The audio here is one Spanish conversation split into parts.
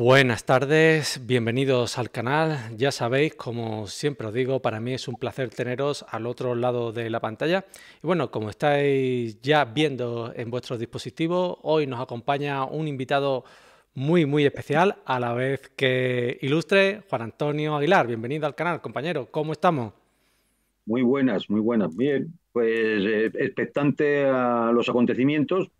Buenas tardes, bienvenidos al canal. Ya sabéis, como siempre os digo, para mí es un placer teneros al otro lado de la pantalla. Y bueno, como estáis ya viendo en vuestros dispositivo, hoy nos acompaña un invitado muy, muy especial, a la vez que ilustre, Juan Antonio Aguilar. Bienvenido al canal, compañero. ¿Cómo estamos? Muy buenas, muy buenas. Bien, pues eh, expectante a los acontecimientos,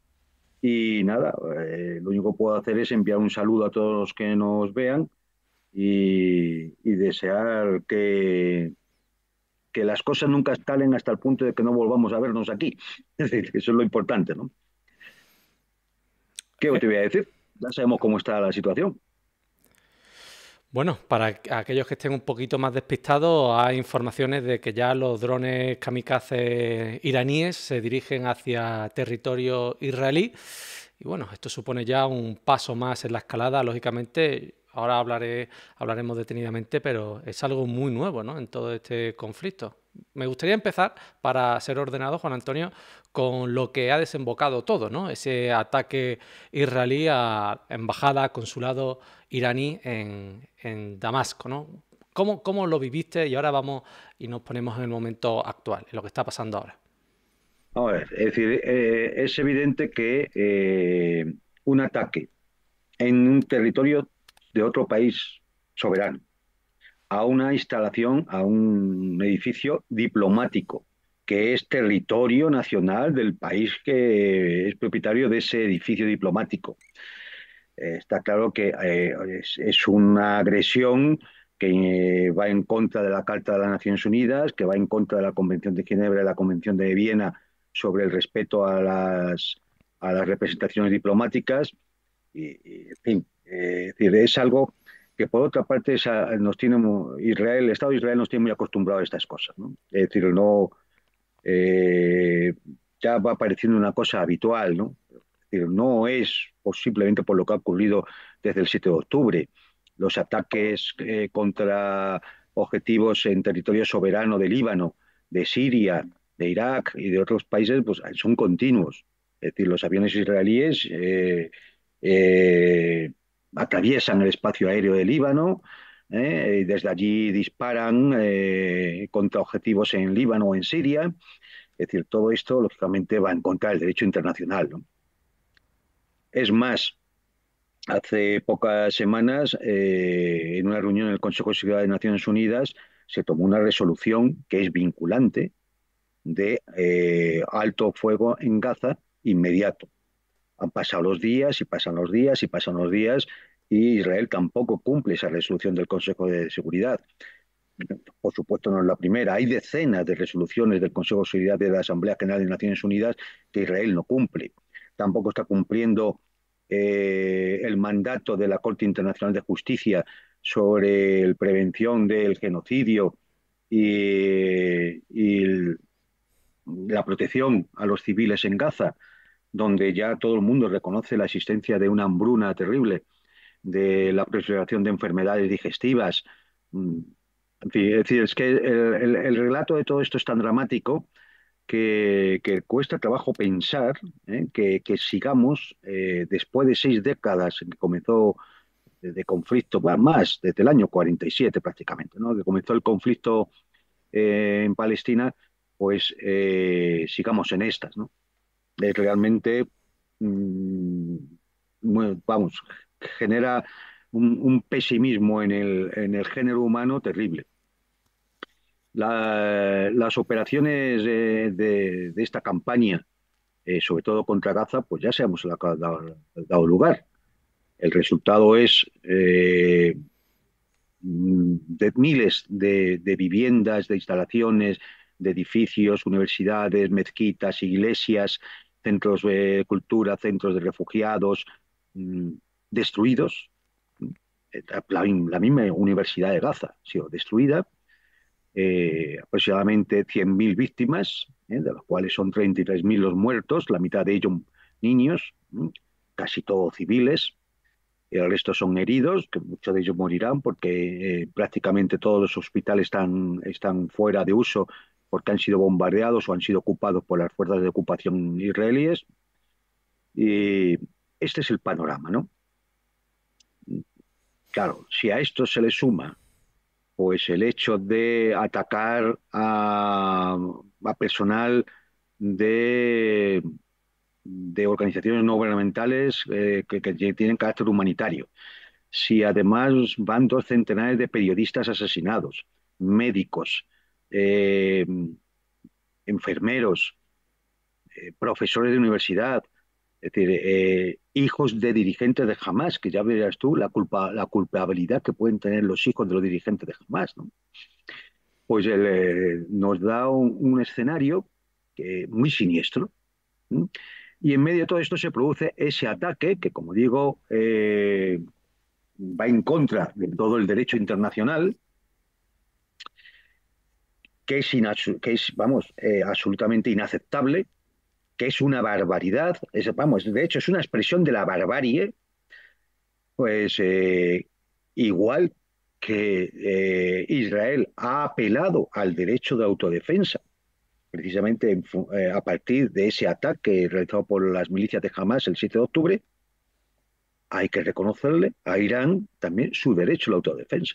y nada, eh, lo único que puedo hacer es enviar un saludo a todos los que nos vean y, desear que, que las cosas nunca escalen hasta el punto de que no volvamos a vernos aquí. Es decir, eso es lo importante, ¿no? ¿Qué te eh, voy a decir? Ya sabemos cómo está la situación. Bueno, para aquellos que estén un poquito más despistados, hay informaciones de que ya los drones kamikaze iraníes se dirigen hacia territorio israelí. Y bueno, esto supone ya un paso más en la escalada. Lógicamente, ahora hablaremos detenidamente, pero es algo muy nuevo en todo este conflicto me gustaría empezar, para ser ordenado, Juan Antonio, con lo que ha desembocado todo, ¿no? Ese ataque israelí a embajada, consulado iraní en, Damasco, ¿no? ¿Cómo, lo viviste? Y ahora vamos y nos ponemos en el momento actual, en lo que está pasando ahora. es decir, eh, es evidente que eh, un ataque en un territorio de otro país soberano, a una instalación, a un edificio diplomático, que es territorio nacional del país que es propietario de ese edificio diplomático. Eh, está claro que eh, es, una agresión que eh, va en contra de la Carta de las Naciones Unidas, que va en contra de la Convención de Ginebra y la Convención de Viena sobre el respeto a las, a las representaciones diplomáticas. Y, en fin, es algo que por otra parte eh, nos tiene Israel, el Estado de Israel nos tiene muy acostumbrado a estas cosas. ¿no? Es decir, no eh, ya va apareciendo una cosa habitual, ¿no? Es decir, no es posiblemente por lo que ha ocurrido desde el 7 de octubre. Los ataques eh, contra objetivos en territorio soberano de Líbano, de Siria, de Irak y de otros países, pues son continuos. Es decir, los aviones israelíes atraviesan el espacio aéreo de Líbano, eh, y desde allí disparan eh, contra objetivos en Líbano o en Siria. Es decir, todo esto, lógicamente, va en contra del derecho internacional. Es más, hace pocas semanas, eh, en una reunión del Consejo de Seguridad de Naciones Unidas, se tomó una resolución que es vinculante de alto fuego en Gaza inmediato. Han pasado los días y pasan los días y pasan los días y Israel tampoco cumple esa resolución del Consejo de Seguridad. Por supuesto, no es la primera. Hay decenas de resoluciones del Consejo de Seguridad de la Asamblea General de Naciones Unidas que Israel no cumple. Tampoco está cumpliendo eh, el mandato de la Corte Internacional de Justicia sobre la prevención del genocidio y, la protección a los civiles en Gaza donde ya todo el mundo reconoce la existencia de una hambruna terrible, de la preservación de enfermedades digestivas. Mm. es decir, es que el, relato de todo esto es tan dramático que, cuesta trabajo pensar ¿eh? que, sigamos eh, después de seis décadas en que comenzó eh, de, conflicto, más desde el año 47 prácticamente, ¿no? que comenzó el conflicto en Palestina, pues sigamos en estas. ¿no? realmente, mm, vamos, genera un, pesimismo en el, género humano terrible. las operaciones de, esta campaña, eh, sobre todo contra Gaza, pues ya se han dado, lugar. El resultado es eh, de miles de, viviendas, de instalaciones, de edificios, universidades, mezquitas, iglesias, centros de cultura, centros de refugiados mm, destruidos. Eh, la, misma Universidad de Gaza ha sido destruida. Eh, aproximadamente 100.000 víctimas, eh, de las cuales son 33.000 los muertos, la mitad de ellos niños, casi todos civiles. El resto son heridos, que muchos de ellos morirán porque prácticamente todos los hospitales están, están fuera de uso porque han sido bombardeados o han sido ocupados por las fuerzas de ocupación israelíes. Y este es el panorama, ¿no? Claro, si a esto se le suma pues el hecho de atacar a, personal de, organizaciones no gubernamentales eh, que, tienen carácter humanitario. Si además van dos centenares de periodistas asesinados, médicos, Em, enfermeros, eh, profesores de universidad, es decir, eh, hijos de dirigentes de jamás, que ya verás tú la, culpa, la culpabilidad que pueden tener los hijos de los dirigentes de jamás Pues eh, nos da un, escenario muy siniestro. Y en medio de todo esto se produce ese ataque que, como digo, va en contra de todo el derecho internacional, que es, vamos, eh, absolutamente inaceptable, que es una barbaridad, vamos, de hecho es una expresión de la barbarie, pues eh, igual que eh, Israel ha apelado al derecho de autodefensa, precisamente a partir de ese ataque realizado por las milicias de Hamas el 7 de octubre, hay que reconocerle a Irán también su derecho a la autodefensa.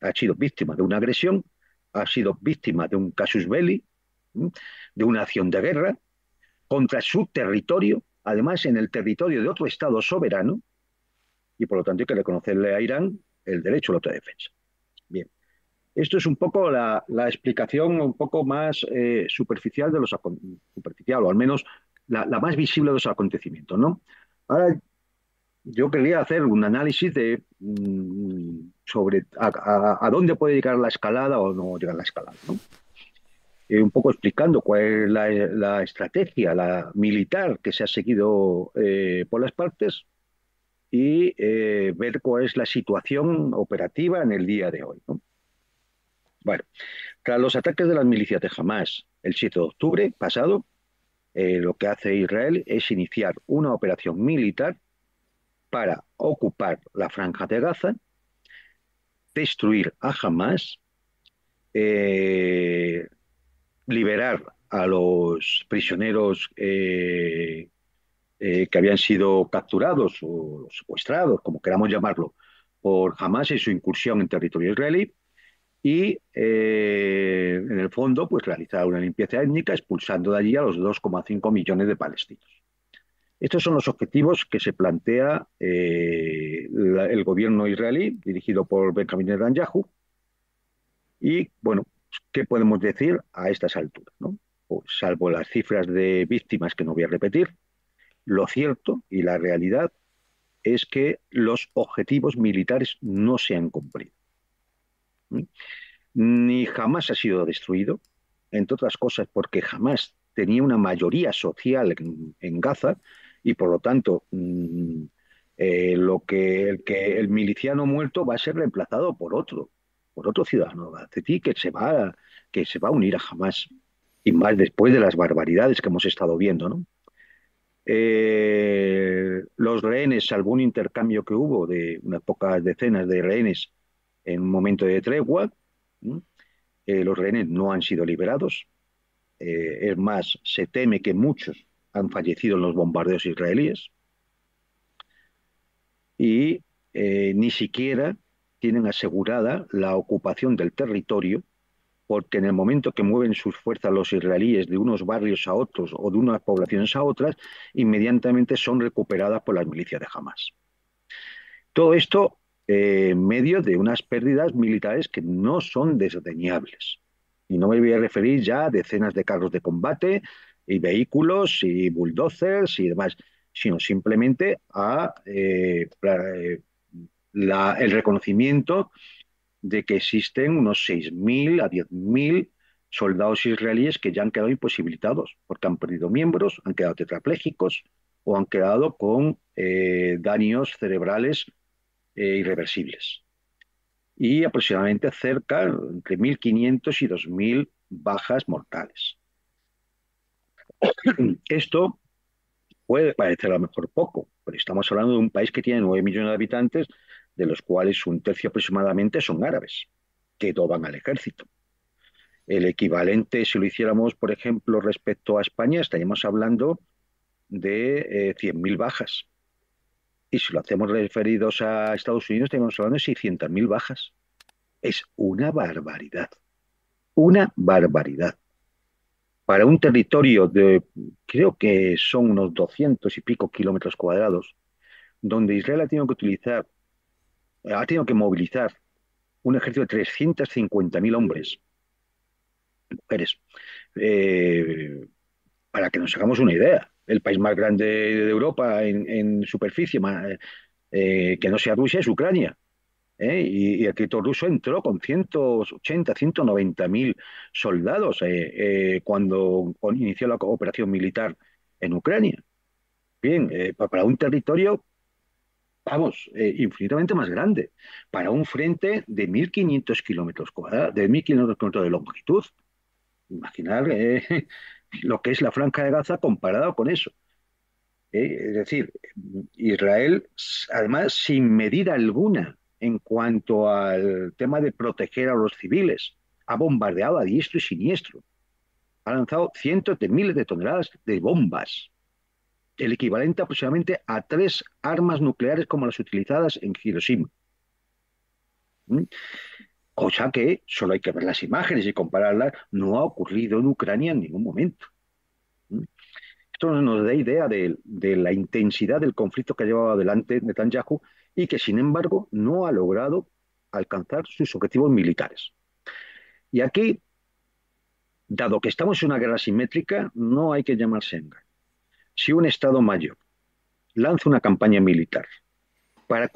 Ha sido víctima de una agresión ha sido víctima de un casus belli, de una acción de guerra, contra su territorio, además en el territorio de otro Estado soberano, y por lo tanto hay que reconocerle a Irán el derecho a la defensa. Bien, esto es un poco la, explicación un poco más eh, superficial de los superficial, o al menos la, la, más visible de los acontecimientos, ¿no? Ahora yo quería hacer un análisis mm, sobre a, dónde puede llegar la escalada o no llegar la escalada. Eh, un poco explicando cuál es la, estrategia la militar que se ha seguido eh, por las partes y eh, ver cuál es la situación operativa en el día de hoy. Bueno, tras los ataques de las milicias de Hamas el 7 de octubre pasado, lo que hace Israel es iniciar una operación militar para ocupar la franja de Gaza, destruir a Hamas, eh, liberar a los prisioneros eh, eh, que habían sido capturados o secuestrados, como queramos llamarlo, por Hamas y su incursión en territorio israelí, y en el fondo pues realizar una limpieza étnica expulsando de allí a los 2,5 millones de palestinos. Estos son los objetivos que se plantea eh, el gobierno israelí, dirigido por Benjamin Netanyahu. Y bueno, ¿qué podemos decir a estas alturas? Pues, salvo las cifras de víctimas que no voy a repetir, lo cierto y la realidad es que los objetivos militares no se han cumplido. Ni jamás ha sido destruido, entre otras cosas porque jamás tenía una mayoría social en Gaza, y por lo tanto mm, eh, lo que el, que el miliciano muerto va a ser reemplazado por otro, por otro ciudadano ti que se va que se va a unir a jamás y más después de las barbaridades que hemos estado viendo, eh, los rehenes, salvo un intercambio que hubo de unas pocas decenas de rehenes en un momento de tregua, eh, los rehenes no han sido liberados. es más, se teme que muchos han fallecido en los bombardeos israelíes y eh, ni siquiera tienen asegurada la ocupación del territorio porque en el momento que mueven sus fuerzas los israelíes de unos barrios a otros o de unas poblaciones a otras, inmediatamente son recuperadas por las milicias de Hamas. Todo esto eh, en medio de unas pérdidas militares que no son desdeñables. Y no me voy a referir ya a decenas de carros de combate, y vehículos y bulldozers y demás, sino simplemente eh, eh, el reconocimiento de que existen unos 6.000 a 10.000 soldados israelíes que ya han quedado imposibilitados porque han perdido miembros, han quedado tetrapléjicos, o han quedado con eh, daños cerebrales irreversibles. Y aproximadamente cerca entre 1.500 y 2.000 bajas mortales. Esto puede parecer a lo mejor poco, pero estamos hablando de un país que tiene 9 millones de habitantes, de los cuales un tercio aproximadamente son árabes, que doban al ejército. El equivalente, si lo hiciéramos, por ejemplo, respecto a España, estaríamos hablando de 100.000 eh, bajas. Y si lo hacemos referidos a Estados Unidos, Estaríamos hablando de 600.000 bajas. Es una barbaridad. Una barbaridad para un territorio de, creo que son unos 200 y pico kilómetros cuadrados, donde Israel ha tenido que utilizar, ha tenido que movilizar un ejército de 350.000 hombres, mujeres, eh, para que nos hagamos una idea. El país más grande de Europa en, superficie, más, eh, que no sea Rusia, es Ucrania. ¿eh? Y, el crítico ruso entró con 180, 190 mil soldados eh, eh, cuando inició la operación militar en Ucrania. Bien, para un territorio, vamos, infinitamente más grande, para un frente de 1.500 kilómetros cuadrados, de 1.500 kilómetros de longitud. Imaginar lo que es la franja de Gaza comparado con eso. Es decir, Israel, además, sin medida alguna, en cuanto al tema de proteger a los civiles. Ha bombardeado a diestro y siniestro. Ha lanzado cientos de miles de toneladas de bombas, el equivalente aproximadamente a tres armas nucleares como las utilizadas en Hiroshima. ¿Mm? Cosa que, solo hay que ver las imágenes y compararlas, no ha ocurrido en Ucrania en ningún momento. ¿Mm? Esto nos da idea de la intensidad del conflicto que ha llevado adelante Netanyahu y que sin embargo no ha logrado alcanzar sus objetivos militares. Y aquí, dado que estamos en una guerra simétrica, no hay que llamarse engaño. Si un Estado mayor lanza una campaña militar para,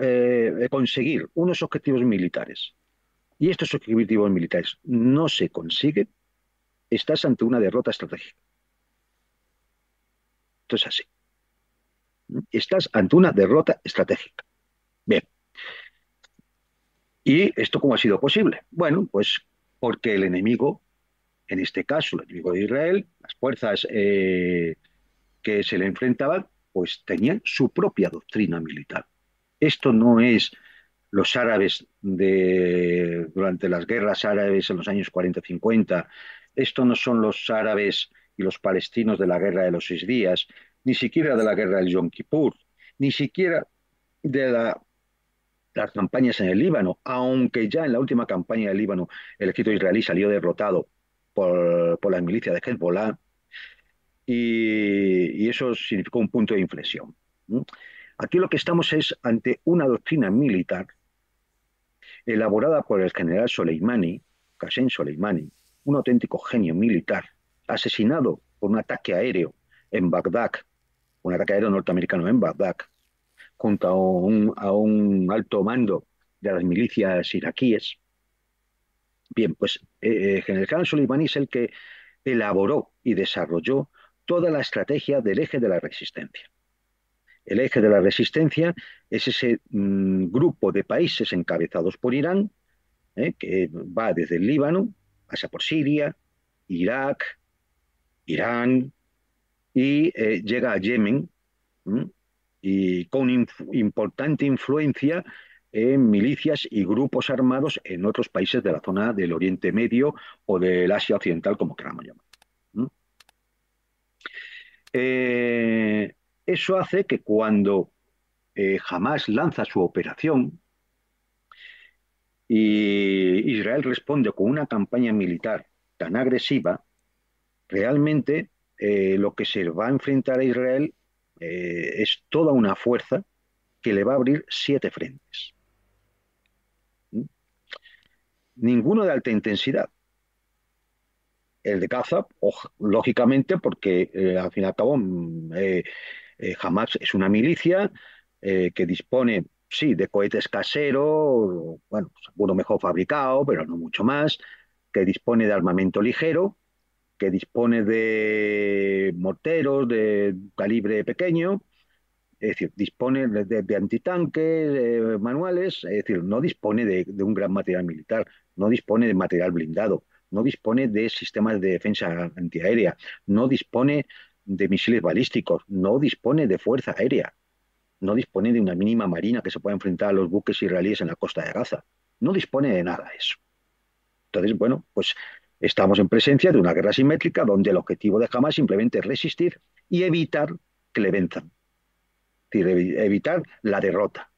eh, conseguir unos objetivos militares y estos objetivos militares no se consiguen, estás ante una derrota estratégica. Entonces así. Estás ante una derrota estratégica. Bien. ¿Y esto cómo ha sido posible? Bueno, pues porque el enemigo, en este caso el enemigo de Israel, las fuerzas eh, que se le enfrentaban, pues tenían su propia doctrina militar. Esto no es los árabes de, durante las guerras árabes en los años 40-50, esto no son los árabes y los palestinos de la guerra de los seis días, ni siquiera de la guerra del Yom Kippur, ni siquiera de las campañas en el Líbano, aunque ya en la última campaña del Líbano el ejército israelí salió derrotado por, la las milicias de Hezbollah, y, eso significó un punto de inflexión. Aquí lo que estamos es ante una doctrina militar elaborada por el general Soleimani, Qasem Soleimani, un auténtico genio militar, asesinado por un ataque aéreo en Bagdad un ataque norteamericano en Bagdad, junto a un, alto mando de las milicias iraquíes. Bien, pues eh, eh, General Khan Soleimani es el que elaboró y desarrolló toda la estrategia del eje de la resistencia. El eje de la resistencia es ese mm, grupo de países encabezados por Irán, eh, que va desde el Líbano, pasa por Siria, Irak, Irán, y eh, llega a Yemen y con importante influencia en milicias y grupos armados en otros países de la zona del Oriente Medio o del Asia Occidental, como queramos llamar. Eh, eso hace que cuando eh, Hamas lanza su operación y Israel responde con una campaña militar tan agresiva, realmente eh, lo que se va a enfrentar a Israel eh, es toda una fuerza que le va a abrir siete frentes. ¿Mm? Ninguno de alta intensidad. El de Gaza, lógicamente, porque eh, al fin y al cabo mm, Hamas es una milicia que dispone, sí, de cohetes caseros, bueno, uno mejor fabricado, pero no mucho más, que dispone de armamento ligero, que dispone de morteros de calibre pequeño, es decir, dispone de, antitanques eh, manuales, es decir, no dispone de, un gran material militar, no dispone de material blindado, no dispone de sistemas de defensa antiaérea, no dispone de misiles balísticos, no dispone de fuerza aérea, no dispone de una mínima marina que se pueda enfrentar a los buques israelíes en la costa de Gaza, no dispone de nada eso. Entonces, bueno, pues Estamos en presencia de una guerra simétrica donde el objetivo de Hamas simplemente es resistir y evitar que le venzan, es decir, evitar la derrota.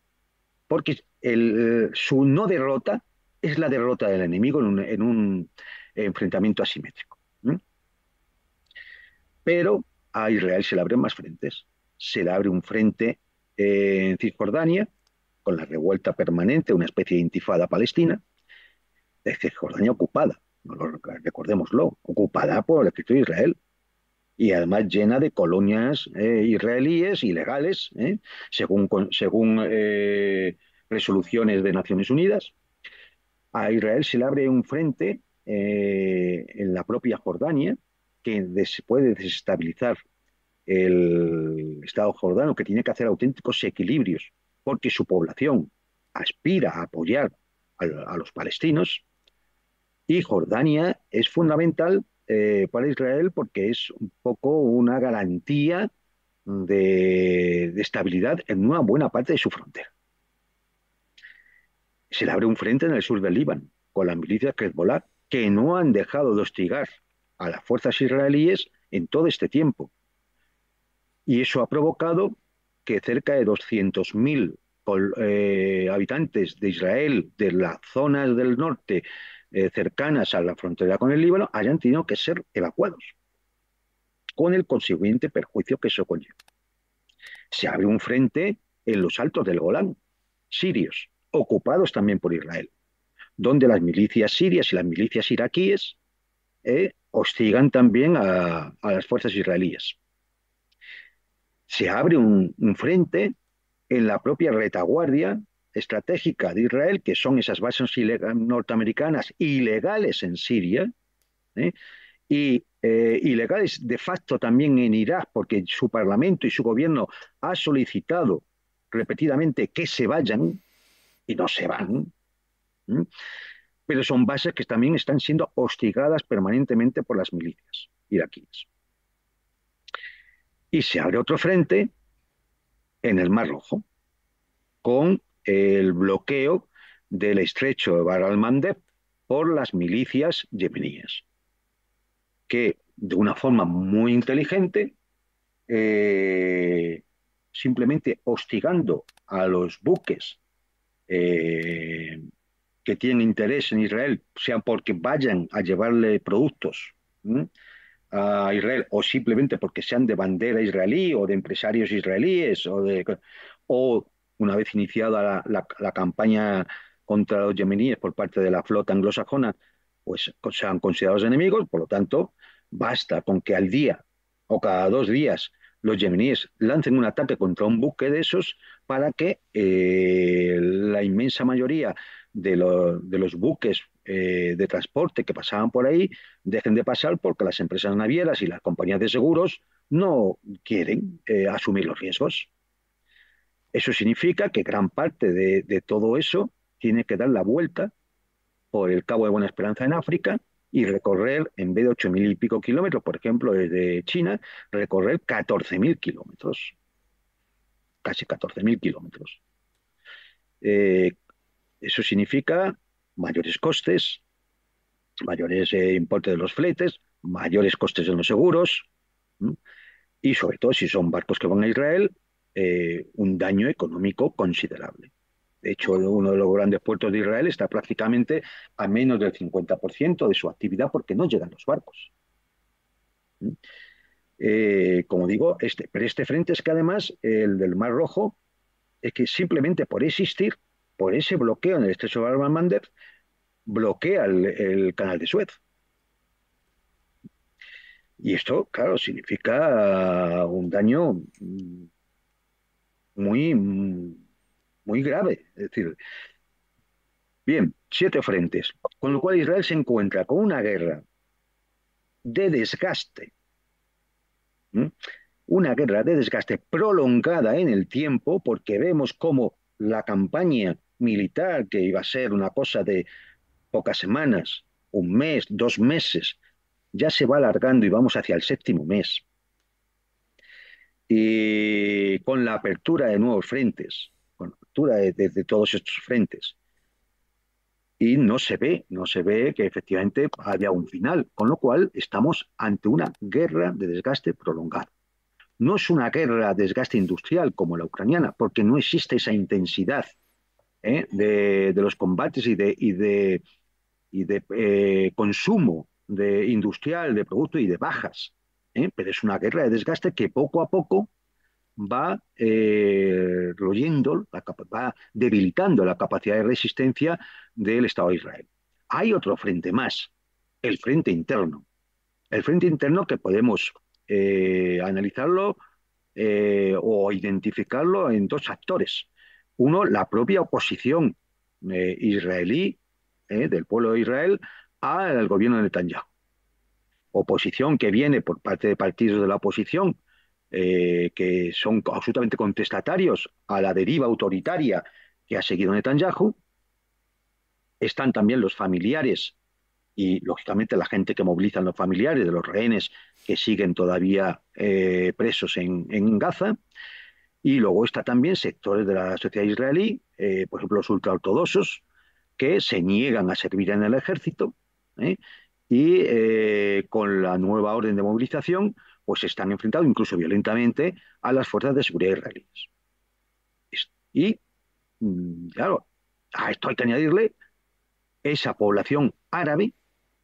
Porque su no derrota es la derrota del enemigo en un, enfrentamiento asimétrico. Pero a Israel se le abren más frentes. Se le abre un frente en Cisjordania, con la revuelta permanente, una especie de intifada palestina, de Cisjordania ocupada recordémoslo, ocupada por el ejército de Israel y además llena de colonias eh, israelíes ilegales, eh, según, eh, resoluciones de Naciones Unidas. A Israel se le abre un frente en la propia Jordania que puede desestabilizar el Estado jordano, que tiene que hacer auténticos equilibrios, porque su población aspira a apoyar a los palestinos, y Jordania es fundamental eh, para Israel porque es un poco una garantía de, estabilidad en una buena parte de su frontera. Se le abre un frente en el sur del Líbano con las milicias Hezbollah que no han dejado de hostigar a las fuerzas israelíes en todo este tiempo. Y eso ha provocado que cerca de 200.000 eh, habitantes de Israel, de las zonas del norte, eh, cercanas a la frontera con el Líbano hayan tenido que ser evacuados, con el consiguiente perjuicio que eso conlleva. Se abre un frente en los altos del Golán, sirios, ocupados también por Israel, donde las milicias sirias y las milicias iraquíes eh, hostigan también a, las fuerzas israelíes. Se abre un frente en la propia retaguardia estratégica de Israel, que son esas bases norteamericanas ilegales en Siria, ¿eh? y eh, ilegales de facto también en Irak, porque su parlamento y su gobierno ha solicitado repetidamente que se vayan, y no se van. ¿eh? Pero son bases que también están siendo hostigadas permanentemente por las milicias iraquíes. Y se abre otro frente en el Mar Rojo, con el bloqueo del estrecho de Bar al-Mandeb por las milicias yemeníes, que de una forma muy inteligente, eh, simplemente hostigando a los buques eh, que tienen interés en Israel, sea porque vayan a llevarle productos a Israel o simplemente porque sean de bandera israelí o de empresarios israelíes o de o una vez iniciada la, campaña contra los yemeníes por parte de la flota anglosajona, pues se han enemigos, por lo tanto, basta con que al día o cada dos días los yemeníes lancen un ataque contra un buque de esos para que eh, la inmensa mayoría de, los buques eh, de transporte que pasaban por ahí dejen de pasar porque las empresas navieras y las compañías de seguros no quieren eh, asumir los riesgos. Eso significa que gran parte de, todo eso tiene que dar la vuelta por el Cabo de Buena Esperanza en África y recorrer, en vez de 8.000 y pico kilómetros, por ejemplo, desde China, recorrer 14.000 kilómetros, casi 14.000 kilómetros. Eh, eso significa mayores costes, mayores importe eh, importes de los fletes, mayores costes en los seguros, y sobre todo si son barcos que van a Israel, eh, un daño económico considerable. De hecho, uno de los grandes puertos de Israel está prácticamente a menos del 50% de su actividad porque no llegan los barcos. ¿Mm? Eh, como digo, este, pero este frente es que además el del Mar Rojo es que simplemente por existir, por ese bloqueo en el estrecho de Mandez, bloquea el, canal de Suez. Y esto, claro, significa un daño mm, muy, muy grave. Es decir, bien, siete frentes, con lo cual Israel se encuentra con una guerra de desgaste, una guerra de desgaste prolongada en el tiempo, porque vemos cómo la campaña militar, que iba a ser una cosa de pocas semanas, un mes, dos meses, ya se va alargando y vamos hacia el séptimo mes y con la apertura de nuevos frentes, con la apertura de, todos estos frentes. Y no se ve, no se ve que efectivamente haya un final, con lo cual estamos ante una guerra de desgaste prolongado. No es una guerra de desgaste industrial como la ucraniana, porque no existe esa intensidad ¿eh? de, los combates y de, y de, eh, consumo de industrial, de producto y de bajas ¿eh? pero es una guerra de desgaste que poco a poco va royendo, eh, va debilitando la capacidad de resistencia del Estado de Israel. Hay otro frente más, el frente interno. El frente interno que podemos eh, analizarlo o identificarlo en dos actores. Uno, la propia oposición israelí del pueblo de Israel al gobierno de Netanyahu oposición que viene por parte de partidos de la oposición eh, que son absolutamente contestatarios a la deriva autoritaria que ha seguido Netanyahu. Están también los familiares y, lógicamente, la gente que movilizan los familiares de los rehenes que siguen todavía eh, presos en, Gaza. Y luego está también sectores de la sociedad israelí, eh, por ejemplo, los ultraortodoxos, que se niegan a servir en el ejército y eh, con la nueva orden de movilización, pues se están enfrentando incluso violentamente a las fuerzas de seguridad israelíes. Y, mm, claro, a esto hay que añadirle esa población árabe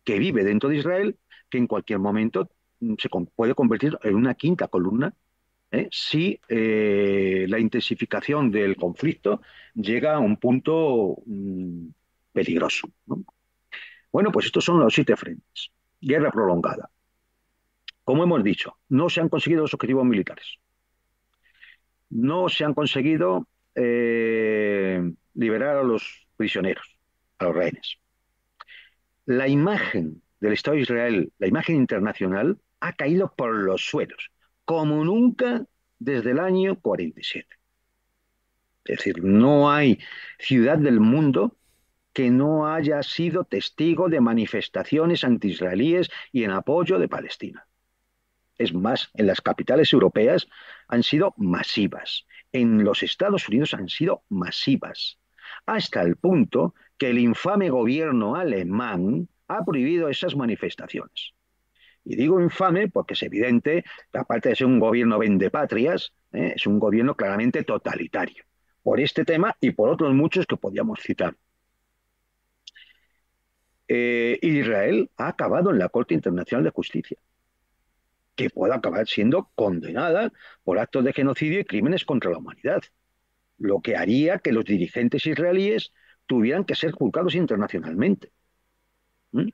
que vive dentro de Israel, que en cualquier momento mm, se puede convertir en una quinta columna ¿eh? si eh, la intensificación del conflicto llega a un punto mm, peligroso. ¿no? Bueno, pues estos son los siete frentes. Guerra prolongada. Como hemos dicho, no se han conseguido los objetivos militares. No se han conseguido eh, liberar a los prisioneros, a los rehenes. La imagen del Estado de Israel, la imagen internacional, ha caído por los suelos, como nunca desde el año 47. Es decir, no hay ciudad del mundo que no haya sido testigo de manifestaciones israelíes y en apoyo de Palestina. Es más, en las capitales europeas han sido masivas, en los Estados Unidos han sido masivas, hasta el punto que el infame gobierno alemán ha prohibido esas manifestaciones. Y digo infame porque es evidente, aparte de ser un gobierno vendepatrias, ¿eh? es un gobierno claramente totalitario, por este tema y por otros muchos que podíamos citar. Eh, Israel ha acabado en la Corte Internacional de Justicia, que pueda acabar siendo condenada por actos de genocidio y crímenes contra la humanidad, lo que haría que los dirigentes israelíes tuvieran que ser juzgados internacionalmente. ¿Mm?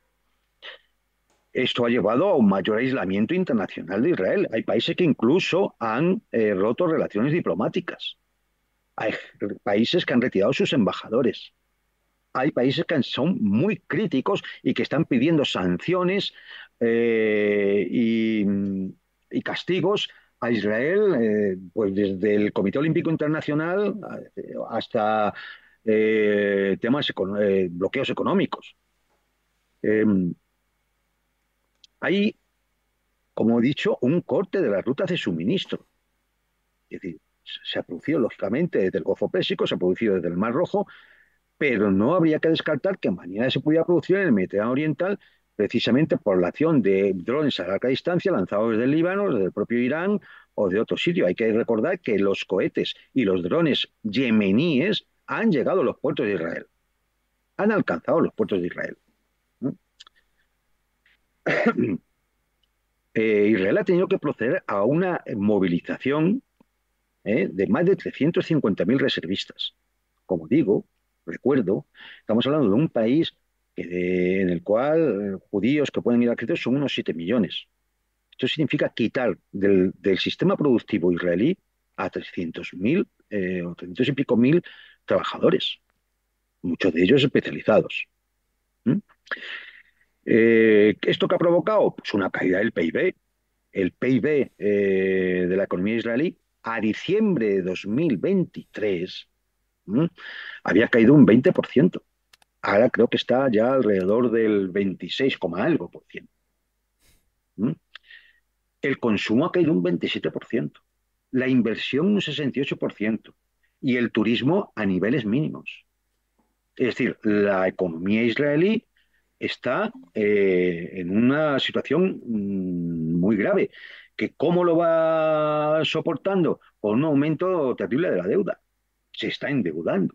Esto ha llevado a un mayor aislamiento internacional de Israel. Hay países que incluso han eh, roto relaciones diplomáticas. Hay países que han retirado sus embajadores hay países que son muy críticos y que están pidiendo sanciones eh, y, castigos a Israel, eh, pues desde el Comité Olímpico Internacional eh, hasta temas bloqueos económicos. Em, hay, como he dicho, un corte de las rutas de suministro. Es decir, se ha producido, lógicamente, desde el Golfo Pésico, se ha producido desde el Mar Rojo, pero no habría que descartar que mañana se pudiera producir en el Mediterráneo Oriental precisamente por la acción de drones a larga distancia lanzados desde el Líbano, desde el propio Irán o de otro sitio. Hay que recordar que los cohetes y los drones yemeníes han llegado a los puertos de Israel. Han alcanzado los puertos de Israel. Eh, Israel ha tenido que proceder a una movilización eh, de más de 350.000 reservistas. Como digo, recuerdo, estamos hablando de un país en el cual eh, judíos que pueden ir a crédito son unos 7 millones. Esto significa quitar del, sistema productivo israelí a 300.000 eh, o 300 y pico mil trabajadores, muchos de ellos especializados. Eh, ¿Esto que ha provocado? Pues una caída del PIB. El PIB de la economía israelí a diciembre de 2023 Mm. Había caído un 20%. Ahora creo que está ya alrededor del 26, algo por ciento. Mm. El consumo ha caído un 27%, la inversión un 68% y el turismo a niveles mínimos. Es decir, la economía israelí está eh, en una situación mm, muy grave, que cómo lo va soportando con un aumento terrible de la deuda se está endeudando.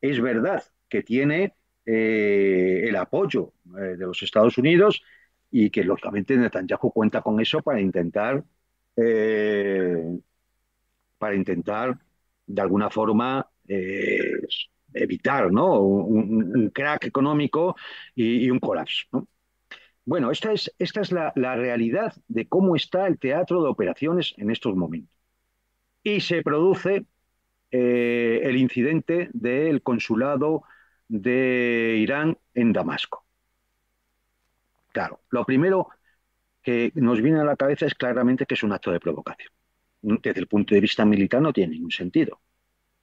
Es verdad que tiene eh, el apoyo eh, de los Estados Unidos y que lógicamente Netanyahu cuenta con eso para intentar eh, para intentar de alguna forma evitar ¿no? un, crack económico y, un colapso. Bueno, esta es, esta es la realidad de cómo está el teatro de operaciones en estos momentos. Y se produce eh, el incidente del consulado de Irán en Damasco. Claro, lo primero que nos viene a la cabeza es claramente que es un acto de provocación. Desde el punto de vista militar no tiene ningún sentido,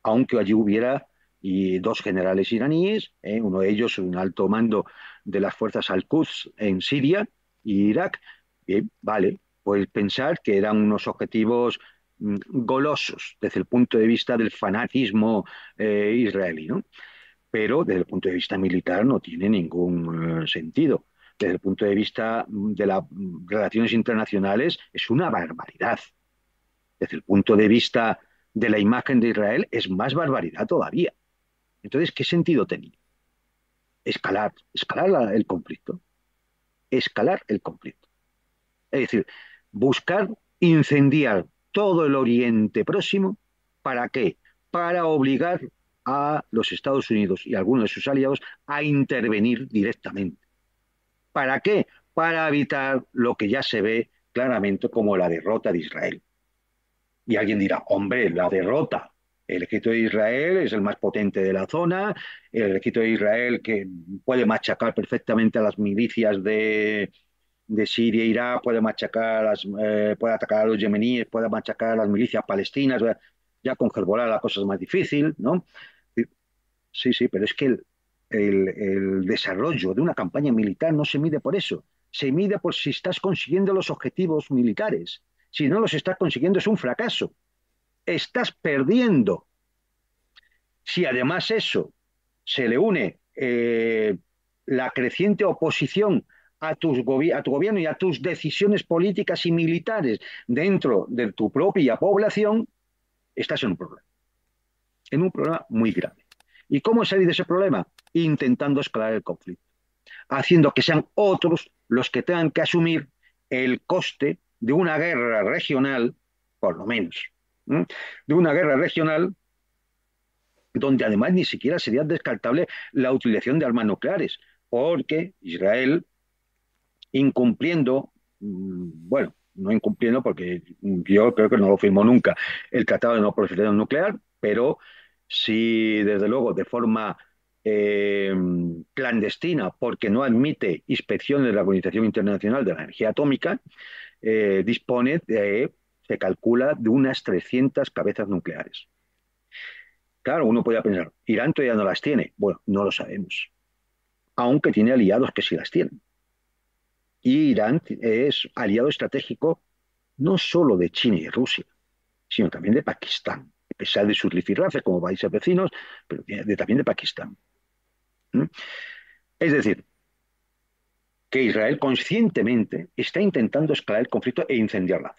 aunque allí hubiera dos generales iraníes, eh, uno de ellos un alto mando de las fuerzas al-Quds en Siria y Irak, eh, vale, pues pensar que eran unos objetivos Mm, golosos desde el punto de vista del fanatismo eh, israelí, ¿no? pero desde el punto de vista militar no tiene ningún eh, sentido. Desde el punto de vista de las relaciones internacionales es una barbaridad. Desde el punto de vista de la imagen de Israel es más barbaridad todavía. Entonces, ¿qué sentido tenía? Escalar, escalar el conflicto. Escalar el conflicto. Es decir, buscar incendiar todo el Oriente Próximo, ¿para qué? Para obligar a los Estados Unidos y algunos de sus aliados a intervenir directamente. ¿Para qué? Para evitar lo que ya se ve claramente como la derrota de Israel. Y alguien dirá, hombre, la derrota. El ejército de Israel es el más potente de la zona, el ejército de Israel que puede machacar perfectamente a las milicias de, de Siria, Irak, puede machacar las, eh, puede atacar a los yemeníes, puede machacar a las milicias palestinas, ya con Gerbola la cosa es más difícil, ¿no? Sí, sí, pero es que el, desarrollo de una campaña militar no se mide por eso, se mide por si estás consiguiendo los objetivos militares. Si no los estás consiguiendo es un fracaso. Estás perdiendo. Si además eso se le une eh, la creciente oposición a, tu gobierno y a tus decisiones políticas y militares dentro de tu propia población, estás en un problema. En un problema muy grave. ¿Y cómo salir de ese problema? Intentando escalar el conflicto, haciendo que sean otros los que tengan que asumir el coste de una guerra regional, por lo menos, de una guerra regional donde además ni siquiera sería descartable la utilización de armas nucleares, porque Israel incumpliendo, mm, bueno, no incumpliendo porque yo creo que no lo firmó nunca el Tratado de No Proliferación Nuclear, pero sí, desde luego, de forma eh, clandestina, porque no admite inspecciones de la Organización Internacional de la Energía Atómica, eh, dispone de, se calcula, de unas 300 cabezas nucleares. Claro, uno podría pensar, Irán todavía no las tiene. Bueno, no lo sabemos. Aunque tiene aliados que sí las tienen. Y Irán es aliado estratégico no solo de China y Rusia, sino también de Pakistán, a pesar de sus rifirrafes como países vecinos, pero también de Pakistán. Es decir, que Israel conscientemente está intentando escalar el conflicto e incendiarla.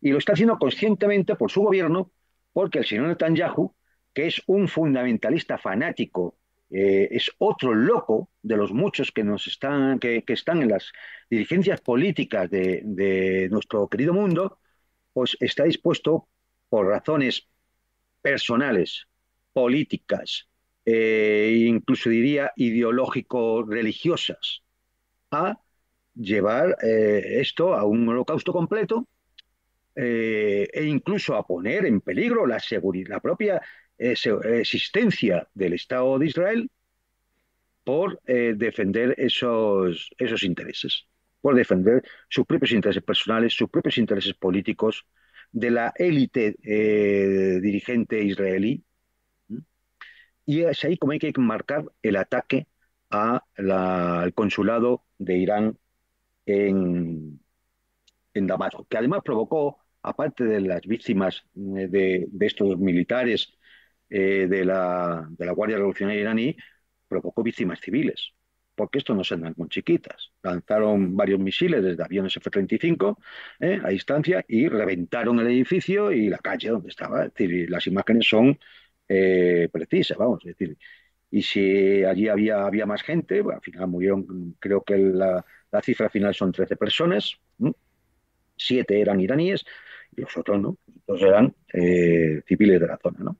Y lo está haciendo conscientemente por su gobierno, porque el señor Netanyahu, que es un fundamentalista fanático eh, es otro loco de los muchos que nos están, que, están en las dirigencias políticas de, nuestro querido mundo, pues está dispuesto por razones personales, políticas, e incluso diría ideológico-religiosas, a llevar eh, esto a un holocausto completo e incluso a poner en peligro la, la propia existencia del Estado de Israel por eh, defender esos, esos intereses, por defender sus propios intereses personales, sus propios intereses políticos de la élite eh, dirigente israelí. Y es ahí como hay que marcar el ataque al consulado de Irán en, Damasco, que además provocó, aparte de las víctimas eh, de estos militares eh, de, la, Guardia Revolucionaria iraní provocó víctimas civiles, porque esto no se andan con chiquitas. Lanzaron varios misiles desde aviones F-35 eh, a distancia y reventaron el edificio y la calle donde estaba. Es decir, las imágenes son eh, precisas, vamos, es decir, y si allí había, había más gente, al final murieron, creo que la, cifra final son 13 personas, 7 siete eran iraníes y los otros no, dos eran civiles de la zona. ¿no?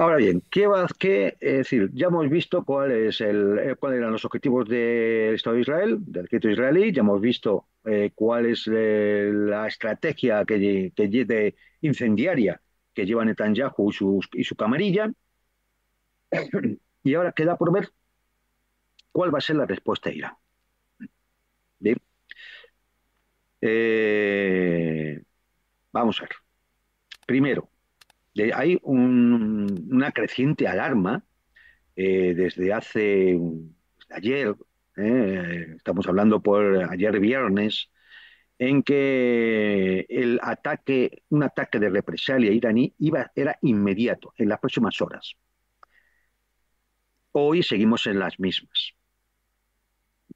Ahora bien, ¿qué va qué, eh, es decir, ya hemos visto cuál eh, cuáles eran los objetivos del Estado de Israel, del ejército israelí, ya hemos visto eh, cuál es la estrategia que, incendiaria que lleva Netanyahu y su, camarilla. Y ahora queda por ver cuál va a ser la respuesta de Irán. vamos a ver. Primero, hay una creciente alarma eh, desde hace ayer, eh, estamos hablando por ayer viernes, en que el ataque, un ataque de represalia iraní iba, era inmediato, en las próximas horas. Hoy seguimos en las mismas.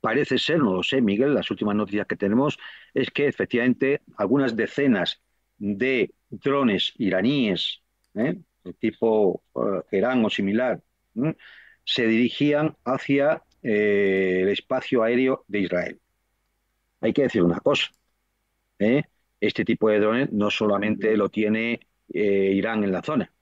Parece ser, no lo sé, Miguel, las últimas noticias que tenemos es que efectivamente algunas decenas de drones iraníes ¿eh? tipo eh, Irán o similar, se dirigían hacia eh, el espacio aéreo de Israel. Hay que decir una cosa, ¿eh? este tipo de drones no solamente lo tiene Irán en la zona,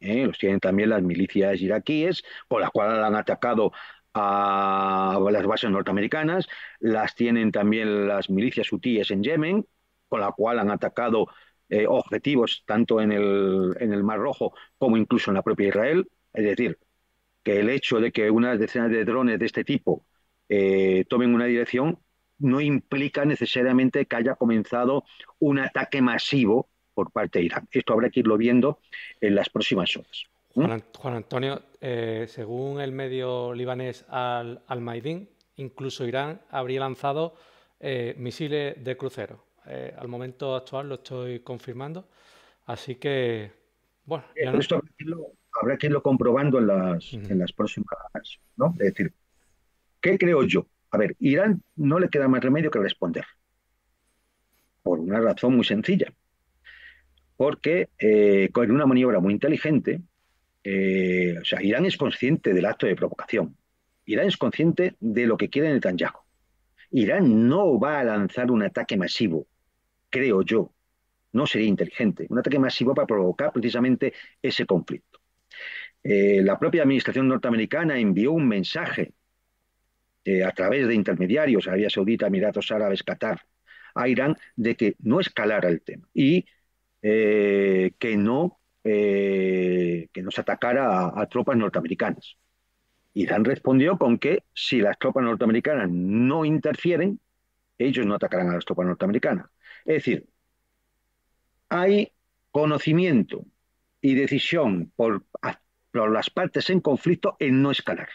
los tienen también las milicias iraquíes, Con las cuales han atacado a las bases norteamericanas, las tienen también las milicias hutíes en Yemen, con las cuales han atacado eh, objetivos tanto en el, en el Mar Rojo como incluso en la propia Israel. Es decir, que el hecho de que unas decenas de drones de este tipo eh, tomen una dirección no implica necesariamente que haya comenzado un ataque masivo por parte de Irán. Esto habrá que irlo viendo en las próximas horas. Juan, Antonio, eh, según el medio libanés Al-Maidin, incluso Irán habría lanzado misiles de crucero. Eh, al momento actual lo estoy confirmando. Así que, bueno. esto eh, habrá que, irlo, comprobando en las, en las próximas, ¿no? Es decir, ¿qué creo yo? A ver, Irán no le queda más remedio que responder. Por una razón muy sencilla. Porque eh, con una maniobra muy inteligente, o sea, Irán es consciente del acto de provocación. Irán es consciente de lo que quiere Netanyahu. Irán no va a lanzar un ataque masivo creo yo, no sería inteligente. Un ataque masivo para provocar precisamente ese conflicto. Eh, la propia administración norteamericana envió un mensaje eh, a través de intermediarios, Arabia Saudita, Emiratos Árabes, Qatar, a Irán, de que no escalara el tema y eh, que no que nos atacara a, a tropas norteamericanas. Irán respondió con que si las tropas norteamericanas no interfieren, ellos no atacarán a las tropas norteamericanas. Es decir, hay conocimiento y decisión por, las partes en conflicto en no escalar.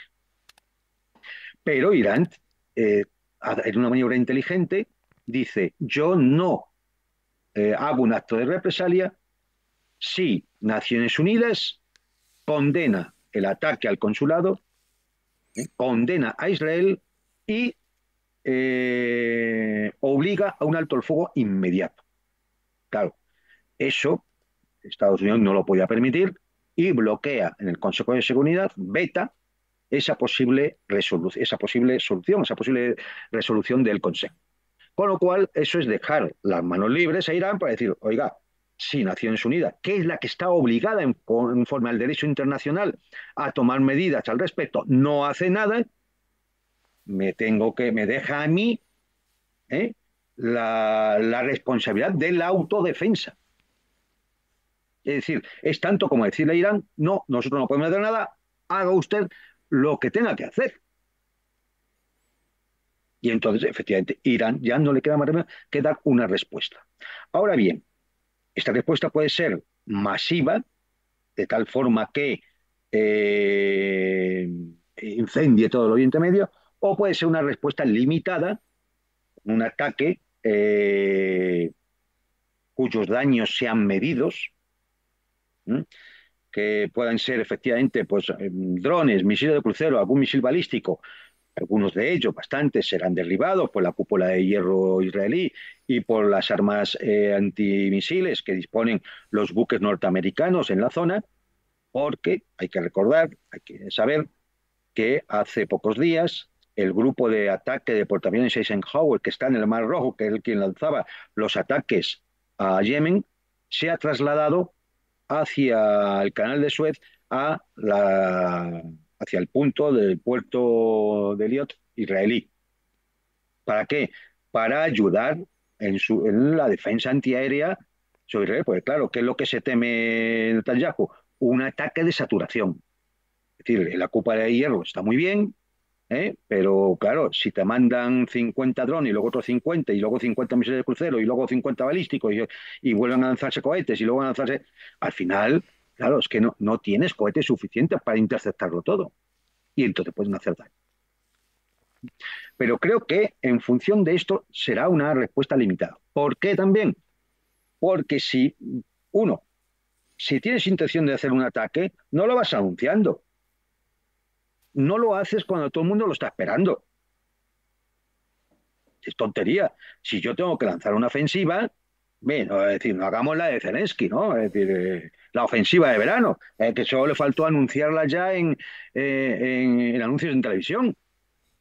Pero Irán, eh, en una maniobra inteligente, dice, yo no eh, hago un acto de represalia si Naciones Unidas condena el ataque al consulado, condena a Israel y eh, obliga a un alto el fuego inmediato. Claro, eso Estados Unidos no lo podía permitir y bloquea en el Consejo de Seguridad, beta esa posible, esa posible solución, esa posible resolución del Consejo. Con lo cual, eso es dejar las manos libres a Irán para decir, oiga, si Naciones Unidas, que es la que está obligada en, conforme al derecho internacional a tomar medidas al respecto, no hace nada, me tengo que, me deja a mí ¿eh? la, responsabilidad de la autodefensa. Es decir, es tanto como decirle a Irán, no, nosotros no podemos hacer nada, haga usted lo que tenga que hacer. Y entonces, efectivamente, Irán ya no le queda más que dar una respuesta. Ahora bien, esta respuesta puede ser masiva, de tal forma que eh, incendie todo el Oriente Medio, o puede ser una respuesta limitada, un ataque eh, cuyos daños sean medidos, que puedan ser efectivamente pues, em, drones, misiles de crucero, algún misil balístico. Algunos de ellos, bastantes, serán derribados por la cúpula de hierro israelí y por las armas eh, antimisiles que disponen los buques norteamericanos en la zona, porque hay que recordar, hay que saber que hace pocos días el grupo de ataque de portaaviones Eisenhower, que está en el Mar Rojo, que es el quien lanzaba los ataques a Yemen, se ha trasladado hacia el canal de Suez, a la, hacia el punto del puerto de Liot israelí. ¿Para qué? Para ayudar en, su, la defensa antiaérea sobre Israel. ...porque claro, ¿qué es lo que se teme Netanyahu? Un ataque de saturación. Es decir, la copa de hierro está muy bien, ¿eh? Pero claro, si te mandan 50 drones y luego otros 50 y luego 50 misiles de crucero y luego 50 balísticos y, vuelven a lanzarse cohetes y luego a lanzarse, al final, claro, es que no, no tienes cohetes suficientes para interceptarlo todo y entonces pueden hacer daño. Pero creo que en función de esto será una respuesta limitada. ¿Por qué también? Porque si, uno, si tienes intención de hacer un ataque, no lo vas anunciando no lo haces cuando todo el mundo lo está esperando. Es tontería. Si yo tengo que lanzar una ofensiva, bueno, es decir, no hagamos la de Zelensky, ¿no? Es decir, eh, la ofensiva de verano, eh, que solo le faltó anunciarla ya eh, en, anuncios en televisión.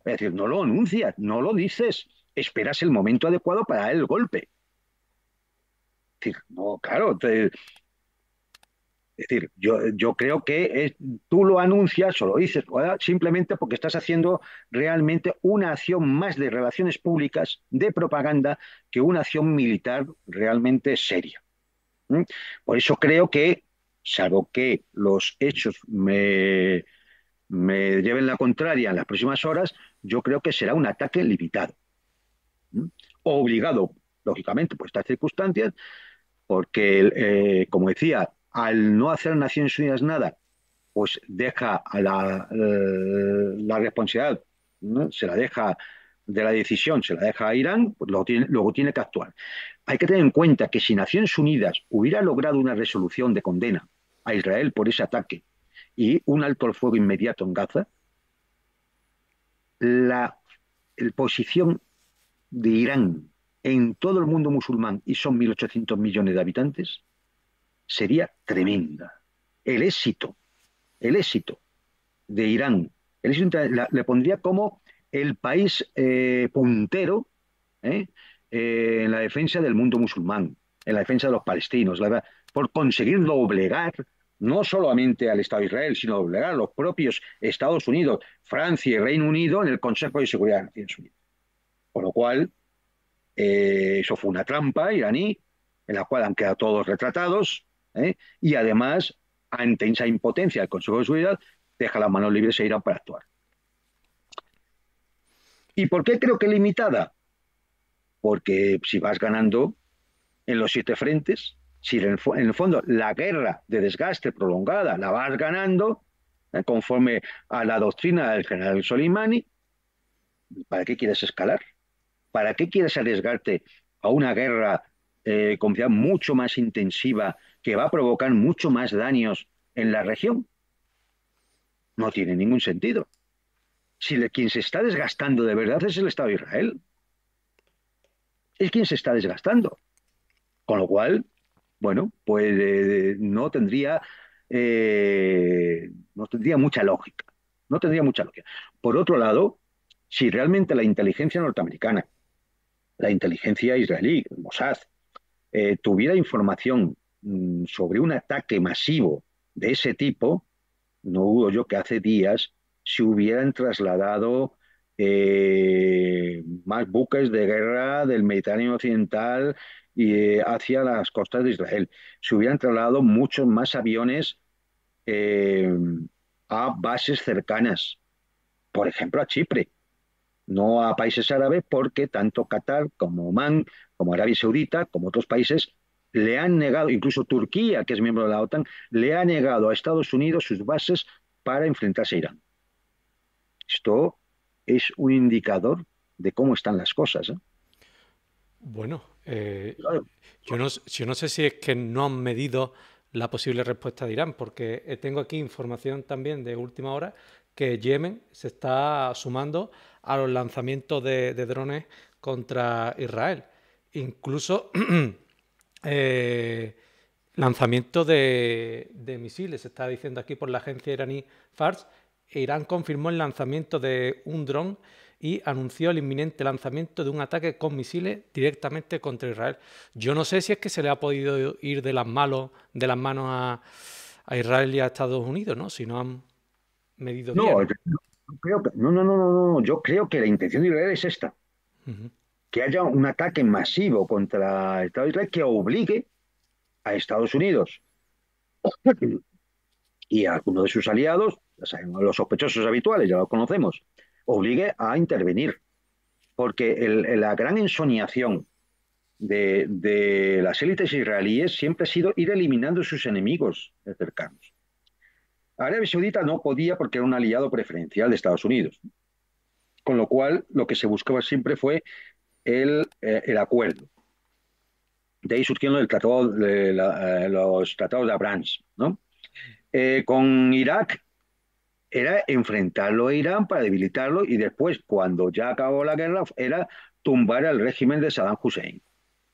Es decir, no lo anuncias, no lo dices, esperas el momento adecuado para el golpe. Es decir, no, claro, te, es decir, yo, yo creo que tú lo anuncias o lo dices simplemente porque estás haciendo realmente una acción más de relaciones públicas, de propaganda, que una acción militar realmente seria. Por eso creo que, salvo que los hechos me, me lleven la contraria en las próximas horas, yo creo que será un ataque limitado. Obligado, lógicamente, por estas circunstancias, porque, eh, como decía, al no hacer Naciones Unidas nada, pues deja a eh, la, responsabilidad, ¿no? se la deja de la decisión, se la deja a Irán, pues luego tiene, que actuar. Hay que tener en cuenta que si Naciones Unidas hubiera logrado una resolución de condena a Israel por ese ataque y un alto al fuego inmediato en Gaza, la posición de Irán en todo el mundo musulmán, y son 1.800 millones de habitantes, sería tremenda. El éxito, el éxito de Irán, le pondría como el país eh, puntero ¿eh? Eh, en la defensa del mundo musulmán, en la defensa de los palestinos, por conseguir doblegar no solamente al Estado de Israel, sino doblegar a los propios Estados Unidos, Francia y Reino Unido en el Consejo de Seguridad de Naciones Unidas. Con lo cual, eso fue una trampa iraní, en la cual han quedado todos retratados, ¿eh? y además, ante esa impotencia del Consejo de Seguridad, deja las manos libres e Irán para actuar. ¿Y por qué creo que limitada? Porque si vas ganando en los siete frentes, si en el, fondo la guerra de desgaste prolongada la vas ganando, ¿eh? conforme a la doctrina del general Soleimani, ¿para qué quieres escalar? ¿Para qué quieres arriesgarte a una guerra eh, mucho más intensiva que va a provocar mucho más daños en la región. No tiene ningún sentido. Si quien se está desgastando de verdad es el Estado de Israel. Es quien se está desgastando. Con lo cual, bueno, pues eh, no tendría eh, no tendría mucha lógica. No tendría mucha lógica. Por otro lado, si realmente la inteligencia norteamericana, la inteligencia israelí, Mossad, eh, tuviera información Mm, sobre un ataque masivo de ese tipo, no hubo yo que hace días se hubieran trasladado eh, más buques de guerra del Mediterráneo Occidental y, eh, hacia las costas de Israel. Se hubieran trasladado muchos más aviones eh, a bases cercanas, por ejemplo a Chipre, no a países árabes, porque tanto Qatar como Oman, como Arabia Saudita, como otros países, le han negado, incluso Turquía, que es miembro de la OTAN, le ha negado a Estados Unidos sus bases para enfrentarse a Irán. Esto es un indicador de cómo están las cosas. ¿eh? Bueno, eh, yo, no, sé si es que no han medido la posible respuesta de Irán, porque eh, tengo aquí información también de última hora que Yemen se está sumando a los lanzamientos de, de drones contra Israel. Incluso Eh, lanzamiento de, misiles, se Está diciendo aquí por la agencia iraní Fars, Irán confirmó el lanzamiento de un dron y anunció el inminente lanzamiento de un ataque con misiles directamente contra Israel. Yo no sé si es que se le ha podido ir de las, manos de las manos a, Israel y a Estados Unidos, ¿no? Si no han medido bien. creo no, no, no, no, no, yo creo que la intención de Israel es esta que haya un ataque masivo contra el Estado de Israel que obligue a Estados Unidos y a algunos de sus aliados, los sospechosos habituales, ya lo conocemos, obligue a intervenir. Porque la gran ensoñación de, de, las élites israelíes siempre ha sido ir eliminando sus enemigos cercanos. Arabia Saudita no podía porque era un aliado preferencial de Estados Unidos. Con lo cual, lo que se buscaba siempre fue el, eh, el acuerdo. De ahí surgieron el tratado eh, los tratados de Abrams, ¿no? Eh, con Irak era enfrentarlo a Irán para debilitarlo y después, cuando ya acabó la guerra, era tumbar al régimen de Saddam Hussein,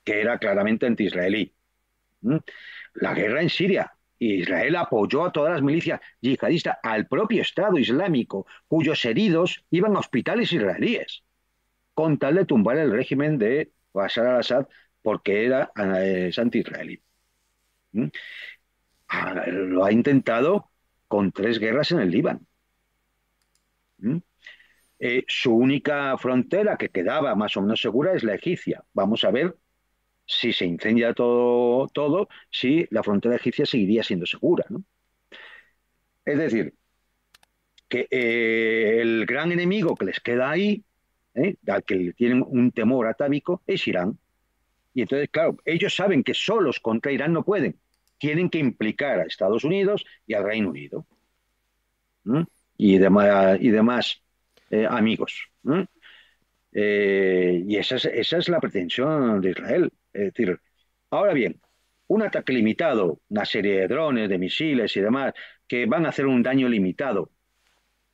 que era claramente anti israelí La guerra en Siria. Israel apoyó a todas las milicias yihadistas, al propio Estado Islámico, cuyos heridos iban a hospitales israelíes con tal de tumbar el régimen de Bashar al-Assad porque era anti-israelí. ¿Mm? Ah, lo ha intentado con tres guerras en el Líbano. ¿Mm? Eh, su única frontera que quedaba más o menos segura es la egipcia. Vamos a ver si se incendia todo, todo si la frontera egipcia seguiría siendo segura. Es decir, que eh, el gran enemigo que les queda ahí ¿eh? al que tienen un temor atávico, es Irán. Y entonces, claro, ellos saben que solos contra Irán no pueden. Tienen que implicar a Estados Unidos y al Reino Unido. Y, demás, y demás eh, amigos. Eh, y esa es, esa es la pretensión de Israel. Es decir, ahora bien, un ataque limitado, una serie de drones, de misiles y demás, que van a hacer un daño limitado.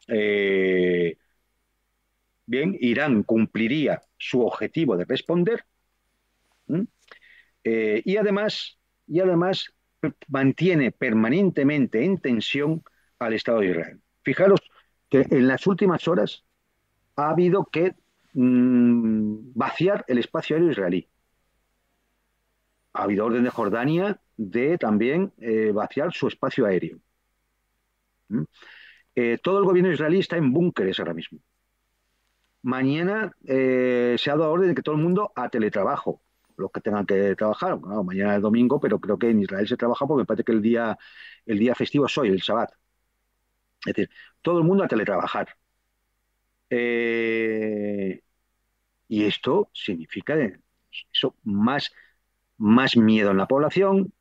Eh, bien, Irán cumpliría su objetivo de responder eh, y además, y además mantiene permanentemente en tensión al Estado de Israel. Fijaros que en las últimas horas ha habido que mm, vaciar el espacio aéreo israelí. Ha habido orden de Jordania de también eh, vaciar su espacio aéreo. Eh, todo el gobierno israelí está en búnkeres ahora mismo. Mañana eh, se ha dado orden de que todo el mundo a teletrabajo, los que tengan que trabajar. mañana es domingo, pero creo que en Israel se trabaja porque me parece que el día, el día festivo es hoy, el Shabbat. Es decir, todo el mundo a teletrabajar. Eh, y esto significa más, más miedo en la población,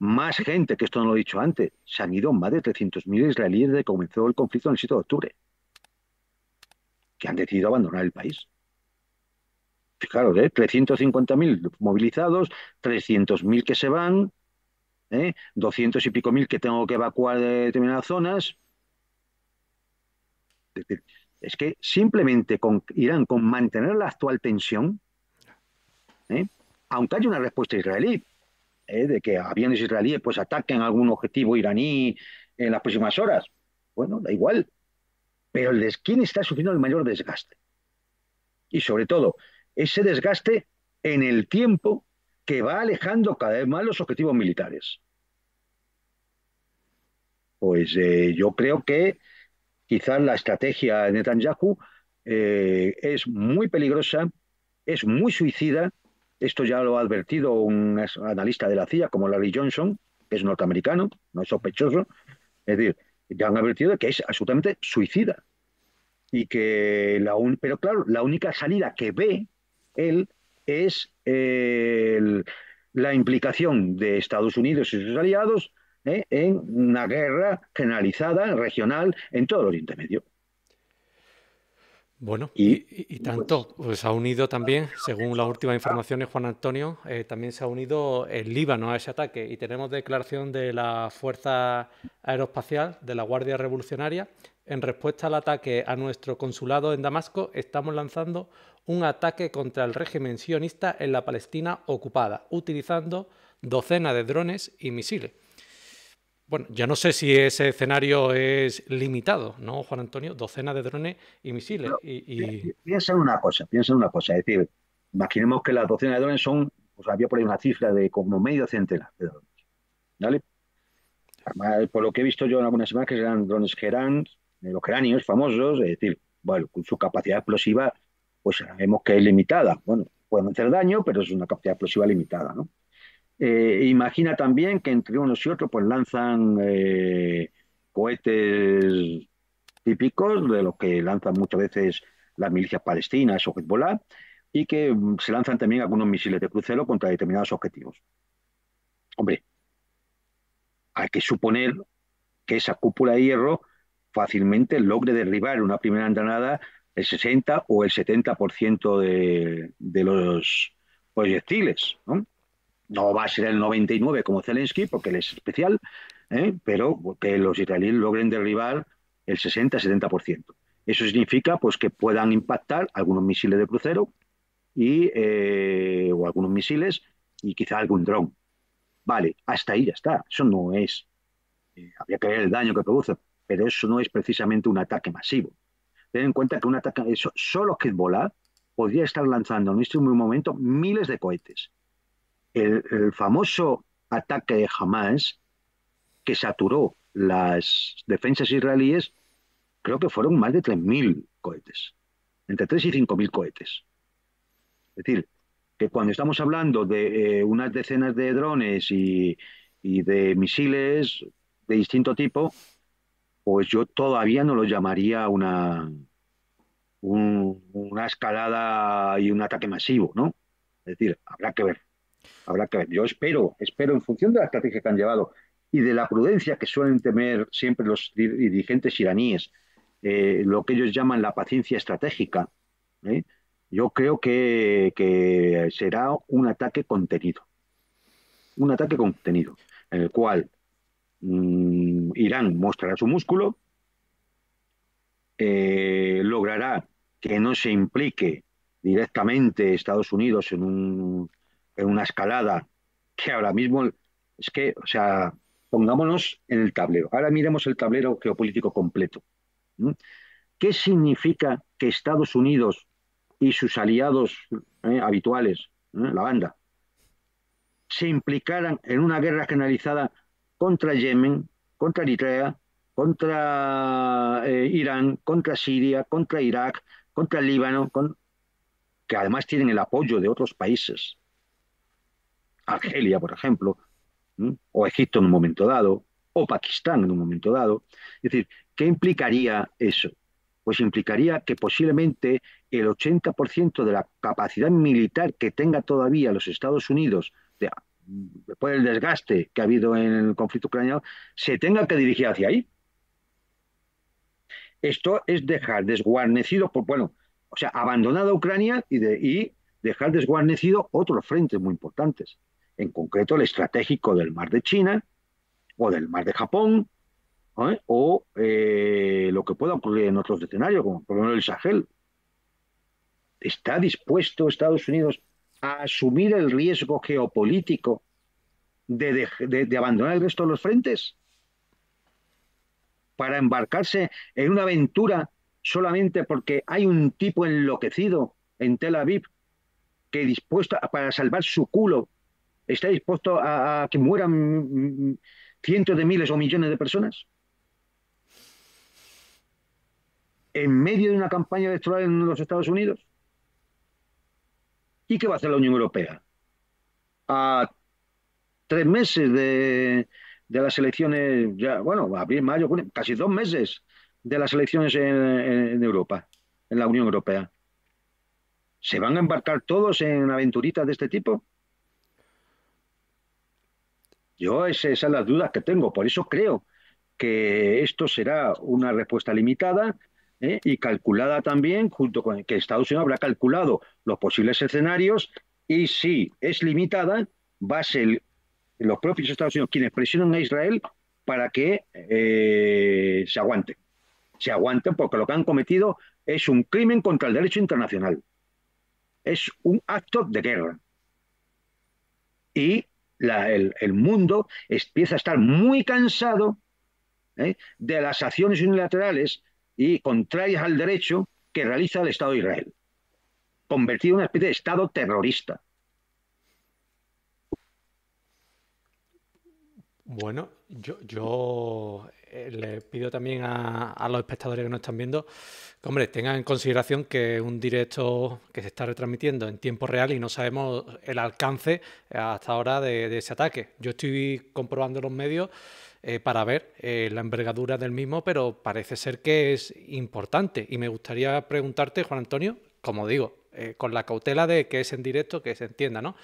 más gente, que esto no lo he dicho antes, se han ido más de 300.000 israelíes desde que comenzó el conflicto en el 7 de octubre que han decidido abandonar el país. Fijaros, ¿eh? 350.000 movilizados, 300.000 que se van, ¿eh? 200 y pico mil que tengo que evacuar de determinadas zonas. Es, que simplemente con Irán, con mantener la actual tensión, ¿eh? aunque haya una respuesta israelí, ¿eh? de que aviones israelíes pues ataquen algún objetivo iraní en las próximas horas, bueno, da igual, pero el de quién está sufriendo el mayor desgaste. Y sobre todo, ese desgaste en el tiempo que va alejando cada vez más los objetivos militares. Pues eh, yo creo que quizás la estrategia de Netanyahu eh, es muy peligrosa, es muy suicida. Esto ya lo ha advertido un analista de la CIA como Larry Johnson, que es norteamericano, no es sospechoso. Es decir, ya han advertido que es absolutamente suicida. Y que la un... Pero claro, la única salida que ve él es la implicación de Estados Unidos y sus aliados eh, en una guerra generalizada, regional, en todo el Oriente Medio. Bueno, y, tanto, pues, pues, ha unido también, según las últimas informaciones, Juan Antonio, eh, también se ha unido el Líbano a ese ataque y tenemos declaración de la Fuerza Aeroespacial de la Guardia Revolucionaria. En respuesta al ataque a nuestro consulado en Damasco, estamos lanzando un ataque contra el régimen sionista en la Palestina ocupada, utilizando docenas de drones y misiles. Bueno, ya no sé si ese escenario es limitado, ¿no, Juan Antonio? Docenas de drones y misiles. y, Piensa en una cosa, piensa en una cosa. Es decir, imaginemos que las docenas de drones son, o pues había por ahí una cifra de como media centena de drones. ¿Vale? Además, por lo que he visto yo en algunas semanas, que eran drones eh, Geran, los geranios famosos, es decir, bueno, con su capacidad explosiva, pues sabemos que es limitada. Bueno, pueden hacer daño, pero es una capacidad explosiva limitada, ¿no? Eh, imagina también que entre unos y otros pues lanzan eh, cohetes típicos de los que lanzan muchas veces las milicias palestinas o Hezbollah y que mm, se lanzan también algunos misiles de crucero contra determinados objetivos. Hombre, hay que suponer que esa cúpula de hierro fácilmente logre derribar en una primera andanada el 60 o el 70% de, de los proyectiles. ¿no? No va a ser el 99 como Zelensky, porque él es especial, ¿eh? pero que los israelíes logren derribar el 60-70%. Eso significa pues, que puedan impactar algunos misiles de crucero y, eh, o algunos misiles y quizá algún dron. Vale, hasta ahí ya está. Eso no es. Eh, habría que ver el daño que produce, pero eso no es precisamente un ataque masivo. Ten en cuenta que un ataque. Eso, solo Hezbollah podría estar lanzando en este mismo momento miles de cohetes el, famoso ataque de Hamas que saturó las defensas israelíes, creo que fueron más de 3.000 cohetes, entre 3 y 5.000 cohetes. Es decir, que cuando estamos hablando de eh, unas decenas de drones y, de misiles de distinto tipo, pues yo todavía no lo llamaría una, una escalada y un ataque masivo, ¿no? Es decir, habrá que ver. Habrá que ver. Yo espero, espero, en función de la estrategia que han llevado y de la prudencia que suelen tener siempre los dirigentes iraníes, eh, lo que ellos llaman la paciencia estratégica, ¿eh? yo creo que, será un ataque contenido. Un ataque contenido, en el cual mm, Irán mostrará su músculo, eh, logrará que no se implique directamente Estados Unidos en un en una escalada que ahora mismo es que, o sea, pongámonos en el tablero. Ahora miremos el tablero geopolítico completo. ¿Qué significa que Estados Unidos y sus aliados ¿eh? habituales, ¿eh? la banda, se implicaran en una guerra generalizada contra Yemen, contra Eritrea, contra eh, Irán, contra Siria, contra Irak, contra Líbano, que además tienen el apoyo de otros países Argelia, por ejemplo, o Egipto en un momento dado, o Pakistán en un momento dado. Es decir, ¿qué implicaría eso? Pues implicaría que posiblemente el 80% de la capacidad militar que tenga todavía los Estados Unidos después del desgaste que ha habido en el conflicto ucraniano, se tenga que dirigir hacia ahí. Esto es dejar desguarnecido, por, bueno, o sea, abandonada Ucrania y, de, y dejar desguarnecido otros frentes muy importantes en concreto el estratégico del mar de China o del mar de Japón, ¿eh? o eh, lo que pueda ocurrir en otros escenarios, como por ejemplo el Sahel. ¿Está dispuesto Estados Unidos a asumir el riesgo geopolítico de, abandonar el resto de los frentes? para embarcarse en una aventura solamente porque hay un tipo enloquecido en Tel Aviv que dispuesto para salvar su culo ¿Está dispuesto a, que mueran mm, mm, cientos de miles o millones de personas? en medio de una campaña electoral en los Estados Unidos? ¿Y qué va a hacer la Unión Europea? A tres meses de, las elecciones, ya, bueno, abril, mayo, casi dos meses de las elecciones en, Europa, en la Unión Europea. ¿Se van a embarcar todos en aventuritas de este tipo? Yo esas son las dudas que tengo, por eso creo que esto será una respuesta limitada ¿eh? y calculada también, junto con que Estados Unidos habrá calculado los posibles escenarios y si es limitada, va a ser los propios Estados Unidos quienes presionan a Israel para que eh, se aguante. Se aguanten porque lo que han cometido es un crimen contra el derecho internacional. Es un acto de guerra. Y el, mundo empieza a estar muy cansado ¿eh? de las acciones unilaterales y contrarias al derecho que realiza el Estado de Israel, convertido en una especie de Estado terrorista. Bueno, yo le pido también a, los espectadores que nos están viendo que, tengan en consideración que un directo que se está retransmitiendo en tiempo real y no sabemos el alcance hasta ahora de, ese ataque. Yo estoy comprobando los medios eh, para ver eh, la envergadura del mismo, pero parece ser que es importante. Y me gustaría preguntarte, Juan Antonio, como digo, eh, con la cautela de que es en directo, que se entienda, ¿no?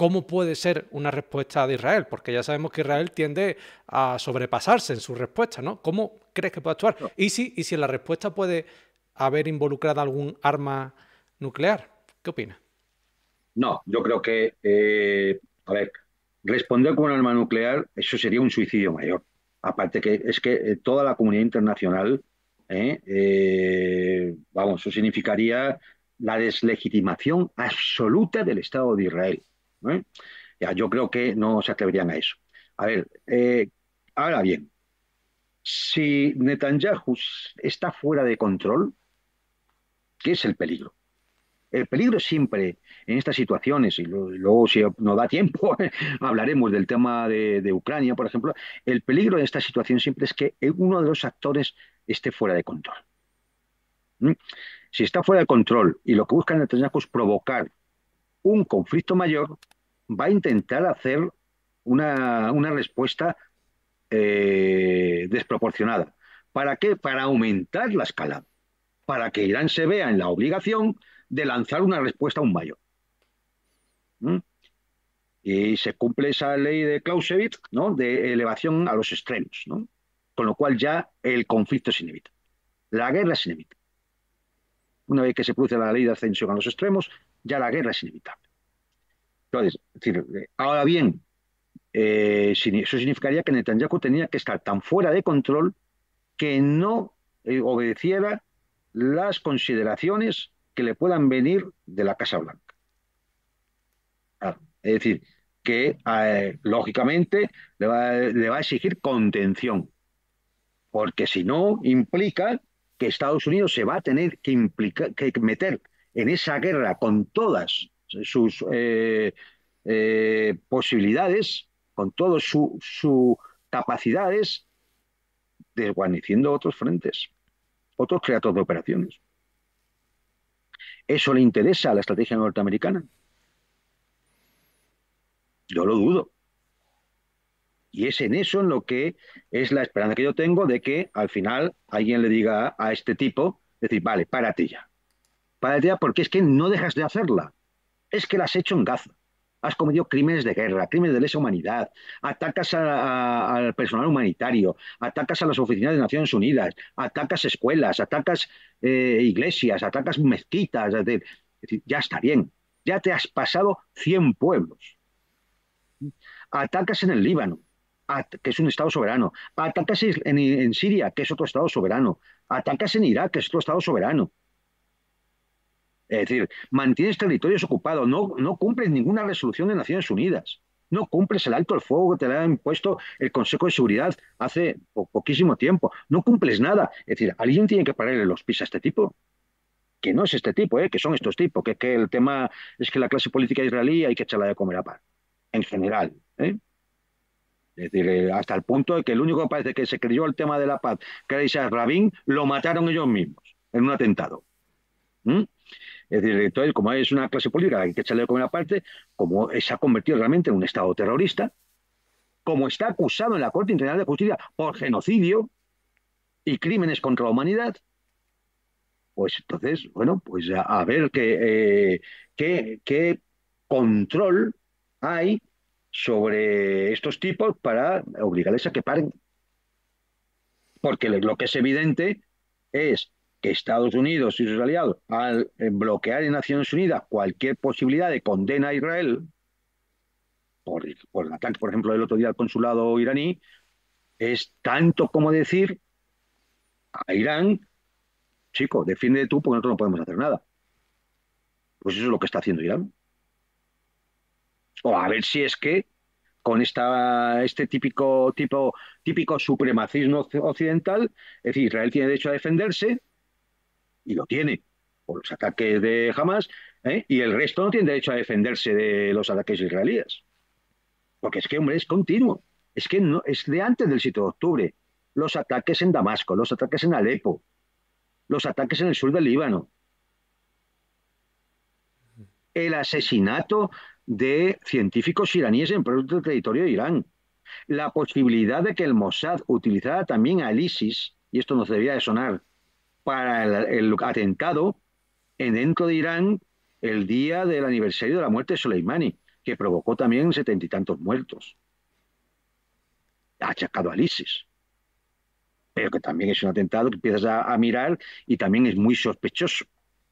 cómo puede ser una respuesta de Israel, porque ya sabemos que Israel tiende a sobrepasarse en su respuesta, ¿no? ¿Cómo crees que puede actuar? ¿Y, si, y si en la respuesta puede haber involucrado algún arma nuclear, ¿qué opina? No, yo creo que, eh, a ver, responder con un arma nuclear, eso sería un suicidio mayor. Aparte que es que eh, toda la comunidad internacional, ¿eh? vamos, eso significaría la deslegitimación absoluta del Estado de Israel. Ya, yo creo que no se atreverían a eso. A ver, eh, ahora bien, si Netanyahu está fuera de control, ¿qué es el peligro? El peligro siempre en estas situaciones, y luego si no da tiempo hablaremos del tema de, de, Ucrania, por ejemplo, el peligro de esta situación siempre es que uno de los actores esté fuera de control. ¿Mm? Si está fuera de control y lo que busca Netanyahu es provocar un conflicto mayor, va a intentar hacer una, respuesta eh, desproporcionada. ¿Para qué? Para aumentar la escala, para que Irán se vea en la obligación de lanzar una respuesta aún mayor. ¿Mm? Y se cumple esa ley de Clausewitz, ¿no? De elevación a los extremos, ¿no? Con lo cual ya el conflicto se inevitable La guerra se inevitable Una vez que se produce la ley de ascensión a los extremos, ya la guerra es inevitable. Entonces, eh, ahora bien, eh, eso significaría que Netanyahu tenía que estar tan fuera de control que no eh, obedeciera las consideraciones que le puedan venir de la Casa Blanca. es decir, que lógicamente le va, le va a exigir contención, porque si no implica que Estados Unidos se va a tener que, implicar, que meter en esa guerra con todas sus eh, eh, posibilidades, con todas sus capacidades, desguaneciendo otros frentes, otros creatos de operaciones. ¿Eso le interesa a la estrategia norteamericana? Yo lo dudo. Y es en eso en lo que es la esperanza que yo tengo de que al final alguien le diga a este tipo, decir, vale, párate ya idea ah, porque es que no dejas de hacerla. Es que la has hecho en Gaza. Has cometido crímenes de guerra, crímenes de lesa humanidad, atacas al personal humanitario, atacas a las oficinas de Naciones Unidas, atacas escuelas, atacas eh, iglesias, atacas mezquitas. ya está bien. Ya te has pasado 100 pueblos. Atacas en el Líbano, que es un Estado soberano. Atacas en Siria, que es otro Estado soberano. Atacas en Irak, que es otro Estado soberano es decir, mantienes territorios ocupados, no, no cumples ninguna resolución de Naciones Unidas, no cumples el alto el fuego que te ha impuesto el Consejo de Seguridad hace poquísimo tiempo, no cumples nada. Es decir, alguien tiene que pararle los pies a este tipo que no es este tipo, ¿eh? que son estos tipos, que, que el tema es que la clase política israelí hay que echarla de comer a paz, en general. ¿eh? Es decir, eh, hasta el punto de que el único que parece que se creyó el tema de la paz, que era Isaac Rabin, lo mataron ellos mismos en un atentado. Es decir, como es una clase política hay que echarle de comer aparte, como se ha convertido realmente en un Estado terrorista, como está acusado en la Corte Internacional de Justicia por genocidio y crímenes contra la humanidad, pues entonces, bueno, pues a, ver qué, eh, qué, qué control hay sobre estos tipos para obligarles a que paren. Porque lo que es evidente es que Estados Unidos y sus aliados, al eh, bloquear en Naciones Unidas cualquier posibilidad de condena a Israel, por, por el ataque, por ejemplo, el otro día al consulado iraní, es tanto como decir a Irán, chico, defiende tú porque nosotros no podemos hacer nada. Pues eso es lo que está haciendo Irán. O a ver si es que con esta, este típico, tipo, típico supremacismo occidental, es decir, Israel tiene derecho a defenderse, y lo tiene, por los ataques de Hamas, ¿eh? y el resto no tiene derecho a defenderse de los ataques israelíes. Porque es que, hombre, es continuo. Es que no, es de antes del 7 de octubre. Los ataques en Damasco, los ataques en Alepo, los ataques en el sur del Líbano. El asesinato de científicos iraníes en propio del territorio de Irán. La posibilidad de que el Mossad utilizara también al ISIS, y esto nos debía de sonar, para el, atentado atentado dentro de Irán el día del aniversario de la muerte de Soleimani, que provocó también setenta y tantos muertos, Ha achacado al ISIS. Pero que también es un atentado que empiezas a, mirar y también es muy sospechoso.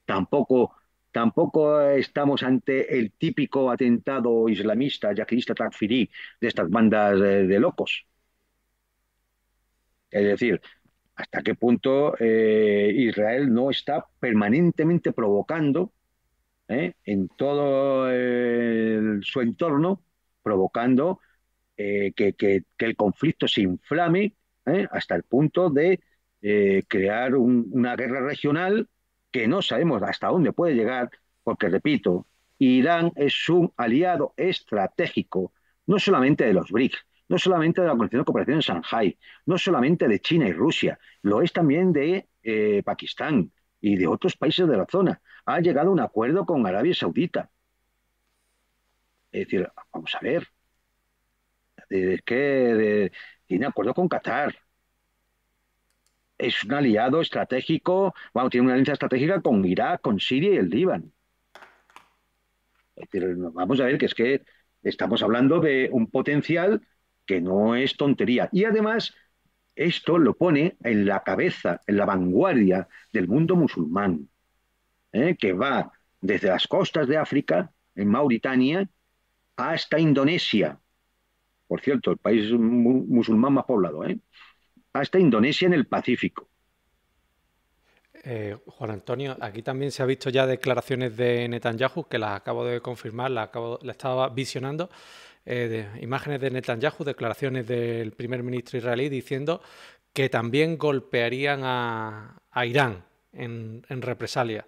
Tampoco, tampoco estamos ante el típico atentado islamista, yaquista, transfirí de estas bandas de locos. Es decir, hasta qué punto eh, Israel no está permanentemente provocando ¿eh? en todo eh, su entorno, provocando que, el conflicto se inflame hasta el punto de crear una guerra regional que no sabemos hasta dónde puede llegar, porque repito, Irán es un aliado estratégico, no solamente de los BRICS, no solamente de la Organización de Cooperación de Shanghái, no solamente de China y Rusia, lo es también de eh, Pakistán y de otros países de la zona. Ha llegado a un acuerdo con Arabia Saudita. Es decir, vamos a ver, que tiene acuerdo con Qatar. Es un aliado estratégico, bueno, tiene una alianza estratégica con Irak, con Siria y el Líbano. vamos a ver que es que estamos hablando de un potencial que no es tontería. Y además, esto lo pone en la cabeza, en la vanguardia del mundo musulmán, ¿eh? que va desde las costas de África, en Mauritania, hasta Indonesia. Por cierto, el país musulmán más poblado, ¿eh? hasta Indonesia en el Pacífico. Eh, Juan Antonio, aquí también se ha visto ya declaraciones de Netanyahu, que las acabo de confirmar, las, acabo, las estaba visionando, eh, imágenes de Netanyahu, declaraciones del primer ministro israelí diciendo que también golpearían a, Irán en, represalia.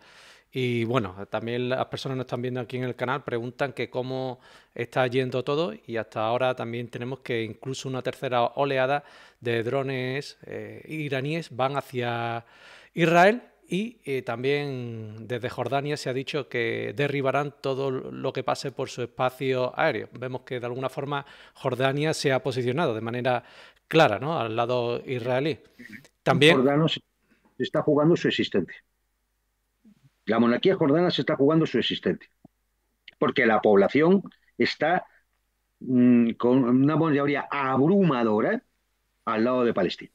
Y bueno, también las personas nos están viendo aquí en el canal, preguntan que cómo está yendo todo y hasta ahora también tenemos que incluso una tercera oleada de drones eh, iraníes van hacia Israel y eh, también desde Jordania se ha dicho que derribarán todo lo que pase por su espacio aéreo. Vemos que de alguna forma Jordania se ha posicionado de manera clara ¿no? al lado israelí. También... Jordano se está jugando su existencia. La monarquía jordana se está jugando su existencia. Porque la población está mm, con una mayoría abrumadora al lado de Palestina.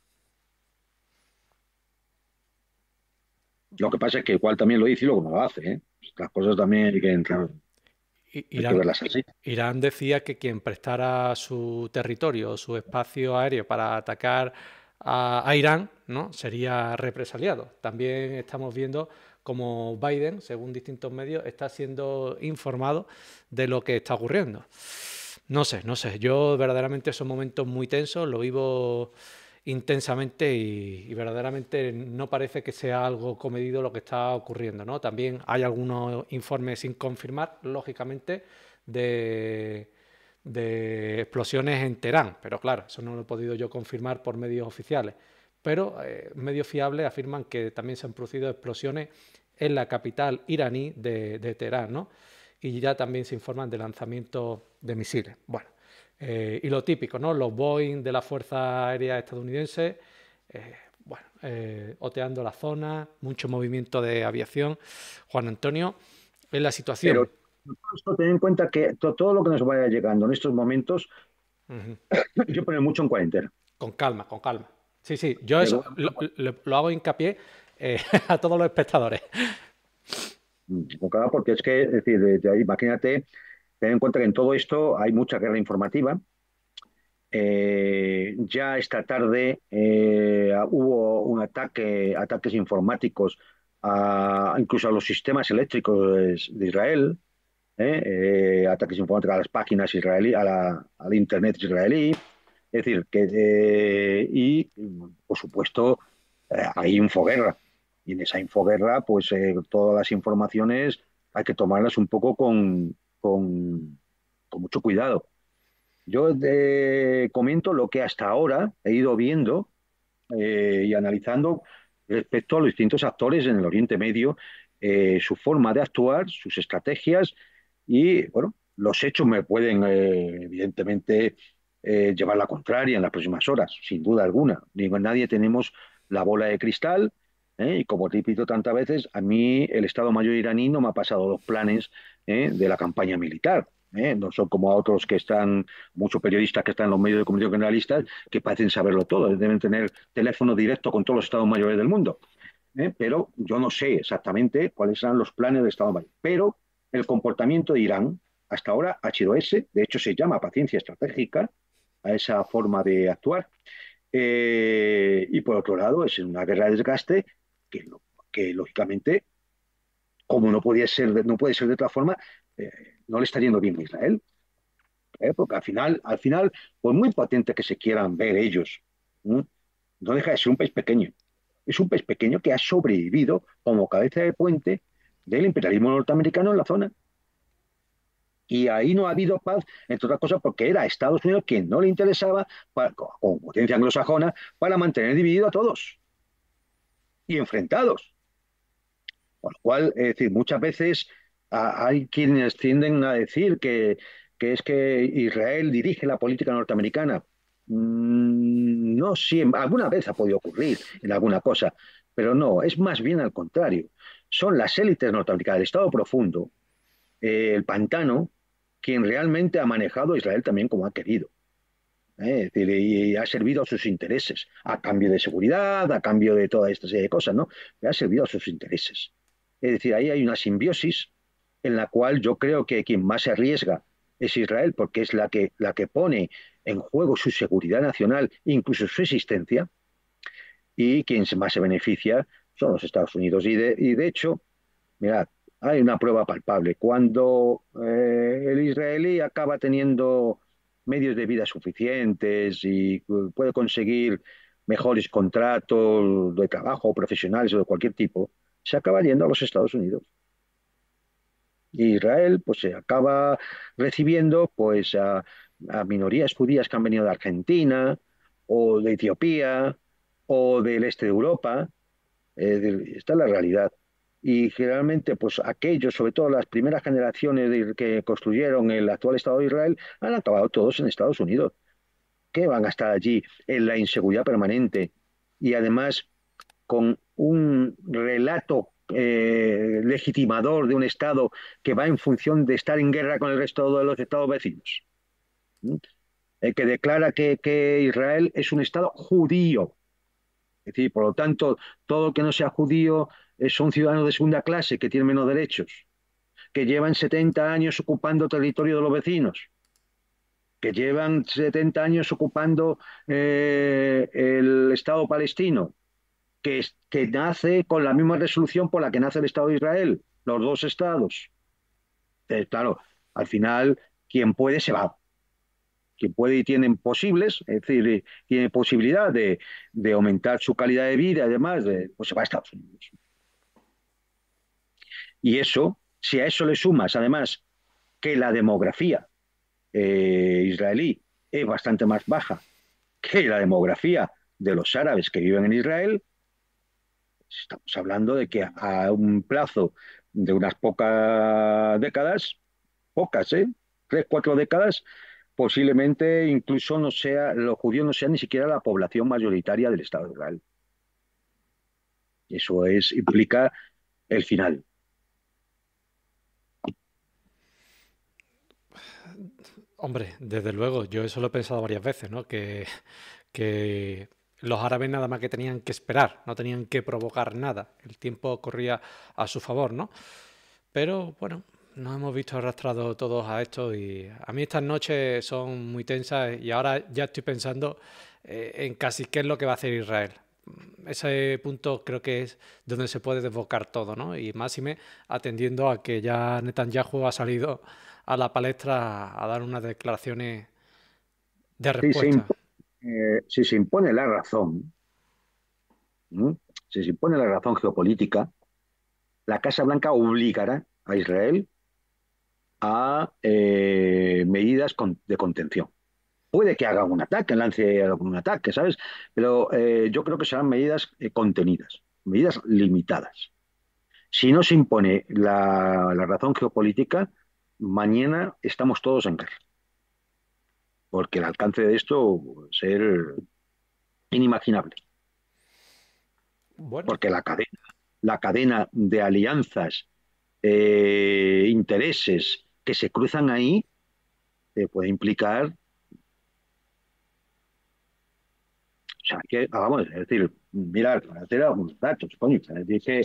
Lo que pasa es que igual también lo dice y luego no lo hace. ¿eh? Las cosas también hay que entrar. Irán, Irán, decía que quien prestara su territorio, su espacio aéreo para atacar a, Irán, ¿no? sería represaliado. También estamos viendo cómo Biden, según distintos medios, está siendo informado de lo que está ocurriendo. No sé, no sé. Yo verdaderamente son momentos muy tensos, lo vivo intensamente y, verdaderamente no parece que sea algo comedido lo que está ocurriendo. ¿no? También hay algunos informes sin confirmar, lógicamente, de, explosiones en Teherán, pero claro, eso no lo he podido yo confirmar por medios oficiales. Pero eh, medios fiables afirman que también se han producido explosiones en la capital iraní de, de Teherán, ¿no? Y ya también se informan de lanzamiento de misiles. Bueno, eh, y lo típico, ¿no? Los Boeing de la Fuerza Aérea Estadounidense, eh, bueno, eh, oteando la zona, mucho movimiento de aviación. Juan Antonio, es la situación. Pero en cuenta que todo lo que nos vaya llegando en estos momentos, yo poner mucho en cuarentena. Con calma, con calma. Sí, sí, yo eso, lo, hago hincapié a todos los espectadores. Con calma, porque es que, es decir, imagínate Ten en cuenta que en todo esto hay mucha guerra informativa. Eh, ya esta tarde eh, hubo un ataque, ataques informáticos incluso a los sistemas eléctricos de, Israel, eh, ataques informáticos a las páginas israelíes, al internet israelí. Es decir, que y por supuesto hay infoguerra. Y en esa infoguerra, pues todas las informaciones hay que tomarlas un poco con, con, mucho cuidado. Yo eh, comento lo que hasta ahora he ido viendo eh, y analizando respecto a los distintos actores en el Oriente Medio, eh, su forma de actuar, sus estrategias y, bueno, los hechos me pueden, evidentemente, llevar la contraria en las próximas horas, sin duda alguna. nadie tenemos la bola de cristal, ¿eh? Y como te repito tantas veces, a mí el Estado Mayor iraní no me ha pasado los planes ¿eh? de la campaña militar. ¿eh? No son como a otros que están, muchos periodistas que están en los medios de comunicación generalistas, que parecen saberlo todo. Deben tener teléfono directo con todos los Estados Mayores del mundo. Pero yo no sé exactamente cuáles serán los planes del Estado Mayor. Pero el comportamiento de Irán, hasta ahora ha sido ese de hecho se llama paciencia estratégica a esa forma de actuar. y por otro lado, es una guerra de desgaste que, lógicamente, como no podía ser, no puede ser de otra forma, eh, no le está yendo bien a Israel. ¿eh? Porque al final, al final, por muy potente que se quieran ver ellos, no, deja de ser un país pequeño. Es un país pequeño que ha sobrevivido como cabeza de puente del imperialismo norteamericano en la zona. Y ahí no ha habido paz, entre otras cosas, porque era Estados Unidos quien no le interesaba, con como potencia anglosajona, para mantener dividido a todos y enfrentados. Por lo cual, es decir, muchas veces hay quienes tienden a decir que, es que Israel dirige la política norteamericana. Mm, no siempre, alguna vez ha podido ocurrir en alguna cosa, pero no, es más bien al contrario. Son las élites norteamericanas, el Estado profundo, eh, el pantano, quien realmente ha manejado a Israel también como ha querido. ¿eh? es decir, y, ha servido a sus intereses, a cambio de seguridad, a cambio de toda esta serie de cosas, ¿no? ha servido a sus intereses. Es decir, ahí hay una simbiosis en la cual yo creo que quien más se arriesga es Israel, porque es la que, la que pone en juego su seguridad nacional, incluso su existencia, y quien más se beneficia son los Estados Unidos. Y de, y de hecho, mirad, hay una prueba palpable. Cuando eh, el israelí acaba teniendo medios de vida suficientes y eh, puede conseguir mejores contratos de trabajo, profesionales o de cualquier tipo, se acaba yendo a los Estados Unidos. Israel pues se acaba recibiendo pues a, minorías judías que han venido de Argentina o de Etiopía o del este de Europa. esta es la realidad y generalmente pues aquellos, sobre todo las primeras generaciones que construyeron el actual Estado de Israel, han acabado todos en Estados Unidos. ...que van a estar allí? En la inseguridad permanente y además con un relato eh, legitimador de un Estado que va en función de estar en guerra con el resto de los Estados vecinos. que declara que, que Israel es un Estado judío. Es decir, por lo tanto, todo que no sea judío eh, son ciudadanos de segunda clase que tienen menos derechos, que llevan 70 años ocupando territorio de los vecinos, que llevan 70 años ocupando eh, el Estado palestino, que, que nace con la misma resolución por la que nace el Estado de Israel, los dos estados. Eh, claro, al final quien puede se va. Quien puede y tienen posibles, es decir, tiene posibilidad de, aumentar su calidad de vida además, de, pues se va a Estados Unidos. Y eso, si a eso le sumas además que la demografía eh, israelí es bastante más baja que la demografía de los árabes que viven en Israel, estamos hablando de que a un plazo de unas pocas décadas, pocas, ¿eh? tres, cuatro décadas, posiblemente incluso no sea, los judíos no sean ni siquiera la población mayoritaria del Estado de Israel. Eso es, implica el final. Hombre, desde luego, yo eso lo he pensado varias veces, ¿no? Que, los árabes nada más que tenían que esperar, no tenían que provocar nada, el tiempo corría a su favor, ¿no? Pero bueno, nos hemos visto arrastrados todos a esto y a mí estas noches son muy tensas y ahora ya estoy pensando eh, en casi qué es lo que va a hacer Israel. Ese punto creo que es donde se puede desbocar todo, ¿no? Y me atendiendo a que ya Netanyahu ha salido a la palestra a dar unas declaraciones de respuesta. Eh, si se, impone la razón, si se impone la razón geopolítica, la Casa Blanca obligará a Israel a eh, medidas de contención. Puede que haga un ataque, lance algún ataque, ¿sabes? Pero eh, yo creo que serán medidas contenidas, medidas limitadas. Si no se impone la, la razón geopolítica, mañana estamos todos en guerra. Porque el alcance de esto ser inimaginable. Porque la cadena, la cadena de alianzas, e intereses que se cruzan ahí, puede implicar. O sea, que, ah, vamos, es decir, mirar, hacer algunos datos, coño, es decir, que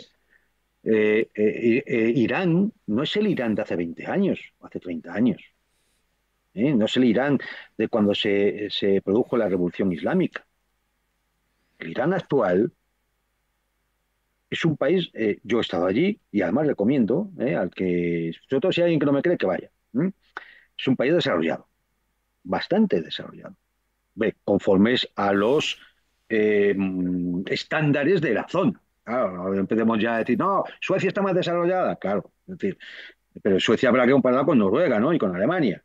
eh, eh, eh, Irán no es el Irán de hace 20 años, hace 30 años. No es el Irán de cuando se, produjo la revolución islámica. El Irán actual es un país, yo he estado allí y además recomiendo al que, sobre si hay alguien que no me cree, que vaya. Es un país desarrollado, bastante desarrollado, conformes a los estándares de la zona. Claro, empecemos ya a decir, no, Suecia está más desarrollada, claro, decir, pero Suecia habrá que compararla con Noruega, ¿no? Y con Alemania.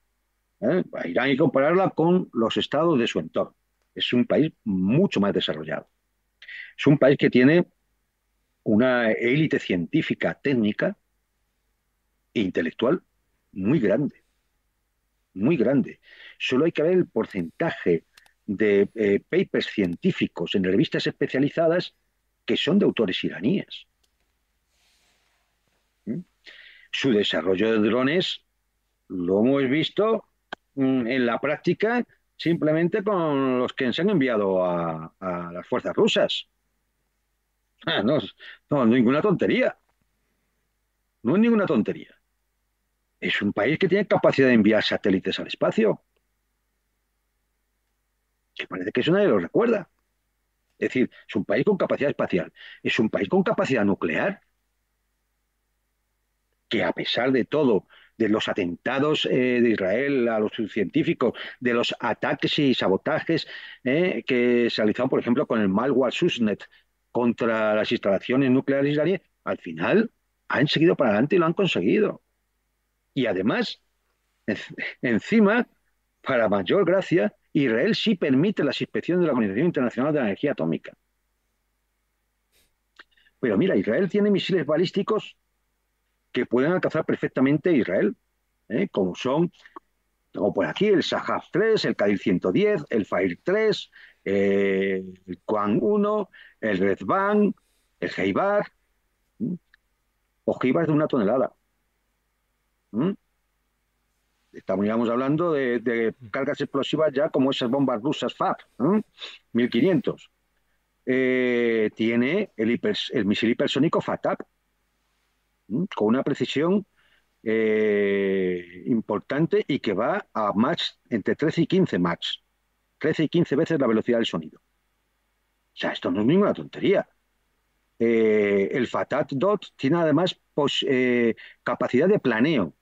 Irán ¿eh? y compararla con los estados de su entorno. Es un país mucho más desarrollado. Es un país que tiene una élite científica, técnica e intelectual muy grande. Muy grande. Solo hay que ver el porcentaje de eh, papers científicos en revistas especializadas que son de autores iraníes. ¿Mm? Su desarrollo de drones lo hemos visto mm, en la práctica simplemente con los que se han enviado a, las fuerzas rusas. Ah, no, no, ninguna tontería. No es ninguna tontería. Es un país que tiene capacidad de enviar satélites al espacio. Que parece que eso nadie lo recuerda. Es decir, es un país con capacidad espacial, es un país con capacidad nuclear, que a pesar de todo, de los atentados eh, de Israel a los científicos, de los ataques y sabotajes eh, que se realizaron, por ejemplo, con el malware Susnet contra las instalaciones nucleares israelíes, al final han seguido para adelante y lo han conseguido. Y además, encima, para mayor gracia, Israel sí permite las inspecciones de la Organización Internacional de la Energía Atómica. Pero mira, Israel tiene misiles balísticos que pueden alcanzar perfectamente Israel, ¿eh? como son, como por aquí, el Sahab 3, el Kadir 110, el Fire 3, eh, el Quan 1, el Red el Heibar, O ojivas de una tonelada. Estamos hablando de, cargas explosivas ya como esas bombas rusas FAB, 1500. Eh, tiene el, misil hipersónico FATAP, con una precisión eh, importante y que va a Mach entre 13 y 15 max 13 y 15 veces la velocidad del sonido. O sea, esto no es ninguna tontería. Eh, el FATAP DOT tiene además pues, capacidad de planeo,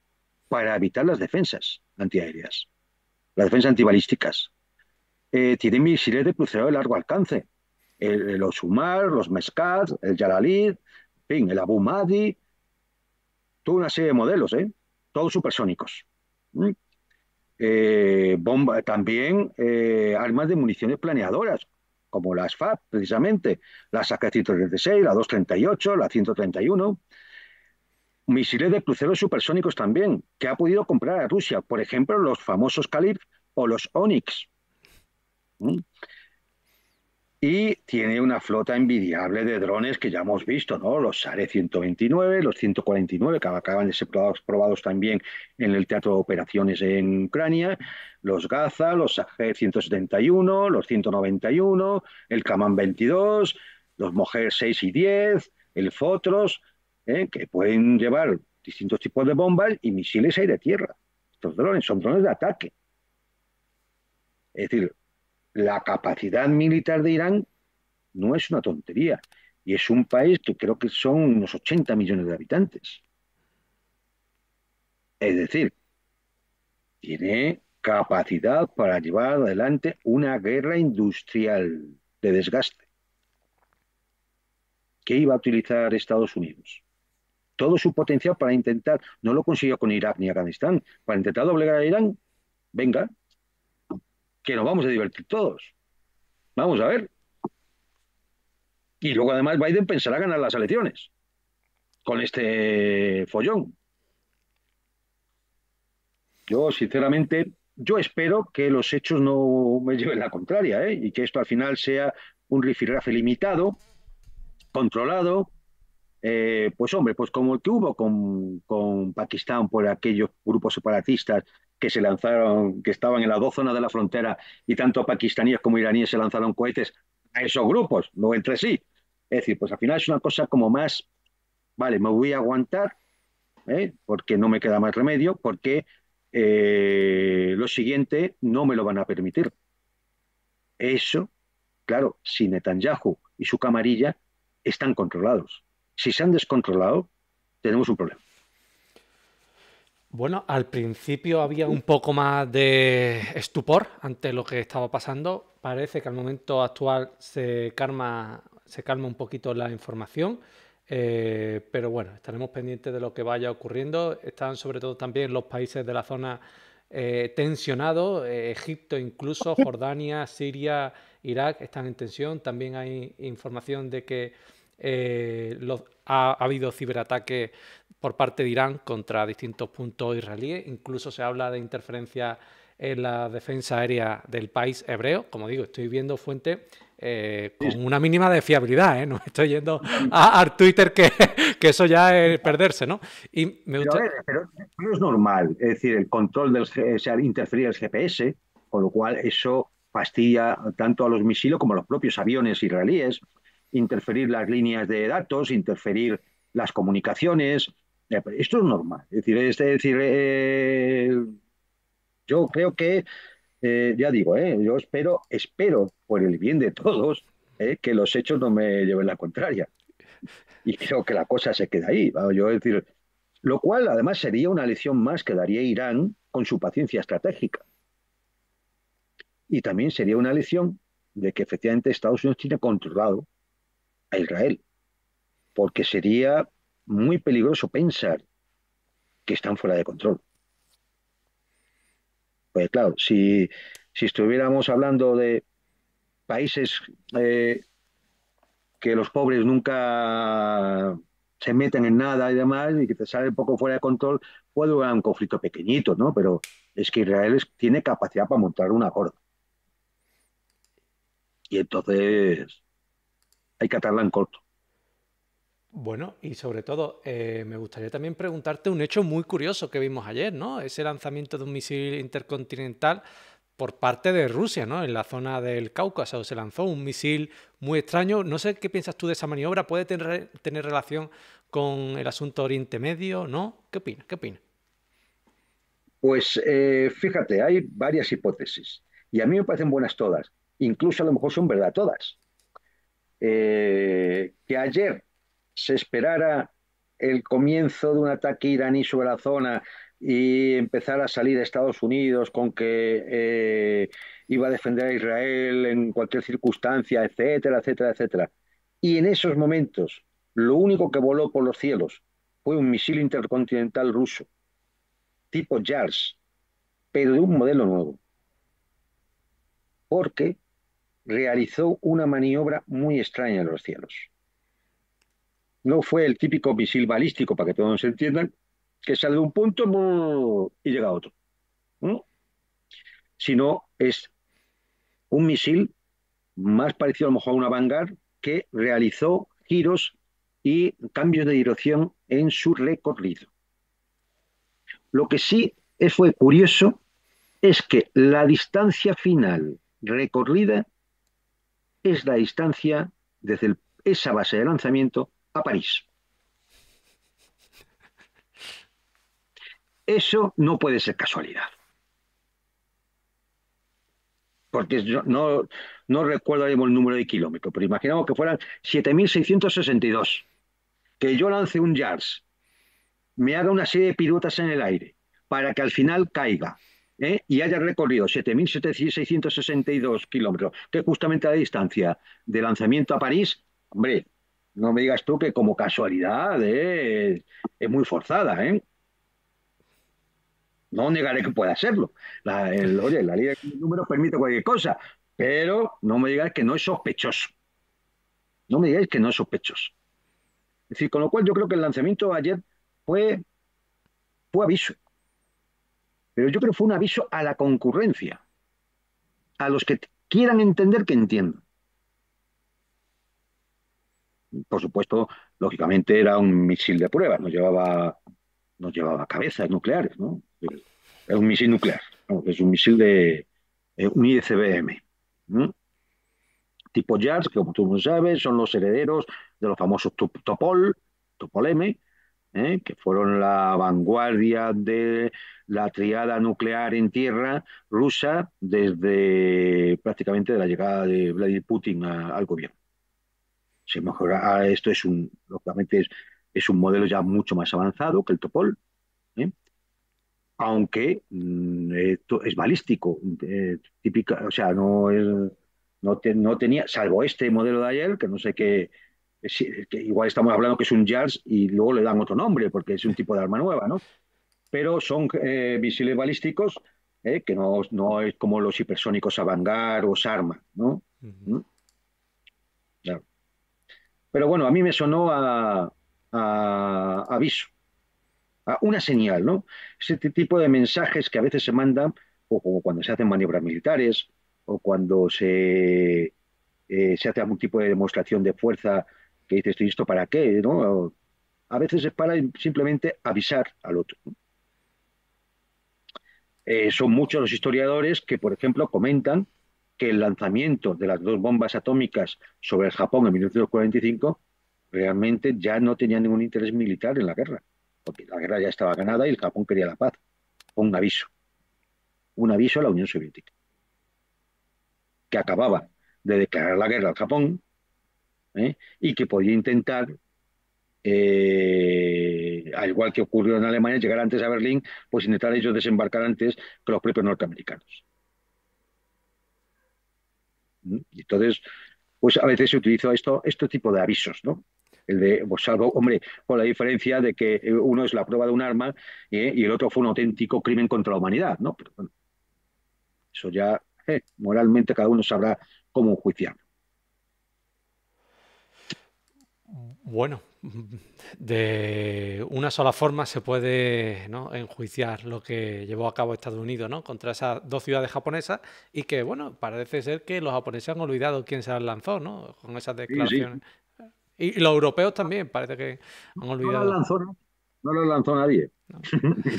para evitar las defensas antiaéreas, las defensas antibalísticas. Eh, tienen misiles de crucero de largo alcance, los Sumar, los Mescat, el Yaralid, el Abu Mahdi, toda una serie de modelos, ¿eh? todos supersónicos. ¿Mm? Eh, bomba, también eh, armas de municiones planeadoras, como las FAB, precisamente, las AK-136, la 238, la 131 misiles de cruceros supersónicos también, que ha podido comprar a Rusia, por ejemplo, los famosos Kalibr o los Onyx. ¿Mm? Y tiene una flota envidiable de drones que ya hemos visto, ¿no? Los SARE 129, los 149, que acaban de ser probados, también en el Teatro de Operaciones en Ucrania, los Gaza, los AG 171, los 191, el Kaman 22, los Mojer 6 y 10, el Fotros, ¿eh? que pueden llevar distintos tipos de bombas y misiles aire-tierra. Estos drones son drones de ataque. Es decir, la capacidad militar de Irán no es una tontería. Y es un país que creo que son unos 80 millones de habitantes. Es decir, tiene capacidad para llevar adelante una guerra industrial de desgaste. ¿Qué iba a utilizar Estados Unidos? todo su potencial para intentar, no lo consiguió con Irak ni Afganistán, para intentar doblegar a Irán, venga, que nos vamos a divertir todos. Vamos a ver. Y luego además Biden pensará ganar las elecciones con este follón. Yo sinceramente, yo espero que los hechos no me lleven la contraria ¿eh? y que esto al final sea un rifirrafe limitado, controlado, eh, pues hombre, pues como el que hubo con, Pakistán por aquellos grupos separatistas que se lanzaron, que estaban en las dos zonas de la frontera y tanto pakistaníes como iraníes se lanzaron cohetes a esos grupos, no entre sí. Es decir, pues al final es una cosa como más, vale, me voy a aguantar ¿eh? porque no me queda más remedio, porque eh, lo siguiente no me lo van a permitir. Eso, claro, si Netanyahu y su camarilla están controlados si se han descontrolado, tenemos un problema. Bueno, al principio había un poco más de estupor ante lo que estaba pasando. Parece que al momento actual se calma, se calma un poquito la información. Eh, pero bueno, estaremos pendientes de lo que vaya ocurriendo. Están sobre todo también los países de la zona eh, tensionados, eh, Egipto incluso, Jordania, Siria, Irak están en tensión. También hay información de que eh, ha, habido ciberataques por parte de Irán contra distintos puntos israelíes, incluso se habla de interferencia en la defensa aérea del país hebreo. Como digo, estoy viendo fuentes eh, con una mínima de fiabilidad, ¿eh? no estoy yendo a Twitter que, eso ya es perderse, ¿no? pero, es normal, es decir, el control del ha interferir el GPS, con lo cual eso fastidia tanto a los misiles como a los propios aviones israelíes interferir las líneas de datos, interferir las comunicaciones. Eh, esto es normal. Es decir, es decir eh, yo creo que, eh, ya digo, yo espero, espero, por el bien de todos, que los hechos no me lleven la contraria. Y creo que la cosa se queda ahí. Yo, decir, lo cual además sería una lección más que daría Irán con su paciencia estratégica. Y también sería una lección de que efectivamente Estados Unidos tiene controlado Israel, porque sería muy peligroso pensar que están fuera de control. Pues claro, si, estuviéramos hablando de países eh, que los pobres nunca se meten en nada y demás, y que te sale un poco fuera de control, puede haber un conflicto pequeñito, ¿no? Pero es que Israel tiene capacidad para montar un acuerdo Y entonces hay que en corto. Bueno, y sobre todo, eh, me gustaría también preguntarte un hecho muy curioso que vimos ayer, ¿no? Ese lanzamiento de un misil intercontinental por parte de Rusia, ¿no? En la zona del Cáucaso se lanzó un misil muy extraño. No sé qué piensas tú de esa maniobra. ¿Puede tener, relación con el asunto Oriente Medio? ¿No? ¿Qué opinas? ¿Qué Pues eh, fíjate, hay varias hipótesis. Y a mí me parecen buenas todas. Incluso a lo mejor son verdad todas. Eh, que ayer se esperara el comienzo de un ataque iraní sobre la zona y empezar a salir de Estados Unidos con que eh, iba a defender a Israel en cualquier circunstancia, etcétera, etcétera, etcétera. Y en esos momentos, lo único que voló por los cielos fue un misil intercontinental ruso, tipo JARS, pero de un modelo nuevo. Porque realizó una maniobra muy extraña en los cielos. No fue el típico misil balístico, para que todos se entiendan, que sale de un punto y llega a otro. ¿no? Sino es un misil más parecido a lo mejor a una Vanguard que realizó giros y cambios de dirección en su recorrido. Lo que sí fue curioso es que la distancia final recorrida es la distancia desde esa base de lanzamiento a París. Eso no puede ser casualidad. Porque no, no recuerdo el número de kilómetros, pero imaginamos que fueran 7.662. Que yo lance un JARS, me haga una serie de piruetas en el aire, para que al final caiga, ¿eh? y haya recorrido 7.662 kilómetros, que es justamente la distancia de lanzamiento a París, hombre, no me digas tú que como casualidad ¿eh? es muy forzada, ¿eh? No negaré que pueda serlo. La, oye, la ley de números permite cualquier cosa, pero no me digáis que no es sospechoso. No me digáis que no es sospechoso. Es decir, con lo cual yo creo que el lanzamiento ayer fue, fue aviso. Pero yo creo que fue un aviso a la concurrencia, a los que quieran entender que entiendan. Por supuesto, lógicamente era un misil de prueba, no llevaba, llevaba cabezas nucleares, ¿no? Es un misil nuclear, es un misil de eh, un ICBM. Tipo JARS, que como tú sabes, son los herederos de los famosos Topol, Topol M, ¿eh? que fueron la vanguardia de la triada nuclear en tierra rusa desde prácticamente la llegada de Vladimir Putin al gobierno. Se mejora, ah, esto es un, lógicamente es, es, un modelo ya mucho más avanzado que el Topol, ¿eh? aunque mm, esto es balístico, eh, o sea, no es, no, no tenía, salvo este modelo de ayer, que no sé qué, igual estamos hablando que es un JARS y luego le dan otro nombre porque es un tipo de arma nueva, ¿no? Pero son eh, misiles balísticos eh, que no, no, es como los hipersónicos Avangar o Sarma, ¿no? ¿Mm? Pero bueno, a mí me sonó a, aviso, a una señal, ¿no? Ese este tipo de mensajes que a veces se mandan, o como cuando se hacen maniobras militares, o cuando se, eh, se hace algún tipo de demostración de fuerza dices, esto para qué? ¿no? A veces es para simplemente avisar al otro. Eh, son muchos los historiadores que, por ejemplo, comentan que el lanzamiento de las dos bombas atómicas sobre el Japón en 1945 realmente ya no tenía ningún interés militar en la guerra, porque la guerra ya estaba ganada y el Japón quería la paz. Un aviso, un aviso a la Unión Soviética, que acababa de declarar la guerra al Japón ¿eh? y que podía intentar, eh, al igual que ocurrió en Alemania, llegar antes a Berlín, pues intentar ellos desembarcar antes que los propios norteamericanos. ¿Mm? Entonces, pues a veces se utilizó esto, este tipo de avisos, ¿no? El de, pues, salvo, hombre, con la diferencia de que eh, uno es la prueba de un arma y el otro fue un auténtico crimen contra la humanidad, ¿no? eso ya moralmente cada uno sabrá cómo juiciar. Bueno, de una sola forma se puede ¿no? enjuiciar lo que llevó a cabo Estados Unidos ¿no? contra esas dos ciudades japonesas y que, bueno, parece ser que los japoneses han olvidado quién se las lanzó, ¿no? Con esas declaraciones. Y los europeos también, parece que han olvidado. No lo lanzó, no, lanzó nadie. No.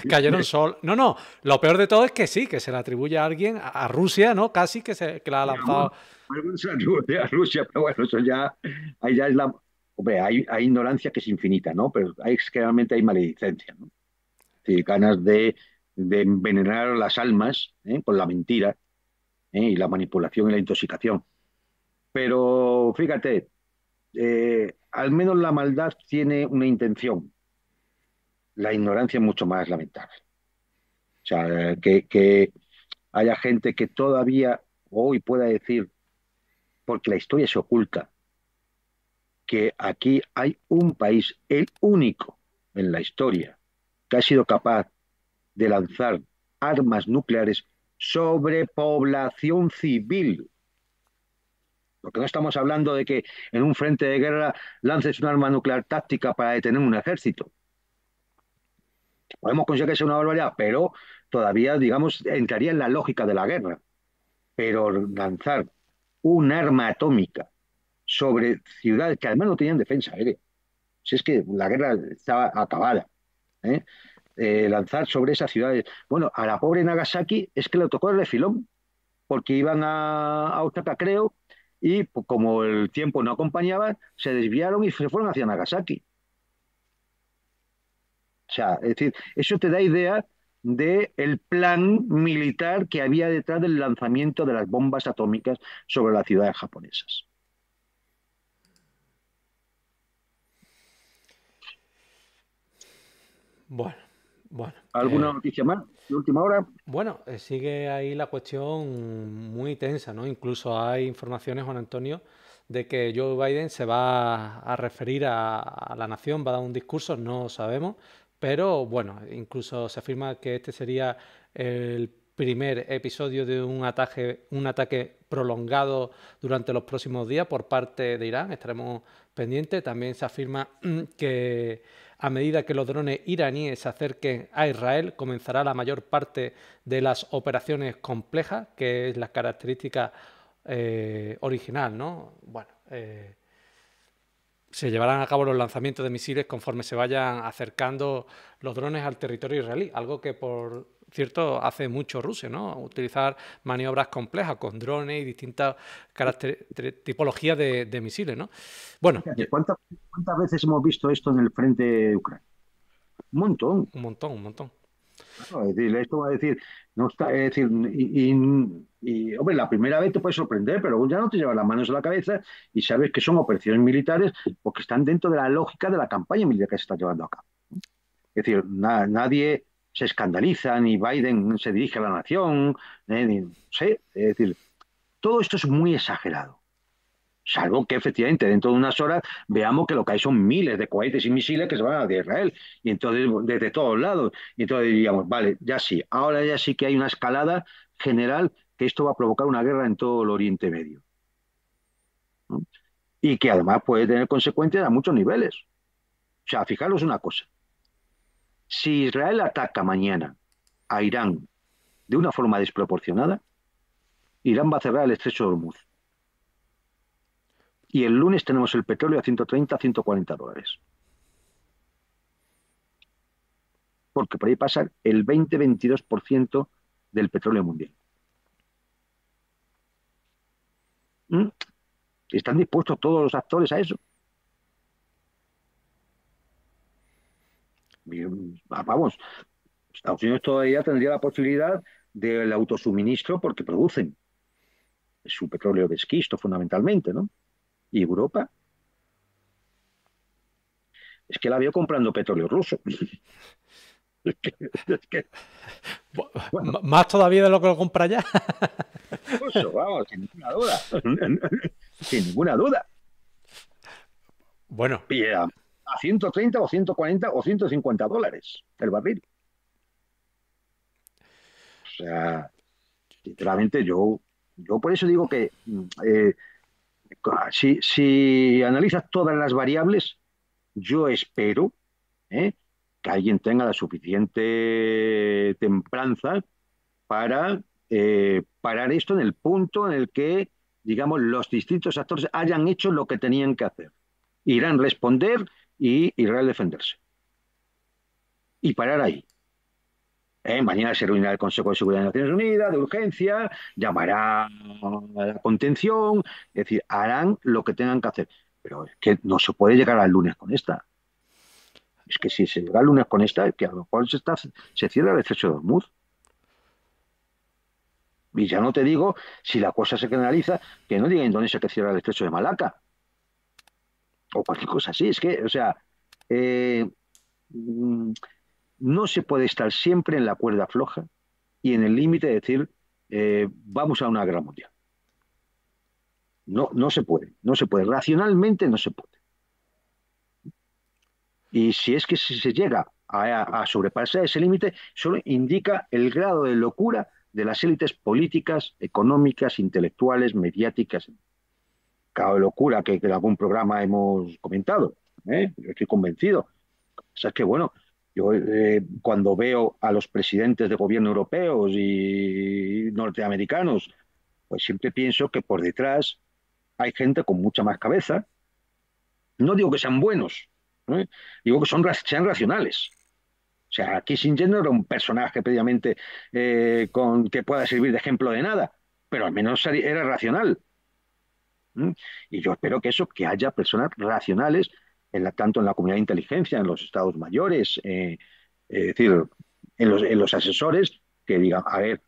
Cayeron sol. No, no, lo peor de todo es que sí, que se le atribuye a alguien, a Rusia, ¿no? Casi que, se, que la ha lanzado. A Rusia, pero bueno, eso ya, ahí ya es la hay, ignorancia que es infinita, ¿no? Pero hay, realmente hay maledicencia, ¿no? ganas de, envenenar las almas ¿eh? con la mentira ¿eh? y la manipulación y la intoxicación. Pero fíjate, eh, al menos la maldad tiene una intención. La ignorancia es mucho más lamentable. O sea, que haya gente que todavía hoy pueda decir, porque la historia se oculta, que aquí hay un país, el único en la historia, que ha sido capaz de lanzar armas nucleares sobre población civil. Porque no estamos hablando de que en un frente de guerra lances un arma nuclear táctica para detener un ejército. Podemos considerar que es una barbaridad, pero todavía, digamos, entraría en la lógica de la guerra. Pero lanzar un arma atómica sobre ciudades que además no tenían defensa aérea. Si es que la guerra estaba acabada. ¿eh? Eh, lanzar sobre esas ciudades. Bueno, a la pobre Nagasaki es que le tocó el refilón, porque iban a, Otaka, creo, y pues, como el tiempo no acompañaba, se desviaron y se fueron hacia Nagasaki. O sea, es decir, eso te da idea del el plan militar que había detrás del lanzamiento de las bombas atómicas sobre las ciudades japonesas. Bueno, bueno. ¿Alguna eh, noticia más de última hora? Bueno, eh, sigue ahí la cuestión muy tensa, ¿no? Incluso hay informaciones, Juan Antonio, de que Joe Biden se va a referir a, la nación, va a dar un discurso, no sabemos, pero bueno, incluso se afirma que este sería el primer episodio de un ataque, un ataque prolongado durante los próximos días por parte de Irán. Estaremos pendientes. También se afirma que a medida que los drones iraníes se acerquen a Israel, comenzará la mayor parte de las operaciones complejas, que es la característica eh, original, ¿no? Bueno, eh, se llevarán a cabo los lanzamientos de misiles conforme se vayan acercando los drones al territorio israelí, algo que por cierto, hace mucho Rusia, ¿no? Utilizar maniobras complejas con drones y distintas tipologías de, misiles, ¿no? Bueno. ¿Cuántas, veces hemos visto esto en el frente de Ucrania? Un montón. Un montón, un montón. es decir, esto va a decir, no está, es decir, y, hombre, la primera vez te puede sorprender, pero ya no te llevas las manos a la cabeza y sabes que son operaciones militares porque están dentro de la lógica de la campaña militar que se está llevando a cabo. Es decir, nadie, se escandalizan y Biden se dirige a la nación, eh, es decir, todo esto es muy exagerado. Salvo que efectivamente dentro de unas horas veamos que lo que hay son miles de cohetes y misiles que se van a Israel, y entonces desde todos lados. Y entonces diríamos, vale, ya sí, ahora ya sí que hay una escalada general que esto va a provocar una guerra en todo el Oriente Medio. ¿Mm? Y que además puede tener consecuencias a muchos niveles. O sea, fijaros una cosa. Si Israel ataca mañana a Irán de una forma desproporcionada, Irán va a cerrar el estrecho de Hormuz. Y el lunes tenemos el petróleo a 130, 140 dólares. Porque por ahí pasa el 20-22% del petróleo mundial. ¿Mm? ¿Están dispuestos todos los actores a eso? Ah, vamos, Estados Unidos todavía tendría la posibilidad del autosuministro porque producen su petróleo de esquisto fundamentalmente, ¿no? Y Europa es que la veo comprando petróleo ruso. Es que, Más todavía de lo que lo compra ya. Ruso, vamos, sin ninguna duda. sin ninguna duda. Bueno a 130 o 140 o 150 dólares el barril. O sea, sinceramente yo, yo por eso digo que mm, eh, si, si, analizas todas las variables, yo espero ¿eh? que alguien tenga la suficiente templanza para eh, parar esto en el punto en el que, digamos, los distintos actores hayan hecho lo que tenían que hacer. Irán responder y Israel defenderse. Y parar ahí. ¿Eh? Mañana se reunirá el Consejo de Seguridad de Naciones Unidas de urgencia, llamará a la contención, es decir, harán lo que tengan que hacer. Pero es que no se puede llegar al lunes con esta. Es que si se llega al lunes con esta, es que a lo mejor se, está, se cierra el Estrecho de Hormuz. Y ya no te digo si la cosa se canaliza, que no diga Indonesia que cierra el estrecho de Malaca o cualquier cosa así. Es que, o sea, eh, mm, no se puede estar siempre en la cuerda floja y en el límite de decir, eh, vamos a una guerra mundial. No, no se puede, no se puede. Racionalmente no se puede. Y si es que se llega a, a sobrepasar ese límite, solo indica el grado de locura de las élites políticas, económicas, intelectuales, mediáticas, cada locura que, en algún programa hemos comentado. ¿eh? Yo estoy convencido. O sea, es que, bueno, yo eh, cuando veo a los presidentes de gobierno europeos y norteamericanos, pues siempre pienso que por detrás hay gente con mucha más cabeza. No digo que sean buenos, ¿eh? digo que son, sean racionales. O sea, Kissinger no era un personaje previamente con, que pueda servir de ejemplo de nada, pero al menos era racional. Y yo espero que eso, que haya personas racionales, en la, tanto en la comunidad de inteligencia, en los estados mayores, eh, es decir, en los, en los, asesores, que digan, a ver,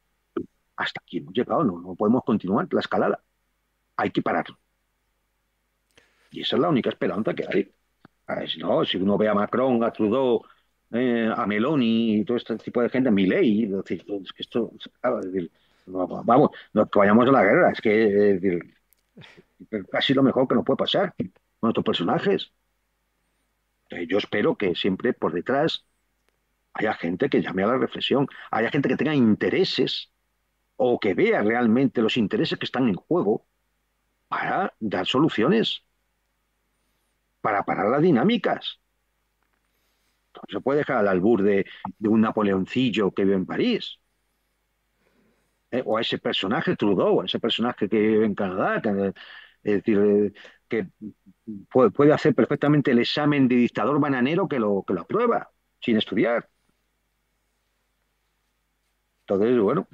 hasta aquí hemos llegado, no, podemos continuar la escalada, hay que parar. Y esa es la única esperanza que hay. si, no, si uno ve a Macron, a Trudeau, eh, a Meloni y todo este tipo de gente, Milei, es decir, es que esto, vamos, no que vayamos a la guerra, es que es casi lo mejor que nos puede pasar con nuestros personajes. yo espero que siempre por detrás haya gente que llame a la reflexión, haya gente que tenga intereses o que vea realmente los intereses que están en juego para dar soluciones, para parar las dinámicas. No se puede dejar al albur de, un Napoleoncillo que vive en París. ¿eh? O a ese personaje Trudeau, a ese personaje que vive en Canadá, es decir, eh, que puede, hacer perfectamente el examen de dictador bananero que lo, que lo aprueba, sin estudiar. Entonces, bueno.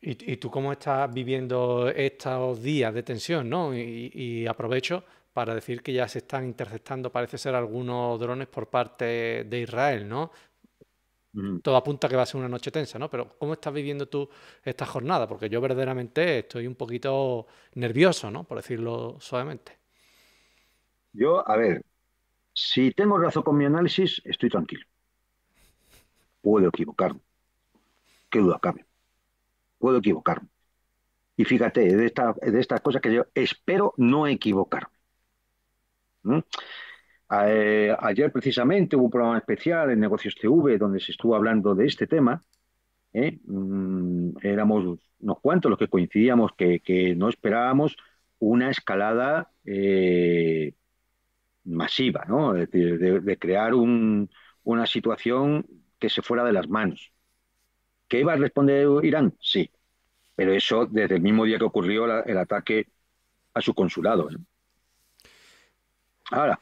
¿Y, tú cómo estás viviendo estos días de tensión, no? Y, y, aprovecho para decir que ya se están interceptando, parece ser, algunos drones por parte de Israel, ¿no? todo apunta que va a ser una noche tensa, ¿no? Pero ¿cómo estás viviendo tú esta jornada? Porque yo verdaderamente estoy un poquito nervioso, ¿no? Por decirlo suavemente. Yo, a ver, si tengo razón con mi análisis, estoy tranquilo. Puedo equivocarme. Qué duda cabe. Puedo equivocarme. Y fíjate, de, de estas cosas que yo espero no equivocarme. ¿Mm? Eh, ayer precisamente hubo un programa especial en Negocios TV donde se estuvo hablando de este tema. ¿eh? Mm, éramos unos cuantos los que coincidíamos que, no esperábamos una escalada eh, masiva, ¿no? de, crear un, una situación que se fuera de las manos. ¿Qué iba a responder Irán? Sí, pero eso desde el mismo día que ocurrió el ataque a su consulado. Ahora,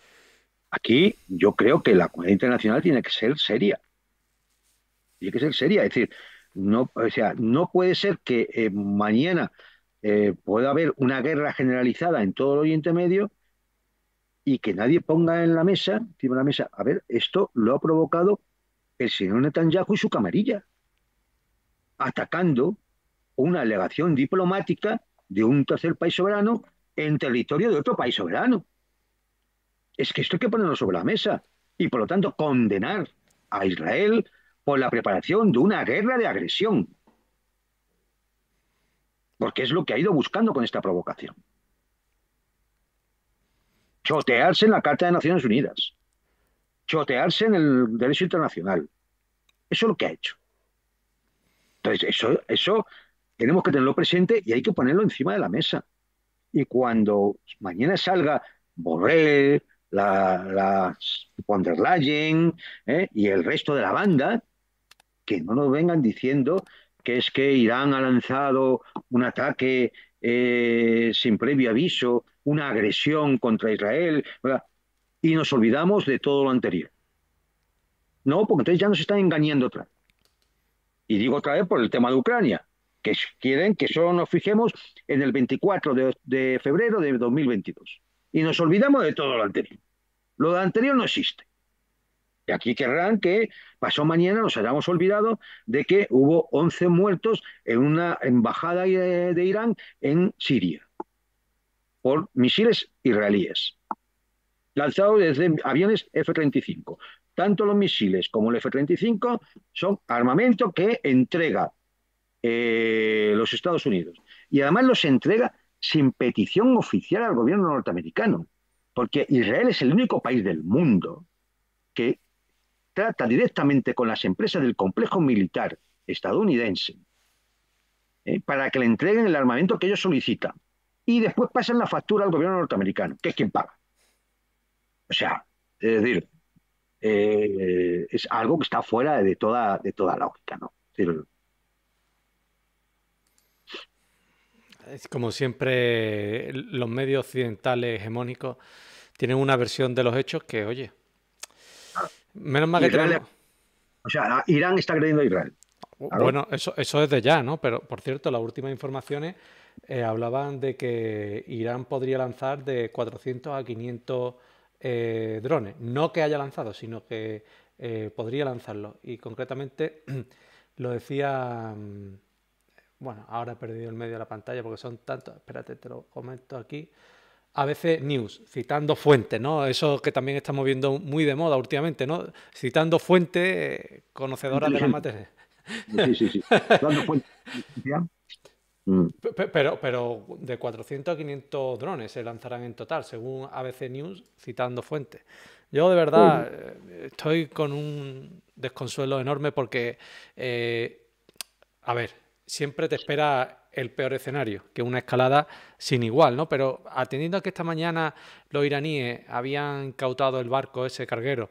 Aquí yo creo que la comunidad internacional tiene que ser seria. Tiene que ser seria. Es decir, no, o sea, no puede ser que eh, mañana eh, pueda haber una guerra generalizada en todo el Oriente Medio y que nadie ponga en la mesa, encima la mesa, a ver, esto lo ha provocado el señor Netanyahu y su camarilla, atacando una alegación diplomática de un tercer país soberano en territorio de otro país soberano. Es que esto hay que ponerlo sobre la mesa y por lo tanto condenar a Israel por la preparación de una guerra de agresión. Porque es lo que ha ido buscando con esta provocación. Chotearse en la Carta de Naciones Unidas. Chotearse en el derecho internacional. Eso es lo que ha hecho. Entonces, eso, eso tenemos que tenerlo presente y hay que ponerlo encima de la mesa. Y cuando mañana salga Borrell, la, la von der ¿eh? y el resto de la banda, que no nos vengan diciendo que es que Irán ha lanzado un ataque eh, sin previo aviso, una agresión contra Israel, y nos olvidamos de todo lo anterior. No, porque entonces ya nos están engañando otra vez. Y digo otra vez por el tema de Ucrania, que quieren que solo nos fijemos en el 24 de febrero de 2022 y nos olvidamos de todo lo anterior. Lo anterior no existe. Y aquí querrán que pasó mañana nos hayamos olvidado de que hubo 11 muertos en una embajada de, Irán en Siria por misiles israelíes lanzados desde aviones F-35. Tanto los misiles como el F-35 son armamento que entrega eh, los Estados Unidos. Y además los entrega sin petición oficial al gobierno norteamericano, porque Israel es el único país del mundo que trata directamente con las empresas del complejo militar estadounidense eh, para que le entreguen el armamento que ellos solicitan y después pasan la factura al gobierno norteamericano, que es quien paga. O sea, es decir, eh, es algo que está fuera de toda, de toda lógica, ¿no? como siempre, los medios occidentales hegemónicos tienen una versión de los hechos que, oye, menos mal que Israel, O sea, Irán está creyendo a Israel. Oh, bueno, eso, es de ya, ¿no? Pero, por cierto, las últimas informaciones eh, hablaban de que Irán podría lanzar de 400 a 500 eh, drones. No que haya lanzado, sino que eh, podría lanzarlo. Y concretamente lo decía... Mm, bueno, ahora he perdido el medio de la pantalla porque son tantos. Espérate, te lo comento aquí. ABC News, citando fuentes, ¿no? Eso que también estamos viendo muy de moda últimamente, ¿no? Citando fuentes eh, conocedoras de la materia. Sí, sí, sí. Citando fuentes. Mm. Pero, pero de 400 a 500 drones se lanzarán en total, según ABC News, citando fuentes. Yo de verdad eh, estoy con un desconsuelo enorme porque, eh, a ver, siempre te espera el peor escenario, que una escalada sin igual, ¿no? Pero atendiendo a que esta mañana los iraníes habían cautado el barco, ese carguero,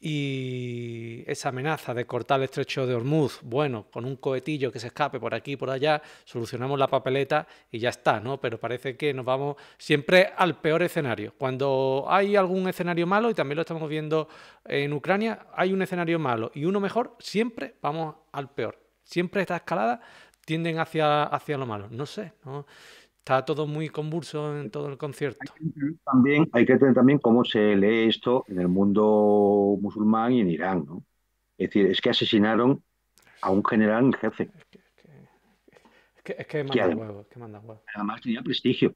y esa amenaza de cortar el estrecho de Hormuz, bueno, con un cohetillo que se escape por aquí y por allá, solucionamos la papeleta y ya está, ¿no? Pero parece que nos vamos siempre al peor escenario. Cuando hay algún escenario malo, y también lo estamos viendo en Ucrania, hay un escenario malo y uno mejor, siempre vamos al peor. Siempre estas escaladas tienden hacia, hacia lo malo. No sé, ¿no? está todo muy convulso en todo el concierto. También hay que tener también cómo se lee esto en el mundo musulmán y en Irán, ¿no? Es decir, es que asesinaron a un general en jefe. Es que, es que, manda huevo, Además tenía prestigio.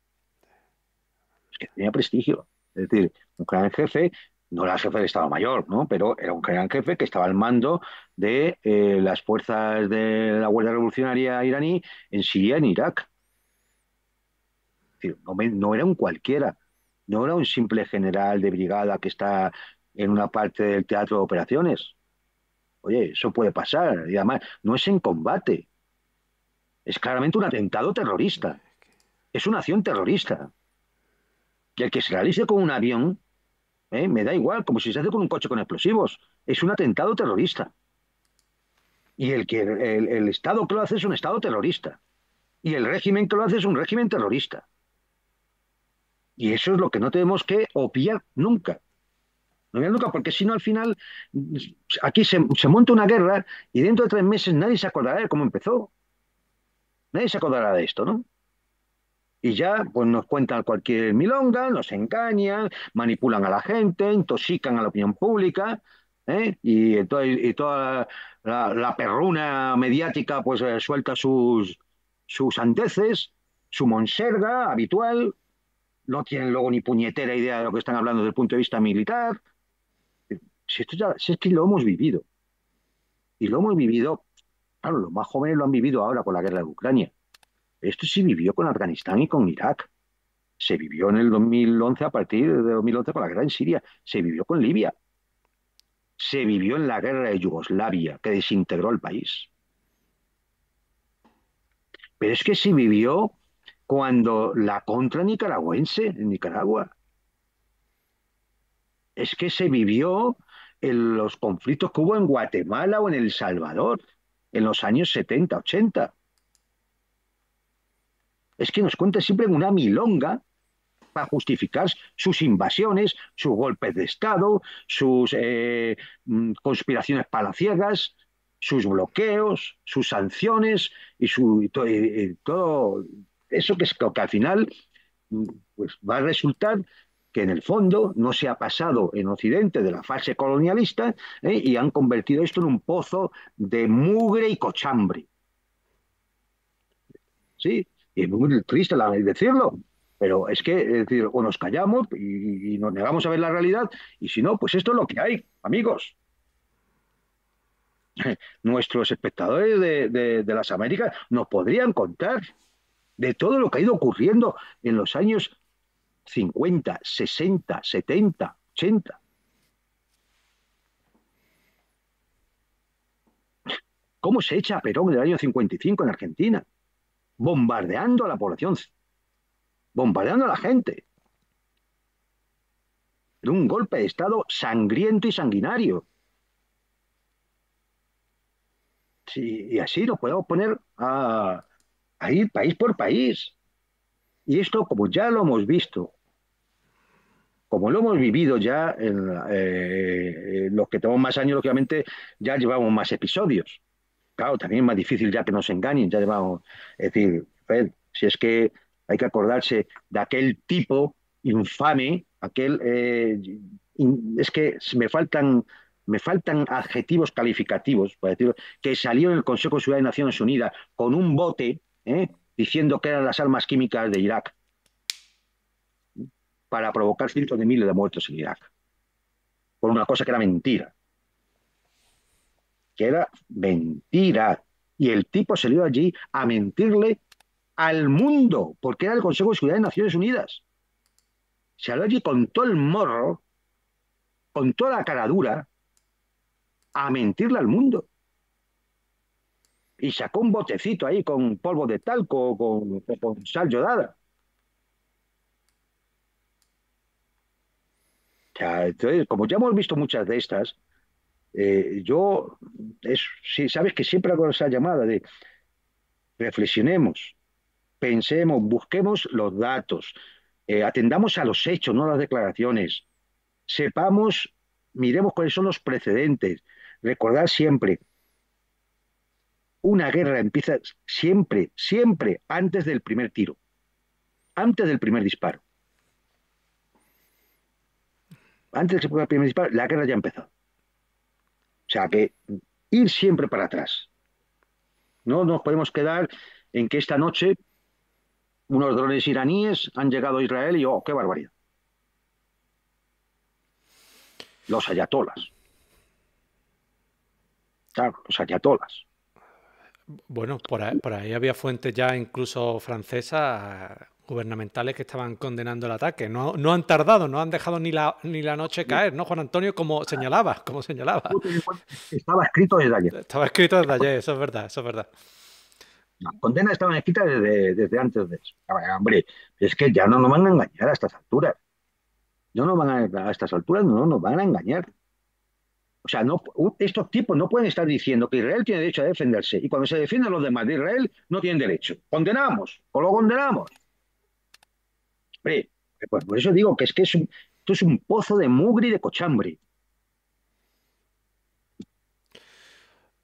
Es que tenía prestigio. Es decir, un general jefe no era jefe de Estado Mayor, ¿no? pero era un gran jefe que estaba al mando de eh, las fuerzas de la Guardia Revolucionaria iraní en Siria, en Irak. no, era un cualquiera, no era un simple general de brigada que está en una parte del teatro de operaciones. Oye, eso puede pasar, y además no es en combate, es claramente un atentado terrorista, es una acción terrorista. Y el que se realice con un avión eh, me da igual, como si se hace con un coche con explosivos. Es un atentado terrorista. Y el, que, el, Estado que lo hace es un Estado terrorista. Y el régimen que lo hace es un régimen terrorista. Y eso es lo que no tenemos que obviar nunca. No nunca, porque si no, al final, aquí se, se monta una guerra y dentro de tres meses nadie se acordará de cómo empezó. Nadie se acordará de esto, ¿no? Y ya pues nos cuentan cualquier milonga, nos engañan, manipulan a la gente, intoxican a la opinión pública, ¿eh? y, entonces, toda la, perruna mediática pues eh, suelta sus, sus andeces, su monserga habitual, no tienen luego ni puñetera idea de lo que están hablando desde el punto de vista militar. Si, esto ya, si es que lo hemos vivido, y lo hemos vivido, claro, los más jóvenes lo han vivido ahora con la guerra de Ucrania esto se vivió con Afganistán y con Irak. Se vivió en el 2011, a partir de 2011, con la guerra en Siria. Se vivió con Libia. Se vivió en la guerra de Yugoslavia, que desintegró el país. Pero es que se vivió cuando la contra nicaragüense en Nicaragua. Es que se vivió en los conflictos que hubo en Guatemala o en El Salvador en los años 70, 80 es que nos cuenta siempre una milonga para justificar sus invasiones, sus golpes de Estado, sus eh, mm, conspiraciones palaciegas, sus bloqueos, sus sanciones y, todo, eso que, es, que al final mm, pues, va a resultar que en el fondo no se ha pasado en Occidente de la fase colonialista ¿eh? y han convertido esto en un pozo de mugre y cochambre. ¿Sí? y es muy triste la, decirlo, pero es que, o nos callamos y, nos negamos a ver la realidad, y si no, pues esto es lo que hay, amigos. Nuestros espectadores de, las Américas nos podrían contar de todo lo que ha ido ocurriendo en los años 50, 60, 70, 80. ¿Cómo se echa Perón en el año 55 en Argentina? bombardeando a la población, bombardeando a la gente. de un golpe de Estado sangriento y sanguinario. y así nos podemos poner a, ir país por país. Y esto, como ya lo hemos visto, como lo hemos vivido ya, en, eh, los que tenemos más años, lógicamente, ya llevamos más episodios. Claro, también es más difícil ya que nos engañen, ya vamos. Es decir, si es que hay que acordarse de aquel tipo infame, aquel. Eh, es que me faltan me faltan adjetivos calificativos, para decirlo, que salió en el Consejo de Seguridad de Naciones Unidas con un bote ¿eh? diciendo que eran las armas químicas de Irak para provocar cientos de miles de muertos en Irak, por una cosa que era mentira que era mentira. Y el tipo salió allí a mentirle al mundo, porque era el Consejo de Seguridad de Naciones Unidas. ...salió allí con todo el morro, con toda la cara dura, a mentirle al mundo. Y sacó un botecito ahí con polvo de talco, con, con sal yodada. entonces, como ya hemos visto muchas de estas, eh, yo, es, sabes que siempre hago esa llamada de reflexionemos, pensemos, busquemos los datos, eh, atendamos a los hechos, no a las declaraciones, sepamos, miremos cuáles son los precedentes. Recordar siempre, una guerra empieza siempre, siempre antes del primer tiro, antes del primer disparo. Antes del primer disparo, la guerra ya ha empezado. O sea, que ir siempre para atrás. No nos podemos quedar en que esta noche unos drones iraníes han llegado a Israel y, oh, qué barbaridad. Los ayatolas. Claro, los ayatolas. Bueno, por ahí, había fuentes ya incluso francesa gubernamentales que estaban condenando el ataque. No, no han tardado, no han dejado ni la, ni la noche caer, ¿no, Juan Antonio? Como ah. señalaba, como señalaba. Estaba escrito desde ayer. Estaba escrito desde ayer, eso es verdad, eso es verdad. Las condenas estaban escritas desde, antes de eso. Ah, hombre, es que ya no nos van a engañar a estas alturas. No nos van a, a estas alturas, no nos van a engañar. O sea, no, estos tipos no pueden estar diciendo que Israel tiene derecho a defenderse y cuando se defienden los demás de Israel no tienen derecho. Condenamos o lo condenamos. Pues por eso digo que es que es un, esto es un pozo de mugre y de cochambre.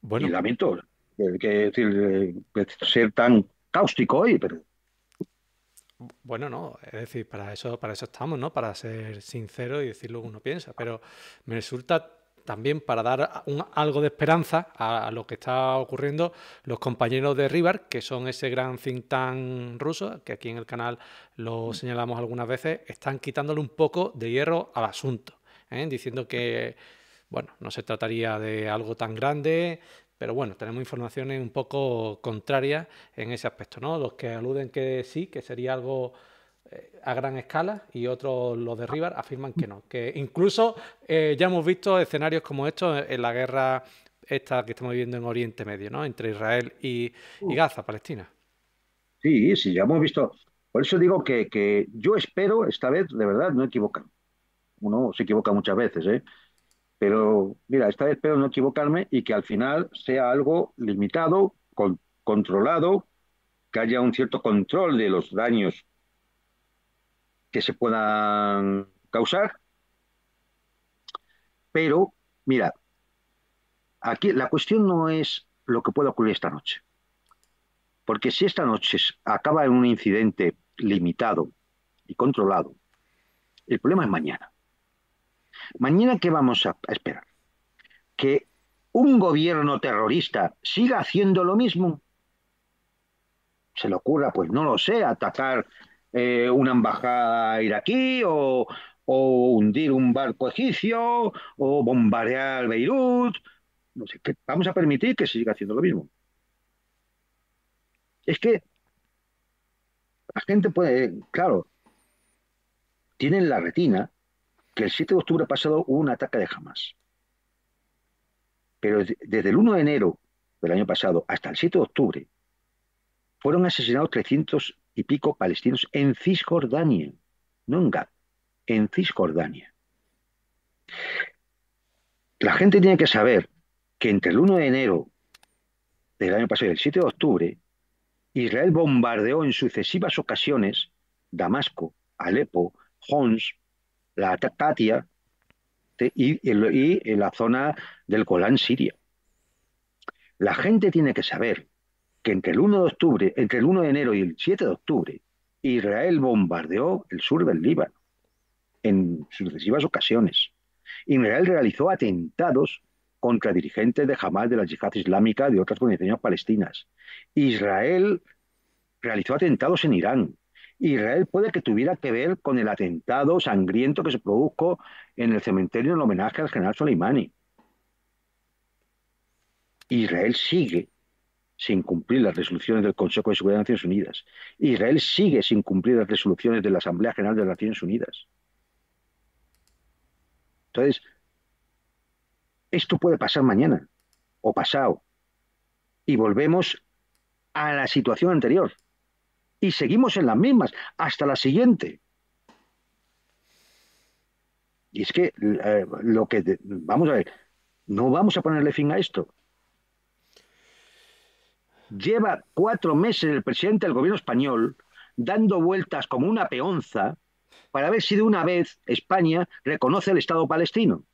Y lamento que, ser tan cáustico hoy, pero bueno, no, es decir, para eso, para eso estamos, ¿no? Para ser sincero y decir lo que uno piensa. Pero me resulta también para dar un, algo de esperanza a, lo que está ocurriendo, los compañeros de Rivar, que son ese gran think tank ruso, que aquí en el canal lo mm. señalamos algunas veces, están quitándole un poco de hierro al asunto, ¿eh? diciendo que, bueno, no se trataría de algo tan grande, pero bueno, tenemos informaciones un poco contrarias en ese aspecto, ¿no? Los que aluden que sí, que sería algo a gran escala y otros los de afirman que no, que incluso eh, ya hemos visto escenarios como estos en la guerra esta que estamos viviendo en Oriente Medio, ¿no? Entre Israel y, Gaza, Palestina. Sí, sí, ya hemos visto. Por eso digo que, yo espero esta vez, de verdad, no equivocarme. Uno se equivoca muchas veces, ¿eh? Pero mira, esta vez espero no equivocarme y que al final sea algo limitado, controlado, que haya un cierto control de los daños que se puedan causar. Pero, mira, aquí la cuestión no es lo que pueda ocurrir esta noche. Porque si esta noche acaba en un incidente limitado y controlado, el problema es mañana. Mañana, ¿qué vamos a esperar? ¿Que un gobierno terrorista siga haciendo lo mismo? Se le ocurra, pues no lo sé, atacar eh, una embajada iraquí o, hundir un barco egipcio o bombardear Beirut. vamos a permitir que se siga haciendo lo mismo. Es que la gente puede, claro, tienen la retina que el 7 de octubre pasado hubo un ataque de Hamas. Pero desde el 1 de enero del año pasado hasta el 7 de octubre fueron asesinados 300, y pico palestinos en Cisjordania, no en en Cisjordania. La gente tiene que saber que entre el 1 de enero del año pasado y el 7 de octubre, Israel bombardeó en sucesivas ocasiones Damasco, Alepo, Homs, la Atatia. y, la zona del Golán siria. La gente tiene que saber que entre el 1 de octubre, entre el 1 de enero y el 7 de octubre, Israel bombardeó el sur del Líbano en sucesivas ocasiones. Israel realizó atentados contra dirigentes de Hamas, de la Yihad Islámica, de otras organizaciones palestinas. Israel realizó atentados en Irán. Israel puede que tuviera que ver con el atentado sangriento que se produjo en el cementerio en homenaje al general Soleimani. Israel sigue sin cumplir las resoluciones del Consejo de Seguridad de Naciones Unidas. Israel sigue sin cumplir las resoluciones de la Asamblea General de las Naciones Unidas. Entonces, esto puede pasar mañana o pasado. Y volvemos a la situación anterior. Y seguimos en las mismas hasta la siguiente. Y es que eh, lo que... vamos a ver, no vamos a ponerle fin a esto. Lleva cuatro meses el presidente del gobierno español dando vueltas como una peonza para ver si de una vez España reconoce el Estado palestino.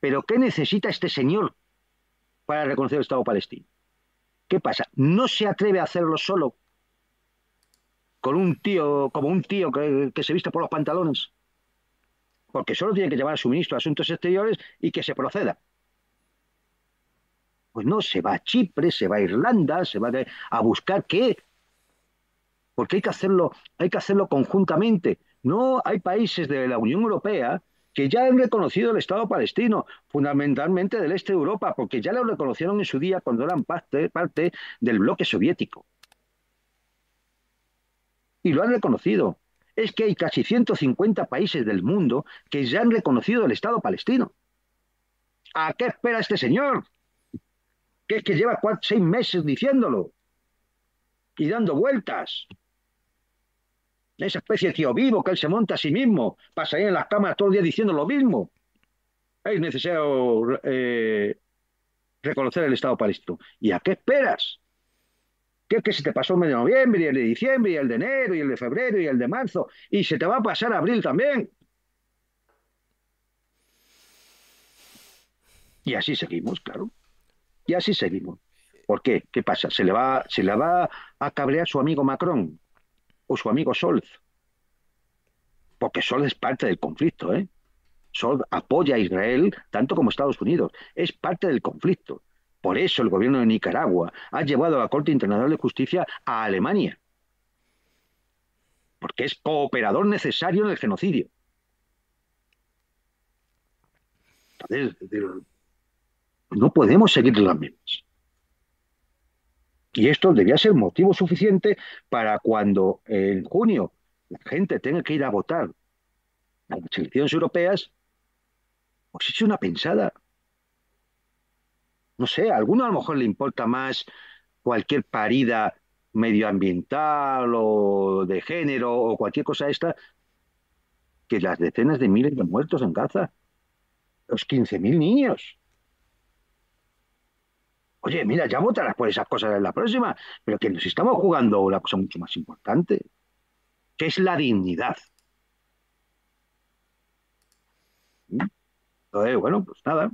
Pero ¿qué necesita este señor para reconocer el Estado palestino? ¿Qué pasa? ¿No se atreve a hacerlo solo? Con un tío, como un tío que, se viste por los pantalones. Porque solo tiene que llamar a su ministro de Asuntos Exteriores y que se proceda. Pues no, se va a Chipre, se va a Irlanda, se va a buscar qué. Porque hay que hacerlo, hay que hacerlo conjuntamente. No hay países de la Unión Europea que ya han reconocido el Estado palestino, fundamentalmente del este de Europa, porque ya lo reconocieron en su día cuando eran parte, parte del bloque soviético. Y lo han reconocido. Es que hay casi 150 países del mundo que ya han reconocido el Estado palestino. ¿A qué espera este señor? que es que lleva cuatro, seis meses diciéndolo y dando vueltas. Esa especie de tío vivo que él se monta a sí mismo, pasa ahí en las cámaras todo el día diciendo lo mismo. Es necesario eh, reconocer el Estado palestino. ¿Y a qué esperas? ¿Qué es que se te pasó el mes de noviembre, y el de diciembre, y el de enero, y el de febrero, y el de marzo? Y se te va a pasar abril también. Y así seguimos, claro. Y así seguimos. ¿Por qué? ¿Qué pasa? Se le va, se va a cabrear su amigo Macron o su amigo Solz, Porque Solz es parte del conflicto, ¿eh? apoya a Israel tanto como Estados Unidos. Es parte del conflicto. Por eso el gobierno de Nicaragua ha llevado a la Corte Internacional de Justicia a Alemania. Porque es cooperador necesario en el genocidio. No podemos seguir las mismas. Y esto debía ser motivo suficiente para cuando en junio la gente tenga que ir a votar a las elecciones europeas, pues es una pensada. No sé, a alguno a lo mejor le importa más cualquier parida medioambiental o de género o cualquier cosa esta que las decenas de miles de muertos en Gaza, los 15.000 niños. Oye, mira, ya votarás por esas cosas en la próxima, pero que nos estamos jugando una cosa pues, mucho más importante, que es la dignidad. ¿Mm? Entonces, bueno, pues nada.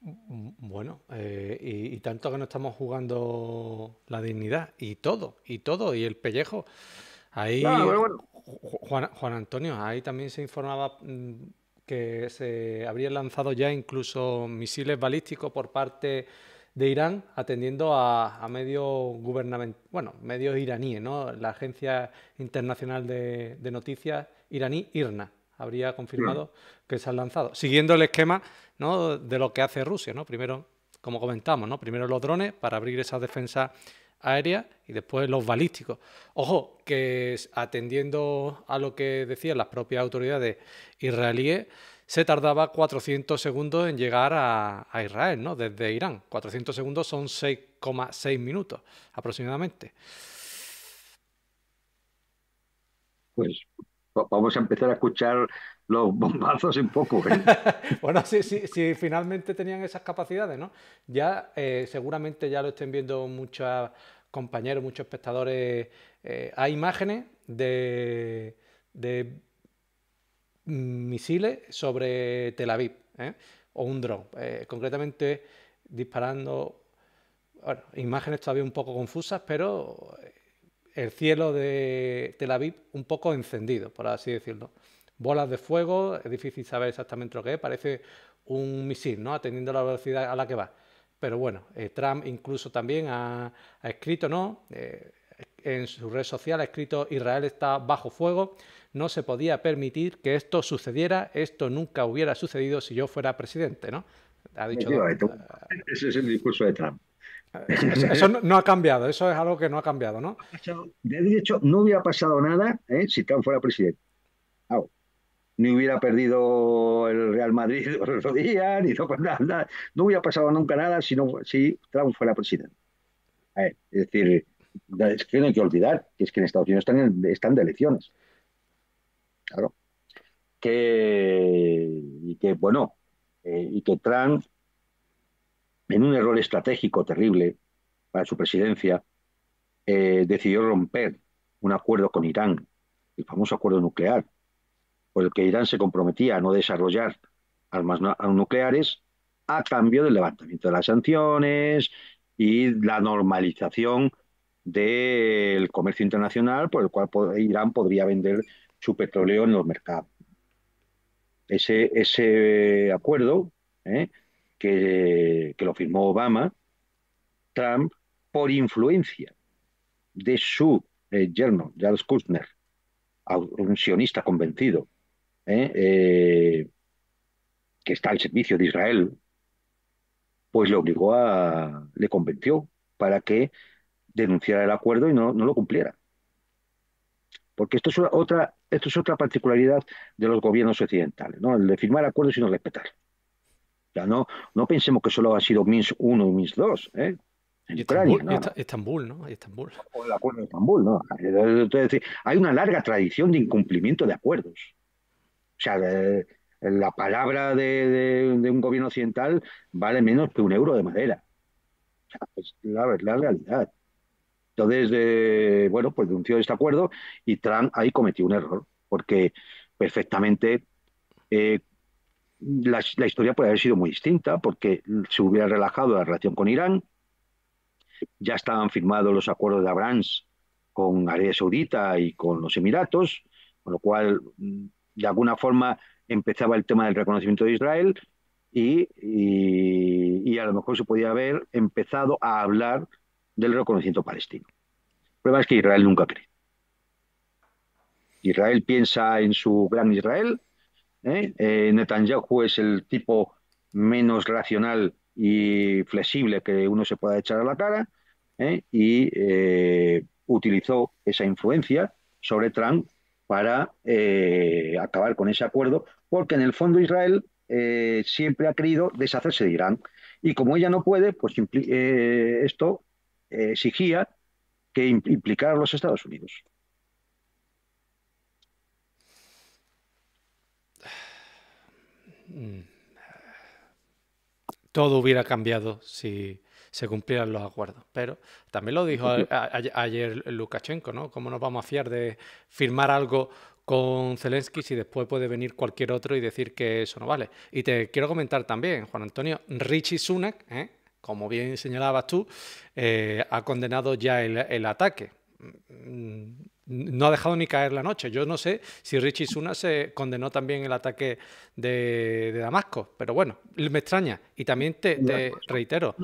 Mm, mm, bueno, eh, y, tanto que no estamos jugando la dignidad, y todo, y todo, y el pellejo. Ahí, ah, Juan, Antonio, ahí también se informaba que se habrían lanzado ya incluso misiles balísticos por parte de Irán, atendiendo a, medios gubernamentales, bueno, medios iraníes, ¿no? La agencia internacional de, noticias iraní IRNA habría confirmado que se han lanzado, siguiendo el esquema ¿no? de lo que hace Rusia, ¿no? Primero, como comentamos, ¿no? Primero los drones para abrir esa defensa aéreas y después los balísticos. Ojo, que atendiendo a lo que decían las propias autoridades israelíes, se tardaba 400 segundos en llegar a, Israel, ¿no? Desde Irán. 400 segundos son 6,6 minutos aproximadamente. Pues vamos a empezar a escuchar los bombazos un poco. ¿eh? bueno, si, finalmente tenían esas capacidades, ¿no? Ya eh, seguramente ya lo estén viendo muchas compañeros, muchos espectadores, eh, hay imágenes de, misiles sobre Tel Aviv ¿eh? o un dron, eh, concretamente disparando, bueno, imágenes todavía un poco confusas, pero el cielo de Tel Aviv un poco encendido, por así decirlo. Bolas de fuego, es difícil saber exactamente lo que es, parece un misil, ¿no? Atendiendo la velocidad a la que va pero bueno, eh, Trump incluso también ha, escrito, ¿no? Eh, en su red social ha escrito Israel está bajo fuego, no se podía permitir que esto sucediera, esto nunca hubiera sucedido si yo fuera presidente, ¿no? Ha dicho, Ese es el discurso de Trump. Eh, eso no, ha cambiado, eso es algo que no ha cambiado, ¿no? De hecho, no hubiera pasado nada si Trump fuera presidente ni hubiera perdido el Real Madrid los otro día, ni no, nada, no hubiera pasado nunca nada si, si Trump fuera presidente. es decir, es que no hay que olvidar que es que en Estados Unidos están, están de elecciones. Claro. Que, y que, bueno, eh, y que Trump, en un error estratégico terrible para su presidencia, eh, decidió romper un acuerdo con Irán, el famoso acuerdo nuclear, por el que Irán se comprometía a no desarrollar armas nucleares a cambio del levantamiento de las sanciones y la normalización del comercio internacional por el cual Irán podría vender su petróleo en los mercados. Ese, acuerdo ¿eh? que, lo firmó Obama, Trump, por influencia de su eh, yerno, Charles Kushner, un sionista convencido, ¿eh? Eh, que está al servicio de Israel, pues le obligó a, le convenció para que denunciara el acuerdo y no, no lo cumpliera. Porque esto es otra, esto es otra particularidad de los gobiernos occidentales, ¿no? El de firmar acuerdos y no respetar. Ya no, no pensemos que solo ha sido Minsk 1 y Minsk 2, ¿eh? Ucrania, Estambul, Estambul, ¿no? Estambul. O el acuerdo de Estambul, ¿no? hay una larga tradición de incumplimiento de acuerdos sea, la palabra de, un gobierno occidental vale menos que un euro de madera. es la, realidad. Entonces, eh, bueno, pues denunció este acuerdo y Trump ahí cometió un error, porque perfectamente eh, la, la, historia puede haber sido muy distinta, porque se hubiera relajado la relación con Irán, ya estaban firmados los acuerdos de Abrams con Arabia Saudita y con los Emiratos, con lo cual mm, de alguna forma empezaba el tema del reconocimiento de Israel y, a lo mejor se podía haber empezado a hablar del reconocimiento palestino. prueba es que Israel nunca cree. Israel piensa en su gran Israel. ¿eh? Eh, Netanyahu es el tipo menos racional y flexible que uno se pueda echar a la cara. ¿eh? Y utilizó esa influencia sobre Trump para eh, acabar con ese acuerdo, porque en el fondo Israel eh, siempre ha querido deshacerse de Irán. Y como ella no puede, pues eh, esto exigía que implicara a los Estados Unidos. Mm. Todo hubiera cambiado si se cumplieran los acuerdos. Pero también lo dijo ayer Lukashenko, ¿no? ¿Cómo nos vamos a fiar de firmar algo con Zelensky si después puede venir cualquier otro y decir que eso no vale? Y te quiero comentar también, Juan Antonio, Richie Sunak, ¿eh? como bien señalabas tú, eh, ha condenado ya el, ataque mm, no ha dejado ni caer la noche. Yo no sé si Richie Sunak se condenó también el ataque de, Damasco, pero bueno, me extraña. Y también te, reitero,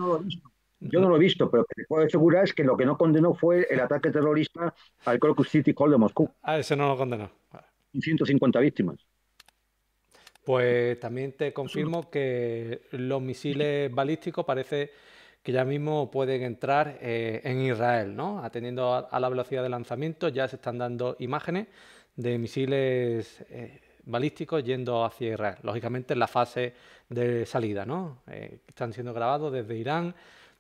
yo no lo he visto, pero lo que te puedo asegurar es que lo que no condenó fue el ataque terrorista al Crocus City Hall de Moscú. Ah, ese no lo condenó. 150 víctimas. Pues también te confirmo que los misiles balísticos parece que ya mismo pueden entrar eh, en Israel, ¿no? Atendiendo a, la velocidad de lanzamiento, ya se están dando imágenes de misiles eh, balísticos yendo hacia Israel. Lógicamente en la fase de salida, ¿no? Eh, están siendo grabados desde Irán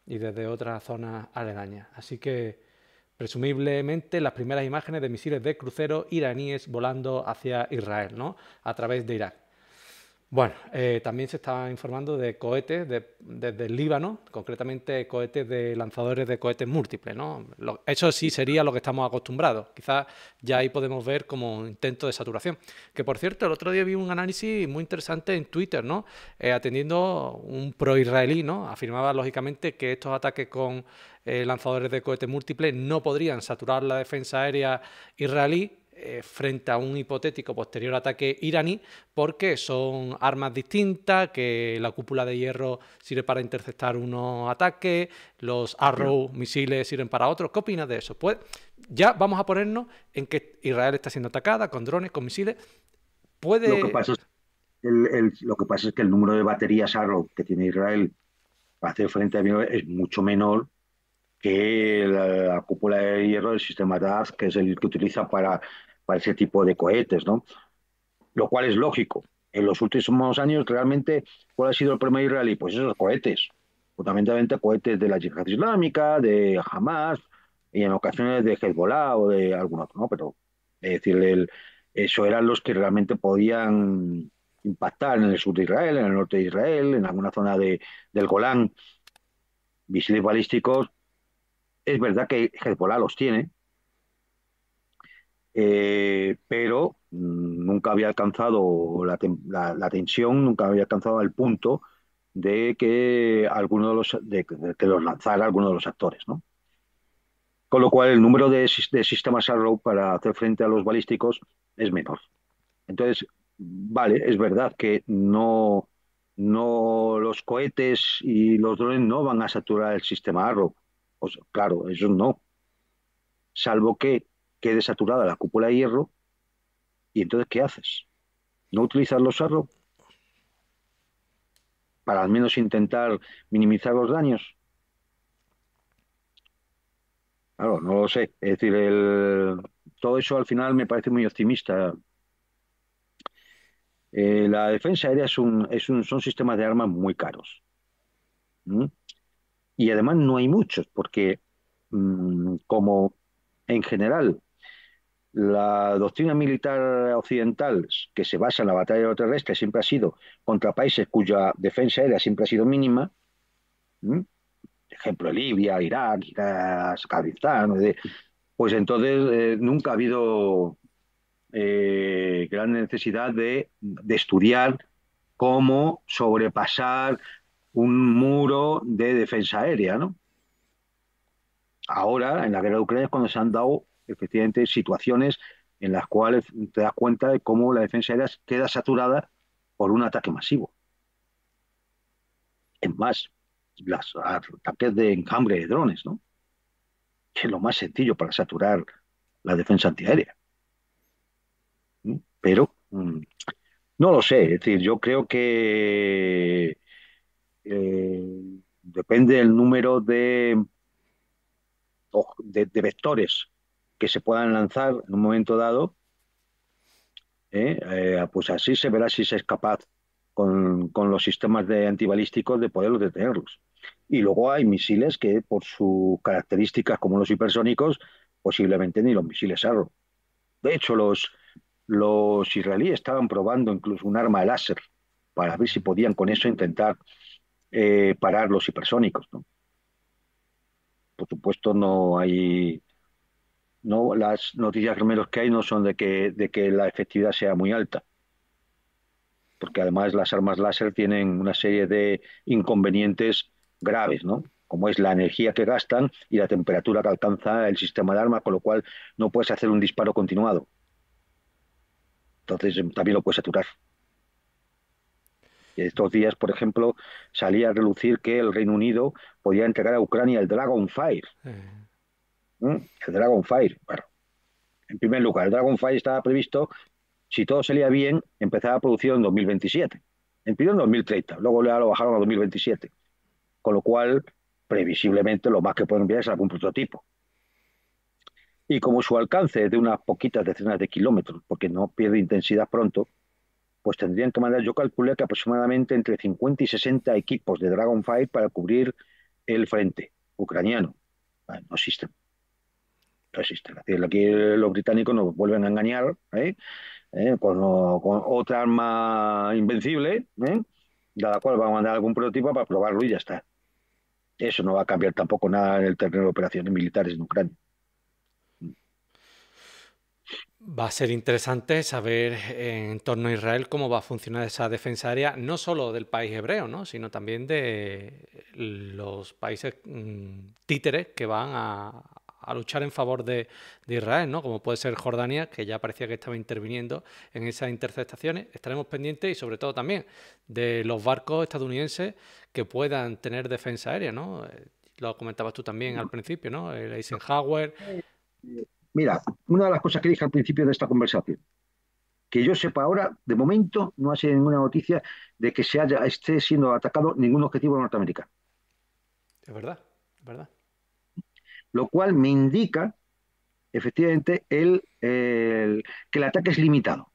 y desde otra zona aledaña. Así que, presumiblemente, las primeras imágenes de misiles de crucero iraníes volando hacia Israel, ¿no? A través de Irak. Bueno, eh, también se está informando de cohetes desde el Líbano, concretamente cohetes de lanzadores de cohetes múltiples, ¿no? eso sí sería lo que estamos acostumbrados. Quizás ya ahí podemos ver como intento de saturación. Que por cierto, el otro día vi un análisis muy interesante en Twitter, ¿no? Eh, atendiendo un pro-israelí, ¿no? Afirmaba lógicamente que estos ataques con eh, lanzadores de cohetes múltiples no podrían saturar la defensa aérea israelí eh, frente a un hipotético posterior ataque iraní, porque son armas distintas, que la cúpula de hierro sirve para interceptar unos ataques, los arrow misiles sirven para otros. ¿Qué opinas de eso? Pues ya vamos a ponernos en que Israel está siendo atacada con drones, con misiles. Puede... Lo que pasa es, que, el número de baterías arrow que tiene Israel para hacer frente a mí es mucho menor que la, cúpula de hierro del sistema DAS, que es el que utiliza para ese tipo de cohetes, ¿no? Lo cual es lógico. En los últimos años, realmente, ¿cuál ha sido el problema israelí? Pues esos cohetes, fundamentalmente cohetes de la yihad islámica, de Hamas, y en ocasiones de Hezbollah o de algún ¿no? Pero, es decir, eso eran los que realmente podían impactar en el sur de Israel, en el norte de Israel, en alguna zona de, del Golán, misiles balísticos. Es verdad que Hezbollah los tiene, eh, pero mm, nunca había alcanzado la, tensión, nunca había alcanzado el punto de que alguno de los de, los lanzara alguno de los actores, ¿no? Con lo cual el número de, sistemas Arrow para hacer frente a los balísticos es menor. Entonces, vale, es verdad que no, no los cohetes y los drones no van a saturar el sistema Arrow. O claro, eso no. Salvo que quede saturada la cúpula de hierro, y entonces ¿qué haces? ¿No utilizas los arro... para al menos intentar minimizar los daños? Claro, no lo sé. Es decir, el... todo eso al final me parece muy optimista. Eh, la defensa aérea es un, son sistemas de armas muy caros. Y además no hay muchos, porque mm, como en general la doctrina militar occidental que se basa en la batalla terrestre... siempre ha sido contra países cuya defensa aérea siempre ha sido mínima, ejemplo Libia, Irak, Afganistán, pues entonces eh, nunca ha habido eh, gran necesidad de, de estudiar cómo sobrepasar un muro de defensa aérea, ¿no? Ahora, en la guerra de Ucrania, es cuando se han dado efectivamente situaciones en las cuales te das cuenta de cómo la defensa aérea queda saturada por un ataque masivo. Es más, los ataques de enjambre de drones, ¿no? Que es lo más sencillo para saturar la defensa antiaérea. ¿Mm? Pero mm, no lo sé, es decir, yo creo que eh, depende del número de, de vectores que se puedan lanzar en un momento dado, ¿eh? Eh, pues así se verá si se es capaz con, los sistemas de antibalísticos de poderlos detenerlos. Y luego hay misiles que, por sus características como los hipersónicos, posiblemente ni los misiles Arrow. De hecho, los, los israelíes estaban probando incluso un arma láser para ver si podían con eso intentar eh, parar los hipersónicos. Por supuesto, no hay no las noticias menos que hay no son de que, de que la efectividad sea muy alta porque además las armas láser tienen una serie de inconvenientes graves, ¿no? Como es la energía que gastan y la temperatura que alcanza el sistema de arma, con lo cual no puedes hacer un disparo continuado. Entonces em, también lo puedes saturar. Estos días, por ejemplo, salía a relucir que el Reino Unido podía entregar a Ucrania el Dragon Fire, eh el Dragonfire. Bueno, en primer lugar, el Dragonfire estaba previsto, si todo salía bien, empezaba a producir en 2027. Empezó en 2030, luego lo bajaron a 2027. Con lo cual, previsiblemente, lo más que pueden enviar es algún prototipo. Y como su alcance es de unas poquitas decenas de kilómetros, porque no pierde intensidad pronto, pues tendrían que mandar, yo calculé que aproximadamente entre 50 y 60 equipos de Dragonfire para cubrir el frente ucraniano. no existen existen. aquí los británicos nos vuelven a engañar ¿eh? ¿Eh? Con, otra arma invencible, ¿eh? de la cual van a mandar algún prototipo para probarlo y ya está. Eso no va a cambiar tampoco nada en el terreno de operaciones militares en Ucrania. Va a ser interesante saber en torno a Israel cómo va a funcionar esa defensa aérea, no solo del país hebreo, ¿no? sino también de los países mm, títeres que van a, a luchar en favor de, Israel, ¿no? Como puede ser Jordania, que ya parecía que estaba interviniendo en esas interceptaciones. Estaremos pendientes y sobre todo también de los barcos estadounidenses que puedan tener defensa aérea, ¿no? Eh, lo comentabas tú también al principio, ¿no? El Eisenhower. Mira, una de las cosas que dije al principio de esta conversación, que yo sepa ahora, de momento no ha sido ninguna noticia de que se haya esté siendo atacado ningún objetivo norteamericano. Es verdad, es verdad lo cual me indica efectivamente el, que el ataque es limitado.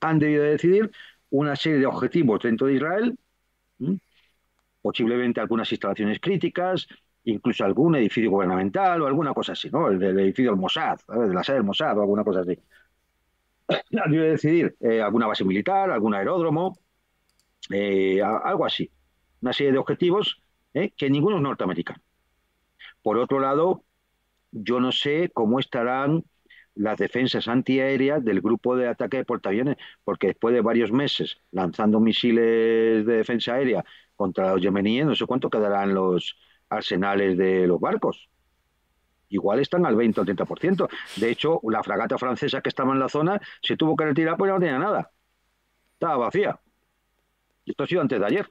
Han debido decidir una serie de objetivos dentro de Israel, posiblemente algunas instalaciones críticas, incluso algún edificio gubernamental o alguna cosa así, ¿no? El edificio del Mossad, de la sede del Mossad o alguna cosa así. Han debido decidir eh, alguna base militar, algún aeródromo, eh, algo así. Una serie de objetivos eh, que ninguno es norteamericano. Por otro lado, yo no sé cómo estarán las defensas antiaéreas del grupo de ataque de portaaviones, porque después de varios meses lanzando misiles de defensa aérea contra los yemeníes, no sé cuánto quedarán los arsenales de los barcos. Igual están al 20 o 30%. De hecho, la fragata francesa que estaba en la zona se tuvo que retirar porque no tenía nada. Estaba vacía. Esto ha sido antes de ayer.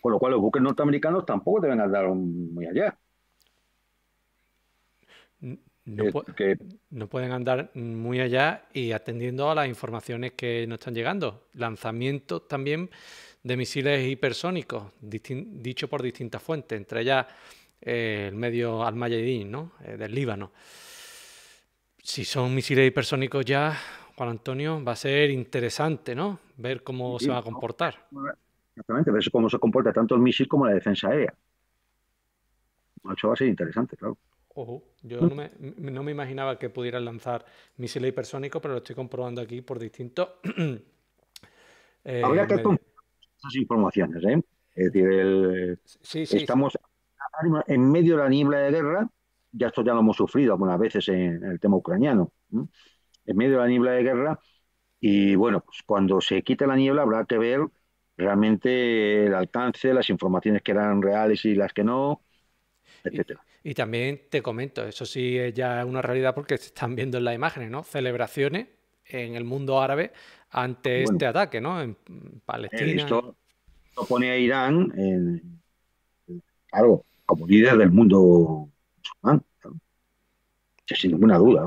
Con lo cual los buques norteamericanos tampoco deben andar muy allá. No, pueden andar muy allá y atendiendo a las informaciones que nos están llegando. Lanzamientos también de misiles hipersónicos, dicho por distintas fuentes, entre ellas eh, el medio al ¿no? Eh, del Líbano. Si son misiles hipersónicos ya, Juan Antonio, va a ser interesante, ¿no? Ver cómo se va a comportar. Exactamente, a cómo se comporta tanto el misil como la defensa aérea. Eso va a ser interesante, claro. yo mm. no me, no me imaginaba que pudieran lanzar misiles hipersónicos, pero lo estoy comprobando aquí por distintos. eh, Habría que con estas informaciones, ¿eh? Es decir, el... estamos en medio de la niebla de guerra, ya esto ya lo hemos sufrido algunas veces en, el tema ucraniano, en medio de la niebla de guerra, y bueno, pues cuando se quite la niebla habrá que ver realmente el alcance, las informaciones que eran reales y las que no, etcétera. Y, también te comento, eso sí es ya una realidad porque se están viendo en las imágenes, ¿no? Celebraciones en el mundo árabe ante este ataque, ¿no? En Palestina. Esto, pone a Irán, en, como líder del mundo musulmán, sin ninguna duda,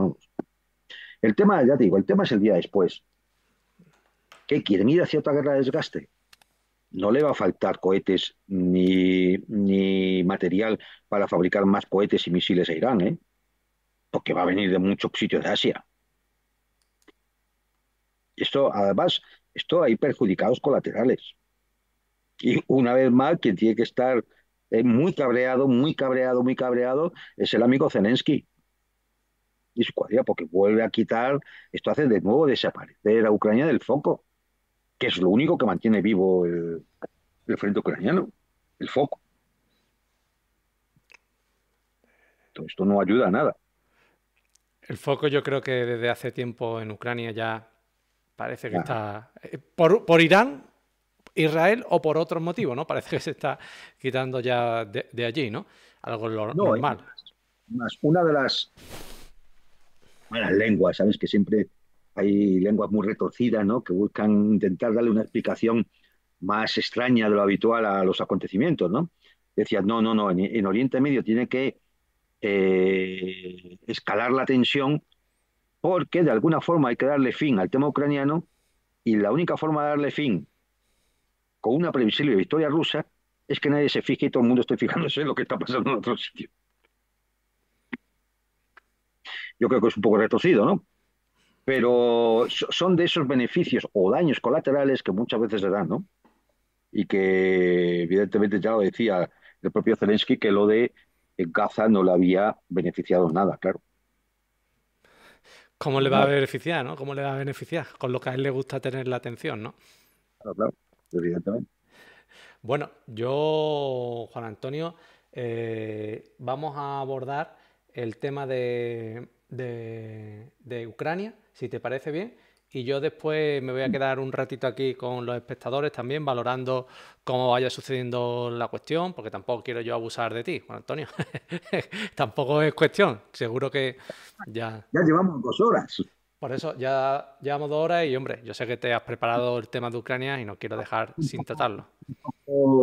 El tema, ya te digo, el tema es el día después. ¿Qué quiere? mira hacia otra guerra de desgaste? no le va a faltar cohetes ni, material para fabricar más cohetes y misiles a Irán, ¿eh? porque va a venir de muchos sitios de Asia. Esto, además, esto hay perjudicados colaterales. Y una vez más, quien tiene que estar eh, muy cabreado, muy cabreado, muy cabreado, es el amigo Zelensky y su cuadrilla, porque vuelve a quitar, esto hace de nuevo desaparecer a Ucrania del foco que es lo único que mantiene vivo el, frente ucraniano, el foco. esto no ayuda a nada. El foco yo creo que desde hace tiempo en Ucrania ya parece que está... Eh, por, Irán, Israel o por otros motivos, ¿no? Parece que se está quitando ya de, allí, ¿no? Algo normal. una de las malas lenguas, ¿sabes? Que siempre hay lenguas muy retorcidas, ¿no? Que buscan intentar darle una explicación más extraña de lo habitual a los acontecimientos, ¿no? Decían, no, no, no, en, Oriente Medio tiene que eh, escalar la tensión porque de alguna forma hay que darle fin al tema ucraniano y la única forma de darle fin con una previsible victoria rusa es que nadie se fije y todo el mundo esté fijándose en lo que está pasando en otro sitio. Yo creo que es un poco retorcido, ¿no? pero son de esos beneficios o daños colaterales que muchas veces se dan, ¿no? Y que evidentemente ya lo decía el propio Zelensky que lo de eh, Gaza no le había beneficiado nada, claro. ¿Cómo le va a beneficiar, no? ¿Cómo le va a beneficiar? Con lo que a él le gusta tener la atención, ¿no? Claro, claro, evidentemente. Bueno, yo, Juan Antonio, eh, vamos a abordar el tema de Ucrania si te parece bien. Y yo después me voy a quedar un ratito aquí con los espectadores también, valorando cómo vaya sucediendo la cuestión, porque tampoco quiero yo abusar de ti, Juan Antonio. tampoco es cuestión. Seguro que ya. Ya llevamos dos horas. Por eso ya llevamos dos horas y, hombre, yo sé que te has preparado el tema de Ucrania y no quiero dejar sin tratarlo.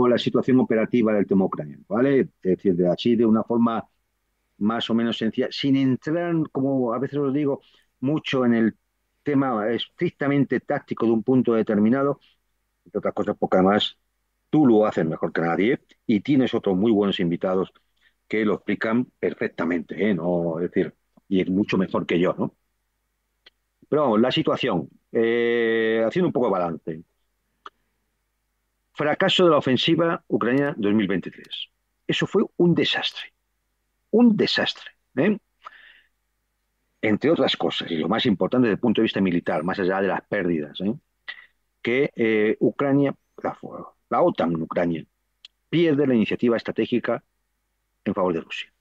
La situación operativa del tema ucraniano, ¿vale? Es decir, de así de una forma más o menos sencilla, sin entrar, como a veces os digo, mucho en el tema estrictamente táctico de un punto determinado, entre otras cosas poca más tú lo haces mejor que nadie y tienes otros muy buenos invitados que lo explican perfectamente, ¿eh? no es decir, y es mucho mejor que yo, ¿no? Pero la situación, eh, haciendo un poco de balance. Fracaso de la ofensiva ucraniana 2023. Eso fue un desastre, un desastre. ¿eh? entre otras cosas, y lo más importante desde el punto de vista militar, más allá de las pérdidas, ¿eh? que eh, Ucrania, la, OTAN en Ucrania, pierde la iniciativa estratégica en favor de Rusia.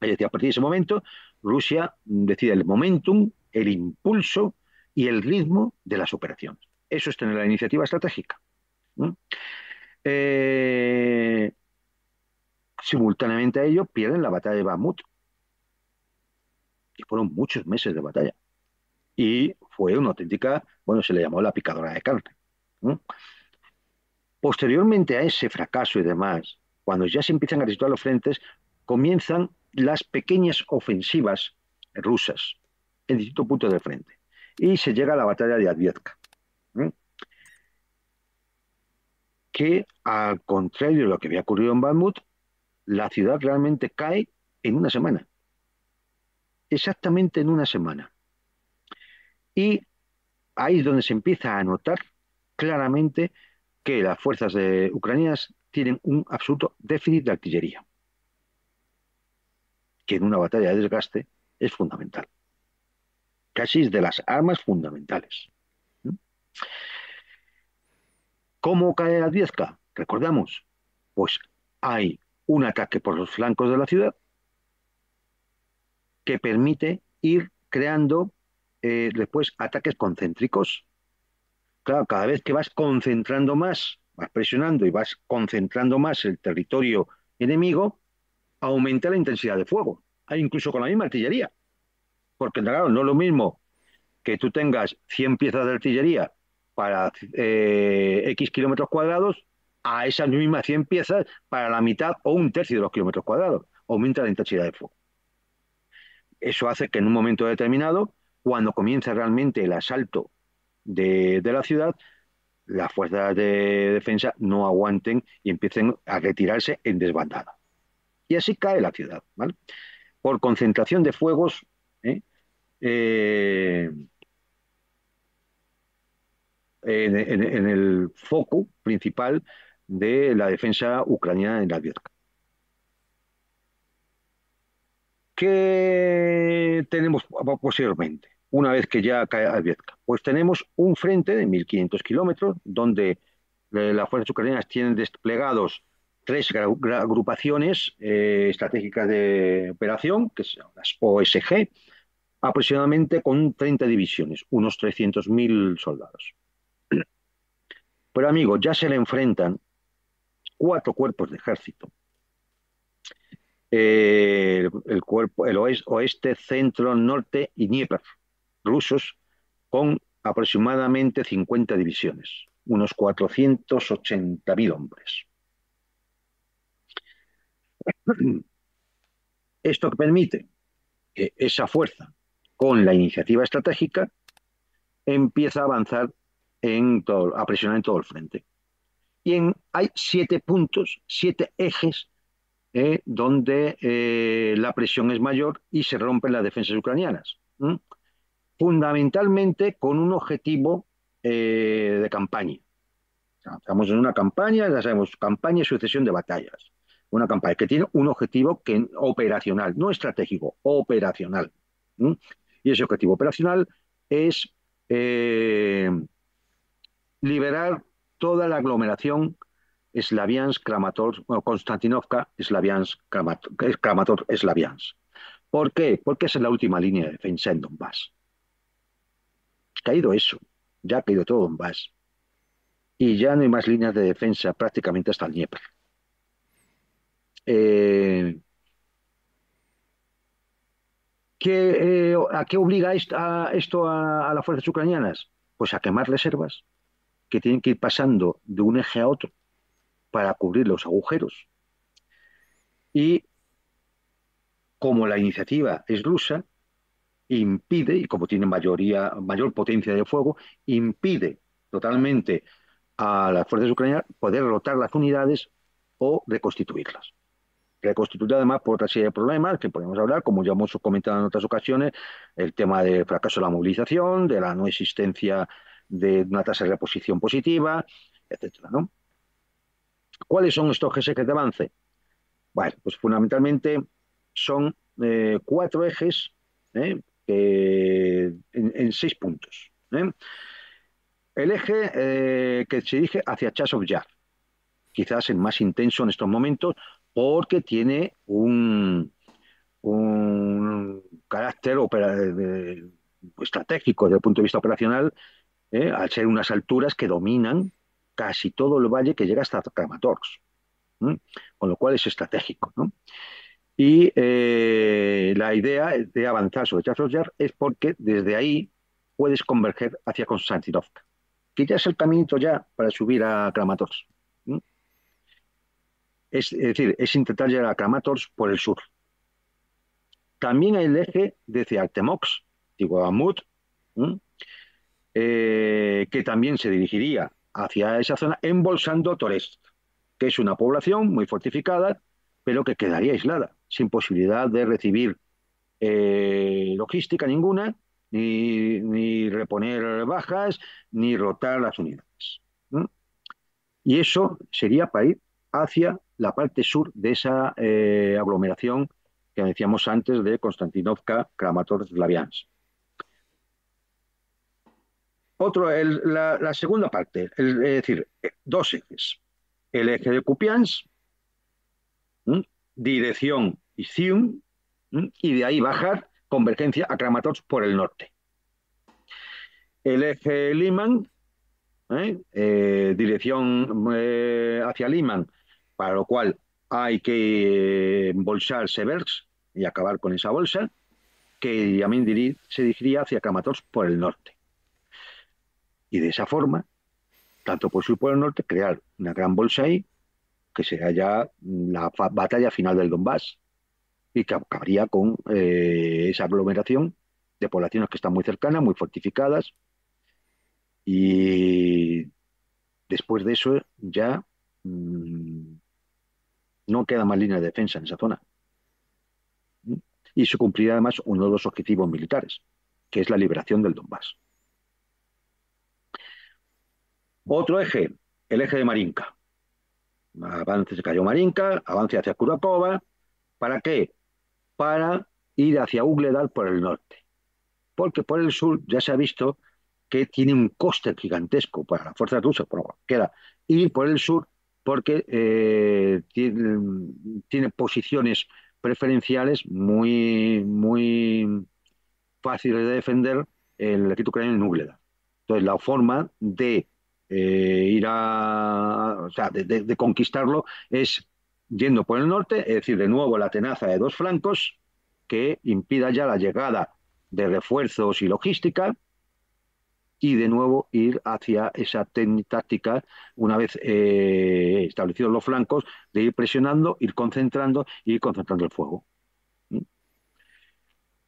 Es decir, a partir de ese momento, Rusia decide el momentum, el impulso y el ritmo de las operaciones. Eso es tener la iniciativa estratégica. Eh, simultáneamente a ello, pierden la batalla de Bamut, y fueron muchos meses de batalla. Y fue una auténtica, bueno, se le llamó la picadora de carne. Posteriormente a ese fracaso y demás, cuando ya se empiezan a situar los frentes, comienzan las pequeñas ofensivas rusas en distintos puntos del frente. Y se llega a la batalla de Advietka. Que, al contrario de lo que había ocurrido en balmut la ciudad realmente cae en una semana exactamente en una semana. Y ahí es donde se empieza a notar claramente que las fuerzas ucranianas tienen un absoluto déficit de artillería, que en una batalla de desgaste es fundamental. Casi es de las armas fundamentales. ¿Cómo cae la Recordamos, pues hay un ataque por los flancos de la ciudad, que permite ir creando eh, después ataques concéntricos. Claro, cada vez que vas concentrando más, vas presionando y vas concentrando más el territorio enemigo, aumenta la intensidad de fuego, incluso con la misma artillería. Porque, claro, no es lo mismo que tú tengas 100 piezas de artillería para eh, X kilómetros cuadrados a esas mismas 100 piezas para la mitad o un tercio de los kilómetros cuadrados. Aumenta la intensidad de fuego. Eso hace que en un momento determinado, cuando comienza realmente el asalto de, la ciudad, las fuerzas de defensa no aguanten y empiecen a retirarse en desbandada. Y así cae la ciudad, ¿vale? Por concentración de fuegos, ¿eh? Eh, en, el foco principal de la defensa ucraniana en la ¿Qué tenemos posteriormente, una vez que ya cae Vietca? Pues tenemos un frente de 1.500 kilómetros, donde eh, las fuerzas ucranianas tienen desplegados tres agrupaciones eh, estratégicas de operación, que son las OSG, aproximadamente con 30 divisiones, unos 300.000 soldados. Pero amigo, ya se le enfrentan cuatro cuerpos de ejército el, cuerpo, oeste, centro, norte y Dnieper, rusos, con aproximadamente 50 divisiones, unos 480.000 hombres. Esto permite que esa fuerza, con la iniciativa estratégica, empieza a avanzar en a presionar en todo el frente. Y en, hay siete puntos, siete ejes eh, donde eh, la presión es mayor y se rompen las defensas ucranianas. Fundamentalmente con un objetivo eh, de campaña. estamos en una campaña, ya sabemos, campaña y sucesión de batallas. Una campaña que tiene un objetivo que, operacional, no estratégico, operacional. Y ese objetivo operacional es liberar toda la aglomeración Slaviansk Kramatorsk, Konstantinovka, Slaviansk eh, Kramatorsk, Slaviansk. ¿Por qué? Porque es la última línea de defensa en Donbass. Caído eso, ya ha caído todo Donbass. Y ya no hay más líneas de defensa prácticamente hasta el Dnieper. Eh, eh, ¿A qué obliga esto, a las fuerzas ucranianas? Pues a quemar reservas que tienen que ir pasando de un eje a otro para cubrir los agujeros. Y como la iniciativa es rusa, impide, y como tiene mayoría, mayor potencia de fuego, impide totalmente a las fuerzas ucranianas poder rotar las unidades o reconstituirlas. Reconstituir además por otra serie de problemas que podemos hablar, como ya hemos comentado en otras ocasiones, el tema del fracaso de la movilización, de la no existencia de una tasa de reposición positiva, etcétera, ¿no? ¿Cuáles son estos ejes de avance? Bueno, pues fundamentalmente son eh, cuatro ejes eh, en, seis puntos. Eh. El eje que se dirige hacia Chas of quizás el más intenso en estos momentos, porque tiene un, un carácter estratégico desde el punto de vista operacional, al ser unas alturas que dominan casi todo el valle que llega hasta Kramatorsk, con lo cual es estratégico. Y eh, la idea de avanzar sobre Chafroyar es porque desde ahí puedes converger hacia Konstantinovka, que ya es el caminito ya para subir a Kramatorsk. Es, decir, es intentar llegar a Kramatorsk por el sur. También hay el eje desde Artemox, digo, Guamut eh, que también se dirigiría hacia esa zona embolsando Torres, que es una población muy fortificada, pero que quedaría aislada, sin posibilidad de recibir eh, logística ninguna, ni, reponer bajas, ni rotar las unidades. Y eso sería para ir hacia la parte sur de esa eh, aglomeración que decíamos antes de Konstantinovka, Kramatorsk, Slaviansk. Otro, la, segunda parte, es decir, eh, dos ejes. El eje de cupians, dirección Isium, y de ahí bajar convergencia a Kramatorsk por el norte. El eje Liman, ¿eh? Eh, dirección hacia Liman, para lo cual hay que bolsar Severs y acabar con esa bolsa, que también se dirigiría hacia Kramatorsk por el norte. Y de esa forma, tanto por sur y por el norte, crear una gran bolsa ahí, que sea ya la batalla final del Donbass, y que acabaría con eh, esa aglomeración de poblaciones que están muy cercanas, muy fortificadas, y después de eso ya mm, no queda más línea de defensa en esa zona. ¿Mm? Y se cumpliría además uno de los objetivos militares, que es la liberación del Donbass. Otro eje, el eje de Marinka. Avance, se cayó Marinka, avance hacia Kurakova ¿Para qué? Para ir hacia Ugledal por el norte. Porque por el sur ya se ha visto que tiene un coste gigantesco para las fuerzas rusas, por era ir por el sur porque eh, tiene, tiene, posiciones preferenciales muy, muy fáciles de defender el equipo ucraniano en Ugledal. Entonces, la forma de eh, ir a, o sea, de, conquistarlo es yendo por el norte, es decir, de nuevo la tenaza de dos flancos que impida ya la llegada de refuerzos y logística y de nuevo ir hacia esa táctica, una vez eh, establecidos los flancos, de ir presionando, ir concentrando y ir concentrando el fuego. ¿Mm?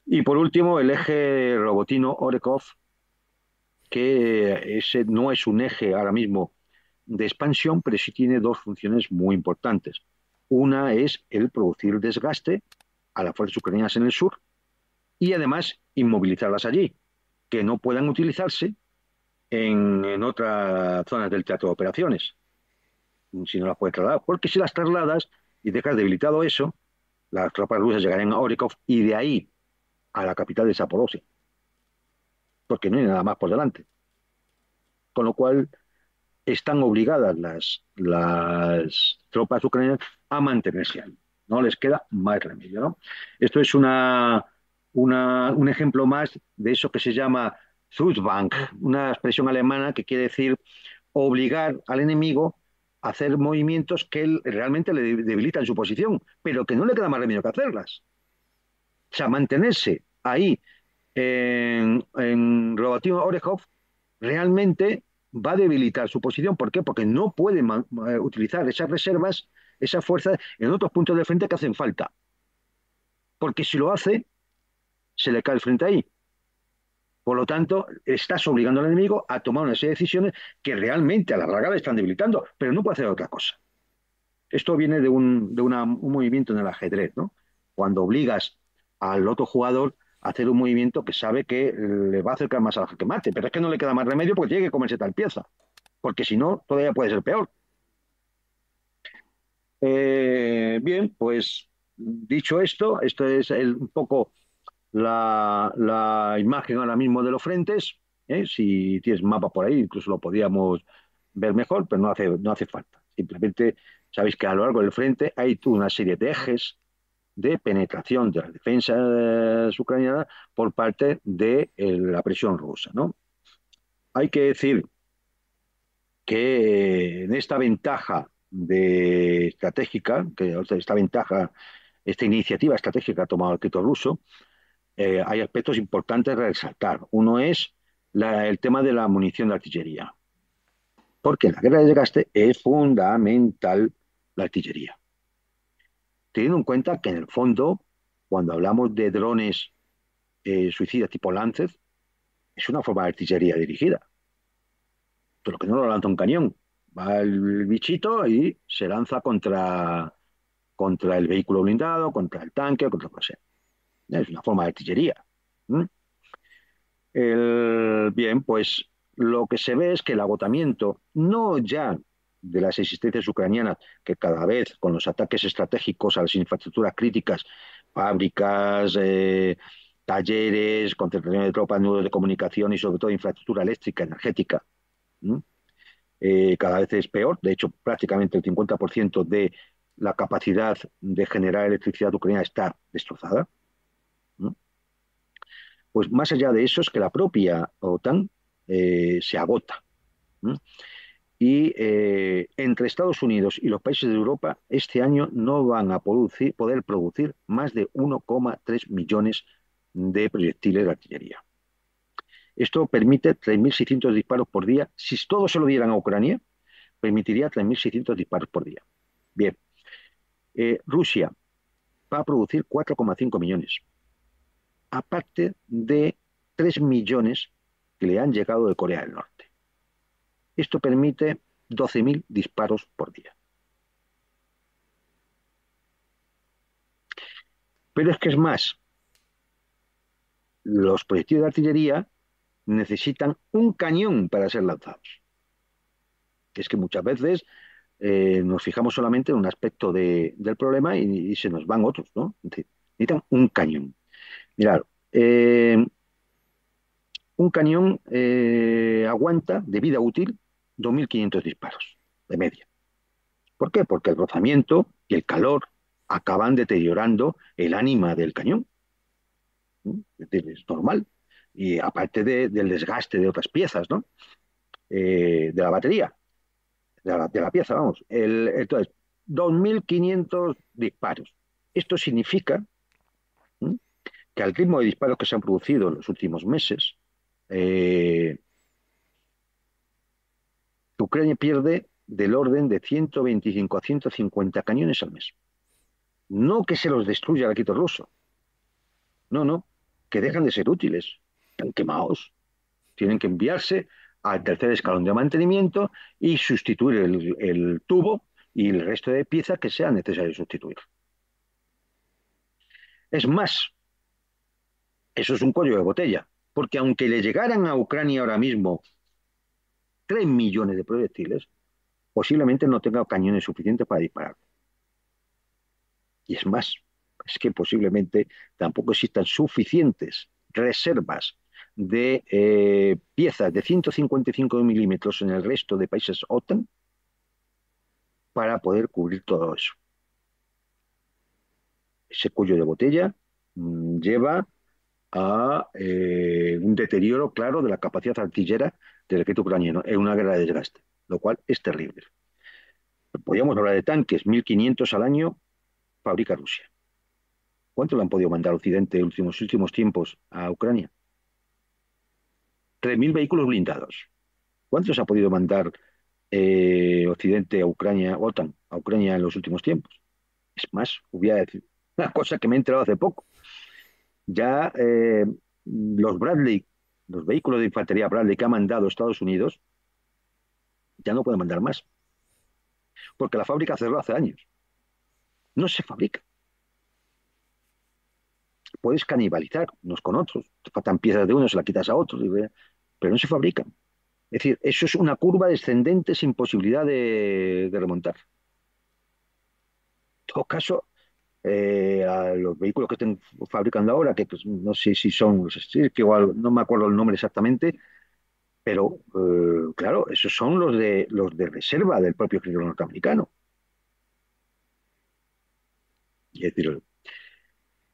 Y por último, el eje Robotino-Orekov que ese no es un eje ahora mismo de expansión, pero sí tiene dos funciones muy importantes. Una es el producir desgaste a las fuerzas ucranianas en el sur y además inmovilizarlas allí, que no puedan utilizarse en, en otras zonas del teatro de operaciones, si no las puede trasladar. Porque si las trasladas y dejas debilitado eso, las tropas rusas llegarán a Orikov y de ahí a la capital de Zaporozhye porque no hay nada más por delante. Con lo cual, están obligadas las, las tropas ucranianas a mantenerse ahí. No les queda más remedio. Esto es una, un ejemplo más de eso que se llama Zutbank, una expresión alemana que quiere decir obligar al enemigo a hacer movimientos que realmente le debilitan su posición, pero que no le queda más remedio que hacerlas. O sea, mantenerse ahí en, en Robatino realmente va a debilitar su posición. ¿Por qué? Porque no puede utilizar esas reservas, esas fuerzas en otros puntos de frente que hacen falta. Porque si lo hace, se le cae el frente ahí. Por lo tanto, estás obligando al enemigo a tomar una serie de decisiones que realmente a la larga le están debilitando, pero no puede hacer otra cosa. Esto viene de un, de un movimiento en el ajedrez, ¿no? Cuando obligas al otro jugador hacer un movimiento que sabe que le va a acercar más a gente que mate, pero es que no le queda más remedio porque tiene que comerse tal pieza, porque si no, todavía puede ser peor. Eh, bien, pues dicho esto, esto es un poco la, imagen ahora mismo de los frentes. ¿eh? Si tienes mapa por ahí, incluso lo podíamos ver mejor, pero no hace, no hace falta. Simplemente sabéis que a lo largo del frente hay una serie de ejes de penetración de las defensas ucranianas por parte de eh, la presión rusa. ¿no? Hay que decir que eh, en esta ventaja de estratégica, que esta ventaja, esta iniciativa estratégica ha tomado el Quito ruso, eh, hay aspectos importantes a resaltar. Uno es el tema de la munición de artillería, porque en la guerra de desgaste es fundamental la artillería teniendo en cuenta que en el fondo, cuando hablamos de drones eh, suicidas tipo Lancet, es una forma de artillería dirigida. Pero que no lo lanza un cañón. Va el bichito y se lanza contra, contra el vehículo blindado, contra el tanque, contra lo que sea. Es una forma de artillería. bien, pues lo que se ve es que el agotamiento, no ya de las existencias ucranianas, que cada vez con los ataques estratégicos a las infraestructuras críticas, fábricas, eh, talleres, concentraciones de tropas, nudos de comunicación y sobre todo infraestructura eléctrica, energética, eh, cada vez es peor. De hecho, prácticamente el 50% de la capacidad de generar electricidad ucraniana está destrozada. Pues más allá de eso es que la propia OTAN eh, se agota y eh, entre Estados Unidos y los países de Europa este año no van a poder producir más de 1,3 millones de proyectiles de artillería. Esto permite 3.600 disparos por día. Si todo se lo dieran a Ucrania, permitiría 3.600 disparos por día. Bien, eh, Rusia va a producir 4,5 millones, aparte de 3 millones que le han llegado de Corea del Norte. Esto permite 12.000 disparos por día. Pero es que es más, los proyectiles de artillería necesitan un cañón para ser lanzados. Es que muchas veces eh, nos fijamos solamente en un aspecto del problema y, se nos van otros, ¿no? Necesitan un cañón. Mirad, eh, un cañón eh, aguanta de vida útil 2.500 disparos, de media. ¿Por qué? Porque el rozamiento y el calor acaban deteriorando el ánima del cañón. Es normal. Y aparte del desgaste de otras piezas, ¿no? Eh, de la batería, de la, pieza, vamos. El, entonces, 2.500 disparos. Esto significa que al ritmo de disparos que se han producido en los últimos meses, eh, Ucrania pierde del orden de 125 a 150 cañones al mes. No que se los destruya el equipo ruso. No, no, que dejan de ser útiles. Están quemados. Tienen que enviarse al tercer escalón de mantenimiento y sustituir el, tubo y el resto de piezas que sea necesario sustituir. Es más, eso es un cuello de botella, porque aunque le llegaran a Ucrania ahora mismo 3 millones de proyectiles, posiblemente no tenga cañones suficientes para disparar. Y es más, es que posiblemente tampoco existan suficientes reservas de eh, piezas de 155 milímetros en el resto de países OTAN para poder cubrir todo eso. Ese cuello de botella mm, lleva a eh, un deterioro claro de la capacidad artillera del ejército ucraniano en una guerra de desgaste, lo cual es terrible. Podríamos hablar de tanques, 1.500 al año fabrica Rusia. ¿Cuánto le han podido mandar Occidente en los últimos, últimos tiempos a Ucrania? 3.000 vehículos blindados. ¿Cuántos ha podido mandar eh, Occidente a Ucrania, OTAN, a Ucrania en los últimos tiempos? Es más, hubiera a decir una cosa que me he enterado hace poco. Ya eh, los Bradley los vehículos de infantería Bradley que ha mandado Estados Unidos, ya no pueden mandar más. Porque la fábrica cerró hace años. No se fabrica. Puedes canibalizar unos con otros. Te faltan piezas de uno, se las quitas a otro. pero no se fabrican. Es decir, eso es una curva descendente sin posibilidad de, de remontar. En todo caso, eh, a los vehículos que estén fabricando ahora, que pues, no sé si son que igual no me acuerdo el nombre exactamente, pero eh, claro, esos son los de los de reserva del propio escritor norteamericano. Y decir,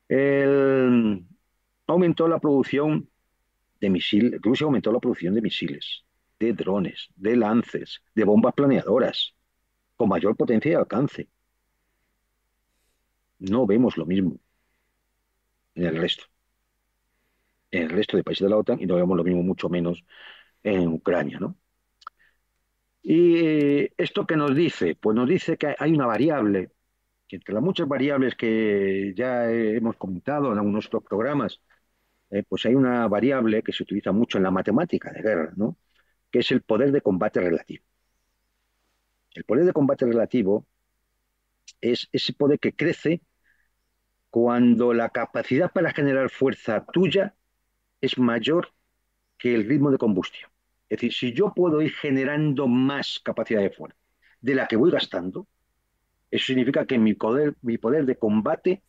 el, aumentó la producción de misiles, Rusia aumentó la producción de misiles, de drones, de lances, de bombas planeadoras, con mayor potencia y alcance no vemos lo mismo en el resto. En el resto de países de la OTAN y no vemos lo mismo, mucho menos en Ucrania, ¿Y eh, esto qué nos dice? Pues nos dice que hay una variable, que entre las muchas variables que ya hemos comentado en algunos programas, eh, pues hay una variable que se utiliza mucho en la matemática de guerra, ¿no? Que es el poder de combate relativo. El poder de combate relativo es ese poder que crece cuando la capacidad para generar fuerza tuya es mayor que el ritmo de combustión. Es decir, si yo puedo ir generando más capacidad de fuerza de la que voy gastando, eso significa que mi poder, de combate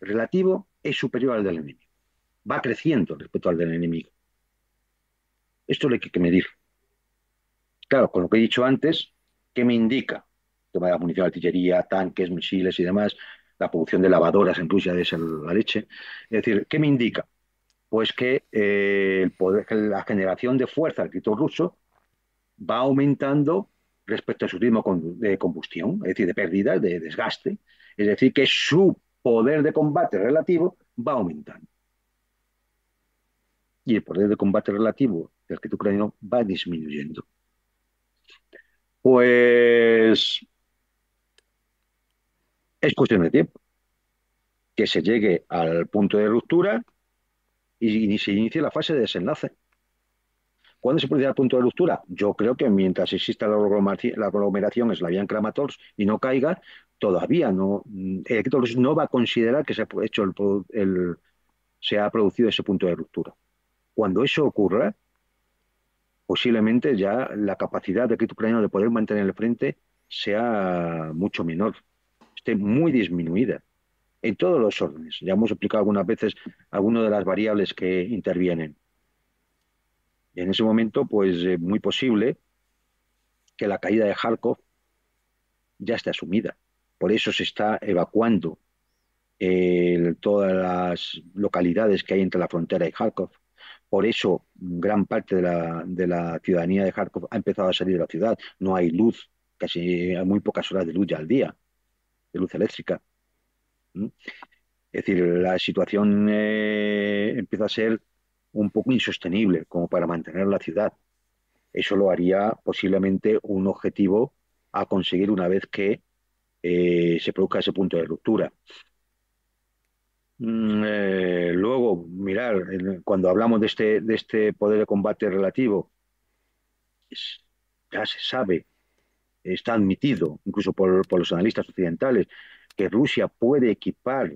relativo es superior al del enemigo. Va creciendo respecto al del enemigo. Esto lo que hay que medir. Claro, con lo que he dicho antes, ¿qué me indica? que de la munición artillería, tanques, misiles y demás, la producción de lavadoras en Rusia es la leche. Es decir, ¿qué me indica? Pues eh, que, la generación de fuerza del grito ruso va aumentando respecto a su ritmo de combustión, es decir, de pérdida, de desgaste. Es decir, que su poder de combate relativo va aumentando. Y el poder de combate relativo del crítico ucraniano va disminuyendo. Pues es cuestión de tiempo. Que se llegue al punto de ruptura y, se inicie la fase de desenlace. ¿Cuándo se produce el punto de ruptura? Yo creo que mientras exista la aglomeración, la aglomeración en kramatorsk y no caiga, todavía no, mm, el no va a considerar que se ha, hecho el, se ha producido ese punto de ruptura. Cuando eso ocurra, posiblemente ya la capacidad de Kit ucraniano de poder mantener el frente sea mucho menor esté muy disminuida en todos los órdenes. Ya hemos explicado algunas veces algunas de las variables que intervienen. en ese momento, pues es eh, muy posible que la caída de Kharkov ya esté asumida. Por eso se está evacuando eh, todas las localidades que hay entre la frontera y Kharkov. Por eso gran parte de la, de la ciudadanía de Kharkov ha empezado a salir de la ciudad. No hay luz, casi muy pocas horas de luz ya al día de luz eléctrica. Es decir, la situación eh, empieza a ser un poco insostenible como para mantener la ciudad. Eso lo haría posiblemente un objetivo a conseguir una vez que eh, se produzca ese punto de ruptura. Mm, eh, luego, mirar, cuando hablamos de este, de este poder de combate relativo, ya se sabe está admitido, incluso por, los analistas occidentales, que Rusia puede equipar,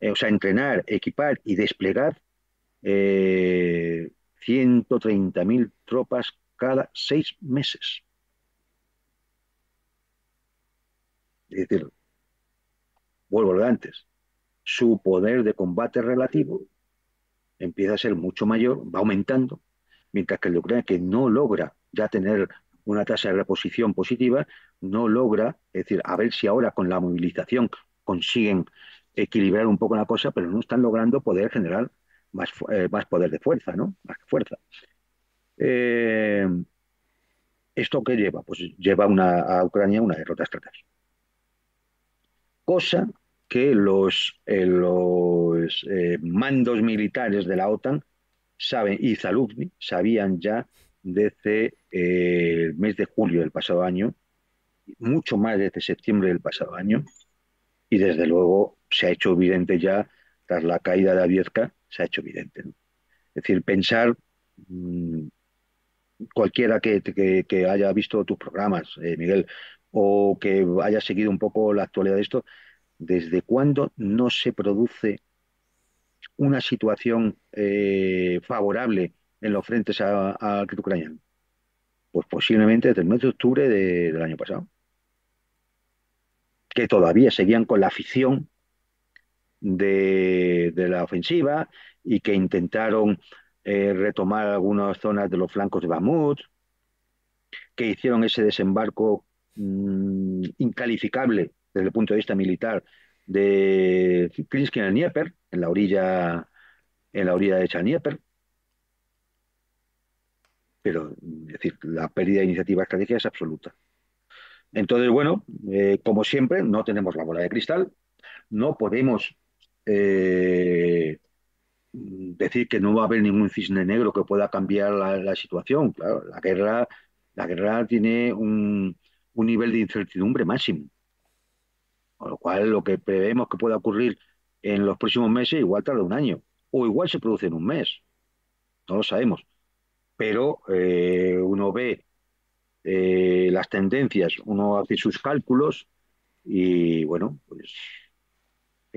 eh, o sea, entrenar, equipar y desplegar 130.000 eh, tropas cada seis meses. Es decir, vuelvo a lo de antes, su poder de combate relativo empieza a ser mucho mayor, va aumentando, mientras que el de Ucrania, que no logra ya tener una tasa de reposición positiva, no logra, es decir, a ver si ahora con la movilización consiguen equilibrar un poco la cosa, pero no están logrando poder generar más, eh, más poder de fuerza, ¿no? Más fuerza. Eh, ¿Esto qué lleva? Pues lleva a Ucrania una derrota estratégica. Cosa que los, eh, mandos militares de la OTAN saben, y Zaluzny sabían ya desde el mes de julio del pasado año, mucho más desde septiembre del pasado año, y desde luego se ha hecho evidente ya, tras la caída de Aviesca, se ha hecho evidente. Es decir, pensar, mm, cualquiera que, que, haya visto tus programas, eh, Miguel, o que haya seguido un poco la actualidad de esto, ¿desde cuándo no se produce una situación eh, favorable en los frentes a al ucraniano? Pues posiblemente desde el mes de octubre de, del año pasado. Que todavía seguían con la afición de, la ofensiva y que intentaron eh, retomar algunas zonas de los flancos de Bamut, que hicieron ese desembarco mm, incalificable desde el punto de vista militar de Krinsky en el Dnieper, en la orilla, en la orilla de Chalnieper pero es decir, la pérdida de iniciativa estratégica es absoluta. Entonces, bueno, eh, como siempre, no tenemos la bola de cristal, no podemos eh, decir que no va a haber ningún cisne negro que pueda cambiar la, situación. Claro, la guerra, la guerra tiene un, un, nivel de incertidumbre máximo. Con lo cual, lo que prevemos que pueda ocurrir en los próximos meses, igual tarda un año, o igual se produce en un mes. No lo sabemos pero eh, uno ve eh, las tendencias, uno hace sus cálculos y bueno, pues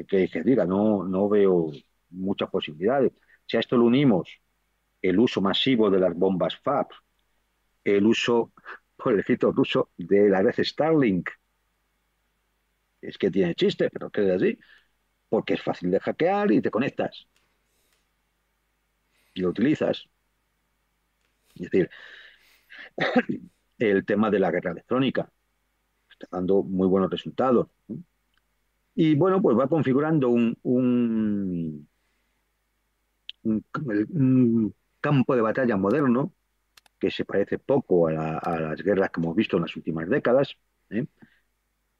que, diga, no, no veo muchas posibilidades. Si a esto lo unimos el uso masivo de las bombas FAB, el uso, por el ejército ruso, de la red Starlink, es que tiene chiste, pero que así, porque es fácil de hackear y te conectas y lo utilizas. Es decir, el tema de la guerra electrónica está dando muy buenos resultados. Y bueno, pues va configurando un, campo de batalla moderno que se parece poco a, las guerras que hemos visto en las últimas décadas, ¿eh?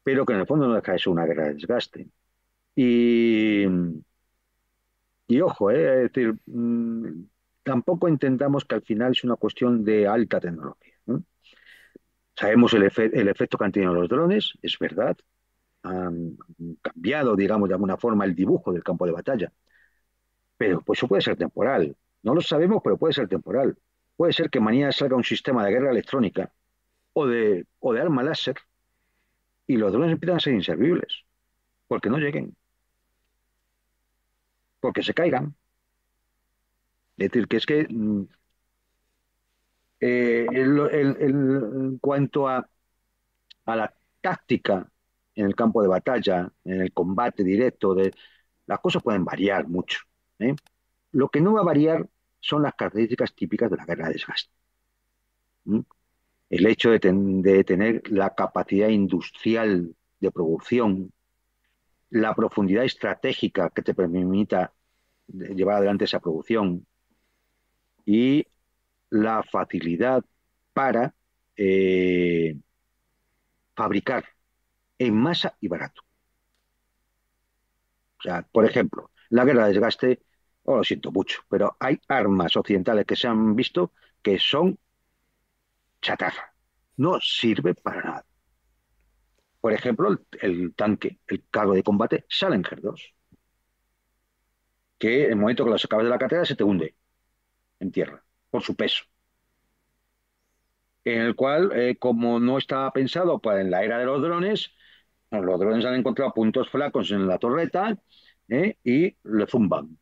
pero que en el fondo no deja eso una guerra de desgaste. Y, ojo, ¿eh? es decir, mm, tampoco entendamos que al final es una cuestión de alta tecnología. Sabemos el, efecto que han tenido los drones, es verdad. Han cambiado, digamos, de alguna forma el dibujo del campo de batalla. Pero pues, eso puede ser temporal. No lo sabemos, pero puede ser temporal. Puede ser que mañana salga un sistema de guerra electrónica o de, o de arma láser y los drones empiezan a ser inservibles porque no lleguen, porque se caigan, es decir, que es que mm, eh, en cuanto a, la táctica en el campo de batalla, en el combate directo, de, las cosas pueden variar mucho. ¿eh? Lo que no va a variar son las características típicas de la guerra de desgaste. El hecho de, tener la capacidad industrial de producción, la profundidad estratégica que te permita eh, llevar adelante esa producción, y la facilidad para eh, fabricar en masa y barato. O sea, por ejemplo, la guerra de desgaste, oh, lo siento mucho, pero hay armas occidentales que se han visto que son chatarra. No sirve para nada. Por ejemplo, el, tanque, el cargo de combate Salinger 2, que en el momento que lo sacabas de la cartera se te hunde en tierra, por su peso. En el cual, eh, como no estaba pensado en la era de los drones, los drones han encontrado puntos flacos en la torreta eh, y le zumban.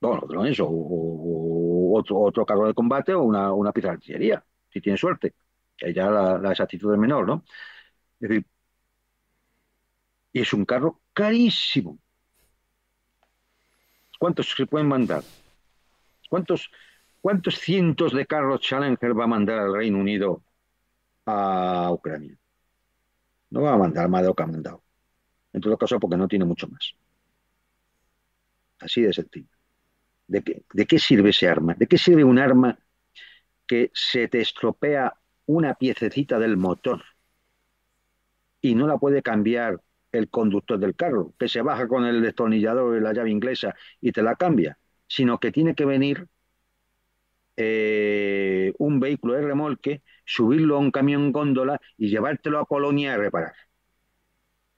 Bueno, los drones o, otro, carro de combate o una, una pieza de artillería, si tiene suerte. Que ya la, la exactitud es menor, ¿no? Es decir, y es un carro carísimo, ¿Cuántos se pueden mandar? ¿Cuántos, cuántos cientos de carros Challenger va a mandar al Reino Unido a Ucrania? No va a mandar más de lo que ha mandado. En todo caso, porque no tiene mucho más. Así de sentido. ¿De qué sirve ese arma? ¿De qué sirve un arma que se te estropea una piececita del motor y no la puede cambiar el conductor del carro, que se baja con el destornillador y la llave inglesa y te la cambia, sino que tiene que venir eh, un vehículo de remolque, subirlo a un camión góndola y llevártelo a Colonia a reparar.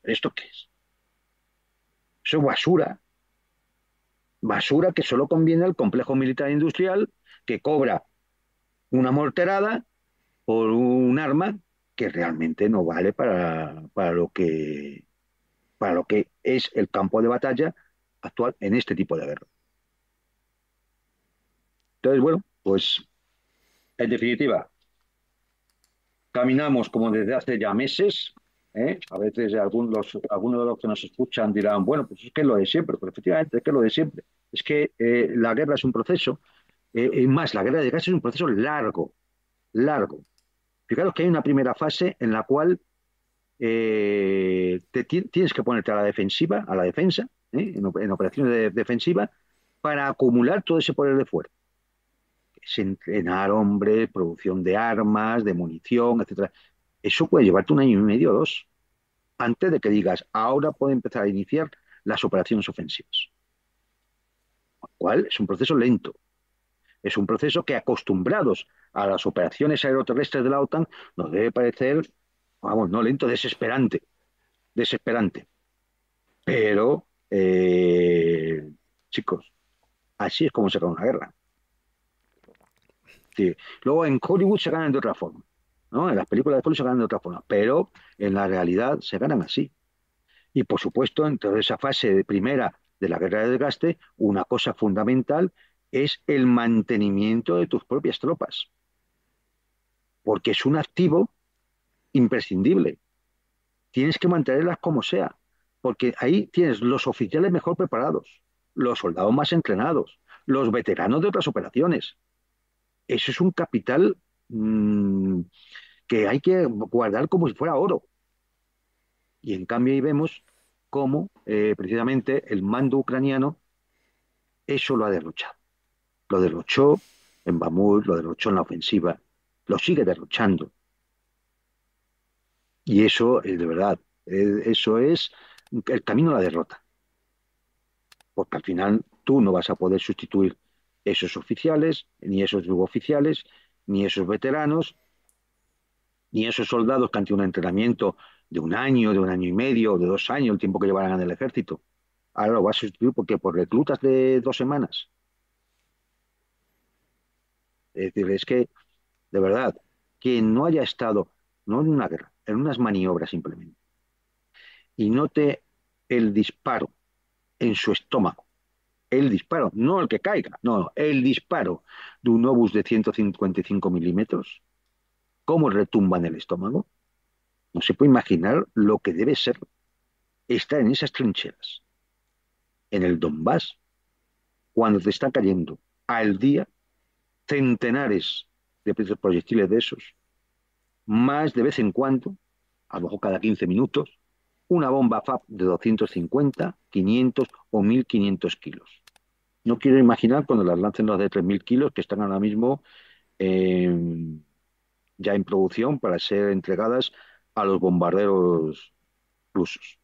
¿Esto qué es? Eso es basura. Basura que solo conviene al complejo militar industrial que cobra una morterada por un arma que realmente no vale para lo que para lo que es el campo de batalla actual en este tipo de guerra. Entonces, bueno, pues en definitiva, caminamos como desde hace ya meses. ¿eh? A veces algunos, de los que nos escuchan dirán, bueno, pues es que es lo de siempre, pero efectivamente es que es lo de siempre. Es que eh, la guerra es un proceso, eh, y más, la guerra de gas es un proceso largo, largo. Fijaros que hay una primera fase en la cual eh, tienes que ponerte a la defensiva, a la defensa, ¿eh? en, operaciones defensivas, para acumular todo ese poder de fuerza. Es entrenar hombres, producción de armas, de munición, etcétera. Eso puede llevarte un año y medio o dos antes de que digas, ahora puedo empezar a iniciar las operaciones ofensivas. Lo cual es un proceso lento. Es un proceso que acostumbrados a las operaciones aeroterrestres de la OTAN nos debe parecer vamos, no lento, desesperante, desesperante. Pero, eh, chicos, así es como se gana una guerra. Luego en Hollywood se ganan de otra forma, ¿no? En las películas de Hollywood se ganan de otra forma, pero en la realidad se ganan así. Y por supuesto, en toda esa fase de primera de la guerra de desgaste, una cosa fundamental es el mantenimiento de tus propias tropas, porque es un activo imprescindible. Tienes que mantenerlas como sea, porque ahí tienes los oficiales mejor preparados, los soldados más entrenados, los veteranos de otras operaciones. Eso es un capital mm, que hay que guardar como si fuera oro. Y en cambio ahí vemos cómo eh, precisamente el mando ucraniano eso lo ha derrochado. Lo derrochó en Bamur lo derrochó en la ofensiva, lo sigue derrochando. Y eso es de verdad, eso es el camino a la derrota. Porque al final tú no vas a poder sustituir esos oficiales, ni esos suboficiales, ni esos veteranos, ni esos soldados que han tenido un entrenamiento de un año, de un año y medio, de dos años, el tiempo que llevarán en el ejército. Ahora lo vas a sustituir porque por reclutas de dos semanas. Es decir, es que, de verdad, quien no haya estado, no en una guerra, en unas maniobras simplemente, y note el disparo en su estómago, el disparo, no el que caiga, no, el disparo de un obús de 155 milímetros, cómo retumba en el estómago, no se puede imaginar lo que debe ser estar en esas trincheras, en el Donbass, cuando te están cayendo al día centenares de proyectiles de esos, más de vez en cuando, a lo mejor cada 15 minutos, una bomba FAP de 250, 500 o 1500 kilos. No quiero imaginar cuando las lancen las de 3000 kilos que están ahora mismo em, ya en producción para ser entregadas a los bombarderos rusos.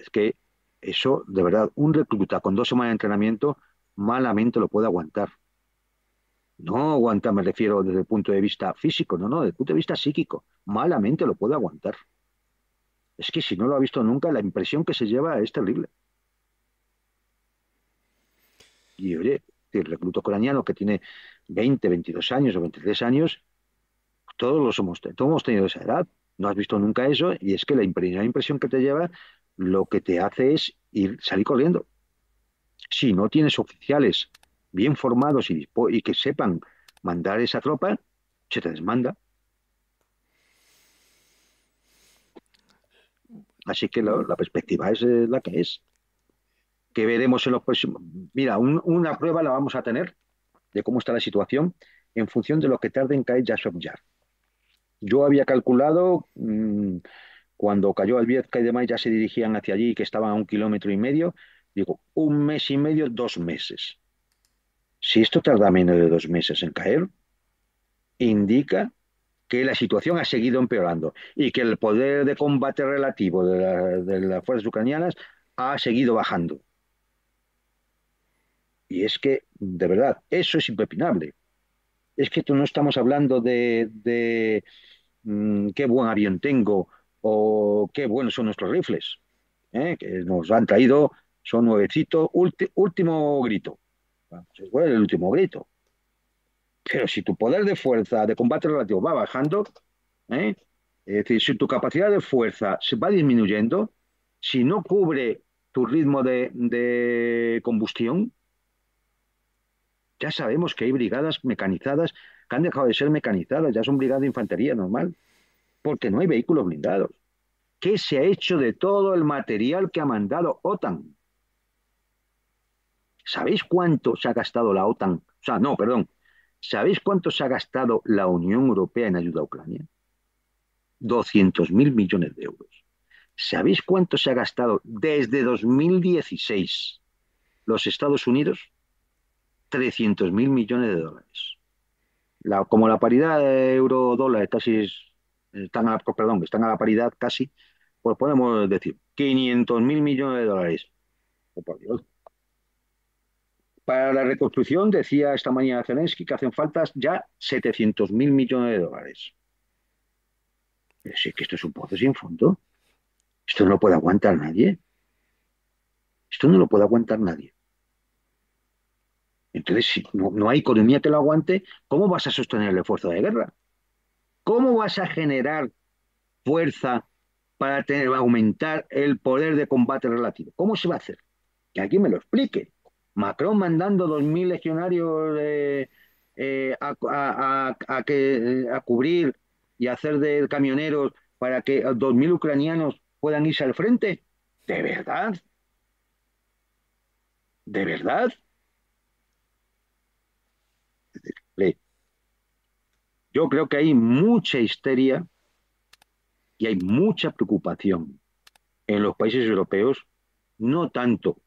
Es que eso, de verdad, un recluta con dos semanas de entrenamiento malamente lo puede aguantar. No aguanta, me refiero desde el punto de vista físico, no, no, desde el punto de vista psíquico. Malamente lo puede aguantar. Es que si no lo ha visto nunca, la impresión que se lleva es terrible. Y oye, el recluto ucraniano que tiene 20, 22 años o 23 años, todos los hemos, todos hemos tenido esa edad, no has visto nunca eso, y es que la, la impresión que te lleva lo que te hace es ir, salir corriendo. Si no tienes oficiales bien formados y, que sepan mandar esa tropa, se te desmanda. Así que la perspectiva es eh, la que es. Que veremos en los próximos. Mira, una prueba la vamos a tener de cómo está la situación en función de lo que tarde en caer Yashom Yar. Yo había calculado mm, cuando cayó Albiezca y demás, ya se dirigían hacia allí, que estaban a un kilómetro y medio. Digo, un mes y medio, dos meses. Si esto tarda menos de dos meses en caer, indica que la situación ha seguido empeorando y que el poder de combate relativo de, las fuerzas ucranianas ha seguido bajando. Y es que, de verdad, eso es impepinable. Es que tú no estamos hablando de, mm, qué buen avión tengo o qué buenos son nuestros rifles, ¿eh? que nos han traído, son nuevecitos, último grito fue el último grito. Pero si tu poder de fuerza de combate relativo va bajando, ¿eh? es decir, si tu capacidad de fuerza se va disminuyendo, si no cubre tu ritmo de, de combustión, ya sabemos que hay brigadas mecanizadas que han dejado de ser mecanizadas, ya son brigadas de infantería normal, porque no hay vehículos blindados. ¿Qué se ha hecho de todo el material que ha mandado OTAN? ¿Sabéis cuánto se ha gastado la OTAN? O sea, no, perdón. ¿Sabéis cuánto se ha gastado la Unión Europea en ayuda a Ucrania? 200.000 millones de euros. ¿Sabéis cuánto se ha gastado desde 2016 los Estados Unidos? 300.000 millones de dólares. La, como la paridad euro-dólar casi es, están a, perdón, están a la paridad casi, pues podemos decir 500.000 millones de dólares. O oh, por Dios, para la reconstrucción, decía esta mañana Zelensky que hacen falta ya 700 mil millones de dólares. Pero es que esto es un pozo sin fondo. Esto no lo puede aguantar nadie. Esto no lo puede aguantar nadie. Entonces, si no, hay economía que lo aguante, ¿cómo vas a sostener el esfuerzo de guerra? ¿Cómo vas a generar fuerza para tener, aumentar el poder de combate relativo? ¿Cómo se va a hacer? Que alguien me lo explique. Macron mandando 2.000 legionarios eh, eh, a, a, a, que, eh, a cubrir y hacer de camioneros para que 2.000 ucranianos puedan irse al frente. ¿De verdad? ¿De verdad? Yo creo que hay mucha histeria y hay mucha preocupación en los países europeos, no tanto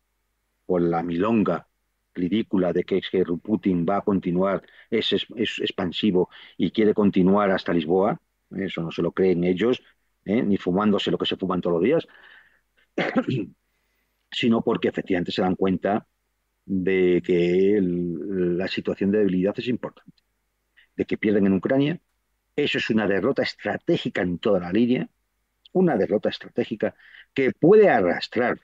la milonga ridícula de que Putin va a continuar, es, expansivo y quiere continuar hasta Lisboa, ¿eh? eso no se lo creen ellos, ¿eh? ni fumándose lo que se fuman todos los días, sino porque efectivamente se dan cuenta de que la situación de debilidad es importante, de que pierden en Ucrania, eso es una derrota estratégica en toda la línea, una derrota estratégica que puede arrastrar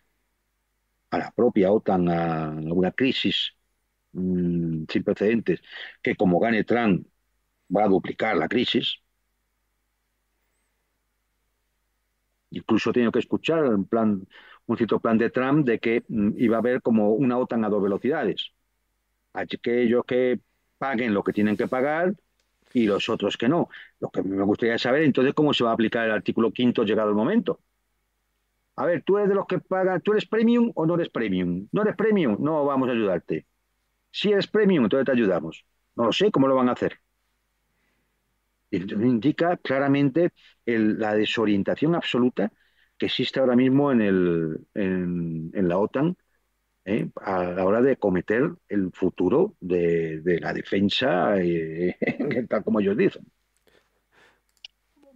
a la propia OTAN a una crisis mm, sin precedentes, que como gane Trump va a duplicar la crisis. Incluso he tenido que escuchar un, plan, un cierto plan de Trump de que mm, iba a haber como una OTAN a dos velocidades. Así que ellos que paguen lo que tienen que pagar y los otros que no. Lo que me gustaría saber entonces cómo se va a aplicar el artículo quinto llegado el momento. A ver, tú eres de los que pagan, tú eres premium o no eres premium. No eres premium, no vamos a ayudarte. Si eres premium, entonces te ayudamos. No lo sé cómo lo van a hacer. Indica claramente la desorientación absoluta que existe ahora mismo en, la OTAN ¿eh? a la hora de cometer el futuro de, la defensa, eh, tal como ellos dicen.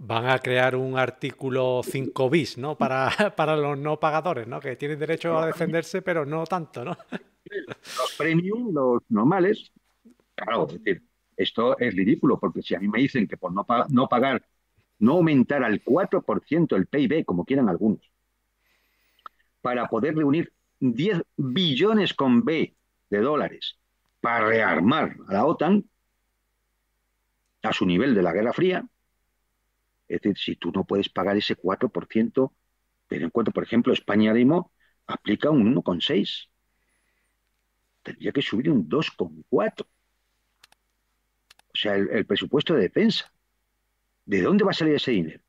Van a crear un artículo 5 bis, ¿no? Para, para los no pagadores, ¿no? Que tienen derecho a defenderse, pero no tanto, ¿no? Los premium, los normales, claro, esto es ridículo, porque si a mí me dicen que por no, no pagar, no aumentar al 4% el PIB, como quieran algunos, para poder reunir 10 billones con B de dólares para rearmar a la OTAN a su nivel de la Guerra Fría, es decir, si tú no puedes pagar ese 4%, ten en cuenta, por ejemplo, España Demo aplica un 1,6. Tendría que subir un 2,4. O sea, el, presupuesto de defensa. ¿De dónde va a salir ese dinero?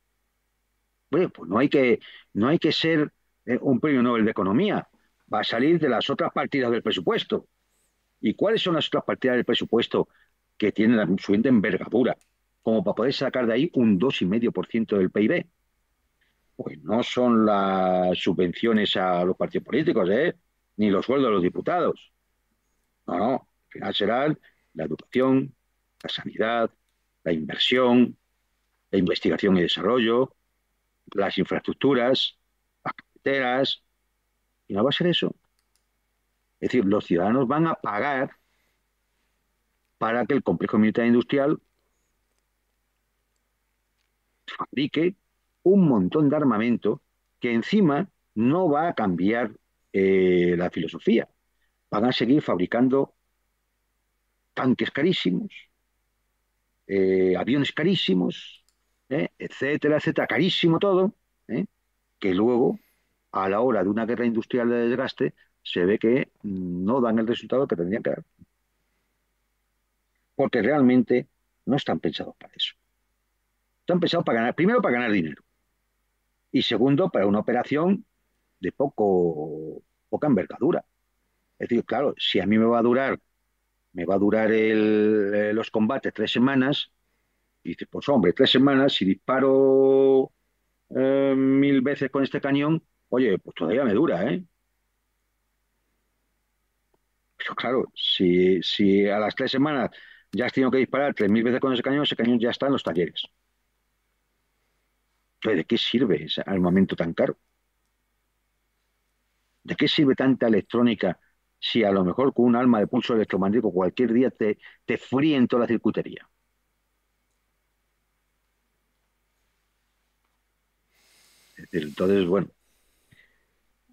Bueno, pues no hay que, no hay que ser eh, un premio Nobel de Economía. Va a salir de las otras partidas del presupuesto. ¿Y cuáles son las otras partidas del presupuesto que tienen la suficiente envergadura como para poder sacar de ahí un 2,5% del PIB. Pues no son las subvenciones a los partidos políticos, ¿eh? ni los sueldos de los diputados. No, no, al final serán la educación, la sanidad, la inversión, la investigación y desarrollo, las infraestructuras, las carreteras. Y no va a ser eso. Es decir, los ciudadanos van a pagar para que el complejo militar industrial fabrique un montón de armamento que encima no va a cambiar eh, la filosofía. Van a seguir fabricando tanques carísimos, eh, aviones carísimos, eh, etcétera, etcétera, carísimo todo, que luego, a la hora de una guerra industrial de desgaste, se ve que no dan el resultado que tendrían que dar. Porque realmente no están pensados para eso. Esto ganar, primero para ganar dinero y segundo para una operación de poco poca envergadura. Es decir, claro, si a mí me va a durar me va a durar eh, los combates tres semanas, y dices, pues hombre, tres semanas, si disparo eh, mil veces con este cañón, oye, pues todavía me dura, ¿eh? Pero claro, si, si a las tres semanas ya has tenido que disparar tres mil veces con ese cañón, ese cañón ya está en los talleres. Entonces, ¿de qué sirve ese armamento tan caro? ¿De qué sirve tanta electrónica si a lo mejor con un arma de pulso electromagnético cualquier día te, te fríen toda la circuitería? Entonces, bueno,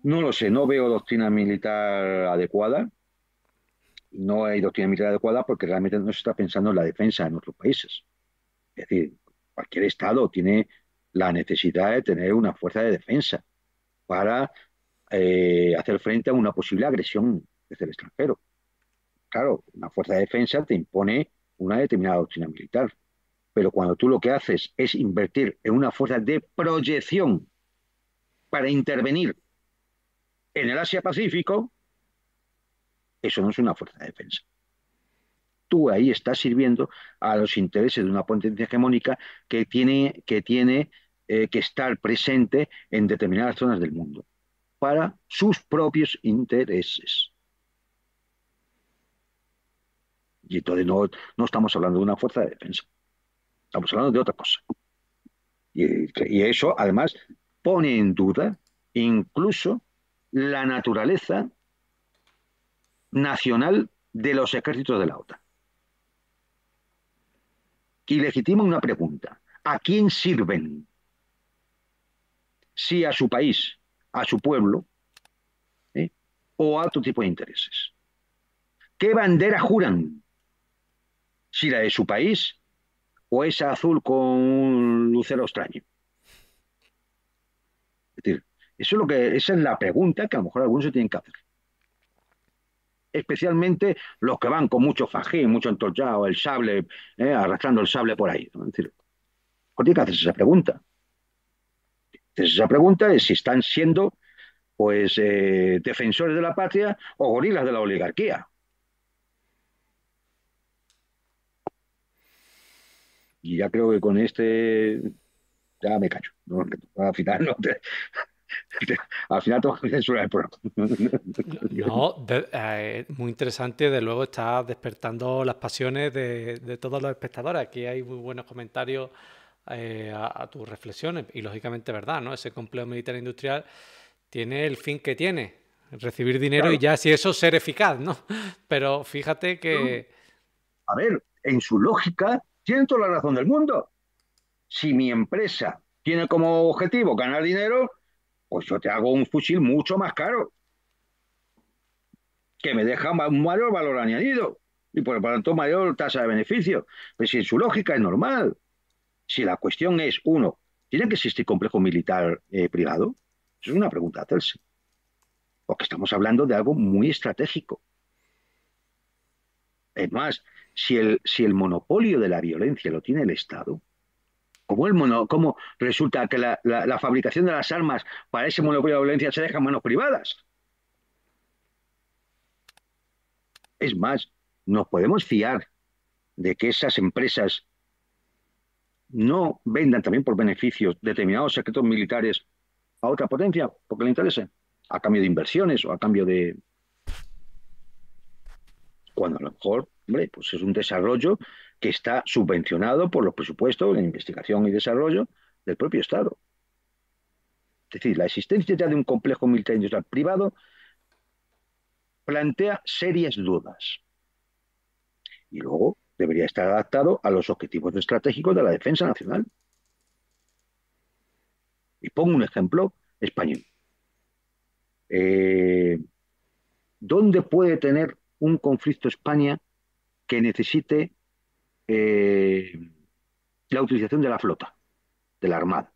no lo sé, no veo doctrina militar adecuada. No hay doctrina militar adecuada porque realmente no se está pensando en la defensa de nuestros países. Es decir, cualquier Estado tiene la necesidad de tener una fuerza de defensa para eh, hacer frente a una posible agresión desde el extranjero. Claro, una fuerza de defensa te impone una determinada doctrina militar, pero cuando tú lo que haces es invertir en una fuerza de proyección para intervenir en el Asia-Pacífico, eso no es una fuerza de defensa tú ahí estás sirviendo a los intereses de una potencia hegemónica que tiene que, tiene, eh, que estar presente en determinadas zonas del mundo para sus propios intereses. Y entonces no, estamos hablando de una fuerza de defensa, estamos hablando de otra cosa. y eso además pone en duda incluso la naturaleza nacional de los ejércitos de la OTAN y legitima una pregunta. ¿A quién sirven? Si a su país, a su pueblo, ¿eh? o a otro tipo de intereses. ¿Qué bandera juran? Si la de su país o esa azul con un lucero extraño. Es decir, eso es lo que, esa es la pregunta que a lo mejor algunos se tienen que hacer especialmente los que van con mucho fajín, mucho entorchado, el sable, eh, arrastrando el sable por ahí. Es decir, ¿por esa pregunta. esa pregunta es si están siendo pues eh, defensores de la patria o gorilas de la oligarquía. Y ya creo que con este ya me cacho. al final no te... Al final todo es una muy interesante. De luego está despertando las pasiones de, todos los espectadores. Aquí hay muy buenos comentarios eh, a, tus reflexiones. Y lógicamente, ¿verdad? ¿no? Ese complejo militar industrial tiene el fin que tiene. Recibir dinero y ya, si eso, ser eficaz, ¿no? Pero fíjate que... A ver, en su lógica, siento toda la razón del mundo. Si mi empresa tiene como objetivo ganar dinero, pues yo te hago un fusil mucho más caro, que me deja un mayor valor añadido y por lo tanto mayor tasa de beneficio. Pero pues si en su lógica es normal, si la cuestión es, uno, ¿tiene que existir complejo militar eh, privado? Es una pregunta hacerse. Porque estamos hablando de algo muy estratégico. Es más, si el, si el monopolio de la violencia lo tiene el Estado, el mono, cómo resulta que la, fabricación de las armas para ese monopolio de la violencia se deja en manos privadas. Es más, nos podemos fiar de que esas empresas no vendan también por beneficios determinados secretos militares a otra potencia porque le interesa? a cambio de inversiones o a cambio de... Cuando a lo mejor, hombre, pues es un desarrollo que está subvencionado por los presupuestos ...de investigación y desarrollo del propio Estado. Es decir, la existencia ya de un complejo militar industrial privado plantea serias dudas. Y luego debería estar adaptado a los objetivos estratégicos de la defensa nacional. Y pongo un ejemplo español. Eh, ¿Dónde puede tener un conflicto España que necesite eh, la utilización de la flota, de la Armada.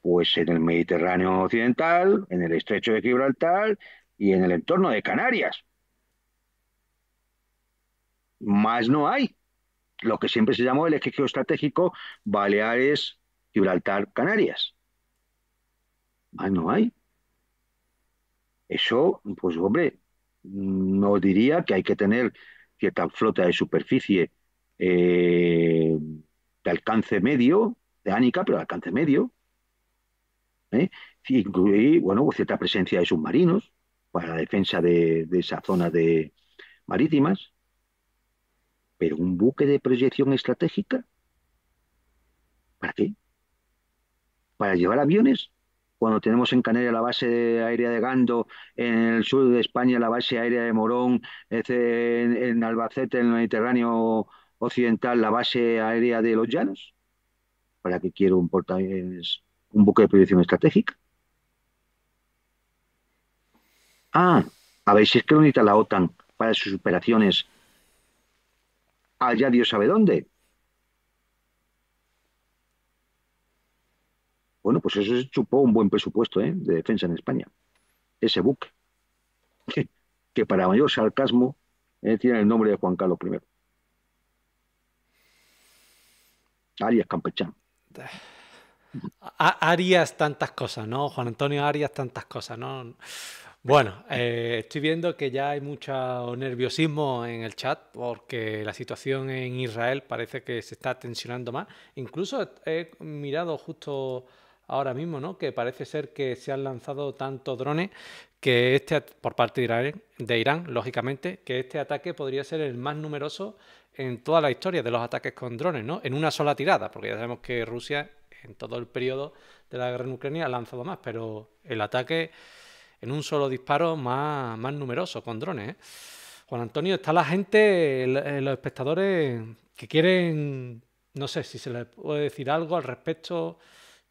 Pues en el Mediterráneo Occidental, en el Estrecho de Gibraltar y en el entorno de Canarias. Más no hay. Lo que siempre se llamó el eje geoestratégico Baleares, Gibraltar, Canarias. Más no hay. Eso, pues hombre, ...no diría que hay que tener cierta flota de superficie eh, de alcance medio, de Ánica, pero de alcance medio, ¿eh? y bueno, pues, cierta presencia de submarinos para la defensa de, de esa zona de marítimas, pero un buque de proyección estratégica, ¿para qué? ¿Para llevar aviones? cuando tenemos en Canarias la base aérea de Gando, en el sur de España la base aérea de Morón, en, Albacete, en el Mediterráneo Occidental, la base aérea de Los Llanos? ¿Para qué quiero un, un buque de proyección estratégica? Ah, a ver si es que lo necesita la OTAN para sus operaciones allá Dios sabe dónde. Bueno, pues eso se chupó un buen presupuesto ¿eh? de defensa en España. Ese buque. que para mayor sarcasmo eh, tiene el nombre de Juan Carlos I. Arias Campechán. Arias tantas cosas, ¿no? Juan Antonio Arias tantas cosas, ¿no? Bueno, eh, estoy viendo que ya hay mucho nerviosismo en el chat porque la situación en Israel parece que se está tensionando más. Incluso he mirado justo ahora mismo, ¿no? Que parece ser que se han lanzado tantos drones que este, por parte de Irán, lógicamente, que este ataque podría ser el más numeroso en toda la historia de los ataques con drones, ¿no? En una sola tirada, porque ya sabemos que Rusia en todo el periodo de la guerra en Ucrania ha lanzado más, pero el ataque en un solo disparo más, más numeroso con drones. ¿eh? Juan Antonio, está la gente, eh, los espectadores que quieren, no sé si se les puede decir algo al respecto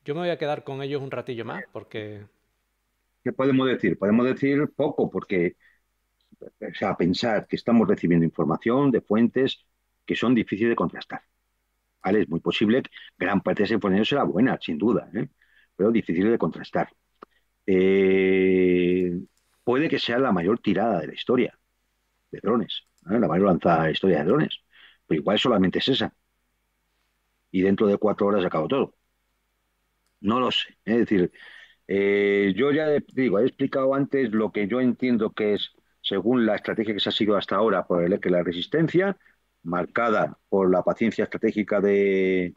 yo me voy a quedar con ellos un ratillo más porque... ¿Qué podemos decir? Podemos decir poco porque, sea, pensar que estamos recibiendo información de fuentes que son difíciles de contrastar. Es muy posible que gran parte de esa información será buena, sin duda, ¿eh? pero difícil de contrastar. Eh, puede que sea la mayor tirada de la historia de drones, la mayor lanzada de la historia de drones, pero igual solamente es esa. Y dentro de cuatro horas se acabó todo. No lo sé. Es decir, eh, yo ya digo, he explicado antes lo que yo entiendo que es, según la estrategia que se ha seguido hasta ahora, por el que la resistencia, marcada por la paciencia estratégica de,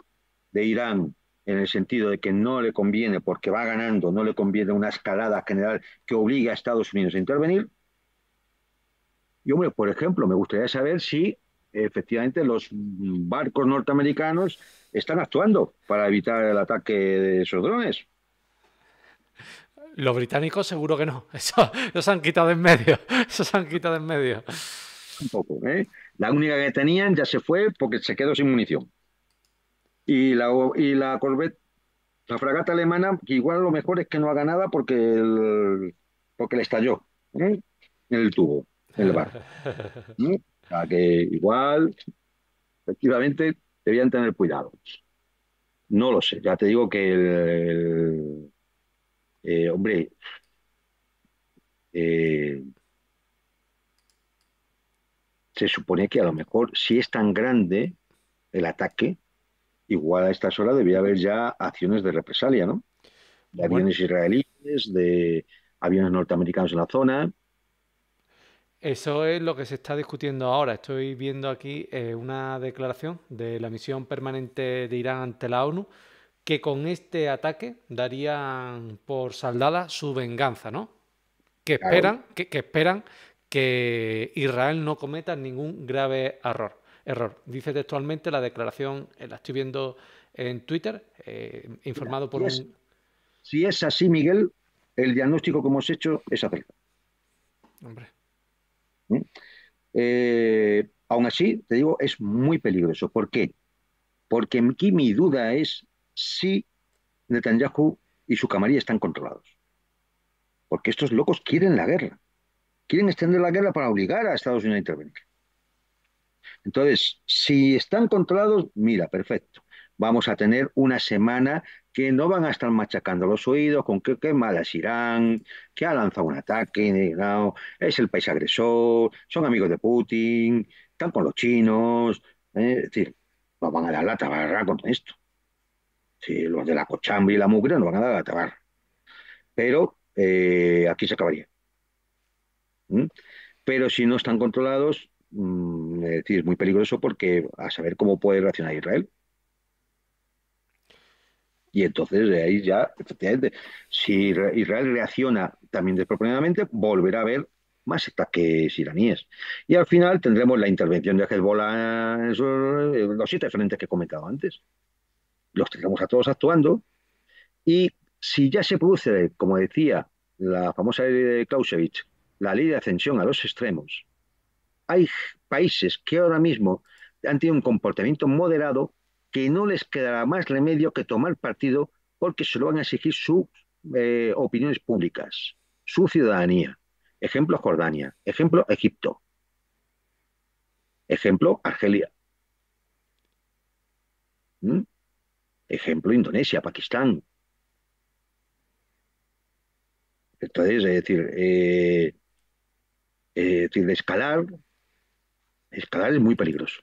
de Irán, en el sentido de que no le conviene, porque va ganando, no le conviene una escalada general que obligue a Estados Unidos a intervenir. Y por ejemplo, me gustaría saber si efectivamente los barcos norteamericanos están actuando para evitar el ataque de esos drones. Los británicos seguro que no. Eso, se han quitado en medio. Eso se han quitado en medio. Un ¿eh? La única que tenían ya se fue porque se quedó sin munición. Y la, y la Corvette, la fragata alemana, igual lo mejor es que no haga nada porque, porque le estalló en ¿eh? el tubo, en el barco ¿Mm? O sea que igual, efectivamente, debían tener cuidado. No lo sé, ya te digo que el, eh, hombre, eh, se supone que a lo mejor si es tan grande el ataque, igual a estas horas debía haber ya acciones de represalia, ¿no? De aviones israelíes, de aviones norteamericanos en la zona. Eso es lo que se está discutiendo ahora. Estoy viendo aquí eh, una declaración de la misión permanente de Irán ante la ONU que con este ataque darían por saldada su venganza, ¿no? Que esperan, que, esperan que Israel no cometa ningún grave error. error. Dice textualmente la declaración, eh, la estoy viendo en Twitter, eh, informado por un... si es así, Miguel, el diagnóstico que hemos hecho es acertado. Hombre. Eh, aún así, te digo, es muy peligroso. ¿Por qué? Porque aquí mi duda es si Netanyahu y su camarilla están controlados. Porque estos locos quieren la guerra. Quieren extender la guerra para obligar a Estados Unidos a intervenir. Entonces, si están controlados, mira, perfecto vamos a tener una semana que no van a estar machacando los oídos con qué malas Irán, que ha lanzado un ataque, es el país agresor, son amigos de Putin, están con los chinos, ¿eh? es decir, nos van a dar la tabarra con esto. Si los de la cochambre y la mugre no van a dar la tabarra. Pero eh, aquí se acabaría. ¿Mm? Pero si no están controlados, mm, decir, es muy peligroso porque a saber cómo puede reaccionar Israel. Y entonces de ahí ya, efectivamente, si Israel reacciona también desproporcionadamente, volverá a haber más ataques iraníes. Y al final tendremos la intervención de Hezbollah en, los siete frentes que he comentado antes. Los tendremos a todos actuando. Y si ya se produce, como decía la famosa ley de Clausewitz, la ley de ascensión a los extremos, hay países que ahora mismo han tenido un comportamiento moderado que no les quedará más remedio que tomar partido porque se lo van a exigir sus eh, opiniones públicas, su ciudadanía. Ejemplo Jordania, ejemplo Egipto, ejemplo Argelia, ¿Mm? ejemplo Indonesia, Pakistán. Entonces, eh, eh, es decir, escalar, escalar es muy peligroso.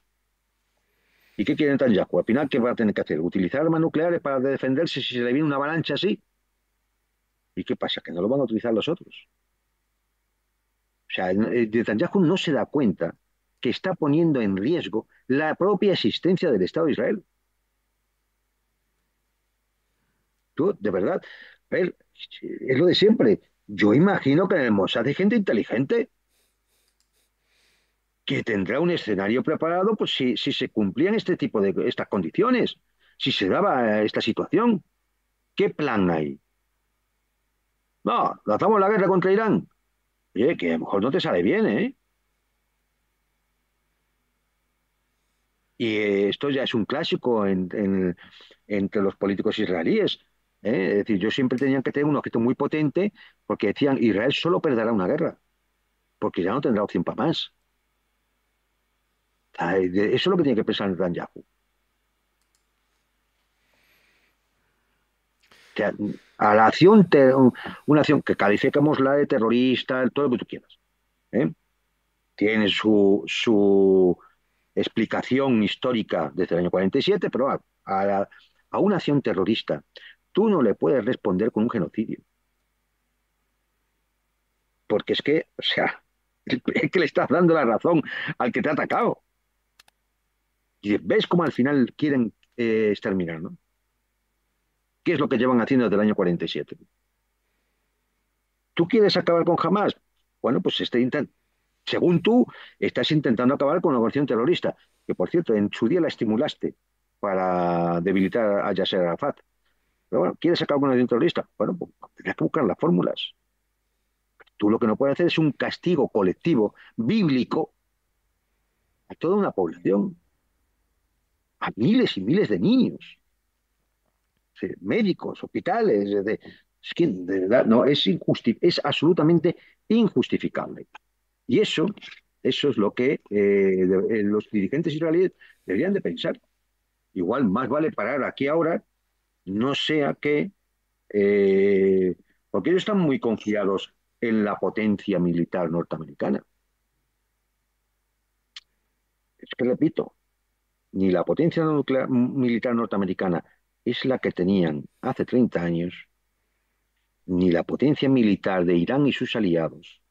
¿Y qué quiere Netanyahu? Al final, ¿qué va a tener que hacer? ¿Utilizar armas nucleares para defenderse si se le viene una avalancha así? ¿Y qué pasa? Que no lo van a utilizar los otros. O sea, Netanyahu no se da cuenta que está poniendo en riesgo la propia existencia del Estado de Israel. Tú, de verdad, es lo de siempre. Yo imagino que en el Mossad hay gente inteligente que tendrá un escenario preparado pues, si, se cumplían este tipo de estas condiciones, si se daba eh, esta situación. ¿Qué plan hay? No, lanzamos la guerra contra Irán. Oye, que a lo mejor no te sale bien, ¿eh? Y esto ya es un clásico entre los políticos israelíes. ¿eh? Es decir, yo siempre tenía que tener un objeto muy potente porque decían, Israel solo perderá una guerra, porque ya no tendrá opción para más. Eso es lo que tiene que pensar el gran a la acción, una acción que calificamos la de terrorista, todo lo que tú quieras. ¿eh? Tiene su, su, explicación histórica desde el año 47, pero a, a una acción terrorista tú no le puedes responder con un genocidio. Porque es que, o sea, es que le estás dando la razón al que te ha atacado. Y ves cómo al final quieren eh, exterminar, ¿no? ¿Qué es lo que llevan haciendo desde el año 47? ¿Tú quieres acabar con Hamas? Bueno, pues este según tú, estás intentando acabar con la organización terrorista, que por cierto, en su día la estimulaste para debilitar a Yasser Arafat. Pero bueno, ¿quieres acabar con la terrorista? Bueno, pues tendrás que buscar las fórmulas. Tú lo que no puedes hacer es un castigo colectivo, bíblico, a toda una población a miles y miles de niños, médicos, hospitales, de, es que de verdad no es injusti es absolutamente injustificable. Y eso, eso es lo que eh, eh, los dirigentes israelíes deberían de pensar. Igual más vale parar aquí ahora, no sea que eh, porque ellos están muy confiados en la potencia militar norteamericana. Es que repito, ni la potencia nuclear, militar norteamericana es la que tenían hace 30 años, ni la potencia militar de Irán y sus aliados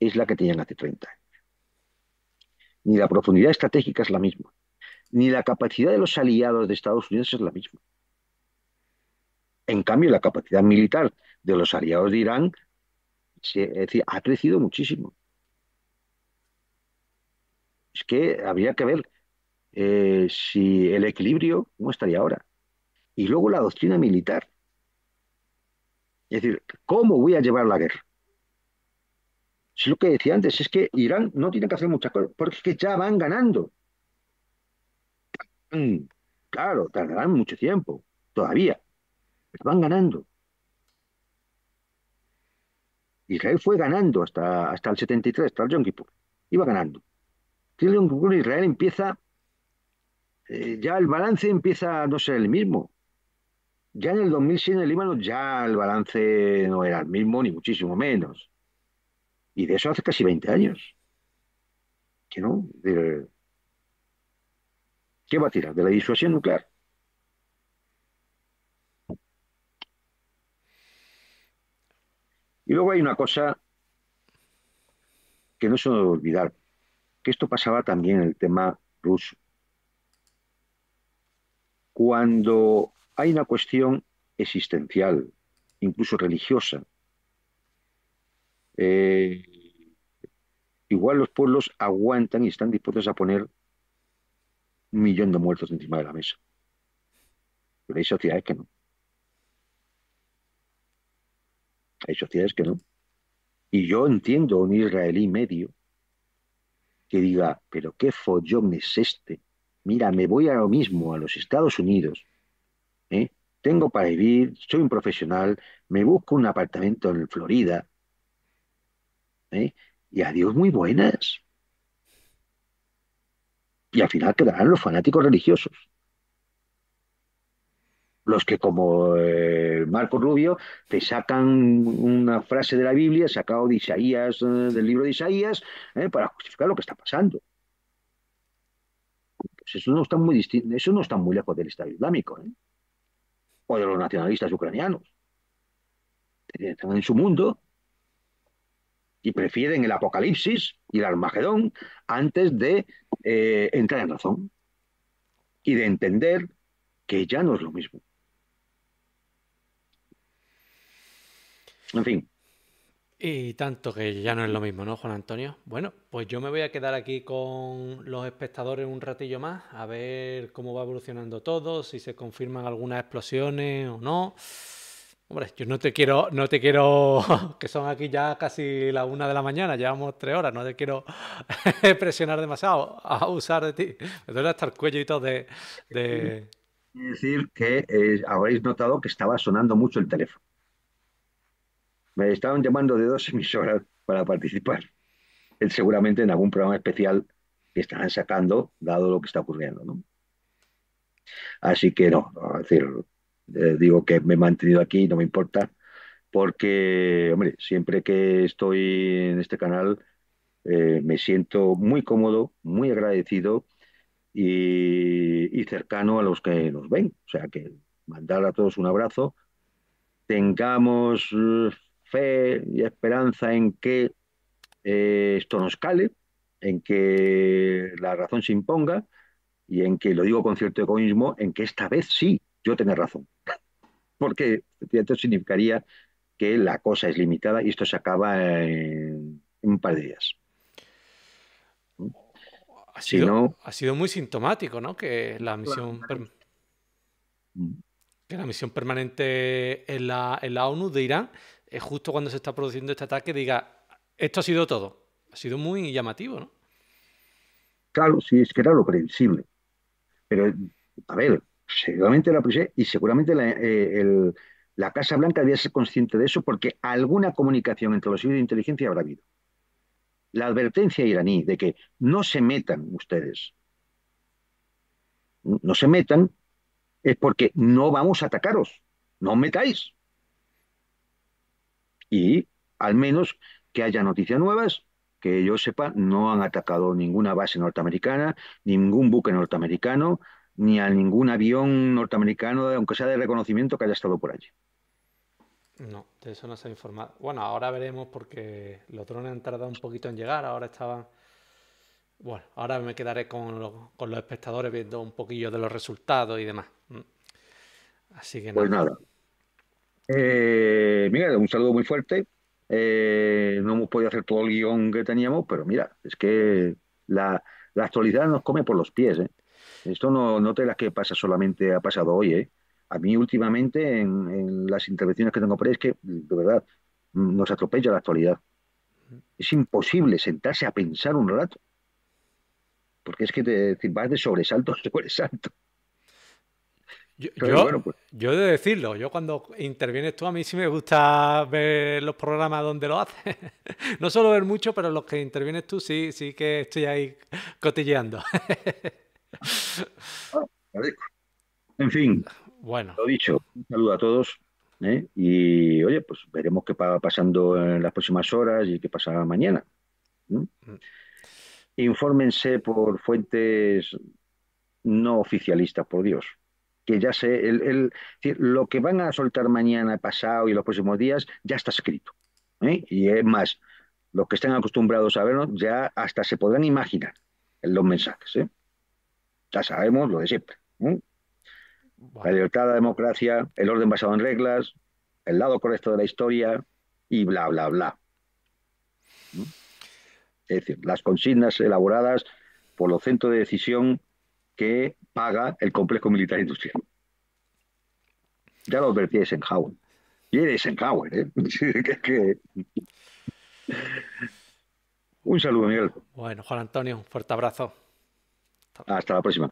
es la que tenían hace 30 años. Ni la profundidad estratégica es la misma, ni la capacidad de los aliados de Estados Unidos es la misma. En cambio, la capacidad militar de los aliados de Irán ha crecido muchísimo. Es que habría que ver eh, si el equilibrio, ¿cómo estaría ahora? Y luego la doctrina militar. Es decir, ¿cómo voy a llevar la guerra? Si lo que decía antes es que Irán no tiene que hacer muchas cosas, porque es que ya van ganando. Claro, tardarán mucho tiempo, todavía, pero van ganando. Israel fue ganando hasta, hasta el 73, hasta el Yom Kippur. Iba ganando. Israel empieza eh, ya el balance empieza a no ser el mismo. Ya en el 2006 en el Líbano ya el balance no era el mismo, ni muchísimo menos. Y de eso hace casi 20 años. ¿Qué va a tirar? ¿De la disuasión nuclear? Y luego hay una cosa que no se olvidar, que esto pasaba también en el tema ruso cuando hay una cuestión existencial, incluso religiosa. Eh, igual los pueblos aguantan y están dispuestos a poner un millón de muertos encima de la mesa. Pero hay sociedades que no. Hay sociedades que no. Y yo entiendo a un israelí medio que diga, pero qué follón es este mira, me voy ahora mismo a los Estados Unidos, ¿eh? tengo para vivir, soy un profesional, me busco un apartamento en Florida, ¿eh? y adiós muy buenas. Y al final quedarán los fanáticos religiosos. Los que como eh, Marco Rubio te sacan una frase de la Biblia, sacado de Isaías, del libro de Isaías, para justificar lo que está pasando. Pues eso no está muy eso no muy lejos del Estado Islámico ¿eh? o de los nacionalistas ucranianos. Están en su mundo y prefieren el apocalipsis y el Armagedón antes de eh, entrar en razón y de entender que ya no es lo mismo. En fin, y tanto que ya no es lo mismo, ¿no, Juan Antonio? Bueno, pues yo me voy a quedar aquí con los espectadores un ratillo más, a ver cómo va evolucionando todo, si se confirman algunas explosiones o no. Hombre, yo no te quiero, no te quiero, que son aquí ya casi la una de la mañana, llevamos tres horas, no te quiero presionar demasiado, a usar de ti. Me duele hasta el cuello y todo de... de... Decir que habéis eh, habréis notado que estaba sonando mucho el teléfono. Me estaban llamando de dos emisoras para participar, eh, seguramente en algún programa especial que estarán sacando, dado lo que está ocurriendo. Así que no, decir, eh, digo que me he mantenido aquí, no me importa, porque, hombre, siempre que estoy en este canal eh, me siento muy cómodo, muy agradecido y cercano a los que nos ven. O sea que mandar a todos un abrazo. Tengamos fe y esperanza en que eh, esto nos cale, en que la razón se imponga y en que, lo digo con cierto egoísmo, en que esta vez sí yo tenga razón. Porque esto significaría que la cosa es limitada y esto se acaba en un par de días. Ha sido, no, ha sido muy sintomático, ¿no? Que la misión, mm. que la misión permanente en la, en la ONU de Irán es justo cuando se está produciendo este ataque, diga, esto ha sido todo. Ha sido muy llamativo, ¿no? Claro, sí, es que era lo previsible. Pero, a ver, seguramente la prisión... y seguramente la, eh, la Casa Blanca debía ser consciente de eso porque alguna comunicación entre los servicios de inteligencia habrá habido. La advertencia iraní de que no se metan ustedes, no se metan, es porque no vamos a atacaros, no os metáis y al menos que haya noticias nuevas, que yo sepa, no han atacado ninguna base norteamericana, ningún buque norteamericano, ni a ningún avión norteamericano, aunque sea de reconocimiento, que haya estado por allí. No, de eso no se ha informado. Bueno, ahora veremos porque los drones han tardado un poquito en llegar, ahora estaban... Bueno, ahora me quedaré con, con los espectadores viendo un poquillo de los resultados y demás. Mm. Así que nada. Pues nada, eh, mira, un saludo muy fuerte. Eh, no hemos podido hacer todo el guión que teníamos, pero mira, es que la, actualidad nos come por los pies. ¿eh? Esto no, no te las que pasa solamente ha pasado hoy. ¿eh? A mí últimamente en, las intervenciones que tengo por ahí es que, de verdad, nos atropella la actualidad. Es imposible sentarse a pensar un rato. Porque es que te, te vas de sobresalto a sobresalto. Pues yo, he de decirlo, yo cuando intervienes tú, a mí sí me gusta ver los programas donde lo haces. no solo ver mucho, pero los que intervienes tú sí, sí que estoy ahí cotilleando. Ah, en fin, bueno. lo dicho, un saludo a todos. ¿eh? Y oye, pues veremos qué va pasando en las próximas horas y qué pasa mañana. Mm. Infórmense por fuentes no oficialistas, por Dios que ya sé, el, lo que van a soltar mañana, pasado y los próximos días ya está escrito. ¿eh? Y es más, los que estén acostumbrados a verlo, ya hasta se podrán imaginar los mensajes. ¿eh? Ya sabemos lo de siempre. ¿eh? La libertad, la democracia, el orden basado en reglas, el lado correcto de la historia y bla, bla, bla. Es decir, las consignas elaboradas por los centros de decisión que paga el complejo militar industrial. Ya lo advertí Eisenhower. Y era Eisenhower, ¿eh? Un saludo, Miguel. Bueno, Juan Antonio, un fuerte abrazo. Hasta, la próxima.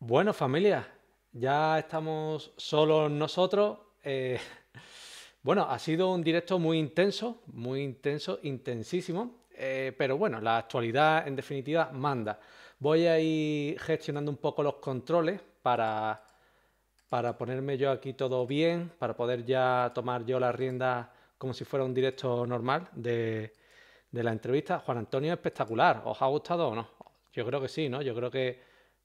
Bueno, familia, ya estamos solos nosotros. Eh, bueno, ha sido un directo muy intenso, muy intenso, intensísimo, eh, pero bueno, la actualidad en definitiva manda. Voy a ir gestionando un poco los controles para, para ponerme yo aquí todo bien, para poder ya tomar yo la rienda como si fuera un directo normal de, la entrevista. Juan Antonio, espectacular. ¿Os ha gustado o no? Yo creo que sí, ¿no? Yo creo que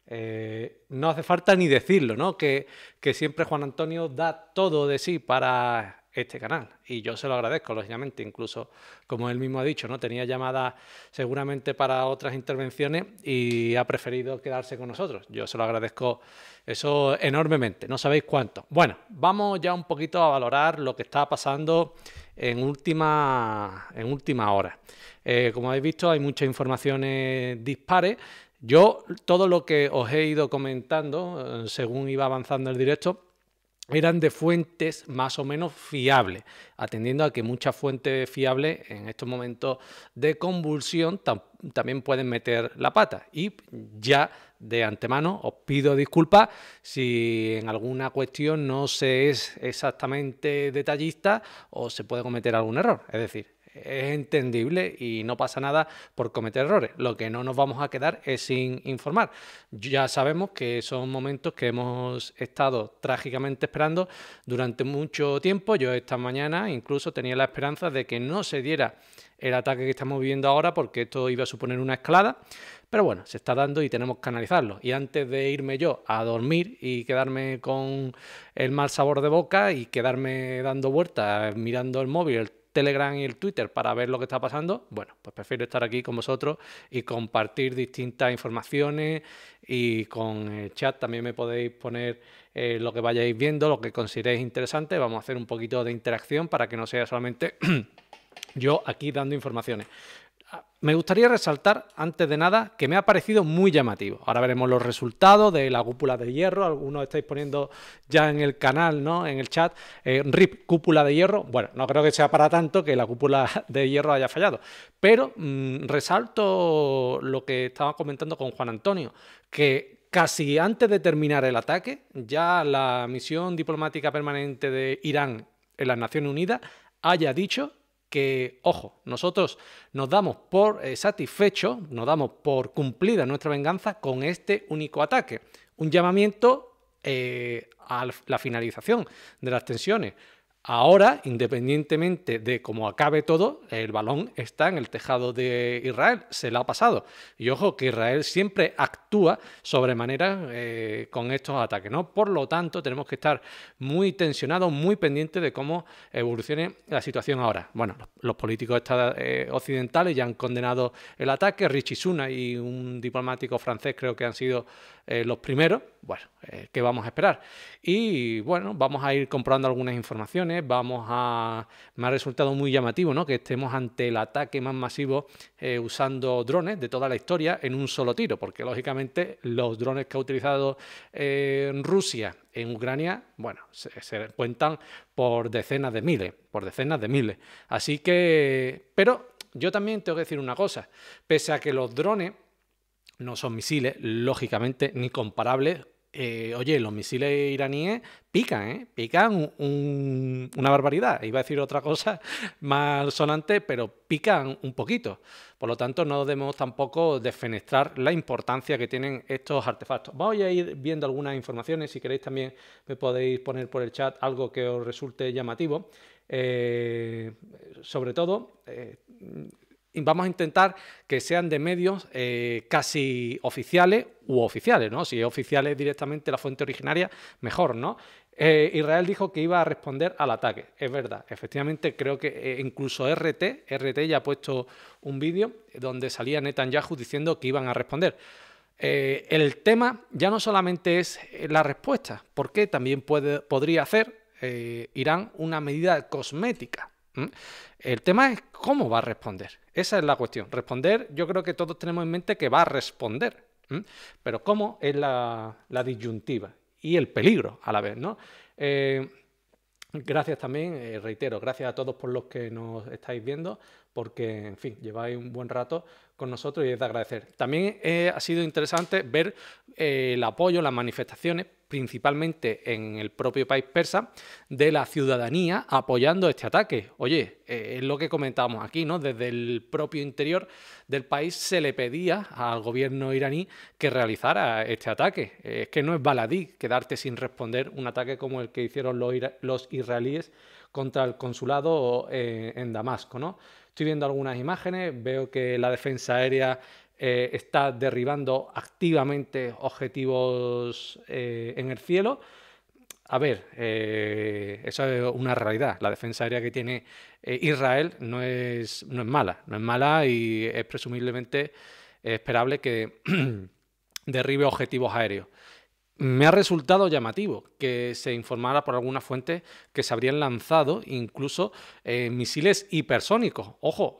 eh, no hace falta ni decirlo, ¿no? que siempre Juan Antonio da todo de sí para este canal. Y yo se lo agradezco, lógicamente. Incluso, como él mismo ha dicho, ¿no? Tenía llamadas seguramente para otras intervenciones y ha preferido quedarse con nosotros. Yo se lo agradezco eso enormemente. No sabéis cuánto. Bueno, vamos ya un poquito a valorar lo que está pasando en última, en última hora. Eh, como habéis visto, hay muchas informaciones dispares. Yo todo lo que os he ido comentando, eh, según iba avanzando el directo, eran de fuentes más o menos fiables, atendiendo a que muchas fuentes fiables en estos momentos de convulsión también pueden meter la pata. Y ya de antemano os pido disculpas si en alguna cuestión no se es exactamente detallista o se puede cometer algún error. Es decir, es entendible y no pasa nada por cometer errores. Lo que no nos vamos a quedar es sin informar. Ya sabemos que son momentos que hemos estado trágicamente esperando durante mucho tiempo. Yo esta mañana incluso tenía la esperanza de que no se diera el ataque que estamos viviendo ahora porque esto iba a suponer una escalada. Pero bueno, se está dando y tenemos que analizarlo. Y antes de irme yo a dormir y quedarme con el mal sabor de boca y quedarme dando vueltas, mirando el móvil Telegram y el Twitter para ver lo que está pasando, bueno, pues prefiero estar aquí con vosotros y compartir distintas informaciones y con el chat también me podéis poner eh, lo que vayáis viendo, lo que consideréis interesante. Vamos a hacer un poquito de interacción para que no sea solamente yo aquí dando informaciones. Ah, me gustaría resaltar, antes de nada, que me ha parecido muy llamativo. Ahora veremos los resultados de la cúpula de hierro. Algunos estáis poniendo ya en el canal, ¿no? En el chat, eh, RIP cúpula de hierro. Bueno, no creo que sea para tanto que la cúpula de hierro haya fallado. Pero mm, resalto lo que estaba comentando con Juan Antonio, que casi antes de terminar el ataque, ya la misión diplomática permanente de Irán en las Naciones Unidas haya dicho que, ojo, nosotros nos damos por eh, satisfecho nos damos por cumplida nuestra venganza con este único ataque. Un llamamiento eh, a la finalización de las tensiones. Ahora, independientemente de cómo acabe todo, el balón está en el tejado de Israel, se la ha pasado. Y ojo que Israel siempre actúa sobremanera eh, con estos ataques, ¿no? Por lo tanto, tenemos que estar muy tensionados, muy pendientes de cómo evolucione la situación ahora. Bueno, los, políticos eh, occidentales ya han condenado el ataque, Richie Suna y un diplomático francés creo que han sido eh, los primeros. Bueno, ¿qué vamos a esperar? Y bueno, vamos a ir comprobando algunas informaciones vamos a... Me ha resultado muy llamativo ¿no? que estemos ante el ataque más masivo eh, usando drones de toda la historia en un solo tiro, porque lógicamente los drones que ha utilizado eh, Rusia en Ucrania, bueno, se, se, cuentan por decenas de miles, por decenas de miles. Así que... Pero yo también tengo que decir una cosa, pese a que los drones... No son misiles, lógicamente, ni comparables eh, oye, los misiles iraníes pican, ¿eh? Pican una barbaridad. Iba a decir otra cosa más sonante, pero pican un poquito. Por lo tanto, no debemos tampoco desfenestrar la importancia que tienen estos artefactos. Voy a ir viendo algunas informaciones. Si queréis también me podéis poner por el chat algo que os resulte llamativo. Eh, sobre todo, vamos a intentar que sean de medios eh, casi oficiales u oficiales, ¿no? Si es oficial es directamente la fuente originaria, mejor, ¿no? Eh, Israel dijo que iba a responder al ataque. Es verdad, efectivamente creo que eh, incluso RT, RT ya ha puesto un vídeo donde salía Netanyahu diciendo que iban a responder. el tema ya no solamente es la respuesta, porque también puede, podría hacer Irán una medida cosmética el tema es cómo va a responder. Esa es la cuestión. Responder, yo creo que todos tenemos en mente que va a responder, pero cómo es la, disyuntiva y el peligro a la vez, ¿no? Eh, gracias también, eh, reitero, gracias a todos por los que nos estáis viendo, porque, en fin, lleváis un buen rato con nosotros y es de agradecer. También eh, ha sido interesante ver el apoyo, las manifestaciones, principalmente en el propio país persa, de la ciudadanía apoyando este ataque. Oye, eh, es lo que comentábamos aquí, ¿no? Desde el propio interior del país se le pedía al gobierno iraní que realizara este ataque. Eh, es que no es baladí quedarte sin responder un ataque como el que hicieron los, israelíes contra el consulado eh, en Damasco, ¿no? Estoy viendo algunas imágenes, veo que la defensa aérea eh, está derribando activamente objetivos eh, en el cielo. A ver, eh, eso es una realidad. La defensa aérea que tiene Israel no es, no es mala, no es mala y es presumiblemente esperable que derribe objetivos aéreos. Me ha resultado llamativo que se informara por alguna fuente que se habrían lanzado incluso misiles hipersónicos. Ojo,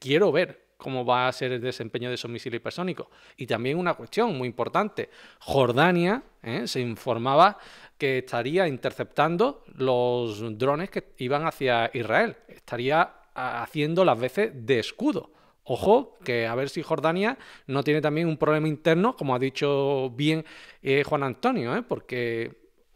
quiero ver cómo va a ser el desempeño de esos misiles hipersónicos. Y también una cuestión muy importante, Jordania ¿eh? se informaba que estaría interceptando los drones que iban hacia Israel, estaría ah, haciendo las veces de escudo. Ojo, que a ver si Jordania no tiene también un problema interno, como ha dicho bien eh, Juan Antonio, ¿eh? porque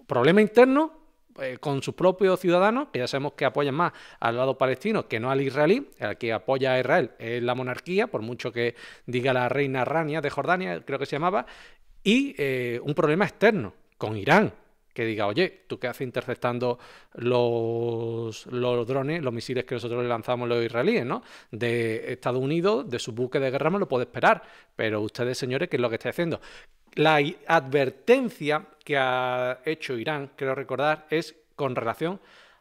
problema interno eh, con sus propios ciudadanos, que ya sabemos que apoyan más al lado palestino que no al israelí, el que apoya a Israel es la monarquía, por mucho que diga la reina Rania de Jordania, creo que se llamaba, y eh, un problema externo con Irán, que diga, oye, ¿tú qué haces interceptando los, los drones, los misiles que nosotros le lanzamos los israelíes, ¿no? De Estados Unidos, de su buque de guerra, no lo puede esperar. Pero ustedes, señores, ¿qué es lo que está haciendo? La advertencia que ha hecho Irán, creo recordar, es con relación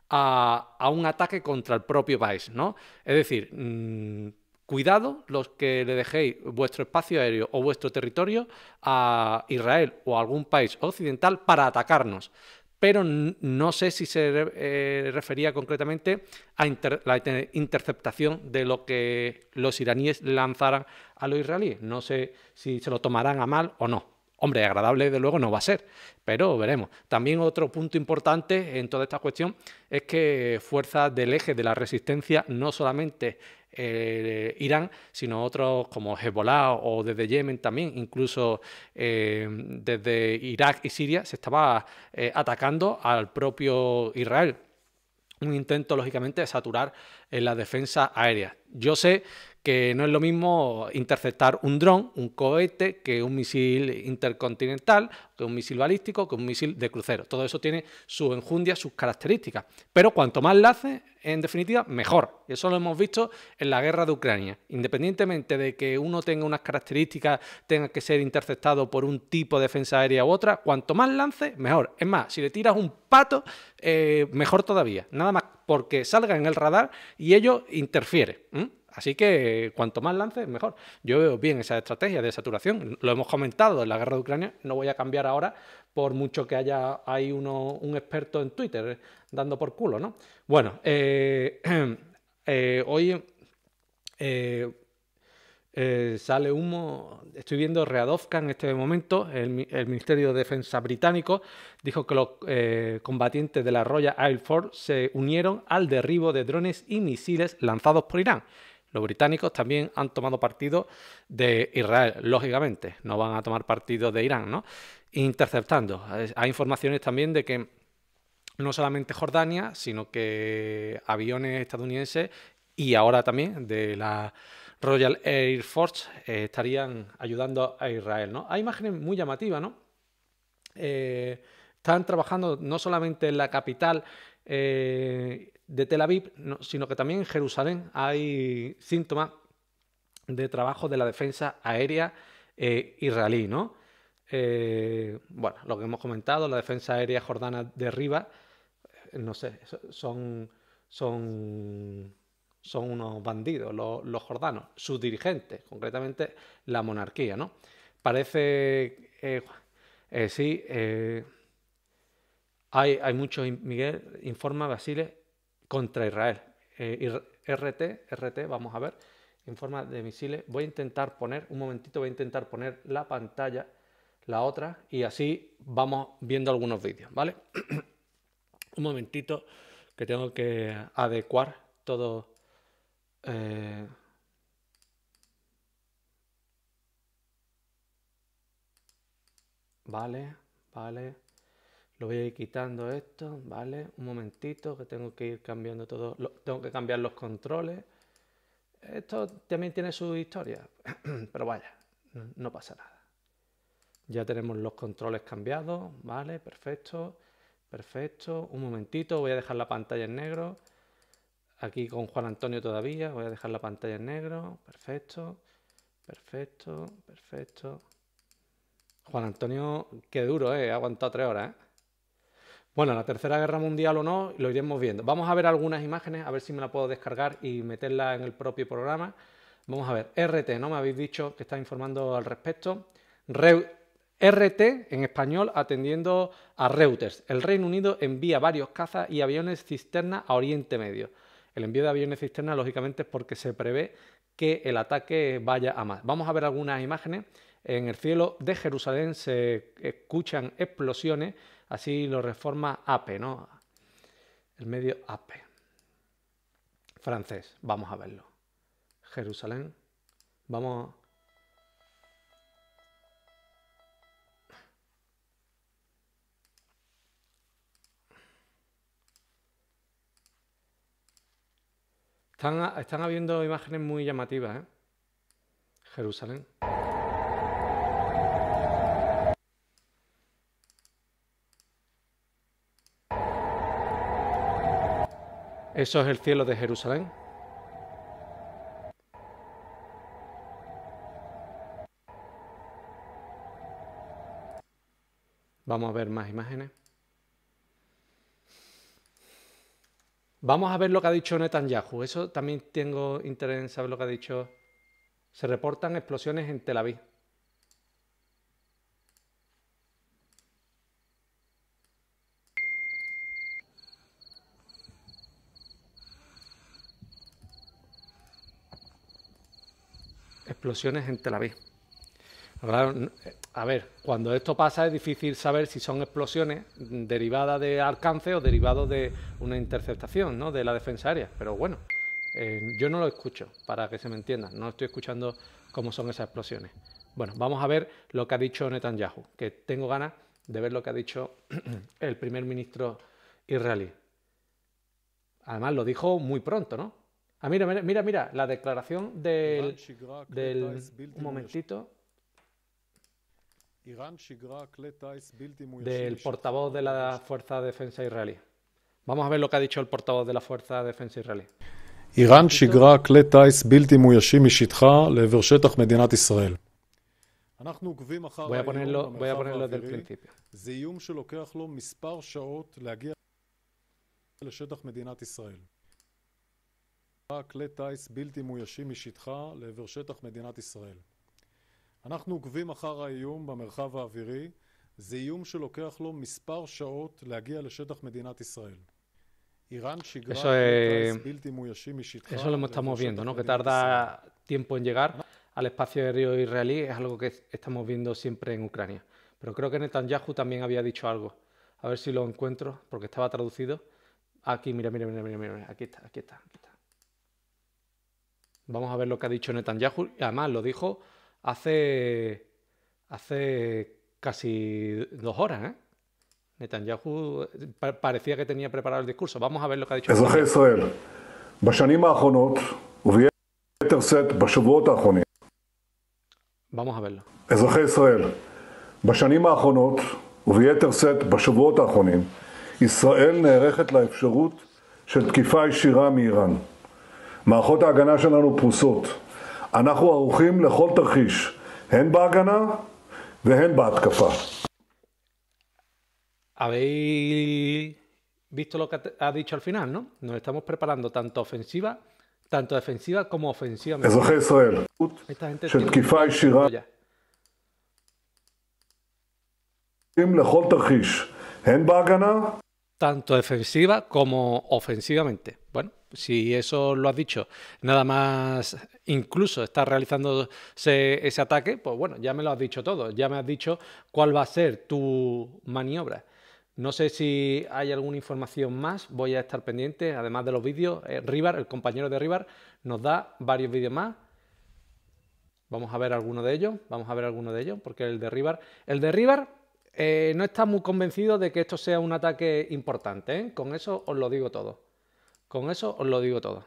a, un ataque contra el propio país, ¿no? Es decir, mm, cuidado los que le dejéis vuestro espacio aéreo o vuestro territorio a Israel o algún país occidental para atacarnos. Pero no sé si se eh, refería concretamente a la interceptación de lo que los iraníes lanzaran a los israelíes. No sé si se lo tomarán a mal o no. Hombre, agradable de luego no va a ser, pero veremos. También otro punto importante en toda esta cuestión es que fuerzas del eje de la resistencia, no solamente eh, Irán, sino otros como Hezbollah o desde Yemen también, incluso eh, desde Irak y Siria, se estaba eh, atacando al propio Israel. Un intento, lógicamente, de saturar en la defensa aérea. Yo sé que no es lo mismo interceptar un dron, un cohete, que un misil intercontinental, que un misil balístico, que un misil de crucero. Todo eso tiene su enjundia, sus características. Pero cuanto más lance, en definitiva, mejor. Y Eso lo hemos visto en la guerra de Ucrania. Independientemente de que uno tenga unas características, tenga que ser interceptado por un tipo de defensa aérea u otra, cuanto más lance, mejor. Es más, si le tiras un pato, eh, mejor todavía. Nada más porque salga en el radar y ello interfiere. Así que cuanto más lances, mejor. Yo veo bien esa estrategia de saturación. Lo hemos comentado en la guerra de Ucrania. No voy a cambiar ahora por mucho que haya hay un experto en Twitter eh, dando por culo, ¿no? Bueno, eh, eh, hoy sale humo. Estoy viendo Readovka en este momento. El, Ministerio de Defensa británico dijo que los combatientes de la Royal Air Force se unieron al derribo de drones y misiles lanzados por Irán. Los británicos también han tomado partido de Israel, lógicamente, no van a tomar partido de Irán, ¿no? Interceptando. Hay informaciones también de que no solamente Jordania, sino que aviones estadounidenses y ahora también de la Royal Air Force eh, estarían ayudando a Israel, ¿no? Hay imágenes muy llamativas, ¿no? Eh, están trabajando no solamente en la capital eh, de Tel Aviv, sino que también en Jerusalén hay síntomas de trabajo de la defensa aérea eh, israelí, ¿no? Eh, bueno, lo que hemos comentado, la defensa aérea jordana derriba, eh, no sé, son, son, son unos bandidos los, jordanos, sus dirigentes, concretamente la monarquía, ¿no? Parece, sí, hay, hay Miguel, informa Basile, contra Israel. Eh, RT, RT, vamos a ver, en forma de misiles. Voy a intentar poner, un momentito, voy a intentar poner la pantalla, la otra, y así vamos viendo algunos vídeos, ¿vale? un momentito que tengo que adecuar todo. Eh, vale, vale. Lo voy a ir quitando esto, ¿vale? Un momentito que tengo que ir cambiando todo. tengo que cambiar los controles. Esto también tiene su historia, pero vaya, no pasa nada. Ya tenemos los controles cambiados, ¿vale? Perfecto, perfecto. Un momentito, voy a dejar la pantalla en negro. Aquí con Juan Antonio todavía, voy a dejar la pantalla en negro. Perfecto, perfecto, perfecto. Juan Antonio, qué duro, ¿eh? Ha aguantado tres horas, ¿eh? Bueno, la Tercera Guerra Mundial o no, lo iremos viendo. Vamos a ver algunas imágenes, a ver si me la puedo descargar y meterla en el propio programa. Vamos a ver, RT, ¿no? Me habéis dicho que está informando al respecto. RT en español atendiendo a Reuters. El Reino Unido envía varios cazas y aviones cisterna a Oriente Medio. El envío de aviones cisterna, lógicamente, es porque se prevé que el ataque vaya a más. Vamos a ver algunas imágenes en el cielo de Jerusalén se escuchan explosiones, así lo reforma APE, ¿no? El medio APE. Francés, vamos a verlo. Jerusalén, vamos... Están, están habiendo imágenes muy llamativas, ¿eh? Jerusalén. Eso es el cielo de Jerusalén. Vamos a ver más imágenes. Vamos a ver lo que ha dicho Netanyahu. Eso también tengo interés en saber lo que ha dicho. Se reportan explosiones en Tel Aviv. explosiones en Tel Aviv. Eh, a ver, cuando esto pasa es difícil saber si son explosiones derivadas de alcance o derivados de una interceptación ¿no? de la defensa aérea. Pero bueno, eh, yo no lo escucho, para que se me entienda. No estoy escuchando cómo son esas explosiones. Bueno, vamos a ver lo que ha dicho Netanyahu, que tengo ganas de ver lo que ha dicho el primer ministro israelí. Además, lo dijo muy pronto, ¿no? Ah, mira, mira, mira, la declaración del, Un momentito. Del portavoz de la Fuerza de Defensa Israelí. Vamos a ver lo que ha dicho el portavoz de la Fuerza de Defensa Israelí. Voy a ponerlo טיס בלתי eso, eh, es lo lo estamos viendo, ¿no? Que tarda tiempo en llegar al espacio río israelí, es algo que estamos viendo siempre en Ucrania. Pero creo que Netanyahu también había dicho algo. A ver si lo encuentro, porque estaba traducido. Aquí, mira, mira, mira, mira, mira. Aquí está, aquí está. Aquí está. Vamos a ver lo que ha dicho Netanyahu, además lo dijo hace casi dos horas, eh. Netanyahu eh, parecía que tenía preparado el discurso. Vamos a ver lo que ha dicho. Eso es Israel. Bashanim achonot, uvit set bashavot achonim. Vamos a verlo. Eso es Israel. Bashanim achonot, uvit set bashavot achonim. Israel ha reerect la expulsión de tquifa y Shira de Irán. מערכות ההגנה שלנו פרוסות. אנחנו ערוכים לכל תרחיש, הן בהגנה והן בהתקפה. visto lo que ha dicho al final, ¿no? Nos estamos preparando tanto ofensiva, tanto defensiva como ofensiva. אזרחי ישראל, של תקיפה ישירה. לכל תרחיש, הן בהגנה tanto defensiva como ofensivamente. Bueno, si eso lo has dicho, nada más incluso está realizándose ese ataque, pues bueno, ya me lo has dicho todo, ya me has dicho cuál va a ser tu maniobra. No sé si hay alguna información más, voy a estar pendiente, además de los vídeos, eh, el compañero de Rivar, nos da varios vídeos más. Vamos a ver alguno de ellos, vamos a ver alguno de ellos, porque el de Rivar, el de Rivar eh, no está muy convencido de que esto sea un ataque importante. ¿eh? Con eso os lo digo todo. Con eso os lo digo todo.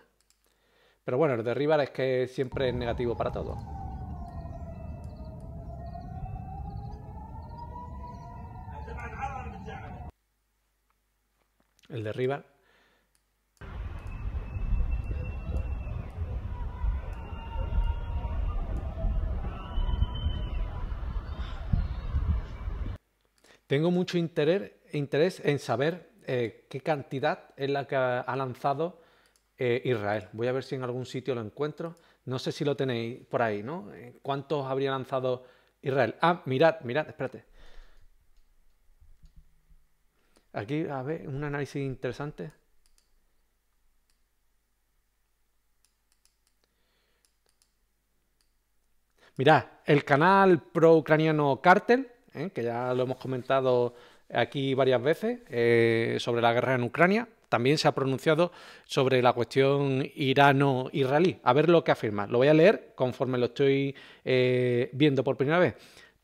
Pero bueno, el derribar es que siempre es negativo para todos. El derribar Tengo mucho interés, en saber eh, qué cantidad es la que ha lanzado eh, Israel. Voy a ver si en algún sitio lo encuentro. No sé si lo tenéis por ahí, ¿no? Eh, ¿Cuántos habría lanzado Israel? Ah, mirad, mirad, espérate. Aquí, a ver, un análisis interesante. Mirad, el canal pro-ucraniano Cartel ¿eh? que ya lo hemos comentado aquí varias veces, eh, sobre la guerra en Ucrania. También se ha pronunciado sobre la cuestión irano-israelí. A ver lo que afirma. Lo voy a leer conforme lo estoy eh, viendo por primera vez.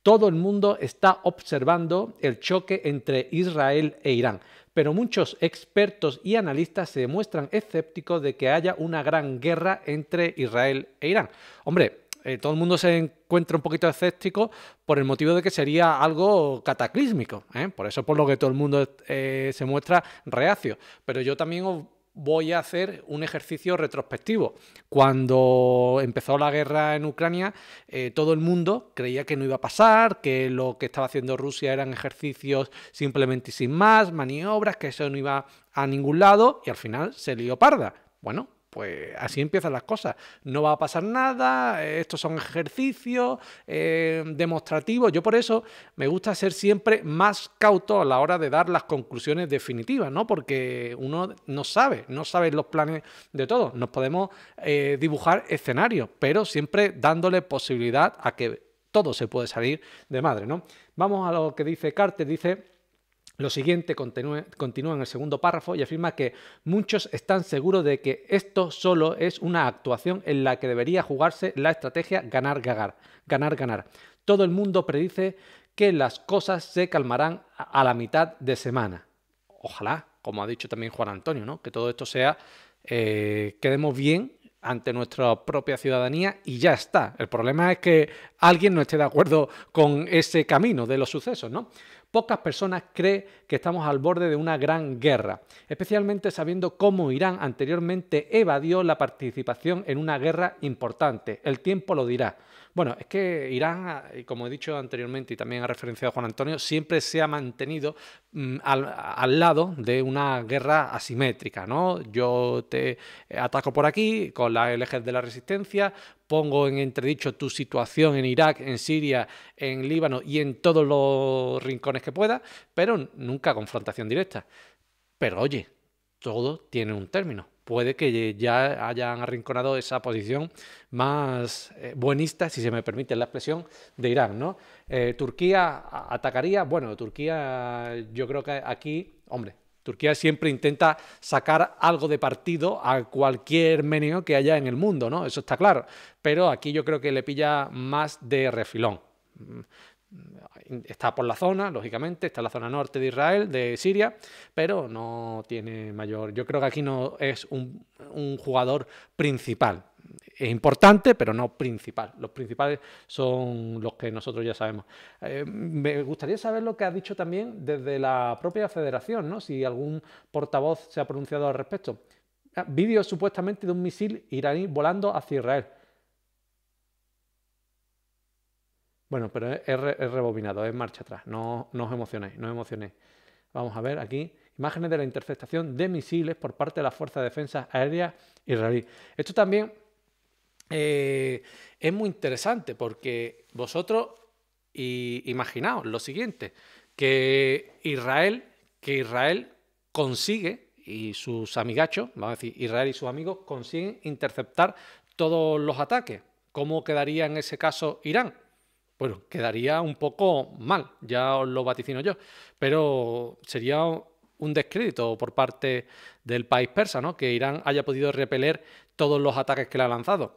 Todo el mundo está observando el choque entre Israel e Irán, pero muchos expertos y analistas se demuestran escépticos de que haya una gran guerra entre Israel e Irán. Hombre, eh, todo el mundo se encuentra un poquito escéptico por el motivo de que sería algo cataclísmico. ¿eh? Por eso por lo que todo el mundo eh, se muestra reacio. Pero yo también voy a hacer un ejercicio retrospectivo. Cuando empezó la guerra en Ucrania, todo el mundo creía que no iba a pasar, que lo que estaba haciendo Rusia eran ejercicios simplemente y sin más, maniobras, que eso no iba a ningún lado, y al final se lió parda. Bueno, pues así empiezan las cosas. No va a pasar nada, eh, estos son ejercicios eh, demostrativos. Yo por eso me gusta ser siempre más cauto a la hora de dar las conclusiones definitivas, ¿no? Porque uno no sabe, no sabe los planes de todo. Nos podemos eh, dibujar escenarios, pero siempre dándole posibilidad a que todo se puede salir de madre, ¿no? Vamos a lo que dice Carter, dice... Lo siguiente continúa, en el segundo párrafo y afirma que muchos están seguros de que esto solo es una actuación en la que debería jugarse la estrategia ganar, ganar, ganar, ganar. Todo el mundo predice que las cosas se calmarán a la mitad de semana. Ojalá, como ha dicho también Juan Antonio, ¿no? que todo esto sea, eh, quedemos bien ante nuestra propia ciudadanía y ya está. El problema es que alguien no esté de acuerdo con ese camino de los sucesos, ¿no? Pocas personas creen que estamos al borde de una gran guerra, especialmente sabiendo cómo Irán anteriormente evadió la participación en una guerra importante. El tiempo lo dirá. Bueno, es que Irán, ah, como he dicho anteriormente y también ha referenciado Juan Antonio, siempre se ha mantenido mm, al, lado de una guerra asimétrica, ¿no? Yo te ataco por aquí con la LG de la resistencia, pongo en entredicho tu situación en Irak, en Siria, en Líbano y en todos los rincones que pueda, pero nunca confrontación directa. Pero oye, todo tiene un término puede que ya hayan arrinconado esa posición más eh, buenista, si se me permite la expresión, de Irán. ¿no? Eh, Turquía atacaría, bueno, Turquía yo creo que aquí, hombre, Turquía siempre intenta sacar algo de partido a cualquier meneo que haya en el mundo, ¿no? Eso está claro. Pero aquí yo creo que le pilla más de refilón. Está por la zona, lógicamente, está en la zona norte de Israel, de Siria, pero no tiene mayor. Yo creo que aquí no es un, jugador principal. Es importante, pero no principal. Los principales son los que nosotros ya sabemos. Eh, me gustaría saber lo que ha dicho también desde la propia federación, ¿no? Si algún portavoz se ha pronunciado al respecto. Ah, Vídeo supuestamente de un misil iraní volando hacia Israel. Bueno, pero es, rebobinado, es marcha atrás. No, no os emocionéis, no os emocionéis. Vamos a ver aquí imágenes de la interceptación de misiles por parte de la Fuerza de Defensa Aérea israelí. Esto también eh, es muy interesante porque vosotros y, imaginaos lo siguiente, que Israel, que Israel consigue y sus amigachos, vamos a decir, Israel y sus amigos consiguen interceptar todos los ataques. ¿Cómo quedaría en ese caso Irán? bueno, quedaría un poco mal, ya os lo vaticino yo, pero sería un descrédito por parte del país persa, ¿no? Que Irán haya podido repeler todos los ataques que le ha lanzado.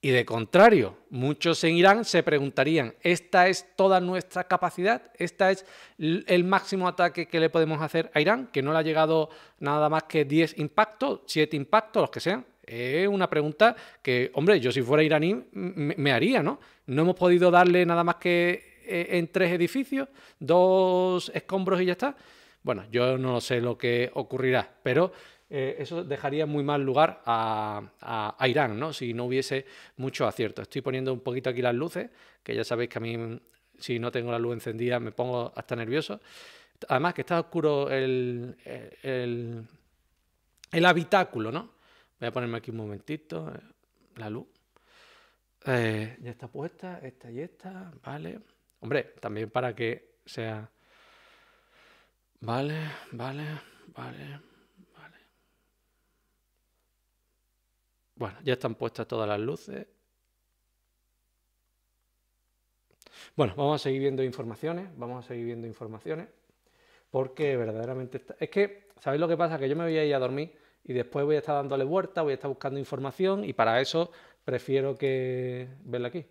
Y de contrario, muchos en Irán se preguntarían, ¿esta es toda nuestra capacidad? ¿Esta es el máximo ataque que le podemos hacer a Irán? Que no le ha llegado nada más que 10 impactos, 7 impactos, los que sean. Es eh, una pregunta que, hombre, yo si fuera iraní me, haría, ¿no? No hemos podido darle nada más que eh, en tres edificios, dos escombros y ya está. Bueno, yo no sé lo que ocurrirá, pero eh, eso dejaría muy mal lugar a, Irán, ¿no? Si no hubiese mucho acierto. Estoy poniendo un poquito aquí las luces, que ya sabéis que a mí, si no tengo la luz encendida, me pongo hasta nervioso. Además, que está oscuro el habitáculo, ¿no? Voy a ponerme aquí un momentito eh, la luz. Eh, ya está puesta, esta y esta, vale. Hombre, también para que sea... Vale, vale, vale, vale. Bueno, ya están puestas todas las luces. Bueno, vamos a seguir viendo informaciones, vamos a seguir viendo informaciones, porque verdaderamente está... Es que, ¿sabéis lo que pasa? Que yo me voy a ir a dormir y después voy a estar dándole vuelta, voy a estar buscando información y para eso prefiero que verla aquí.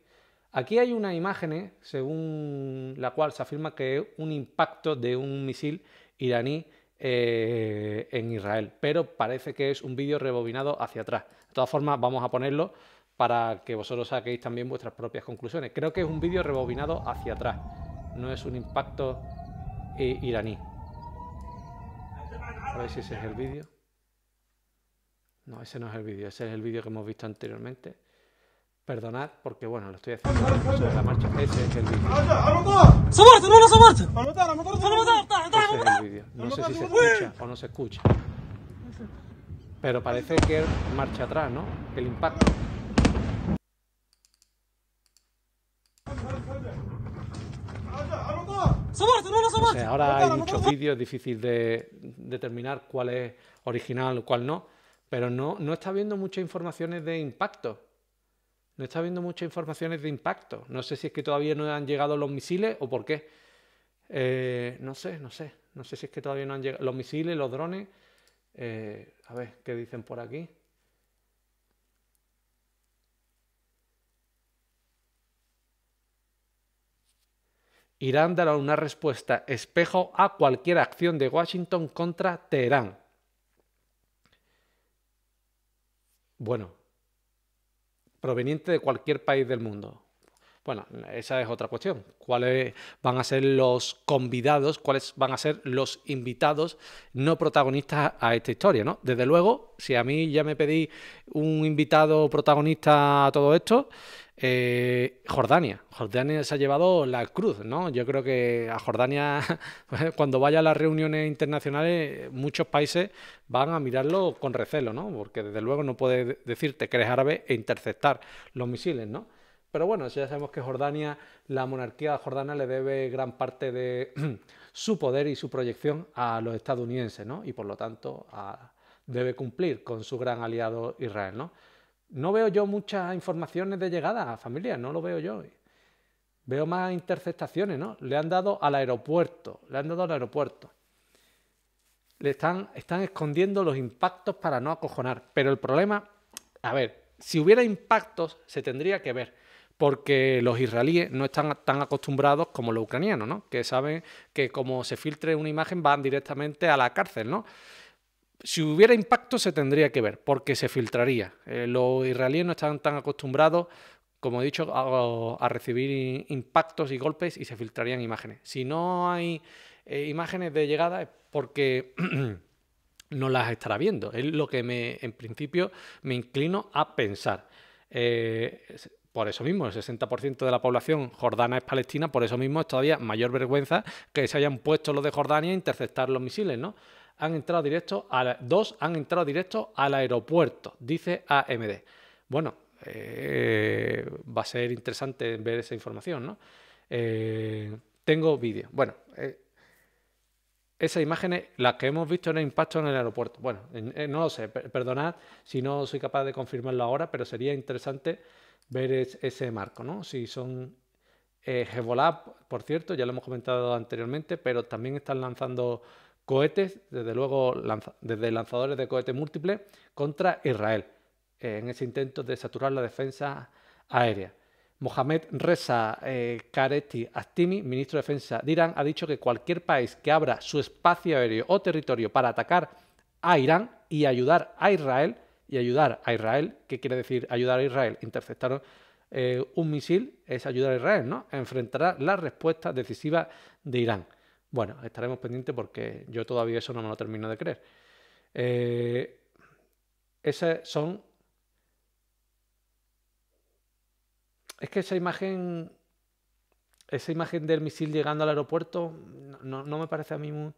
Aquí hay una imagen según la cual se afirma que es un impacto de un misil iraní eh, en Israel, pero parece que es un vídeo rebobinado hacia atrás. De todas formas, vamos a ponerlo para que vosotros saquéis también vuestras propias conclusiones. Creo que es un vídeo rebobinado hacia atrás, no es un impacto eh, iraní. A ver si ese es el vídeo. No, ese no es el vídeo, ese es el vídeo que hemos visto anteriormente. Perdonad porque, bueno, lo estoy haciendo sobre la marcha. Ese es el vídeo. Ese es el vídeo. No sé si se escucha o no se escucha. Pero parece que marcha atrás, ¿no? El impacto. O sea, ahora hay muchos vídeos, es difícil de determinar cuál es original o cuál no pero no, no está viendo muchas informaciones de impacto. No está viendo muchas informaciones de impacto. No sé si es que todavía no han llegado los misiles o por qué. Eh, no sé, no sé. No sé si es que todavía no han llegado los misiles, los drones. Eh, a ver, ¿qué dicen por aquí? Irán dará una respuesta espejo a cualquier acción de Washington contra Teherán. bueno, proveniente de cualquier país del mundo. Bueno, esa es otra cuestión. ¿Cuáles van a ser los convidados? ¿Cuáles van a ser los invitados no protagonistas a esta historia? ¿no? Desde luego, si a mí ya me pedí un invitado protagonista a todo esto, eh, Jordania. Jordania se ha llevado la cruz, ¿no? Yo creo que a Jordania, cuando vaya a las reuniones internacionales, muchos países van a mirarlo con recelo, ¿no? Porque desde luego no puedes decirte que eres árabe e interceptar los misiles, ¿no? Pero bueno, ya sabemos que Jordania, la monarquía jordana le debe gran parte de su poder y su proyección a los estadounidenses, ¿no? Y por lo tanto debe cumplir con su gran aliado Israel, ¿no? no veo yo muchas informaciones de llegada a familia, no lo veo yo. Veo más interceptaciones, ¿no? Le han dado al aeropuerto, le han dado al aeropuerto. Le están, están escondiendo los impactos para no acojonar. Pero el problema, a ver, si hubiera impactos, se tendría que ver porque los israelíes no están tan acostumbrados como los ucranianos, ¿no? Que saben que como se filtre una imagen van directamente a la cárcel, ¿no? si hubiera impacto se tendría que ver, porque se filtraría. Eh, los israelíes no están tan acostumbrados, como he dicho, a, recibir impactos y golpes y se filtrarían imágenes. Si no hay eh, imágenes de llegada es porque no las estará viendo. Es lo que me, en principio me inclino a pensar. Eh, por eso mismo, el 60% de la población jordana es palestina, por eso mismo es todavía mayor vergüenza que se hayan puesto los de Jordania a interceptar los misiles, ¿no? han entrado directo a dos han entrado directo al aeropuerto, dice AMD. Bueno, eh, va a ser interesante ver esa información, ¿no? Eh, tengo vídeo. Bueno, eh, esas imágenes, las que hemos visto en el impacto en el aeropuerto. Bueno, no lo sé, perdonad si no soy capaz de confirmarlo ahora, pero sería interesante ver ese marco, ¿no? Si son Hezbollah, por cierto, ya lo hemos comentado anteriormente, pero también están lanzando cohetes, desde luego desde lanzadores de cohetes múltiples, contra Israel, eh, en ese intento de saturar la defensa aérea. Mohamed Reza eh, Kareti Astimi, ministro de Defensa de Irán, ha dicho que cualquier país que abra su espacio aéreo o territorio para atacar a Irán y ayudar a Israel, y ayudar a Israel, ¿qué quiere decir ayudar a Israel? Interceptar eh, un misil, es ayudar a Israel, ¿no? Enfrentará la respuesta decisiva de Irán. Bueno, estaremos pendientes porque yo todavía eso no me lo termino de creer. Eh, esas son... Es que esa imagen... Esa imagen del misil llegando al aeropuerto no, no me parece a mí muy...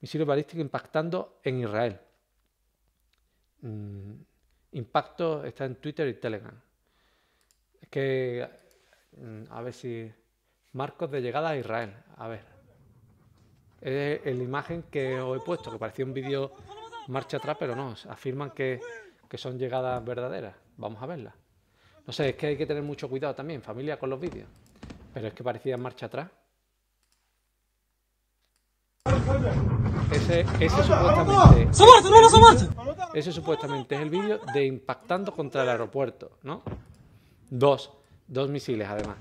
Misil balístico impactando en Israel. Mm, impacto está en Twitter y Telegram. Es que... Mm, a ver si... Marcos de llegada a Israel. A ver. Es la imagen que os he puesto, que parecía un vídeo marcha atrás, pero no, afirman que, son llegadas verdaderas. Vamos a verla No sé, es que hay que tener mucho cuidado también, familia, con los vídeos. Pero es que parecía marcha atrás. Ese, ese supuestamente. Ese supuestamente es el vídeo de impactando contra el aeropuerto, ¿no? Dos. Dos misiles, además.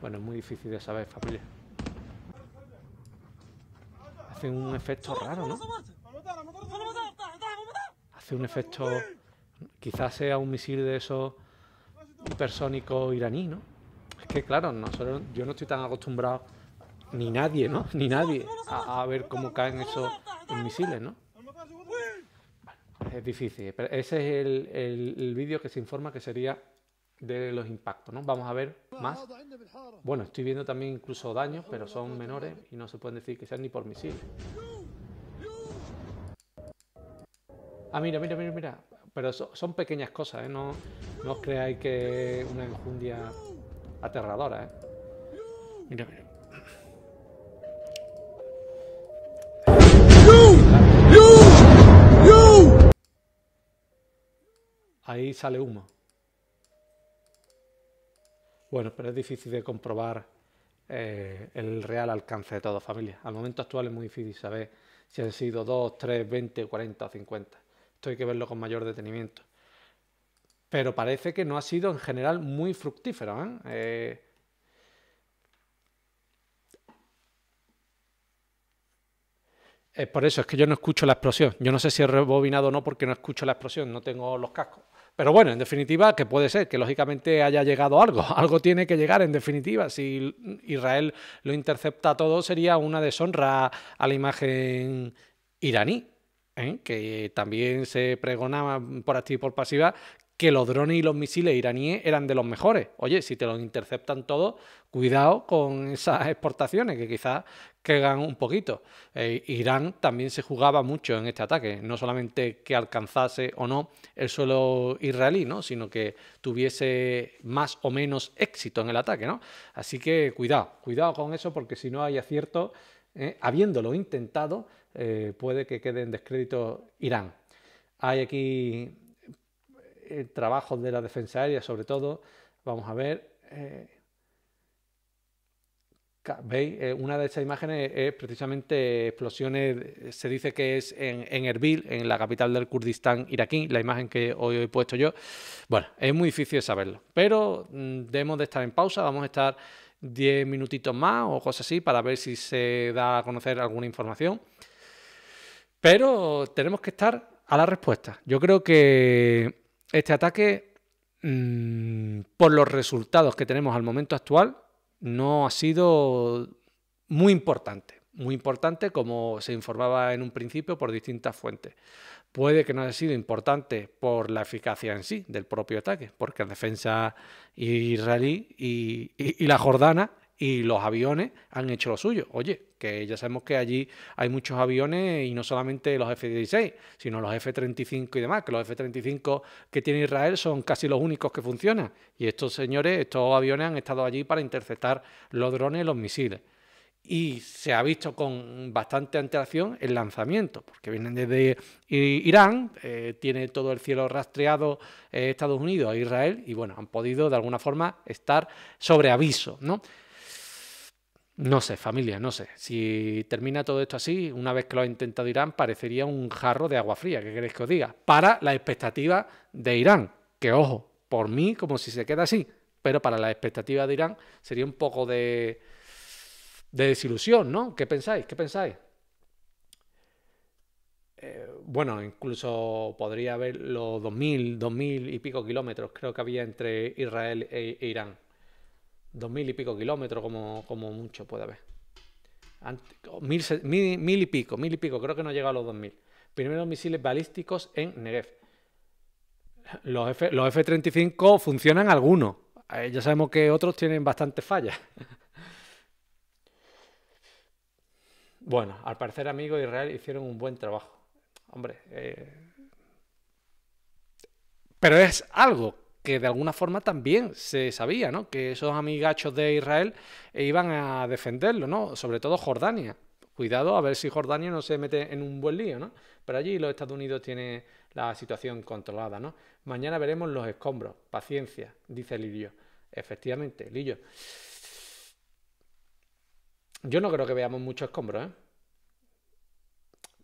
Bueno, es muy difícil de saber, familia hace un efecto raro, ¿no? Hace un efecto... Quizás sea un misil de esos hipersónicos iraní, ¿no? Es que, claro, yo no estoy tan acostumbrado, ni nadie, ¿no? Ni nadie, a, ver cómo caen esos misiles, ¿no? es difícil. ese es el vídeo que se informa que sería de los impactos. ¿no? Vamos a ver más. Bueno, estoy viendo también incluso daños, pero son menores y no se pueden decir que sean ni por misiles. Ah, mira, mira, mira, mira. Pero son pequeñas cosas, ¿eh? No, no os creáis que es una enjundia aterradora, ¿eh? Mira, mira. Ahí sale humo. Bueno, pero es difícil de comprobar eh, el real alcance de toda familia. Al momento actual es muy difícil saber si han sido 2, 3, 20, 40 o 50. Esto hay que verlo con mayor detenimiento. Pero parece que no ha sido en general muy fructífero. ¿eh? eh por eso, es que yo no escucho la explosión. Yo no sé si he rebobinado o no porque no escucho la explosión, no tengo los cascos. Pero bueno, en definitiva, que puede ser que lógicamente haya llegado algo. Algo tiene que llegar, en definitiva. Si Israel lo intercepta todo, sería una deshonra a la imagen iraní, ¿eh? que también se pregonaba por activa y por pasiva que los drones y los misiles iraníes eran de los mejores. Oye, si te los interceptan todo, cuidado con esas exportaciones, que quizás que ganan un poquito. Eh, Irán también se jugaba mucho en este ataque, no solamente que alcanzase o no el suelo israelí, ¿no? sino que tuviese más o menos éxito en el ataque. ¿no? Así que cuidado, cuidado con eso porque si no hay acierto, eh, habiéndolo intentado, eh, puede que quede en descrédito Irán. Hay aquí trabajos de la defensa aérea sobre todo, vamos a ver ¿Veis? Eh, una de estas imágenes es precisamente explosiones, eh, se dice que es en, Erbil, en la capital del Kurdistán iraquí, la imagen que hoy he puesto yo. Bueno, es muy difícil saberlo, pero mm, debemos de estar en pausa, vamos a estar 10 minutitos más o cosas así para ver si se da a conocer alguna información. Pero tenemos que estar a la respuesta. Yo creo que este ataque, mm, por los resultados que tenemos al momento actual, no ha sido muy importante, muy importante como se informaba en un principio por distintas fuentes. Puede que no haya sido importante por la eficacia en sí del propio ataque, porque la defensa israelí y, y la jordana y los aviones han hecho lo suyo. Oye, que ya sabemos que allí hay muchos aviones y no solamente los F-16, sino los F-35 y demás, que los F-35 que tiene Israel son casi los únicos que funcionan. Y estos señores, estos aviones han estado allí para interceptar los drones y los misiles y se ha visto con bastante antelación el lanzamiento, porque vienen desde Irán, eh, tiene todo el cielo rastreado eh, Estados Unidos a e Israel y bueno, han podido de alguna forma estar sobre aviso, ¿no? No sé, familia, no sé. Si termina todo esto así, una vez que lo ha intentado Irán, parecería un jarro de agua fría, ¿qué queréis que os diga? Para la expectativa de Irán, que ojo, por mí como si se queda así, pero para la expectativa de Irán sería un poco de, desilusión, ¿no? ¿Qué pensáis? ¿Qué pensáis? Eh, bueno, incluso podría haber los dos mil y pico kilómetros, creo que había entre Israel e Irán dos mil y pico kilómetros, como, como mucho puede haber. mil, y pico, mil y pico, creo que no llega a los dos mil. Primeros misiles balísticos en Negev. Los, F, 35 funcionan algunos. Eh, ya sabemos que otros tienen bastantes fallas. Bueno, al parecer amigos Israel hicieron un buen trabajo. Hombre, eh, pero es algo que de alguna forma también se sabía, ¿no? Que esos amigachos de Israel eh, iban a defenderlo, ¿no? Sobre todo Jordania. Cuidado a ver si Jordania no se mete en un buen lío, ¿no? Pero allí los Estados Unidos tienen la situación controlada, ¿no? Mañana veremos los escombros. Paciencia, dice Lillo. Efectivamente, Lillo. Yo no creo que veamos muchos escombros, ¿eh?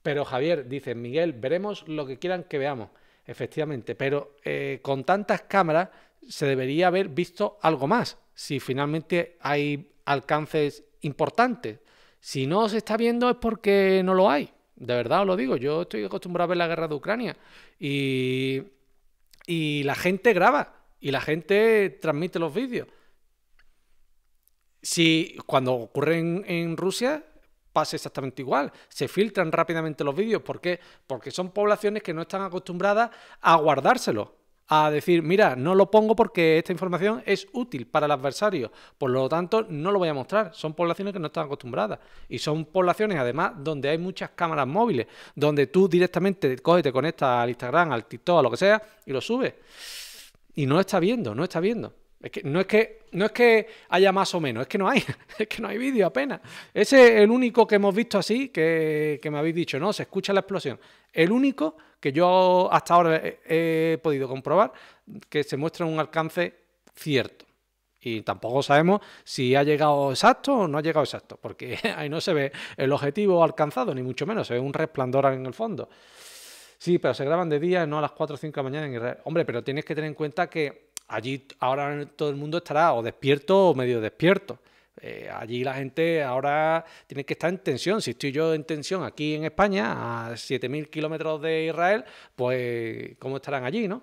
Pero Javier dice, Miguel, veremos lo que quieran que veamos efectivamente. Pero eh, con tantas cámaras se debería haber visto algo más, si finalmente hay alcances importantes. Si no se está viendo es porque no lo hay. De verdad os lo digo, yo estoy acostumbrado a ver la guerra de Ucrania y, y la gente graba y la gente transmite los vídeos. Si cuando ocurren en Rusia, pase exactamente igual. Se filtran rápidamente los vídeos. ¿Por qué? Porque son poblaciones que no están acostumbradas a guardárselo. A decir, mira, no lo pongo porque esta información es útil para el adversario. Por lo tanto, no lo voy a mostrar. Son poblaciones que no están acostumbradas. Y son poblaciones, además, donde hay muchas cámaras móviles. Donde tú directamente coges, te conectas al Instagram, al TikTok, a lo que sea, y lo subes. Y no está viendo, no está viendo que no es que, no es que haya más o menos, es que no hay, es que no hay vídeo apenas. Ese es el único que hemos visto así, que, me habéis dicho, no, se escucha la explosión. El único que yo hasta ahora he, podido comprobar que se muestra un alcance cierto. Y tampoco sabemos si ha llegado exacto o no ha llegado exacto, porque ahí no se ve el objetivo alcanzado, ni mucho menos, se ve un resplandor en el fondo. Sí, pero se graban de día, no a las 4 o 5 de la mañana en Hombre, pero tienes que tener en cuenta que allí ahora todo el mundo estará o despierto o medio despierto. Eh, allí la gente ahora tiene que estar en tensión. Si estoy yo en tensión aquí en España, a 7.000 kilómetros de Israel, pues ¿cómo estarán allí, no?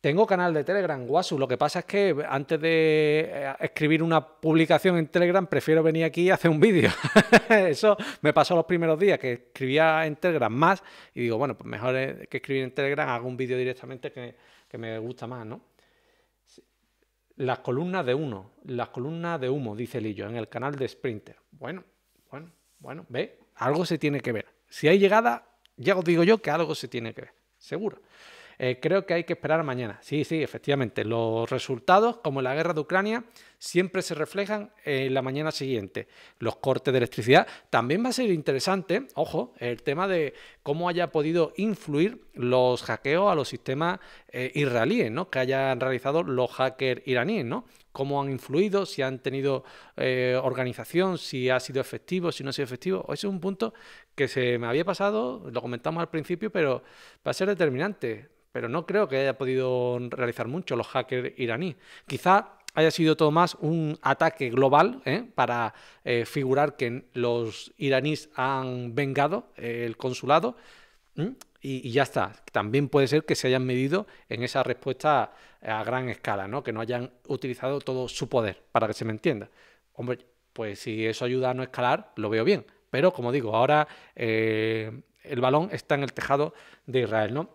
Tengo canal de Telegram, Guasu. Lo que pasa es que antes de eh, escribir una publicación en Telegram, prefiero venir aquí y hacer un vídeo. Eso me pasó los primeros días, que escribía en Telegram más y digo, bueno, pues mejor eh, que escribir en Telegram, hago un vídeo directamente que me gusta más, ¿no? Las columnas de uno, las columnas de humo, dice Lillo, en el canal de Sprinter. Bueno, bueno, bueno, ve, algo se tiene que ver. Si hay llegada, ya os digo yo que algo se tiene que ver, seguro. Eh, creo que hay que esperar mañana. Sí, sí, efectivamente. Los resultados, como en la guerra de Ucrania, siempre se reflejan en la mañana siguiente. Los cortes de electricidad. También va a ser interesante, ojo, el tema de cómo haya podido influir los hackeos a los sistemas eh, israelíes, ¿no? Que hayan realizado los hackers iraníes, ¿no? Cómo han influido, si han tenido eh, organización, si ha sido efectivo, si no ha sido efectivo. Ese es un punto que se me había pasado, lo comentamos al principio, pero va a ser determinante. Pero no creo que haya podido realizar mucho los hackers iraníes. Quizá haya sido todo más un ataque global ¿eh? para eh, figurar que los iraníes han vengado eh, el consulado y, ya está. También puede ser que se hayan medido en esa respuesta a gran escala, ¿no? que no hayan utilizado todo su poder, para que se me entienda. Hombre, pues si eso ayuda a no escalar, lo veo bien. Pero como digo, ahora eh, el balón está en el tejado de Israel, ¿no?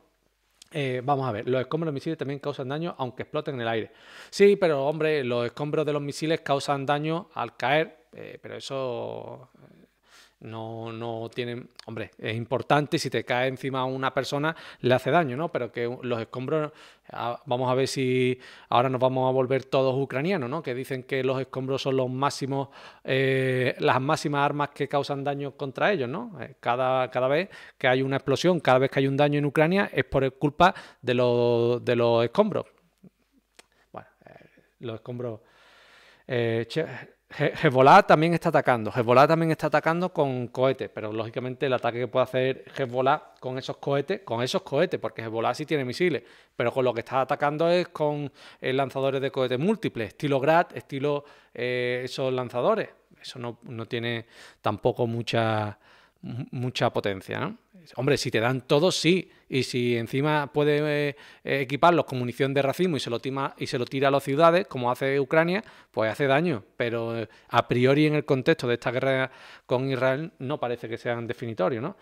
Eh, vamos a ver, los escombros de los misiles también causan daño aunque exploten en el aire. Sí, pero hombre, los escombros de los misiles causan daño al caer, eh, pero eso no, no tienen, hombre, es importante si te cae encima una persona le hace daño, ¿no? Pero que los escombros, ah, vamos a ver si ahora nos vamos a volver todos ucranianos, ¿no? Que dicen que los escombros son los máximos, eh, las máximas armas que causan daño contra ellos, ¿no? Eh, cada, cada vez que hay una explosión, cada vez que hay un daño en Ucrania es por culpa de los, los escombros. Bueno, eh, los escombros... Hezbollah también está atacando. Hezbollah también está atacando con cohetes, pero lógicamente el ataque que puede hacer Hezbollah con esos cohetes, con esos cohetes, porque Hezbollah sí tiene misiles, pero con lo que está atacando es con eh, lanzadores de cohetes múltiples, estilo Grad, estilo eh, esos lanzadores. Eso no tiene tampoco mucha mucha potencia, ¿no? Hombre, si te dan todos, sí. Y si encima puede eh, equiparlos con munición de racismo y se, lo tira a las ciudades, como hace Ucrania, pues hace daño. Pero eh, a priori en el contexto de esta guerra con Israel no parece que sean definitorios, ¿no?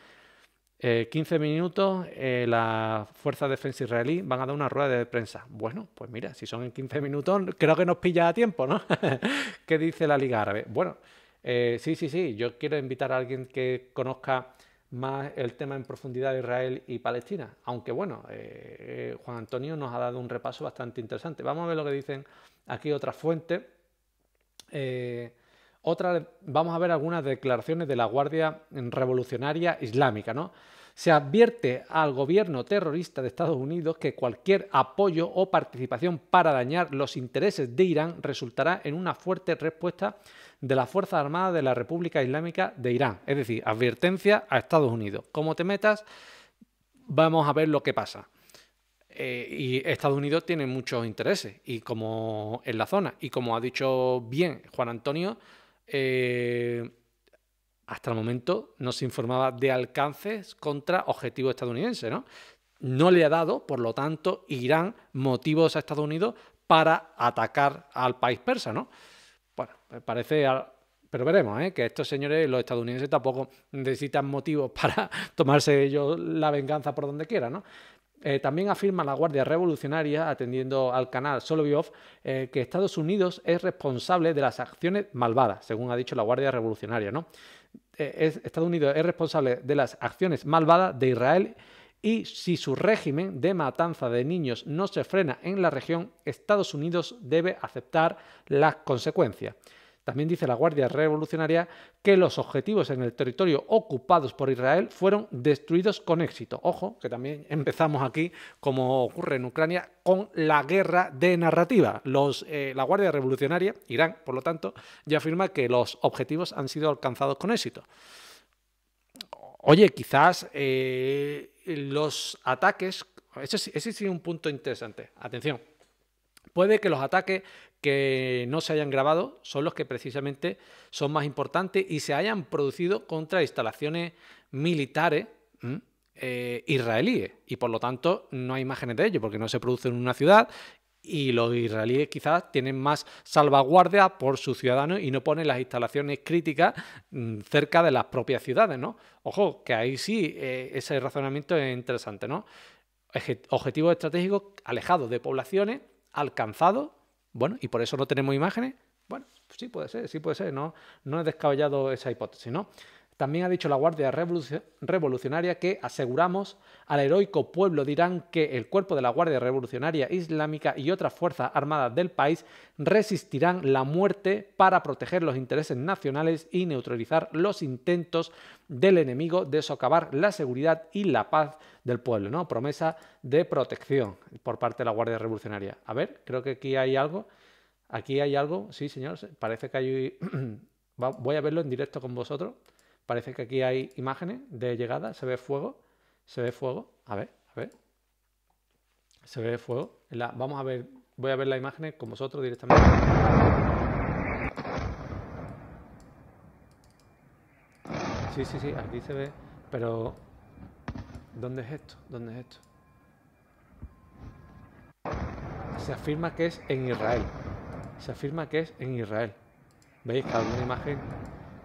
15 eh, minutos, las fuerzas de defensa israelí van a dar una rueda de prensa. Bueno, pues mira, si son en 15 minutos, creo que nos pilla a tiempo, ¿no? ¿Qué dice la Liga Árabe? Bueno, eh, sí, sí, sí, yo quiero invitar a alguien que conozca más el tema en profundidad de Israel y Palestina, aunque bueno, eh, Juan Antonio nos ha dado un repaso bastante interesante. Vamos a ver lo que dicen aquí otras fuentes. Eh, otra, vamos a ver algunas declaraciones de la Guardia Revolucionaria Islámica, ¿no? Se advierte al gobierno terrorista de Estados Unidos que cualquier apoyo o participación para dañar los intereses de Irán resultará en una fuerte respuesta de la Fuerza Armada de la República Islámica de Irán. Es decir, advertencia a Estados Unidos. Como te metas, vamos a ver lo que pasa. Eh, y Estados Unidos tiene muchos intereses y como en la zona. Y como ha dicho bien Juan Antonio, eh, hasta el momento no se informaba de alcances contra objetivos estadounidenses, ¿no? No le ha dado, por lo tanto, Irán motivos a Estados Unidos para atacar al país persa, ¿no? Parece pero veremos, ¿eh? que estos señores, los estadounidenses, tampoco necesitan motivos para tomarse ellos la venganza por donde quieran. ¿no? Eh, también afirma la Guardia Revolucionaria, atendiendo al canal Solovyov, eh, que Estados Unidos es responsable de las acciones malvadas, según ha dicho la Guardia Revolucionaria. ¿no? Estados Unidos es responsable de las acciones malvadas de Israel y si su régimen de matanza de niños no se frena en la región, Estados Unidos debe aceptar las consecuencias. También dice la Guardia Revolucionaria que los objetivos en el territorio ocupados por Israel fueron destruidos con éxito. Ojo, que también empezamos aquí, como ocurre en Ucrania, con la guerra de narrativa. Los, eh, la Guardia Revolucionaria, Irán, por lo tanto, ya afirma que los objetivos han sido alcanzados con éxito. Oye, quizás eh, los ataques... ese sí es un punto interesante. Atención. Puede que los ataques que no se hayan grabado son los que precisamente son más importantes y se hayan producido contra instalaciones militares eh, israelíes. Y por lo tanto no hay imágenes de ello, porque no se produce en una ciudad y los israelíes quizás tienen más salvaguardia por sus ciudadanos y no ponen las instalaciones críticas mm, cerca de las propias ciudades, ¿no? Ojo, que ahí sí eh, ese razonamiento es interesante, ¿no? Objetivos estratégicos alejados de poblaciones, alcanzados bueno, ¿y por eso no tenemos imágenes? Bueno, pues sí puede ser, sí puede ser, no, no he descabellado esa hipótesis, ¿no? También ha dicho la Guardia Revolucionaria que aseguramos al heroico pueblo dirán que el cuerpo de la Guardia Revolucionaria Islámica y otras fuerzas armadas del país resistirán la muerte para proteger los intereses nacionales y neutralizar los intentos del enemigo de socavar la seguridad y la paz del pueblo, ¿no? Promesa de protección por parte de la Guardia Revolucionaria. A ver, creo que aquí hay algo. Aquí hay algo, sí, señor, parece que hay... Voy a verlo en directo con vosotros. Parece que aquí hay imágenes de llegada. Se ve fuego. Se ve fuego. A ver, a ver. Se ve fuego. vamos a ver. Voy a ver la imagen con vosotros directamente. Sí, sí, sí. Aquí se ve. Pero. ¿Dónde es esto? ¿Dónde es esto? Se afirma que es en Israel. Se afirma que es en Israel. ¿Veis que alguna imagen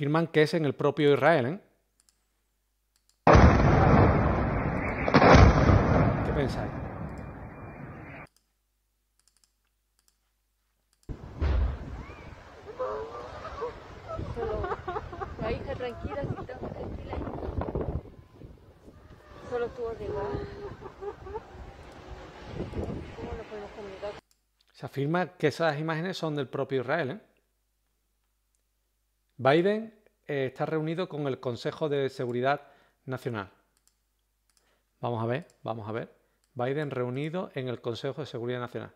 afirman que es en el propio Israel. ¿eh? ¿Qué pensáis? Se afirma que esas imágenes son del propio Israel, ¿eh? Biden eh, está reunido con el Consejo de Seguridad Nacional. Vamos a ver, vamos a ver. Biden reunido en el Consejo de Seguridad Nacional.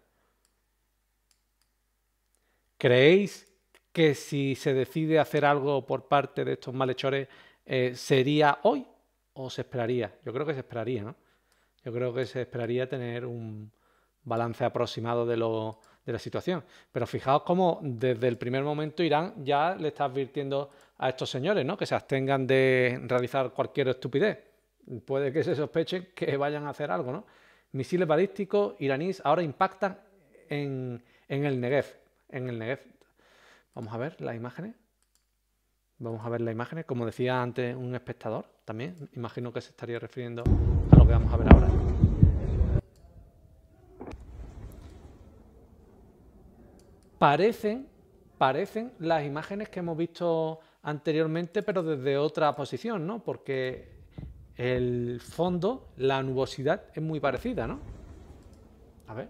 ¿Creéis que si se decide hacer algo por parte de estos malhechores eh, sería hoy o se esperaría? Yo creo que se esperaría, ¿no? Yo creo que se esperaría tener un balance aproximado de los de la situación. Pero fijaos cómo desde el primer momento Irán ya le está advirtiendo a estos señores, ¿no? Que se abstengan de realizar cualquier estupidez. Puede que se sospechen que vayan a hacer algo, ¿no? Misiles balísticos iraníes ahora impactan en, el Negev. En el Negev. Vamos a ver las imágenes. Vamos a ver las imágenes. Como decía antes un espectador, también imagino que se estaría refiriendo a lo que vamos a ver ahora. parecen, parecen las imágenes que hemos visto anteriormente, pero desde otra posición, ¿no? Porque el fondo, la nubosidad es muy parecida, ¿no? A ver.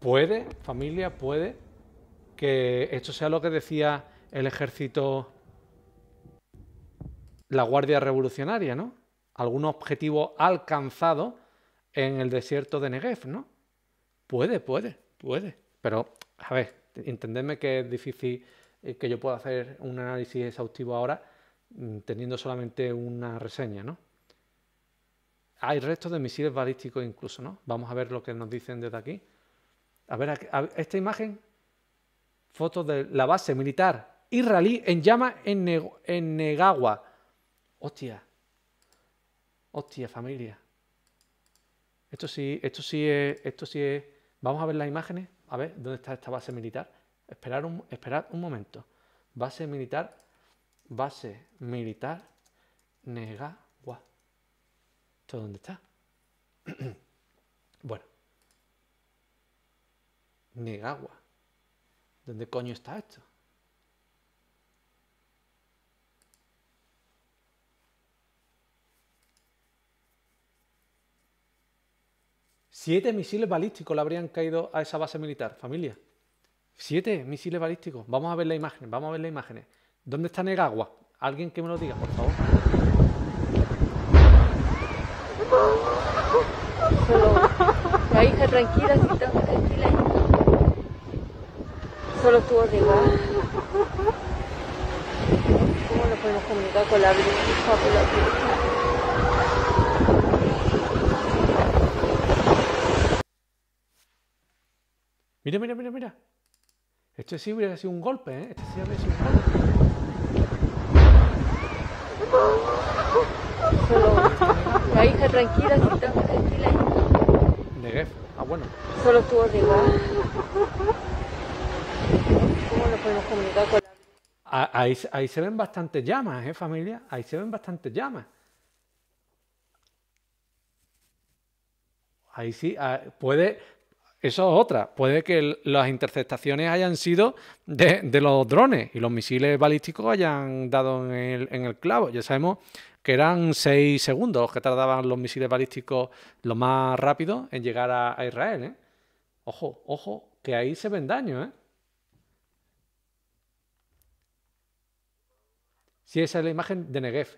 Puede, familia, puede que esto sea lo que decía el ejército, la Guardia Revolucionaria, ¿no? Algún objetivo alcanzado en el desierto de Negev, ¿no? Puede, puede, puede. Pero, a ver, entendedme que es difícil eh, que yo pueda hacer un análisis exhaustivo ahora mm, teniendo solamente una reseña, ¿no? Hay restos de misiles balísticos incluso, ¿no? Vamos a ver lo que nos dicen desde aquí. A ver, esta imagen, foto de la base militar israelí en llama en, Negagua Hostia. Hostia, familia. Esto sí, esto sí es, esto sí es. Vamos a ver las imágenes. A ver, ¿dónde está esta base militar? Esperar un, esperad un momento. Base militar. Base militar. Negagua ¿Esto dónde está? bueno. Negagua ¿Dónde coño está esto? Siete misiles balísticos le habrían caído a esa base militar, familia. Siete misiles balísticos. Vamos a ver las imágenes, vamos a ver las imágenes. ¿Dónde está Negagua? Alguien que me lo diga, por favor. hija tranquila, tranquila solo estuvo igual. ¿Cómo nos podemos comunicar con la bruja? Mira, mira, mira, mira. Este sí hubiera sido un golpe, ¿eh? Este sí hubiera sido un golpe. Solo la hija tranquila, si está tranquila. Negev, ah bueno. Solo estuvo igual. ¿Cómo podemos comunicar Ahí, se ven bastantes llamas, ¿eh, familia? Ahí se ven bastantes llamas. Ahí sí, ah, puede, eso es otra. Puede que las interceptaciones hayan sido de, los drones y los misiles balísticos hayan dado en el, clavo. Ya sabemos que eran seis segundos los que tardaban los misiles balísticos lo más rápido en llegar a, a Israel. ¿eh? Ojo, ojo, que ahí se ven daños. ¿eh? Si esa es la imagen de Negev.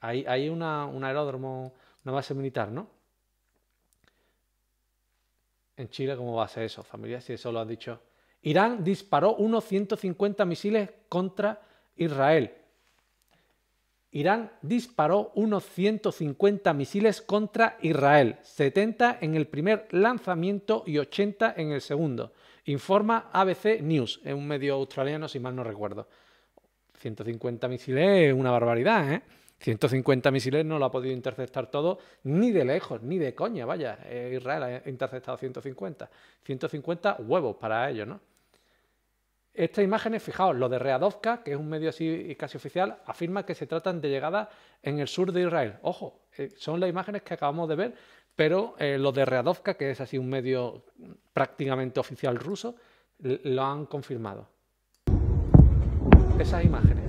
Hay, hay un aeródromo, una base militar, ¿no? En Chile, ¿cómo va a ser eso, familia? Si eso lo ha dicho. Irán disparó unos 150 misiles contra Israel. Irán disparó unos 150 misiles contra Israel, 70 en el primer lanzamiento y 80 en el segundo, informa ABC News, en un medio australiano si mal no recuerdo. 150 misiles es una barbaridad, ¿eh? 150 misiles no lo ha podido interceptar todo, ni de lejos, ni de coña, vaya. Eh, Israel ha interceptado 150. 150 huevos para ellos, ¿no? Estas imágenes, fijaos, lo de Readovka, que es un medio así casi oficial, afirma que se tratan de llegadas en el sur de Israel. Ojo, eh, son las imágenes que acabamos de ver, pero eh, lo de Readovka, que es así un medio prácticamente oficial ruso, lo han confirmado esas imágenes.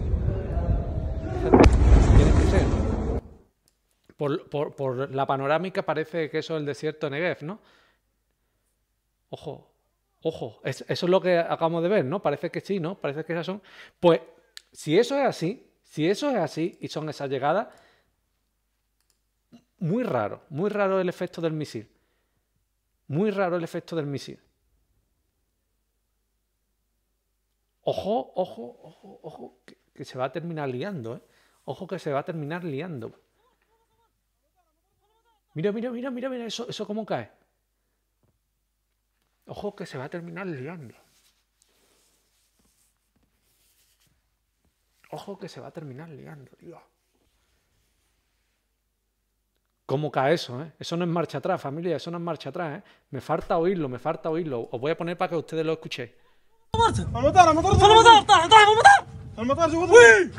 Por, la panorámica parece que eso es el desierto Negev, ¿no? Ojo, ojo, eso es lo que acabamos de ver, ¿no? Parece que sí, ¿no? Parece que esas son. Pues, si eso es así, si eso es así y son esas llegadas, muy raro, muy raro el efecto del misil. Muy raro el efecto del misil. Ojo, ojo, ojo, ojo, que, se va a terminar liando, ¿eh? Ojo que se va a terminar liando. Mira, mira, mira, mira, mira, eso, eso cómo cae. Ojo que se va a terminar liando. Ojo que se va a terminar liando, tío. ¿Cómo cae eso? Eh? Eso no es marcha atrás, familia, eso no es marcha atrás. Eh? Me falta oírlo, me falta oírlo. Os voy a poner para que ustedes lo escuchéis. المطار matar المطار طاح المطار المطار matar وي a matar!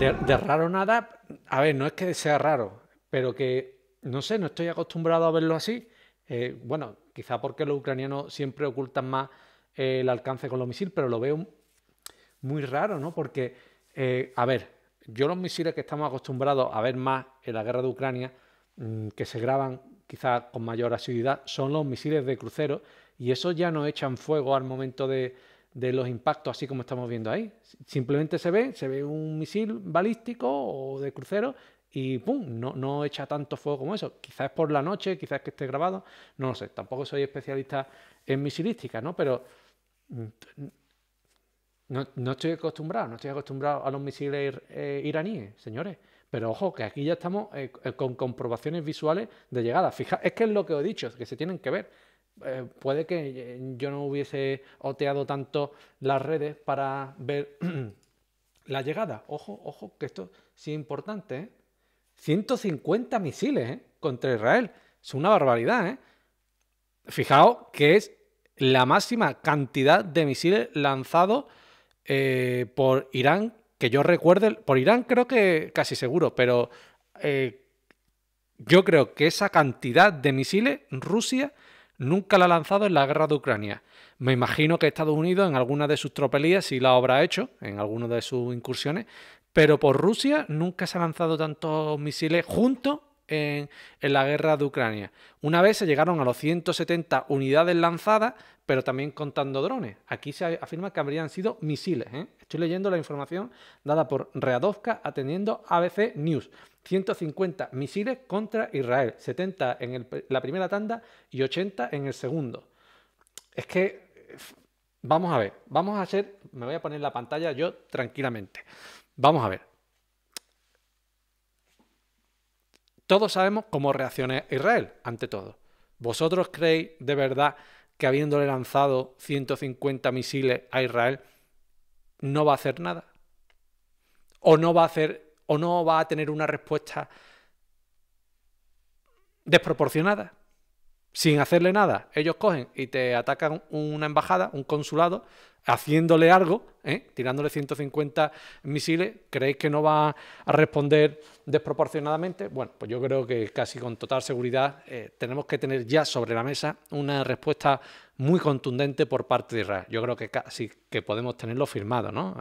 De, de, raro nada, a ver, no es que sea raro, pero que, no sé, no estoy acostumbrado a verlo así. Eh, bueno, quizá porque los ucranianos siempre ocultan más eh, el alcance con los misiles, pero lo veo muy raro, ¿no? Porque, eh, a ver, yo los misiles que estamos acostumbrados a ver más en la guerra de Ucrania, mm, que se graban quizás con mayor asiduidad, son los misiles de crucero y esos ya no echan fuego al momento de, los impactos, así como estamos viendo ahí. Simplemente se ve, se ve un misil balístico o de crucero y ¡pum! No, no echa tanto fuego como eso. Quizás es por la noche, quizás que esté grabado, no lo sé. Tampoco soy especialista en misilística, ¿no? Pero mm, no, estoy acostumbrado, no estoy acostumbrado a los misiles eh, iraníes, señores. Pero ojo, que aquí ya estamos eh, eh, con comprobaciones visuales de llegada. Fija, es que es lo que os he dicho, que se tienen que ver. puede que yo no hubiese oteado tanto las redes para ver la llegada. Ojo, ojo, que esto sí es importante. 150 misiles contra Israel. Es una barbaridad. Fijaos que es la máxima cantidad de misiles lanzados eh, por Irán, que yo recuerde, por Irán creo que casi seguro, pero eh, yo creo que esa cantidad de misiles Rusia nunca la ha lanzado en la guerra de Ucrania. Me imagino que Estados Unidos en alguna de sus tropelías sí la habrá hecho, en alguna de sus incursiones, pero por Rusia nunca se ha lanzado tantos misiles juntos en, la guerra de Ucrania. Una vez se llegaron a los 170 unidades lanzadas, pero también contando drones. Aquí se afirma que habrían sido misiles. ¿eh? Estoy leyendo la información dada por Readovka atendiendo ABC News. 150 misiles contra Israel, 70 en la primera tanda y 80 en el segundo. Es que, vamos a ver, vamos a hacer, me voy a poner la pantalla yo tranquilamente. Vamos a ver. Todos sabemos cómo reacciona Israel ante todo. ¿Vosotros creéis de verdad que habiéndole lanzado 150 misiles a Israel no va a hacer nada? ¿O no va a hacer o no va a tener una respuesta desproporcionada? sin hacerle nada. Ellos cogen y te atacan una embajada, un consulado, haciéndole algo, ¿eh? tirándole 150 misiles, ¿creéis que no va a responder desproporcionadamente? Bueno, pues yo creo que casi con total seguridad eh, tenemos que tener ya sobre la mesa una respuesta muy contundente por parte de Israel. Yo creo que casi que podemos tenerlo firmado, ¿no?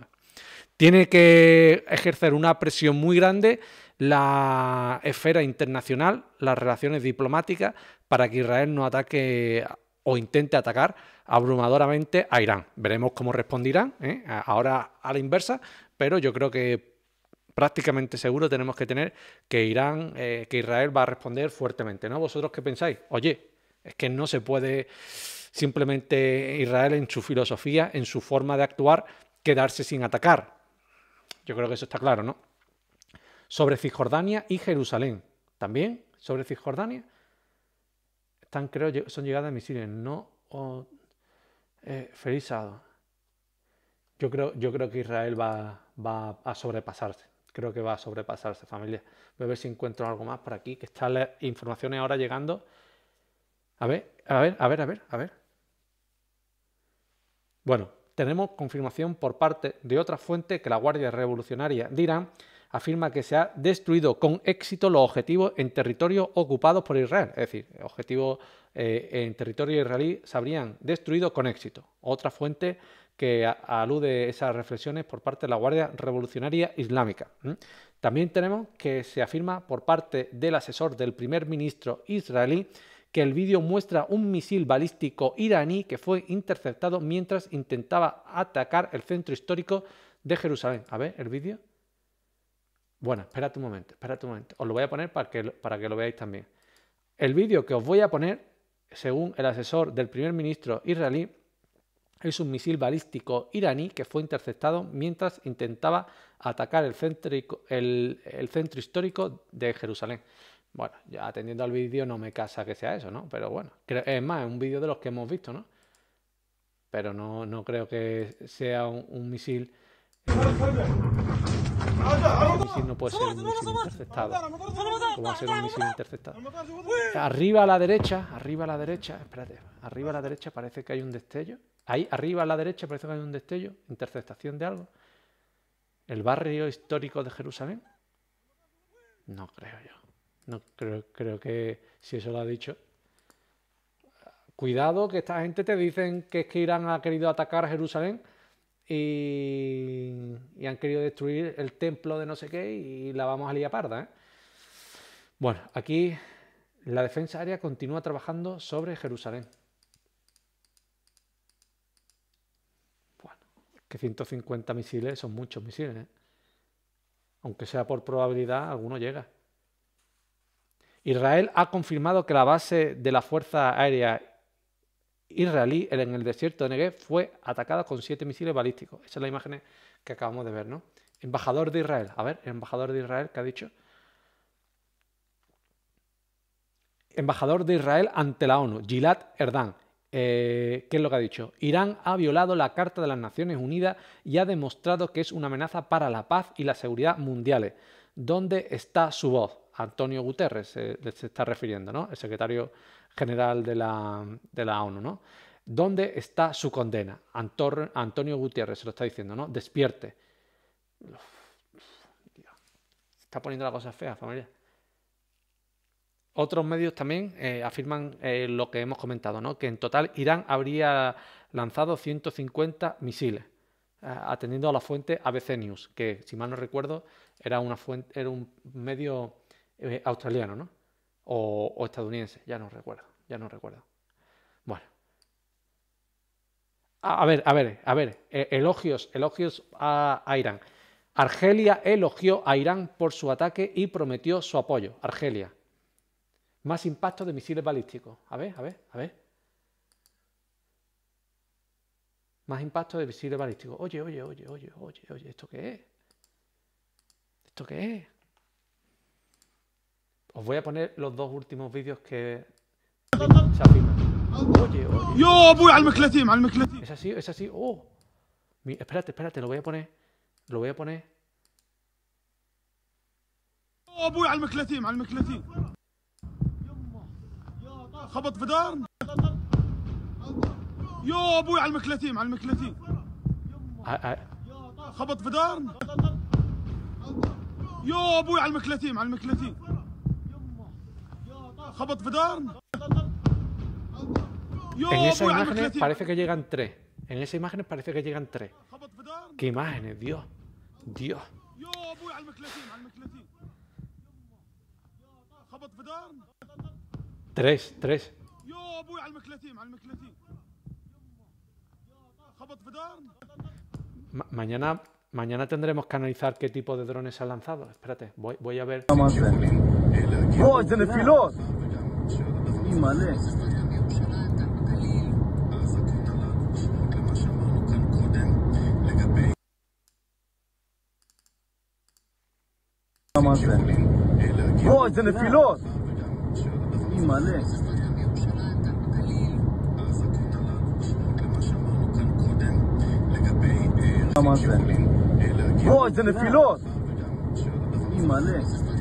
Tiene que ejercer una presión muy grande la esfera internacional, las relaciones diplomáticas, para que Israel no ataque o intente atacar abrumadoramente a Irán. Veremos cómo responderán, ¿eh? ahora a la inversa, pero yo creo que prácticamente seguro tenemos que tener que Irán, eh, que Israel va a responder fuertemente, ¿no? ¿Vosotros qué pensáis? Oye, es que no se puede simplemente Israel en su filosofía, en su forma de actuar, quedarse sin atacar. Yo creo que eso está claro, ¿no? sobre Cisjordania y Jerusalén. También sobre Cisjordania. Están, creo, son llegadas misiles. No. Oh, Yo creo, yo creo que Israel va, a sobrepasarse. Creo que va a sobrepasarse, familia. Voy a ver si encuentro algo más por aquí, que están las informaciones ahora llegando. A ver, a ver, a ver, a ver, a ver. Bueno, tenemos confirmación por parte de otra fuente que la Guardia Revolucionaria dirán afirma que se ha destruido con éxito los objetivos en territorio ocupado por Israel. Es decir, objetivos eh, en territorio israelí se habrían destruido con éxito. Otra fuente que alude esas reflexiones por parte de la Guardia Revolucionaria Islámica. También tenemos que se afirma por parte del asesor del primer ministro israelí que el vídeo muestra un misil balístico iraní que fue interceptado mientras intentaba atacar el centro histórico de Jerusalén. A ver, el vídeo. Bueno, espérate un momento, espérate un momento. Os lo voy a poner para que, para que lo veáis también. El vídeo que os voy a poner, según el asesor del primer ministro israelí, es un misil balístico iraní que fue interceptado mientras intentaba atacar el centro, histórico de Jerusalén. Bueno, ya atendiendo al vídeo no me casa que sea eso, ¿no? Pero bueno, es más, es un vídeo de los que hemos visto, ¿no? Pero no, creo que sea un misil no puede ser Arriba a la derecha, arriba a la derecha, espérate, arriba a la derecha parece que hay un destello. Ahí, arriba a la derecha parece que hay un destello, interceptación de algo. ¿El barrio histórico de Jerusalén? No creo yo. No creo, creo que si eso lo ha dicho. Cuidado que esta gente te dicen que es que Irán ha querido atacar Jerusalén y, han querido destruir el templo de no sé qué y la vamos a liar parda. ¿eh? Bueno, aquí la defensa aérea continúa trabajando sobre Jerusalén. Bueno, que 150 misiles son muchos misiles. ¿eh? Aunque sea por probabilidad, alguno llega. Israel ha confirmado que la base de la Fuerza Aérea israelí en el desierto de Negev fue atacada con siete misiles balísticos. Esa es la imagen que acabamos de ver, ¿no? Embajador de Israel. A ver, el embajador de Israel, ¿qué ha dicho? Embajador de Israel ante la ONU, Gilad Erdan. Eh, ¿Qué es lo que ha dicho? Irán ha violado la Carta de las Naciones Unidas y ha demostrado que es una amenaza para la paz y la seguridad mundiales. ¿Dónde está su voz? Antonio Guterres eh, se está refiriendo, ¿no? El secretario General de la, de la ONU, ¿no? ¿Dónde está su condena? Antonio Gutiérrez se lo está diciendo, ¿no? Despierte. Se está poniendo la cosa fea, familia. Otros medios también eh, afirman eh, lo que hemos comentado, ¿no? que en total Irán habría lanzado 150 misiles, eh, atendiendo a la fuente ABC News, que si mal no recuerdo era, una fuente, era un medio australiano. ¿no? O, estadounidense, ya no recuerdo, ya no recuerdo. Bueno. A, ver, a ver, a ver, e, elogios, elogios a, Irán. Argelia elogió a Irán por su ataque y prometió su apoyo. Argelia. Más impacto de misiles balísticos. A ver, a ver, a ver. Más impacto de misiles balísticos. Oye, oye, oye, oye, oye, oye, ¿esto qué es? ¿Esto qué es? Os voy a poner los dos últimos vídeos que Oye, oye. Yo voy al mecletín, al mecletín. Es así, es así. Oh. espérate, espérate, lo voy a poner. Lo voy a poner. Yo voy al mecletín, al mecletín. خبط في ¡Yo, يا al على al على المكلتين خبط ¡Yo, دار al ابوي al المكلتين en esa imágenes parece que llegan tres. En esa imágenes parece que llegan tres. ¡Qué imágenes, Dios! ¡Dios! Tres, tres. mañana, mañana tendremos que analizar qué tipo de drones se han lanzado. Espérate, voy, voy a ver. היא מלא. מה זה? אה, נפילות! היא מלא. אה, מה זה אה, נפילות! היא מלא.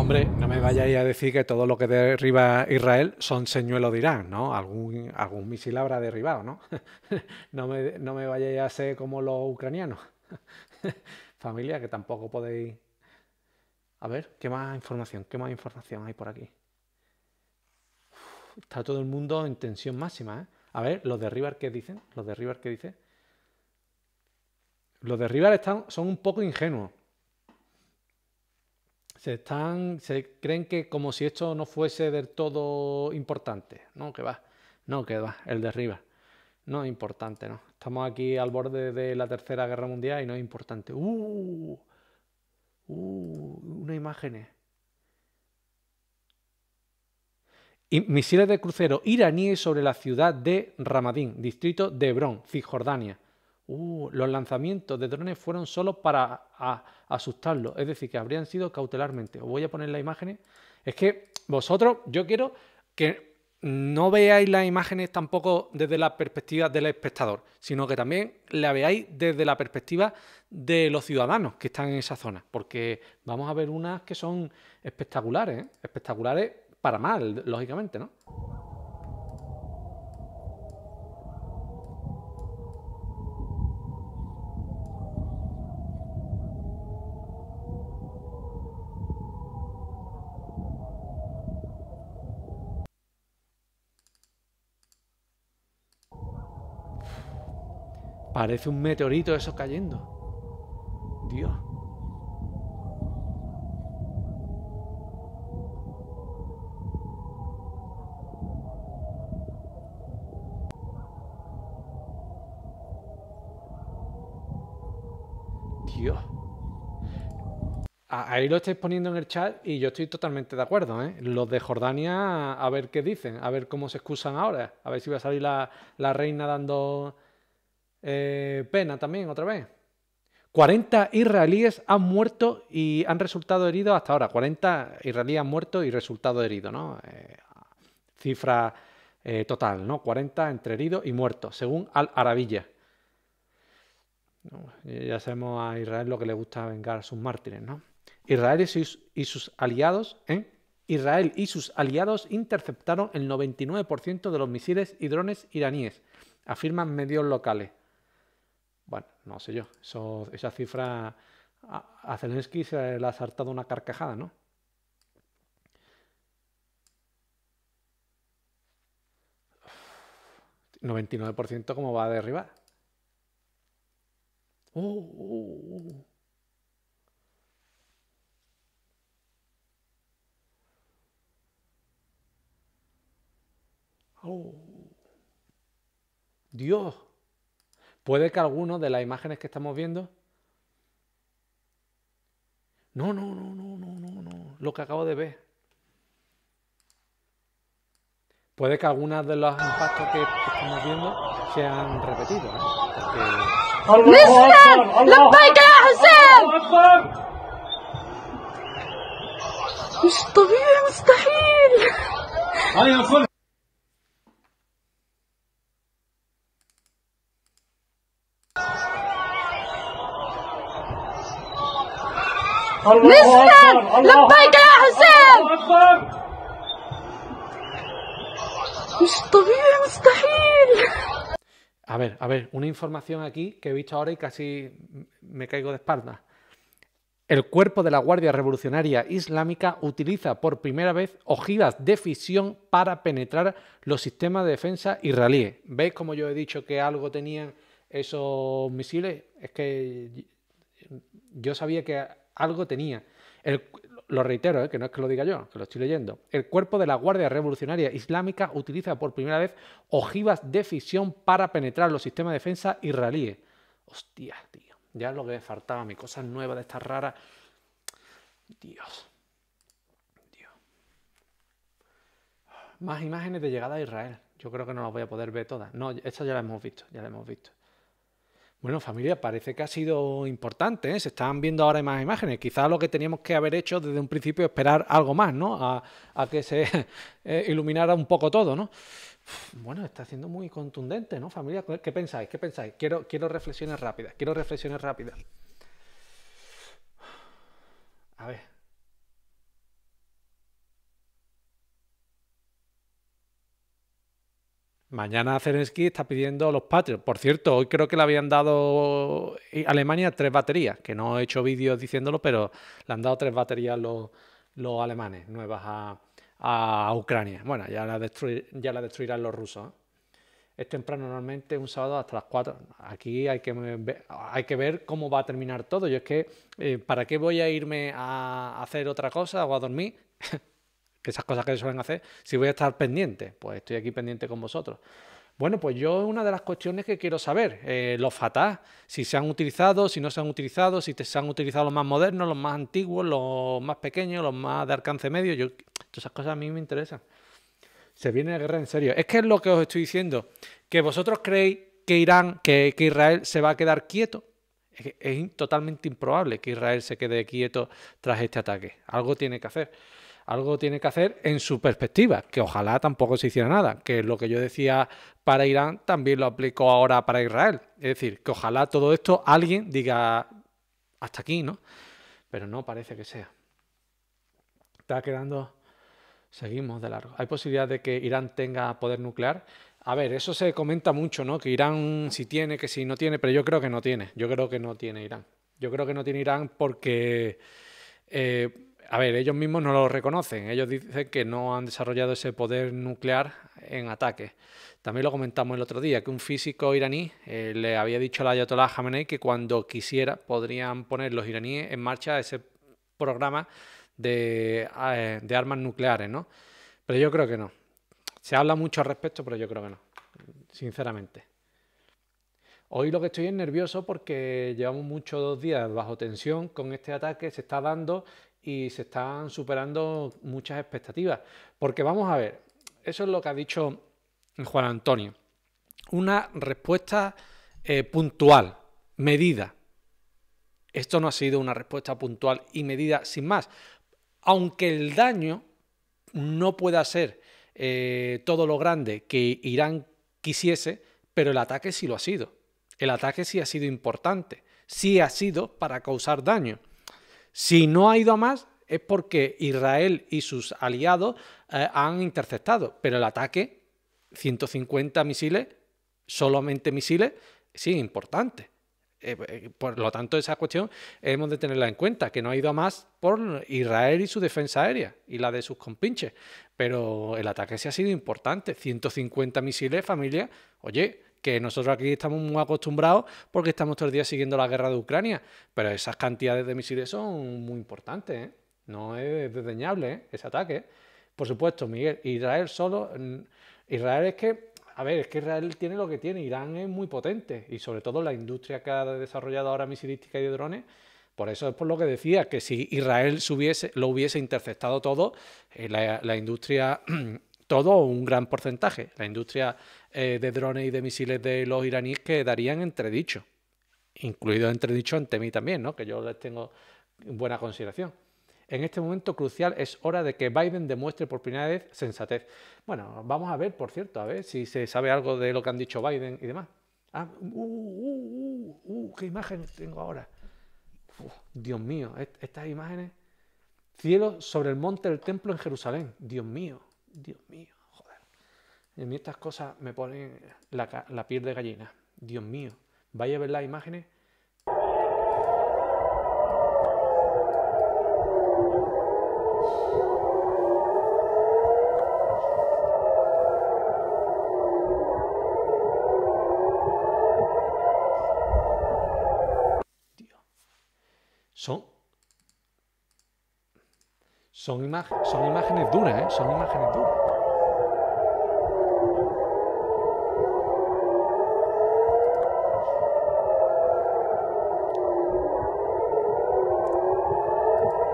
Hombre, no me vayáis a decir que todo lo que derriba Israel son señuelos de Irán, ¿no? Algún, algún misil habrá derribado, ¿no? no, me, no vayáis a ser como los ucranianos. Familia, que tampoco podéis... A ver, ¿qué más información? ¿Qué más información hay por aquí? está todo el mundo en tensión máxima, ¿eh? A ver, ¿los de qué dicen? ¿Los de qué dicen? Los de están, son un poco ingenuos se se creen que como si esto no fuese del todo importante, no, que va, no, que va, el de arriba, no es importante, no, estamos aquí al borde de la tercera guerra mundial y no es importante, uh, uh, Una imagen misiles de crucero iraníes sobre la ciudad de Ramadín, distrito de Hebrón, Cisjordania. Uh, los lanzamientos de drones fueron solo para asustarlo asustarlos, es decir, que habrían sido cautelarmente. Os voy a poner las imágenes. Es que vosotros, yo quiero que no veáis las imágenes tampoco desde la perspectiva del espectador, sino que también la veáis desde la perspectiva de los ciudadanos que están en esa zona, porque vamos a ver unas que son espectaculares, ¿eh? espectaculares para mal, lógicamente, ¿no? Parece un meteorito eso cayendo. Dios. Dios. Ahí lo estáis poniendo en el chat y yo estoy totalmente de acuerdo. ¿eh? Los de Jordania, a ver qué dicen, a ver cómo se excusan ahora, a ver si va a salir la, la reina dando eh, pena también, otra vez. 40 israelíes han muerto y han resultado heridos hasta ahora. 40 israelíes han muerto y resultado heridos, ¿no? Eh, cifra eh, total, ¿no? 40 entre heridos y muertos, según al Arabiya Ya sabemos a Israel lo que le gusta vengar a sus mártires, ¿no? Israel y sus aliados, ¿eh? Israel y sus aliados interceptaron el 99% de los misiles y drones iraníes, afirman medios locales. Bueno, no sé yo. Eso, esa cifra a, Zelensky se le ha saltado una carcajada, ¿no? 99% como va a derribar. ¡Oh! Oh. oh. oh. Dios. Puede que alguno de las imágenes que estamos viendo... No, no, no, no, no, no, no, lo que acabo de ver. Puede que algunas de los impactos que estamos viendo sean repetidos, ¿eh? imposible! مستحيل مستحيل ¡Los A ver, a ver, una información aquí que he visto ahora y casi me caigo de espaldas. El cuerpo de la Guardia Revolucionaria Islámica utiliza por primera vez ojivas de fisión para penetrar los sistemas de defensa israelíes. ¿Veis como yo he dicho que algo tenían esos misiles? Es que yo sabía que algo tenía. lo reitero, eh, que no es que lo diga yo, que lo estoy leyendo. El cuerpo de la Guardia Revolucionaria Islámica utiliza por primera vez ojivas de fisión para penetrar los sistemas de defensa israelíes. Hostia, tío. Ya lo que me faltaba, mi cosa nueva de estas raras. Dios. Dios. Más imágenes de llegada a Israel. Yo creo que no las voy a poder ver todas. No, estas ya las hemos visto, ya las hemos visto. Bueno, familia, parece que ha sido importante. ¿eh? Se están viendo ahora más imágenes. Quizás lo que teníamos que haber hecho desde un principio es esperar algo más, ¿no? A, que se eh, iluminara un poco todo, ¿no? Bueno, está siendo muy contundente, ¿no, familia? ¿Qué pensáis? ¿Qué pensáis? Quiero, quiero reflexiones rápidas. Quiero reflexiones rápidas. A ver. Mañana Zelensky está pidiendo los patrios. Por cierto, hoy creo que le habían dado eh, a Alemania tres baterías, que no he hecho vídeos diciéndolo, pero le han dado tres baterías los, los alemanes nuevas a, Ucrania. Bueno, ya la, ya la destruirán los rusos. ¿eh? Es temprano normalmente, un sábado hasta las 4. Aquí hay que, ver, hay que ver cómo va a terminar todo. Yo es que, eh, ¿para qué voy a irme a hacer otra cosa o a dormir? esas cosas que se suelen hacer, si voy a estar pendiente, pues estoy aquí pendiente con vosotros. Bueno, pues yo una de las cuestiones que quiero saber, eh, los fatás, si se han utilizado, si no se han utilizado, si se han utilizado los más modernos, los más antiguos, los más pequeños, los más de alcance medio, yo, todas esas cosas a mí me interesan. Se viene la guerra en serio. Es que es lo que os estoy diciendo, que vosotros creéis que Irán, que, Israel se va a quedar quieto. es totalmente improbable que Israel se quede quieto tras este ataque. Algo tiene que hacer algo tiene que hacer en su perspectiva, que ojalá tampoco se hiciera nada, que lo que yo decía para Irán también lo aplico ahora para Israel. Es decir, que ojalá todo esto alguien diga hasta aquí, ¿no? Pero no parece que sea. Está quedando... Seguimos de largo. ¿Hay posibilidad de que Irán tenga poder nuclear? A ver, eso se comenta mucho, ¿no? Que Irán si tiene, que si no tiene, pero yo creo que no tiene. Yo creo que no tiene Irán. Yo creo que no tiene Irán porque... Eh, a ver, ellos mismos no lo reconocen. Ellos dicen que no han desarrollado ese poder nuclear en ataque. También lo comentamos el otro día, que un físico iraní eh, le había dicho al Ayatollah Khamenei que cuando quisiera podrían poner los iraníes en marcha ese programa eh, de, armas nucleares, ¿no? Pero yo creo que no. Se habla mucho al respecto, pero yo creo que no, sinceramente. Hoy lo que estoy es nervioso porque llevamos muchos días bajo tensión con este ataque, se está dando y se están superando muchas expectativas. Porque vamos a ver, eso es lo que ha dicho Juan Antonio. Una respuesta eh, puntual, medida. Esto no ha sido una respuesta puntual y medida sin más. Aunque el daño no pueda ser eh, todo lo grande que Irán quisiese, pero el ataque sí lo ha sido. El ataque sí ha sido importante, sí ha sido para causar daño. Si no ha ido a más es porque Israel y sus aliados eh, han interceptado, pero el ataque, 150 misiles, solamente misiles, sí, importante. Eh, eh, por lo tanto, esa cuestión hemos de tenerla en cuenta, que no ha ido a más por Israel y su defensa aérea y la de sus compinches. Pero el ataque sí ha sido importante. 150 misiles, familia, oye, que nosotros aquí estamos muy acostumbrados porque estamos todos los días siguiendo la guerra de Ucrania, pero esas cantidades de misiles son muy importantes, ¿eh? no es desdeñable ¿eh? ese ataque. Por supuesto, Miguel, Israel solo, mm, Israel es que, a ver, es que Israel tiene lo que tiene, Irán es muy potente y sobre todo la industria que ha desarrollado ahora misilística y de drones, por eso es por lo que decía, que si Israel lo hubiese interceptado todo, eh, la industria todo un gran porcentaje. La industria eh, de drones y de misiles de los iraníes quedarían entredicho, incluido entredicho ante mí también, ¿no? que yo les tengo buena consideración. En este momento crucial es hora de que Biden demuestre por primera vez sensatez. Bueno, vamos a ver, por cierto, a ver si se sabe algo de lo que han dicho Biden y demás. Ah, uh, uh, uh, uh ¡Qué imagen tengo ahora! Dios mío, estas imágenes. Cielo sobre el monte del templo en Jerusalén. Dios mío. Dios mío, joder. mí estas cosas me ponen la, la piel de gallina. Dios mío, vaya a ver las imágenes Son, imágenes duras, ¿eh? Son imágenes duras.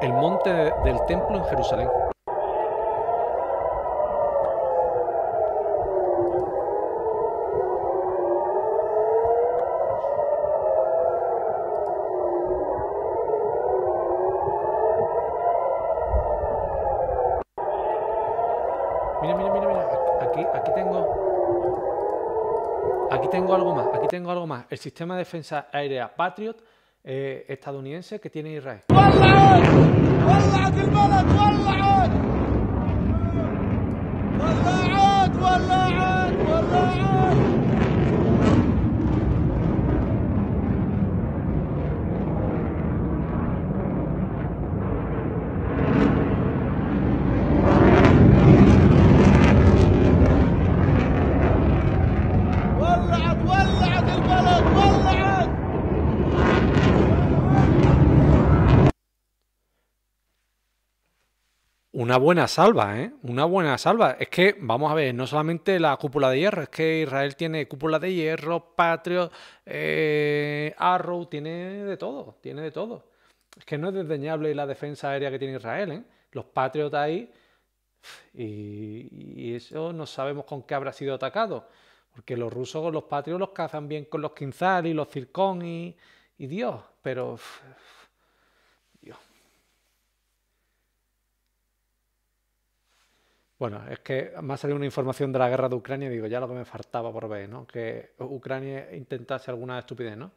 El monte del templo en Jerusalén. el sistema de defensa aérea Patriot eh, estadounidense que tiene Israel. buena salva, ¿eh? Una buena salva. Es que, vamos a ver, no solamente la cúpula de hierro, es que Israel tiene cúpula de hierro, Patriot, eh, Arrow, tiene de todo, tiene de todo. Es que no es desdeñable la defensa aérea que tiene Israel, ¿eh? Los Patriot ahí, y, eso no sabemos con qué habrá sido atacado. Porque los rusos, con los patrios los cazan bien con los quinzal y los circón y, y Dios. Pero Bueno, es que más ha salido una información de la guerra de Ucrania y digo, ya lo que me faltaba por ver, ¿no? Que Ucrania intentase alguna estupidez, ¿no?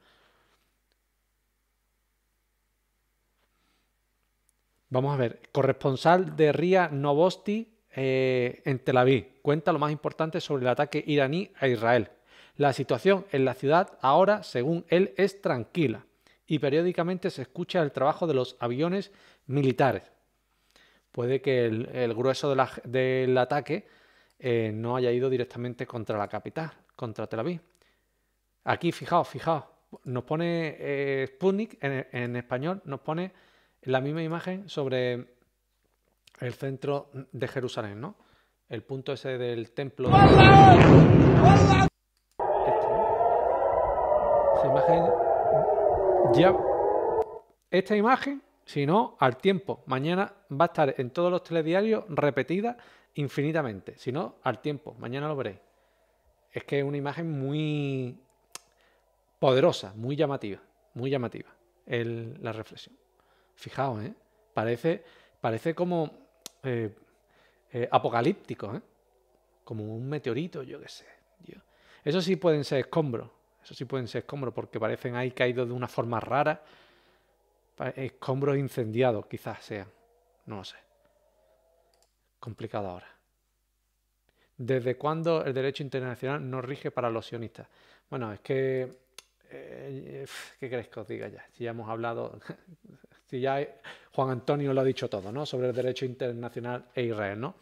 Vamos a ver, corresponsal de RIA Novosti eh, en Tel Aviv cuenta lo más importante sobre el ataque iraní a Israel. La situación en la ciudad ahora, según él, es tranquila y periódicamente se escucha el trabajo de los aviones militares puede que el, grueso del ataque eh, no haya ido directamente contra la capital, contra Tel Aviv. Aquí, fijaos, fijaos, nos pone eh, Sputnik en, español, nos pone la misma imagen sobre el centro de Jerusalén, ¿no? El punto ese del templo. Esta imagen ya. Esta imagen si no, al tiempo. Mañana va a estar en todos los telediarios repetida infinitamente. Si no, al tiempo. Mañana lo veréis. Es que es una imagen muy poderosa, muy llamativa. Muy llamativa el, la reflexión. Fijaos, ¿eh? Parece, parece como eh, eh, apocalíptico, ¿eh? Como un meteorito, yo qué sé. Eso sí pueden ser escombros. Eso sí pueden ser escombros porque parecen ahí caídos de una forma rara. Escombros incendiados, quizás sean. No lo sé. Complicado ahora. ¿Desde cuándo el derecho internacional no rige para los sionistas? Bueno, es que. Eh, ¿Qué crees que os diga ya? Si ya hemos hablado. si ya Juan Antonio lo ha dicho todo, ¿no? Sobre el derecho internacional e Israel, ¿no?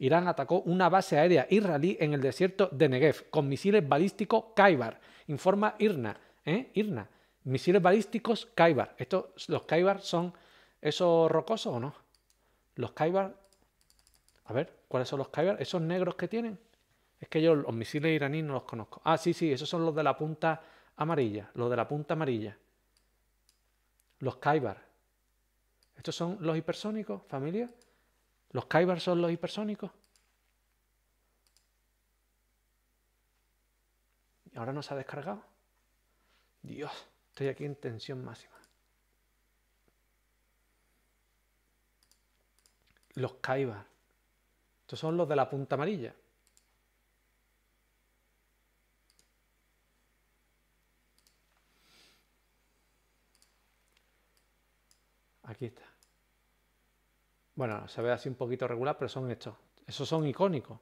Irán atacó una base aérea israelí en el desierto de Negev con misiles balísticos Kaibar, informa Irna. ¿eh? Irna Misiles balísticos Kaibar. Estos, ¿Los Kaibar son esos rocosos o no? Los Kaibar... A ver, ¿cuáles son los Kaibar? ¿Esos negros que tienen? Es que yo los misiles iraníes no los conozco. Ah, sí, sí, esos son los de la punta amarilla. Los de la punta amarilla. Los Kaibar. ¿Estos son los hipersónicos, familia? ¿Los Kaibar son los hipersónicos? ¿Y ahora no se ha descargado? Dios. Estoy aquí en tensión máxima. Los caibar. Estos son los de la punta amarilla. Aquí está. Bueno, se ve así un poquito regular, pero son estos. Esos son icónicos.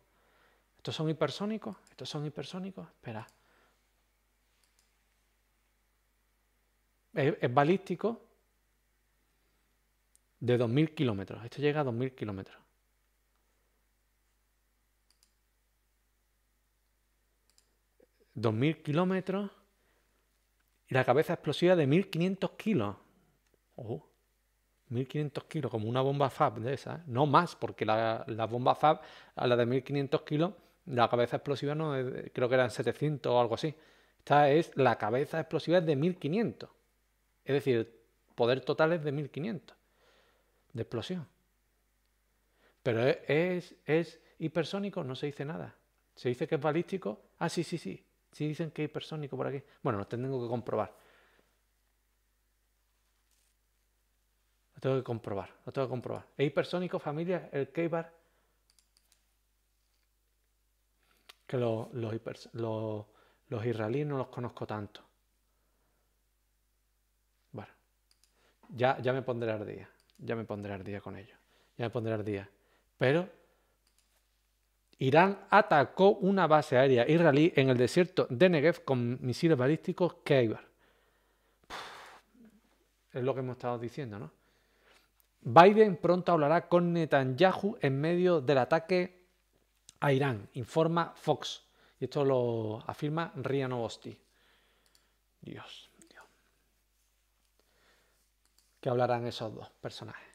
Estos son hipersónicos. Estos son hipersónicos. Espera. es, balístico de 2.000 kilómetros. Esto llega a 2.000 kilómetros. 2.000 kilómetros y la cabeza explosiva de 1.500 kilos. 1.500 kilos, como una bomba FAB de esa. ¿eh? No más, porque la, bomba FAB, a la de 1.500 kilos, la cabeza explosiva no creo que eran 700 o algo así. Esta es la cabeza explosiva de 1.500. Es decir, el poder total es de 1500 de explosión. Pero es, hipersónico, no se dice nada. Se dice que es balístico. Ah, sí, sí, sí. Sí dicen que es hipersónico por aquí. Bueno, lo tengo que comprobar. Lo tengo que comprobar, lo tengo que comprobar. ¿Es hipersónico, familia, el k Que los israelíes no los conozco tanto. ya, me pondré al ya me pondré al con ello, ya me pondré al día. Pero Irán atacó una base aérea israelí en el desierto de Negev con misiles balísticos Kaibar. Es lo que hemos estado diciendo, ¿no? Biden pronto hablará con Netanyahu en medio del ataque a Irán, informa Fox. Y esto lo afirma Rian Novosti. Dios que hablarán esos dos personajes.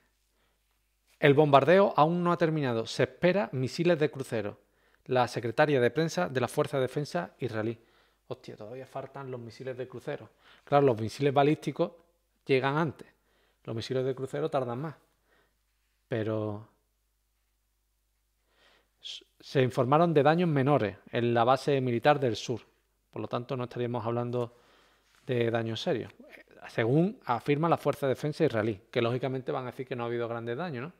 El bombardeo aún no ha terminado. Se espera misiles de crucero. La secretaria de prensa de la Fuerza de Defensa israelí. Hostia, todavía faltan los misiles de crucero. Claro, los misiles balísticos llegan antes. Los misiles de crucero tardan más. Pero se informaron de daños menores en la base militar del sur. Por lo tanto, no estaríamos hablando de daños serios según afirma la Fuerza de Defensa israelí, que lógicamente van a decir que no ha habido grandes daños. ¿no?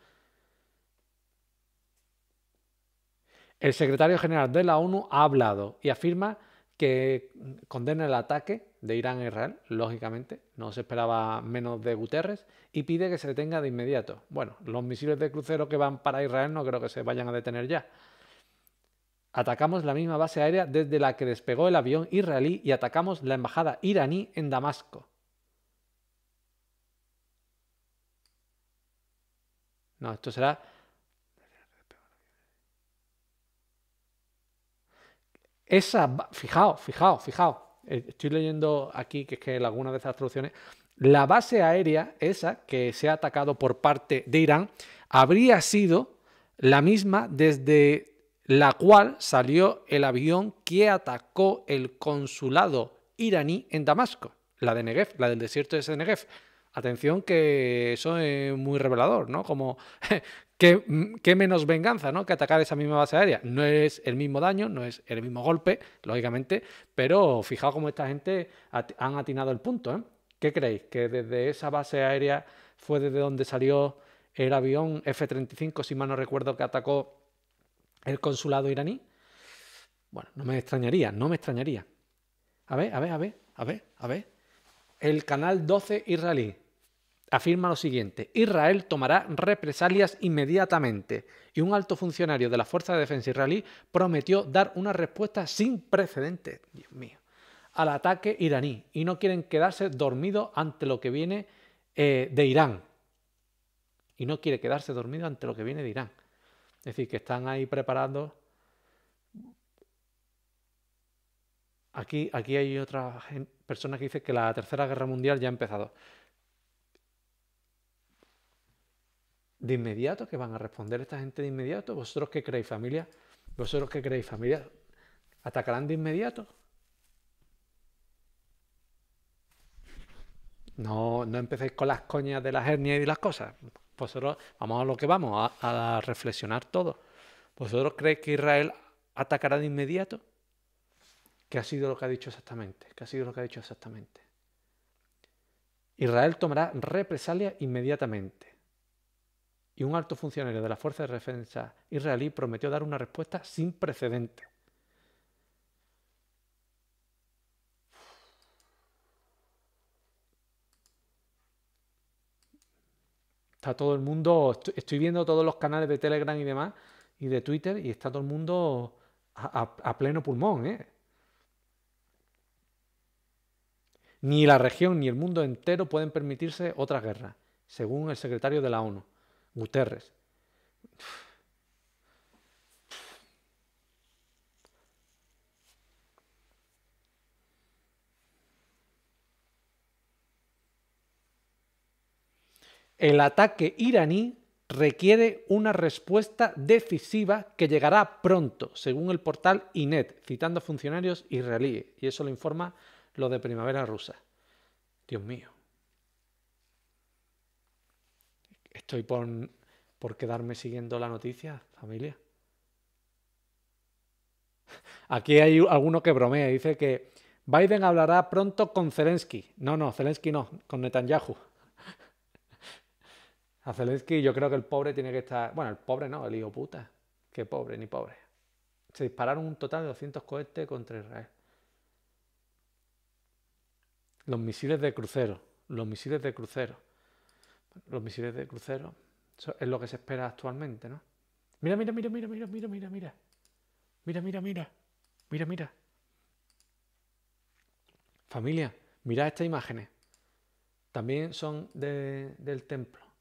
El secretario general de la ONU ha hablado y afirma que condena el ataque de Irán a Israel, lógicamente, no se esperaba menos de Guterres, y pide que se detenga de inmediato. Bueno, los misiles de crucero que van para Israel no creo que se vayan a detener ya. Atacamos la misma base aérea desde la que despegó el avión israelí y atacamos la embajada iraní en Damasco. No, esto será... Esa, fijaos, fijaos, fijaos. Eh, estoy leyendo aquí que es que alguna de estas traducciones la base aérea esa que se ha atacado por parte de Irán habría sido la misma desde la cual salió el avión que atacó el consulado iraní en Damasco, la de Negev, la del desierto de Negev. Atención que eso es muy revelador, ¿no? Como que, menos venganza, ¿no? Que atacar esa misma base aérea. No es el mismo daño, no es el mismo golpe, lógicamente, pero fijaos cómo esta gente han atinado el punto, ¿eh? ¿Qué creéis? ¿Que desde esa base aérea fue desde donde salió el avión F-35, si mal no recuerdo, que atacó el consulado iraní? Bueno, no me extrañaría, no me extrañaría. A ver, a ver, a ver, a ver, a ver. El canal 12 israelí afirma lo siguiente, Israel tomará represalias inmediatamente y un alto funcionario de la Fuerza de Defensa israelí prometió dar una respuesta sin precedentes, Dios mío, al ataque iraní y no quieren quedarse dormidos ante lo que viene eh, de Irán. Y no quiere quedarse dormido ante lo que viene de Irán. Es decir, que están ahí preparados. Aquí, aquí hay otra persona que dice que la Tercera Guerra Mundial ya ha empezado. de inmediato, que van a responder esta gente de inmediato. ¿Vosotros qué creéis, familia? ¿Vosotros qué creéis, familia? ¿Atacarán de inmediato? No, no empecéis con las coñas de las hernias y de las cosas. Vosotros, vamos a lo que vamos, a, a reflexionar todo. ¿Vosotros creéis que Israel atacará de inmediato? ¿Qué ha sido lo que ha dicho exactamente? ¿Qué ha sido lo que ha dicho exactamente? Israel tomará represalia inmediatamente y un alto funcionario de la Fuerza de Defensa israelí prometió dar una respuesta sin precedente. Está todo el mundo, estoy viendo todos los canales de Telegram y demás, y de Twitter, y está todo el mundo a, pleno pulmón. ¿eh? Ni la región ni el mundo entero pueden permitirse otra guerra, según el secretario de la ONU. Guterres. El ataque iraní requiere una respuesta decisiva que llegará pronto, según el portal INET, citando funcionarios israelíes. Y eso lo informa lo de Primavera Rusa. Dios mío. Estoy por, quedarme siguiendo la noticia, familia. Aquí hay alguno que bromea, dice que Biden hablará pronto con Zelensky. No, no, Zelensky no, con Netanyahu. A Zelensky yo creo que el pobre tiene que estar... Bueno, el pobre no, el hijo puta. Qué pobre, ni pobre. Se dispararon un total de 200 cohetes contra Israel. Los misiles de crucero, los misiles de crucero los misiles de crucero. Eso es lo que se espera actualmente, ¿no? Mira, mira, mira, mira, mira, mira, mira, mira. Mira, mira, mira. Mira, Familia, mirad estas imágenes. También son del templo.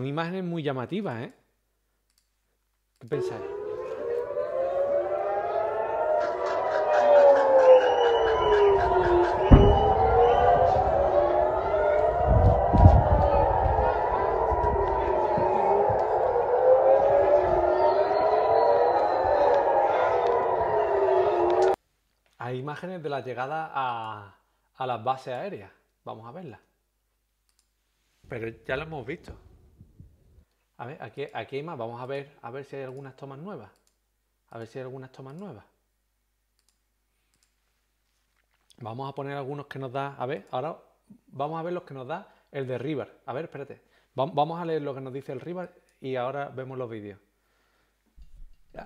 son imágenes muy llamativas, ¿eh? ¿Qué pensáis? Hay imágenes de la llegada a, a las bases aéreas. Vamos a verlas. Pero ya lo hemos visto. A ver, aquí, aquí hay más. Vamos a ver, a ver si hay algunas tomas nuevas. A ver si hay algunas tomas nuevas. Vamos a poner algunos que nos da... A ver, ahora vamos a ver los que nos da el de River. A ver, espérate. Vamos a leer lo que nos dice el River y ahora vemos los vídeos.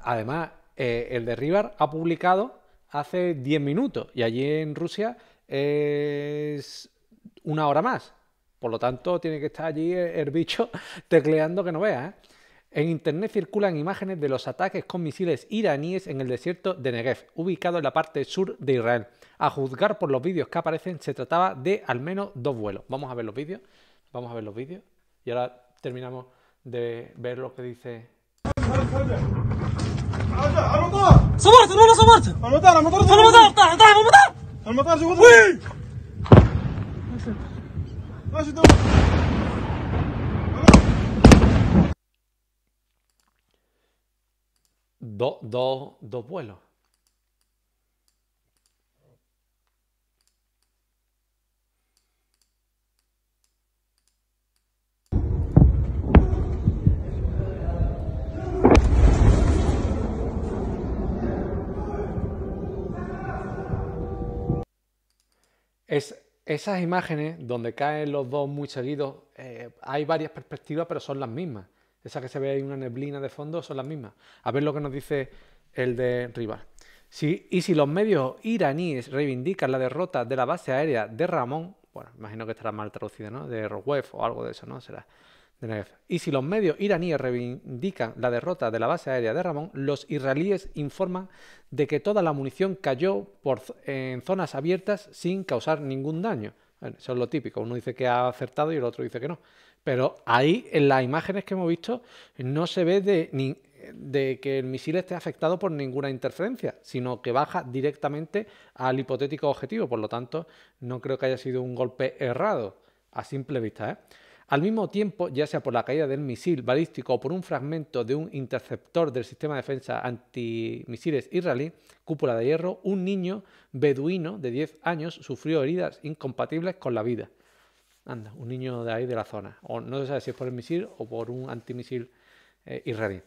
Además, eh, el de River ha publicado hace 10 minutos y allí en Rusia es una hora más. Por lo tanto, tiene que estar allí el bicho tecleando que no vea. ¿eh? En Internet circulan imágenes de los ataques con misiles iraníes en el desierto de Negev, ubicado en la parte sur de Israel. A juzgar por los vídeos que aparecen, se trataba de al menos dos vuelos. Vamos a ver los vídeos. Vamos a ver los vídeos. Y ahora terminamos de ver lo que dice. Dos do, do vuelos. Esas imágenes donde caen los dos muy seguidos, eh, hay varias perspectivas, pero son las mismas. Esas que se ve ahí una neblina de fondo son las mismas. A ver lo que nos dice el de Rival. y si los medios iraníes reivindican la derrota de la base aérea de Ramón, bueno, imagino que estará mal traducida, ¿no? De Roswell o algo de eso, ¿no? Será. Y si los medios iraníes reivindican la derrota de la base aérea de Ramón, los israelíes informan de que toda la munición cayó en zonas abiertas sin causar ningún daño. eso es lo típico, uno dice que ha acertado y el otro dice que no. Pero ahí en las imágenes que hemos visto no se ve de, de que el misil esté afectado por ninguna interferencia, sino que baja directamente al hipotético objetivo. Por lo tanto, no creo que haya sido un golpe errado a simple vista. ¿eh? Al mismo tiempo, ya sea por la caída del misil balístico o por un fragmento de un interceptor del sistema de defensa antimisiles israelí, cúpula de hierro, un niño beduino de 10 años sufrió heridas incompatibles con la vida. Anda, un niño de ahí de la zona. O no se sabe si es por el misil o por un antimisil eh, israelí.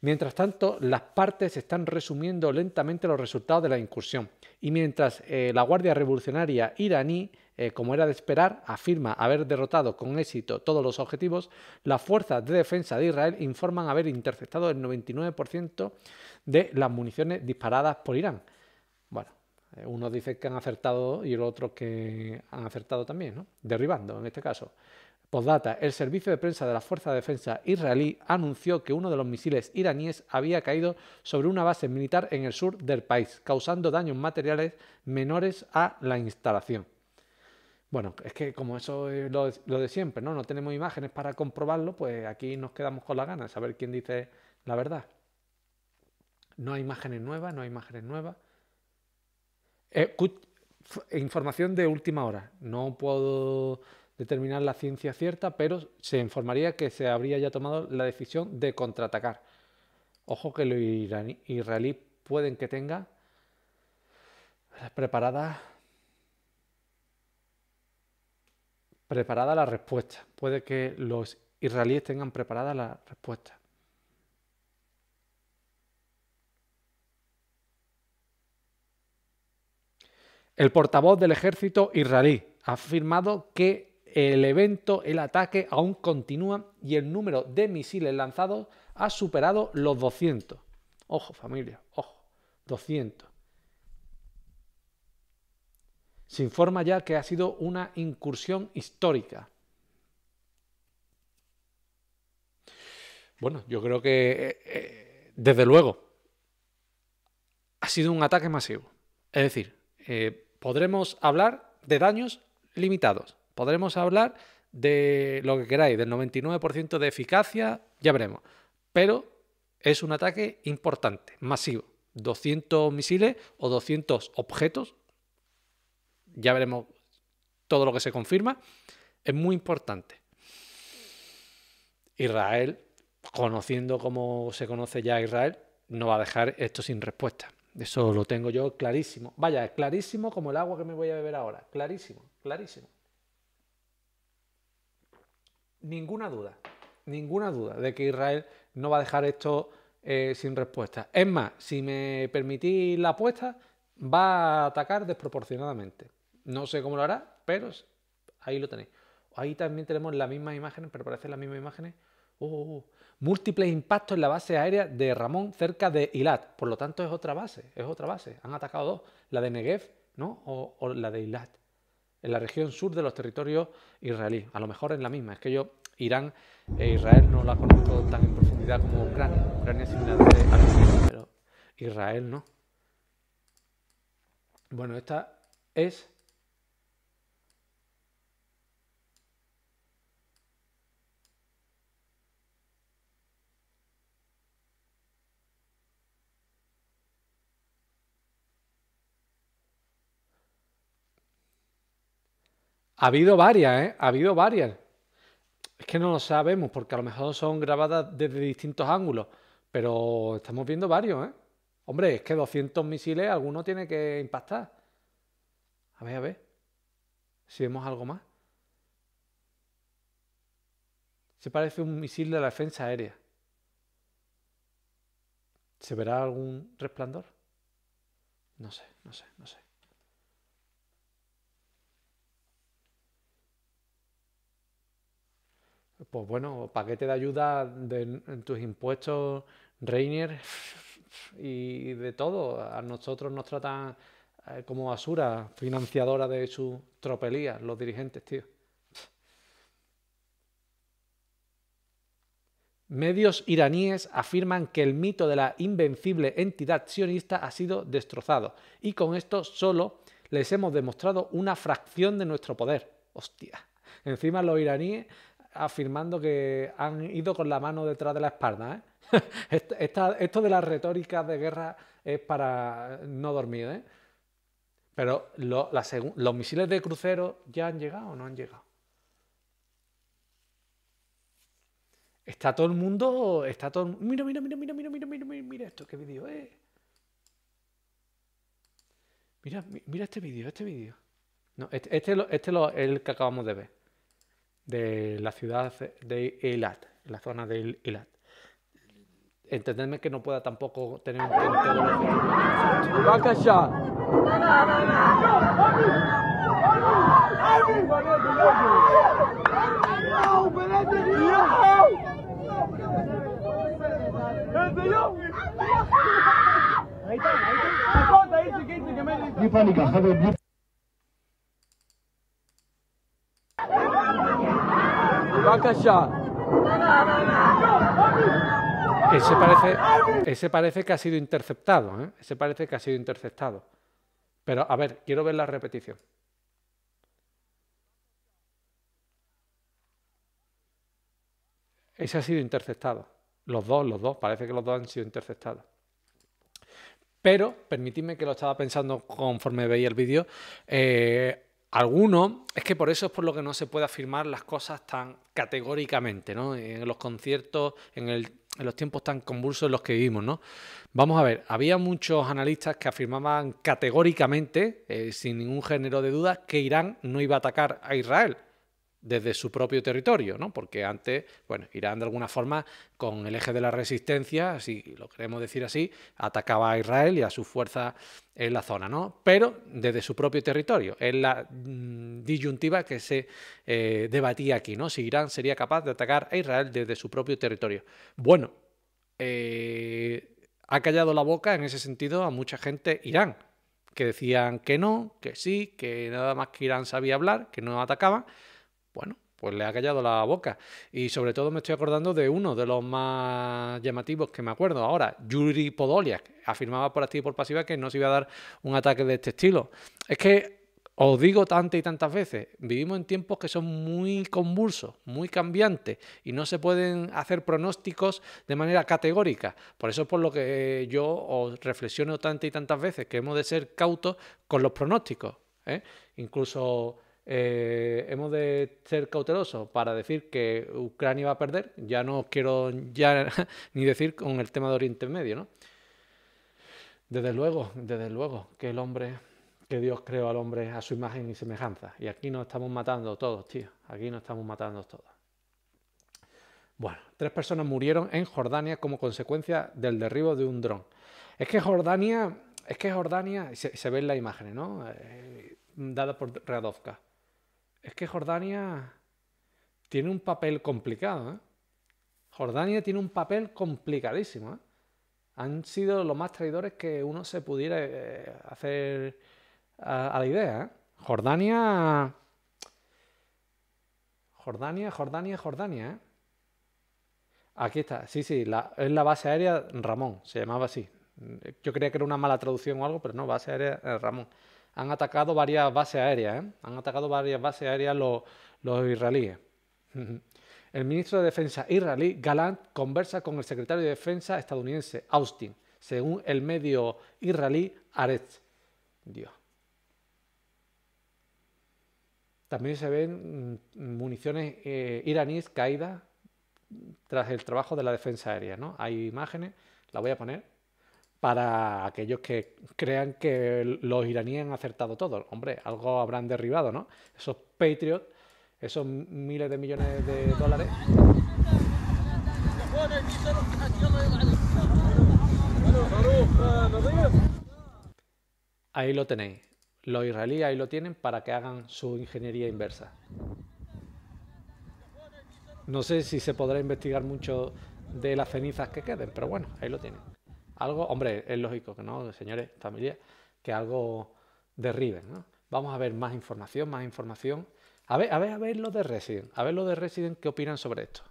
Mientras tanto, las partes están resumiendo lentamente los resultados de la incursión. Y mientras eh, la Guardia Revolucionaria iraní eh, como era de esperar, afirma haber derrotado con éxito todos los objetivos, las fuerzas de defensa de Israel informan haber interceptado el 99% de las municiones disparadas por Irán. Bueno, eh, unos dicen que han acertado y otros que han acertado también, ¿no? derribando en este caso. Postdata, el servicio de prensa de la Fuerza de Defensa israelí anunció que uno de los misiles iraníes había caído sobre una base militar en el sur del país, causando daños materiales menores a la instalación. Bueno, es que como eso es lo de, siempre, ¿no? No tenemos imágenes para comprobarlo, pues aquí nos quedamos con la gana de saber quién dice la verdad. No hay imágenes nuevas, no hay imágenes nuevas. Eh, información de última hora. No puedo determinar la ciencia cierta, pero se informaría que se habría ya tomado la decisión de contraatacar. Ojo que los israelíes pueden que tenga preparadas preparada la respuesta. Puede que los israelíes tengan preparada la respuesta. El portavoz del ejército israelí ha afirmado que el evento, el ataque aún continúa y el número de misiles lanzados ha superado los 200. Ojo familia, ojo, 200. Se informa ya que ha sido una incursión histórica. Bueno, yo creo que, eh, eh, desde luego, ha sido un ataque masivo. Es decir, eh, podremos hablar de daños limitados. Podremos hablar de lo que queráis, del 99% de eficacia, ya veremos. Pero es un ataque importante, masivo. 200 misiles o 200 objetos ya veremos todo lo que se confirma, es muy importante. Israel, conociendo cómo se conoce ya Israel, no va a dejar esto sin respuesta. Eso lo tengo yo clarísimo. Vaya, clarísimo como el agua que me voy a beber ahora. Clarísimo, clarísimo. Ninguna duda, ninguna duda de que Israel no va a dejar esto eh, sin respuesta. Es más, si me permitís la apuesta, va a atacar desproporcionadamente. No sé cómo lo hará, pero ahí lo tenéis. Ahí también tenemos las mismas imágenes, pero parecen las mismas imágenes. Oh, oh, oh. Múltiples impactos en la base aérea de Ramón cerca de Ilat. Por lo tanto, es otra base, es otra base. Han atacado dos, la de Negev ¿no? o, la de Ilat, en la región sur de los territorios israelíes. A lo mejor es la misma, es que yo Irán e Israel no la conozco tan en profundidad como Ucrania. Ucrania similar a pero Israel no. Bueno, esta es Ha habido varias, ¿eh? Ha habido varias. Es que no lo sabemos porque a lo mejor son grabadas desde distintos ángulos, pero estamos viendo varios, ¿eh? Hombre, es que 200 misiles alguno tiene que impactar. A ver, a ver. Si vemos algo más. Se parece un misil de la defensa aérea. ¿Se verá algún resplandor? No sé, no sé, no sé. pues bueno, paquete de ayuda de, tus impuestos, Reiner y de todo. A nosotros nos tratan eh, como basura financiadora de su tropelía, los dirigentes, tío. Medios iraníes afirman que el mito de la invencible entidad sionista ha sido destrozado y con esto solo les hemos demostrado una fracción de nuestro poder. Hostia. Encima los iraníes afirmando que han ido con la mano detrás de la espalda. ¿eh? esto de las retóricas de guerra es para no dormir. ¿eh? Pero los misiles de crucero ya han llegado o no han llegado. Está todo el mundo, está todo. Mira, mira, mira, mira, mira, mira, mira, mira, esto, qué vídeo es. Mira, mira este vídeo, este vídeo. No, este, este, este, el que acabamos de ver de la ciudad de Eilat, la zona de Eilat. Entenderme que no pueda tampoco tener un Ese parece, ese parece que ha sido interceptado, ¿eh? ese parece que ha sido interceptado. Pero a ver, quiero ver la repetición. Ese ha sido interceptado. Los dos, los dos, parece que los dos han sido interceptados. Pero, permitidme que lo estaba pensando conforme veía el vídeo, eh, algunos, es que por eso es por lo que no se puede afirmar las cosas tan categóricamente, ¿no? En los conciertos, en, los tiempos tan convulsos en los que vivimos, ¿no? Vamos a ver, había muchos analistas que afirmaban categóricamente, eh, sin ningún género de duda, que Irán no iba a atacar a Israel desde su propio territorio, ¿no? Porque antes, bueno, Irán de alguna forma con el eje de la resistencia, si lo queremos decir así, atacaba a Israel y a sus fuerzas en la zona, ¿no? Pero desde su propio territorio. Es la mm, disyuntiva que se eh, debatía aquí, ¿no? Si Irán sería capaz de atacar a Israel desde su propio territorio. Bueno, eh, ha callado la boca en ese sentido a mucha gente Irán, que decían que no, que sí, que nada más que Irán sabía hablar, que no atacaba, bueno, pues le ha callado la boca. Y sobre todo me estoy acordando de uno de los más llamativos que me acuerdo ahora, Yuri Podoliak. Afirmaba por activa y por pasiva que no se iba a dar un ataque de este estilo. Es que os digo tantas y tantas veces, vivimos en tiempos que son muy convulsos, muy cambiantes y no se pueden hacer pronósticos de manera categórica. Por eso es por lo que yo os reflexiono tantas y tantas veces que hemos de ser cautos con los pronósticos. ¿eh? Incluso eh, hemos de ser cautelosos para decir que Ucrania va a perder. Ya no quiero ni decir con el tema de Oriente Medio, Desde luego, desde luego, que el hombre, que Dios creó al hombre a su imagen y semejanza. Y aquí nos estamos matando todos, tío. Aquí nos estamos matando todos. Bueno, tres personas murieron en Jordania como consecuencia del derribo de un dron. Es que Jordania, es que Jordania, se, ve en la imagen, ¿no? Eh, dada por Radovka es que Jordania tiene un papel complicado. ¿eh? Jordania tiene un papel complicadísimo. ¿eh? Han sido los más traidores que uno se pudiera eh, hacer a, la idea. Jordania... Jordania, Jordania, Jordania. Aquí está, sí, sí, es la base aérea Ramón, se llamaba así. Yo creía que era una mala traducción o algo, pero no, base aérea Ramón han atacado varias bases aéreas, ¿eh? han atacado varias bases aéreas los, israelíes. El ministro de Defensa israelí, Galant, conversa con el secretario de Defensa estadounidense, Austin, según el medio israelí Aretz. Dios. También se ven mm, municiones eh, iraníes caídas tras el trabajo de la defensa aérea. ¿no? Hay imágenes, la voy a poner para aquellos que crean que los iraníes han acertado todo. Hombre, algo habrán derribado, ¿no? Esos Patriots, esos miles de millones de dólares. Ahí lo tenéis. Los israelíes ahí lo tienen para que hagan su ingeniería inversa. No sé si se podrá investigar mucho de las cenizas que queden, pero bueno, ahí lo tienen algo, hombre, es lógico que no, señores, familia, que algo derriben. ¿no? Vamos a ver más información, más información. A ver, a ver, a ver lo de Resident, a ver lo de Resident, ¿qué opinan sobre esto?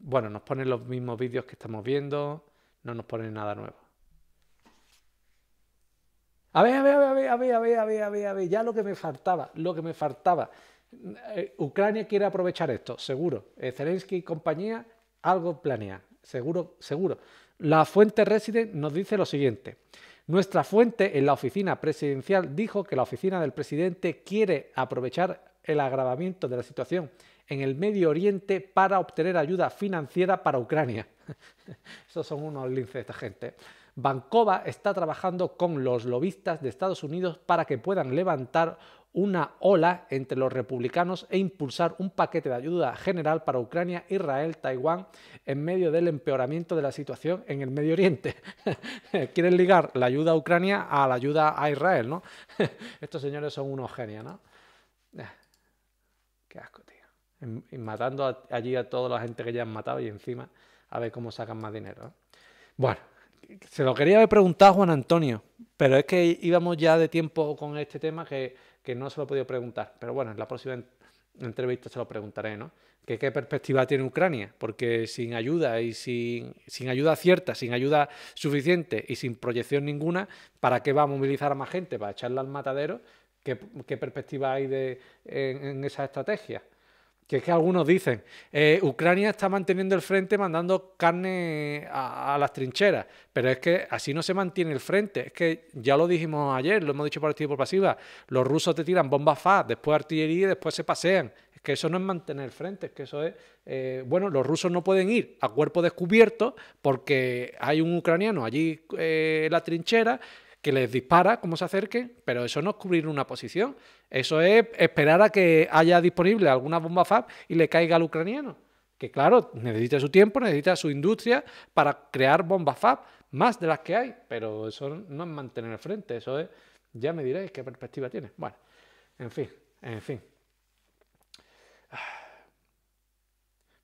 Bueno, nos ponen los mismos vídeos que estamos viendo, no nos ponen nada nuevo. A ver, a ver, a ver, a ver, a ver, a ver, a ver, a ver, ya lo que me faltaba, lo que me faltaba. Eh, Ucrania quiere aprovechar esto, seguro. Eh, Zelensky y compañía algo planea, seguro, seguro. La fuente Resident nos dice lo siguiente. Nuestra fuente en la oficina presidencial dijo que la oficina del presidente quiere aprovechar el agravamiento de la situación en el Medio Oriente para obtener ayuda financiera para Ucrania. Esos son unos linces de esta gente. Bankova está trabajando con los lobistas de Estados Unidos para que puedan levantar una ola entre los republicanos e impulsar un paquete de ayuda general para Ucrania, Israel, Taiwán, en medio del empeoramiento de la situación en el Medio Oriente. Quieren ligar la ayuda a Ucrania a la ayuda a Israel, ¿no? Estos señores son unos genios, ¿no? Eh, qué asco, tío. Y matando allí a toda la gente que ya han matado y encima a ver cómo sacan más dinero. Bueno se lo quería haber preguntado a Juan Antonio, pero es que íbamos ya de tiempo con este tema que, no se lo he podido preguntar. Pero bueno, en la próxima entrevista se lo preguntaré, ¿no? ¿Qué perspectiva tiene Ucrania? Porque sin ayuda y sin, ayuda cierta, sin ayuda suficiente y sin proyección ninguna, ¿para qué va a movilizar a más gente? ¿Para echarla al matadero? ¿Qué, perspectiva hay de, en esa estrategia? Que es que algunos dicen, eh, Ucrania está manteniendo el frente mandando carne a, las trincheras, pero es que así no se mantiene el frente. Es que ya lo dijimos ayer, lo hemos dicho por el pasiva, los rusos te tiran bombas fa después artillería y después se pasean. Es que eso no es mantener el frente, es que eso es, eh, bueno, los rusos no pueden ir a cuerpo descubierto porque hay un ucraniano allí eh, en la trinchera que les dispara como se acerquen, pero eso no es cubrir una posición, eso es esperar a que haya disponible alguna bomba FAB y le caiga al ucraniano, que claro, necesita su tiempo, necesita su industria para crear bombas FAB, más de las que hay, pero eso no es mantener el frente, eso es, ya me diréis qué perspectiva tiene. Bueno, en fin, en fin.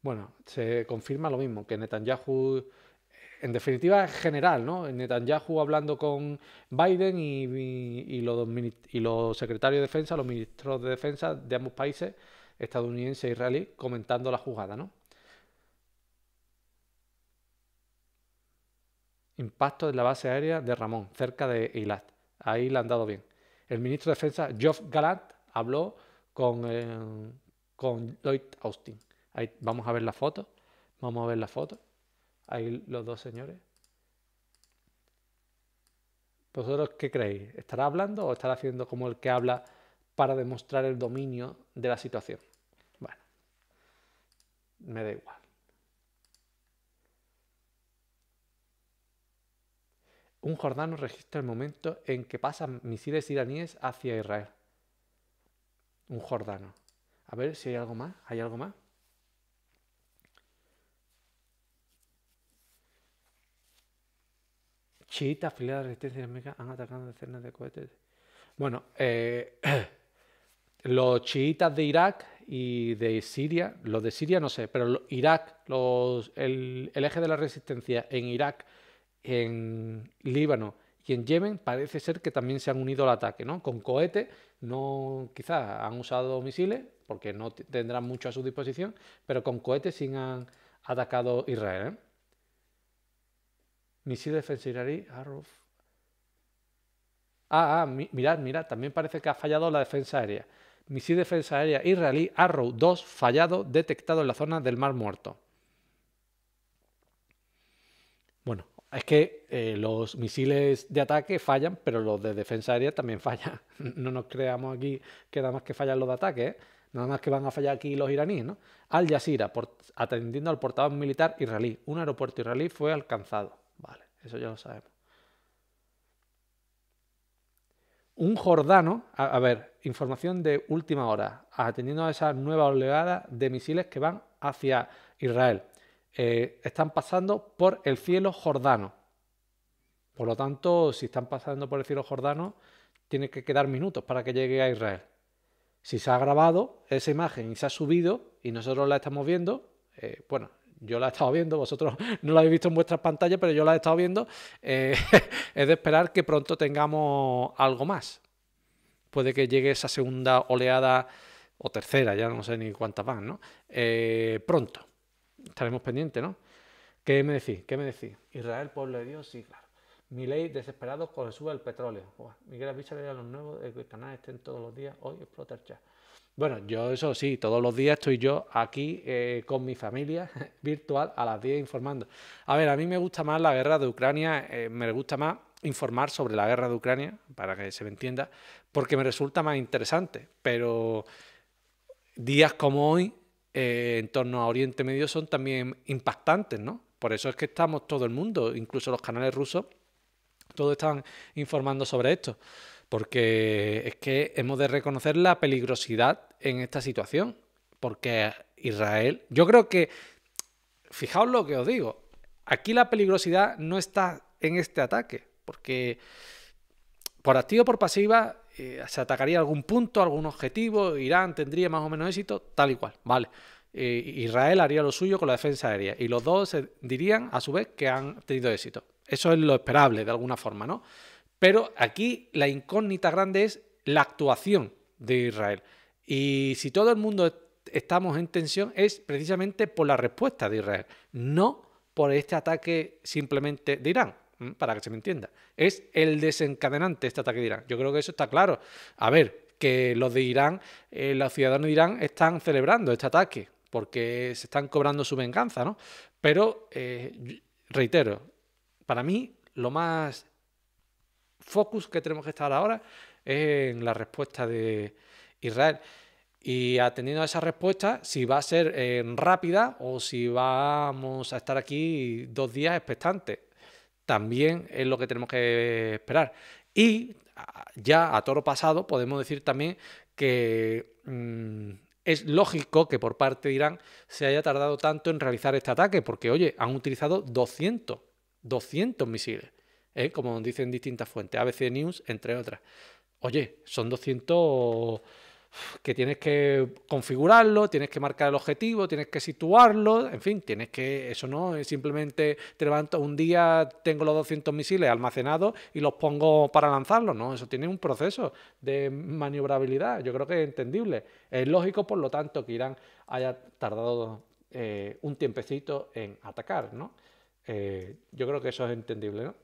Bueno, se confirma lo mismo, que Netanyahu en definitiva, general, ¿no? Netanyahu hablando con Biden y, los, secretarios de defensa, los ministros de defensa de ambos países, estadounidense e israelí, comentando la jugada, ¿no? Impacto de la base aérea de Ramón, cerca de Eilat. Ahí le han dado bien. El ministro de Defensa, Geoff Galant, habló con, eh, con Lloyd Austin. vamos a ver la foto. Vamos a ver la foto. Ahí los dos señores. ¿Vosotros qué creéis? ¿Estará hablando o estará haciendo como el que habla para demostrar el dominio de la situación? Bueno, me da igual. Un jordano registra el momento en que pasan misiles iraníes hacia Israel. Un jordano. A ver si hay algo más. ¿Hay algo más? chiitas afiliadas de la resistencia islámica han atacado decenas de cohetes. Bueno, eh, los chiitas de Irak y de Siria, los de Siria no sé, pero Irak, el, eje de la resistencia en Irak, en Líbano y en Yemen parece ser que también se han unido al ataque, ¿no? Con cohetes, no, quizás han usado misiles, porque no tendrán mucho a su disposición, pero con cohetes sí han atacado Israel. ¿eh? Misiles de ah, ah, ah, mirad, mirad, también parece que ha fallado la defensa aérea. Misil defensa aérea israelí Arrow 2 fallado detectado en la zona del Mar Muerto. Bueno, es que eh, los misiles de ataque fallan, pero los de defensa aérea también fallan. No nos creamos aquí que nada más que fallan los de ataque, ¿eh? nada más que van a fallar aquí los iraníes. ¿no? Al Jazeera, atendiendo al portavoz militar israelí, un aeropuerto israelí fue alcanzado. Eso ya lo sabemos. Un jordano, a, ver, información de última hora, atendiendo a esa nueva oleada de misiles que van hacia Israel. Eh, están pasando por el cielo jordano. Por lo tanto, si están pasando por el cielo jordano, tiene que quedar minutos para que llegue a Israel. Si se ha grabado esa imagen y se ha subido y nosotros la estamos viendo, eh, bueno, yo la he estado viendo, vosotros no la habéis visto en vuestras pantallas, pero yo la he estado viendo, eh, es de esperar que pronto tengamos algo más. Puede que llegue esa segunda oleada o tercera, ya no sé ni cuántas más, ¿no? Eh, pronto. Estaremos pendientes, ¿no? ¿Qué me decís? ¿Qué me decís? Israel, pueblo de Dios, sí, claro. ley, desesperado, con el sube el petróleo. Miguel Avisa a los nuevos, el canal estén todos los días, hoy explota el bueno, yo eso sí, todos los días estoy yo aquí eh, con mi familia virtual a las 10 informando. A ver, a mí me gusta más la guerra de Ucrania, eh, me gusta más informar sobre la guerra de Ucrania, para que se me entienda, porque me resulta más interesante. Pero días como hoy, eh, en torno a Oriente Medio, son también impactantes, ¿no? Por eso es que estamos todo el mundo, incluso los canales rusos, todos están informando sobre esto porque es que hemos de reconocer la peligrosidad en esta situación, porque Israel, yo creo que, fijaos lo que os digo, aquí la peligrosidad no está en este ataque, porque por activo o por pasiva eh, se atacaría algún punto, algún objetivo, Irán tendría más o menos éxito, tal y cual, vale. Eh, Israel haría lo suyo con la defensa aérea y los dos se dirían a su vez que han tenido éxito. Eso es lo esperable de alguna forma, ¿no? Pero aquí la incógnita grande es la actuación de Israel. Y si todo el mundo estamos en tensión es precisamente por la respuesta de Israel, no por este ataque simplemente de Irán, para que se me entienda. Es el desencadenante este ataque de Irán. Yo creo que eso está claro. A ver, que los de Irán, eh, los ciudadanos de Irán están celebrando este ataque porque se están cobrando su venganza, ¿no? Pero, eh, reitero, para mí lo más focus que tenemos que estar ahora es en la respuesta de Israel. Y atendiendo a esa respuesta, si va a ser eh, rápida o si vamos a estar aquí dos días expectantes, también es lo que tenemos que esperar. Y ah, ya a toro pasado podemos decir también que mm, es lógico que por parte de Irán se haya tardado tanto en realizar este ataque, porque oye, han utilizado 200, 200 misiles. ¿eh? como dicen distintas fuentes, ABC News, entre otras. Oye, son 200 que tienes que configurarlo, tienes que marcar el objetivo, tienes que situarlo, en fin, tienes que, eso no, es simplemente te levanto un día, tengo los 200 misiles almacenados y los pongo para lanzarlos, no, eso tiene un proceso de maniobrabilidad, yo creo que es entendible, es lógico, por lo tanto, que Irán haya tardado eh, un tiempecito en atacar, ¿no? Eh, yo creo que eso es entendible, ¿no?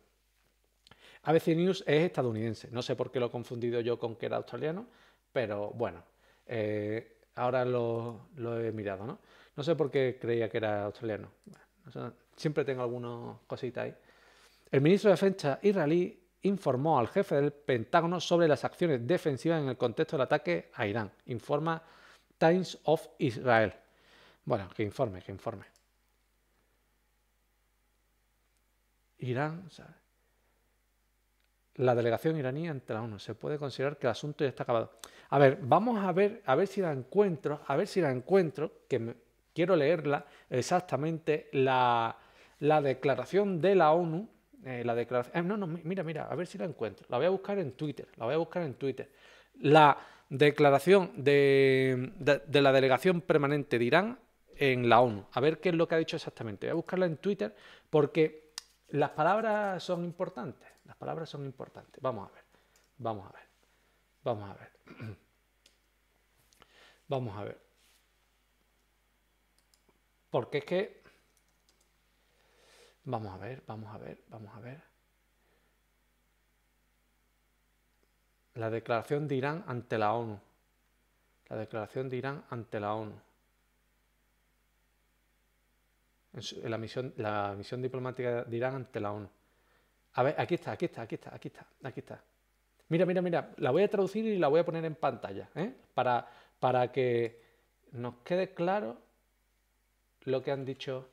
ABC News es estadounidense, no sé por qué lo he confundido yo con que era australiano, pero bueno, eh, ahora lo, he mirado, ¿no? No sé por qué creía que era australiano. siempre tengo algunas cositas ahí. El ministro de Defensa israelí informó al jefe del Pentágono sobre las acciones defensivas en el contexto del ataque a Irán, informa Times of Israel. Bueno, que informe, que informe. Irán, ¿sabes? la delegación iraní ante la ONU. Se puede considerar que el asunto ya está acabado. A ver, vamos a ver, a ver si la encuentro, a ver si la encuentro, que quiero leerla exactamente, la, declaración de la ONU. Eh, la declaración, eh, no, no, mira, mira, a ver si la encuentro. La voy a buscar en Twitter, la voy a buscar en Twitter. La declaración de, de la delegación permanente de Irán en la ONU. A ver qué es lo que ha dicho exactamente. Voy a buscarla en Twitter porque las palabras son importantes. Las palabras son importantes. Vamos a ver. Vamos a ver. Vamos a ver. Vamos a ver. Porque es que... Vamos a ver, vamos a ver, vamos a ver. La declaración de Irán ante la ONU. La declaración de Irán ante la ONU. la, misión, la misión diplomática de Irán ante la ONU. A ver, aquí está, aquí está, aquí está, aquí está, aquí está. Mira, mira, mira, la voy a traducir y la voy a poner en pantalla, ¿eh? para, para que nos quede claro lo que han dicho.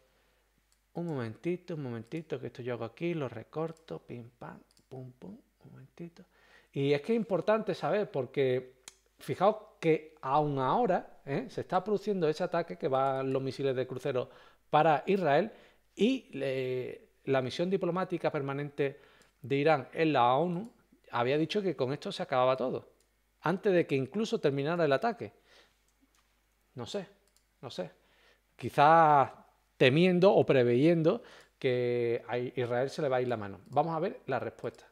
Un momentito, un momentito, que esto yo hago aquí, lo recorto, pim, pam, pum, pum, un momentito. Y es que es importante saber, porque fijaos que aún ahora ¿eh? se está produciendo ese ataque que van los misiles de crucero para Israel y le la misión diplomática permanente de Irán en la ONU había dicho que con esto se acababa todo, antes de que incluso terminara el ataque. No sé, no sé. Quizás temiendo o preveyendo que a Israel se le va a ir la mano. Vamos a ver la respuesta.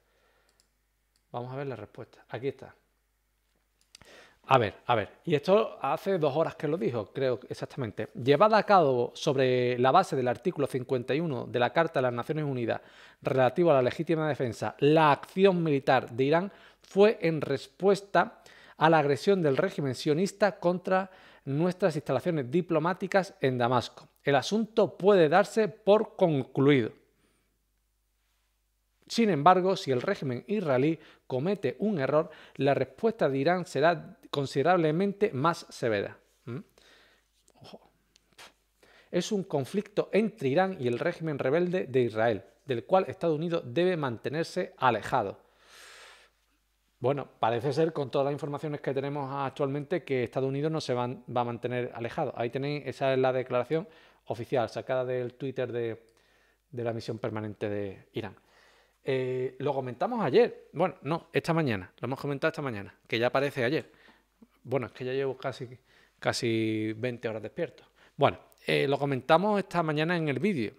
Vamos a ver la respuesta. Aquí está. A ver, a ver, y esto hace dos horas que lo dijo, creo exactamente. Llevada a cabo sobre la base del artículo 51 de la Carta de las Naciones Unidas relativo a la legítima defensa, la acción militar de Irán fue en respuesta a la agresión del régimen sionista contra nuestras instalaciones diplomáticas en Damasco. El asunto puede darse por concluido. Sin embargo, si el régimen israelí comete un error, la respuesta de Irán será considerablemente más severa. ¿Mm? Es un conflicto entre Irán y el régimen rebelde de Israel, del cual Estados Unidos debe mantenerse alejado. Bueno, parece ser con todas las informaciones que tenemos actualmente que Estados Unidos no se va a mantener alejado. Ahí tenéis, esa es la declaración oficial sacada del Twitter de la misión permanente de Irán. Eh, lo comentamos ayer, bueno, no, esta mañana, lo hemos comentado esta mañana, que ya aparece ayer. Bueno, es que ya llevo casi, casi 20 horas despierto. Bueno, eh, lo comentamos esta mañana en el vídeo.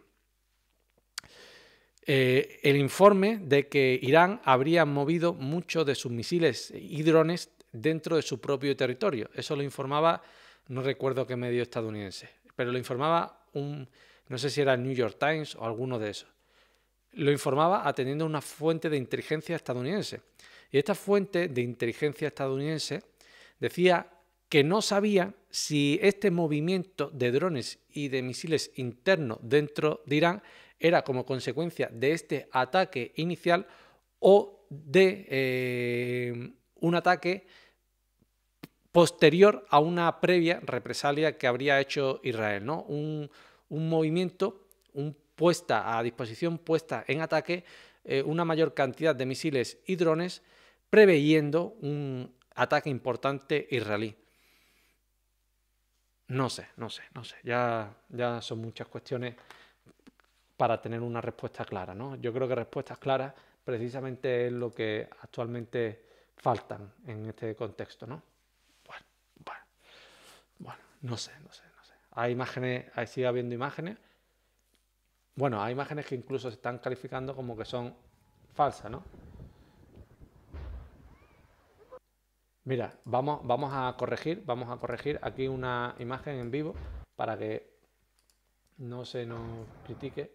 Eh, el informe de que Irán habría movido muchos de sus misiles y drones dentro de su propio territorio. Eso lo informaba, no recuerdo qué medio estadounidense, pero lo informaba un, no sé si era el New York Times o alguno de esos lo informaba atendiendo a una fuente de inteligencia estadounidense. Y esta fuente de inteligencia estadounidense decía que no sabía si este movimiento de drones y de misiles internos dentro de Irán era como consecuencia de este ataque inicial o de eh, un ataque posterior a una previa represalia que habría hecho Israel, ¿no? Un, un movimiento, un puesta a disposición, puesta en ataque, eh, una mayor cantidad de misiles y drones, preveyendo un ataque importante israelí. No sé, no sé, no sé. Ya, ya son muchas cuestiones para tener una respuesta clara, ¿no? Yo creo que respuestas claras precisamente es lo que actualmente faltan en este contexto, ¿no? Bueno, bueno, bueno, no sé, no sé, no sé. Hay imágenes, ahí sigue habiendo imágenes bueno, hay imágenes que incluso se están calificando como que son falsas, ¿no? Mira, vamos, vamos a corregir, vamos a corregir aquí una imagen en vivo para que no se nos critique.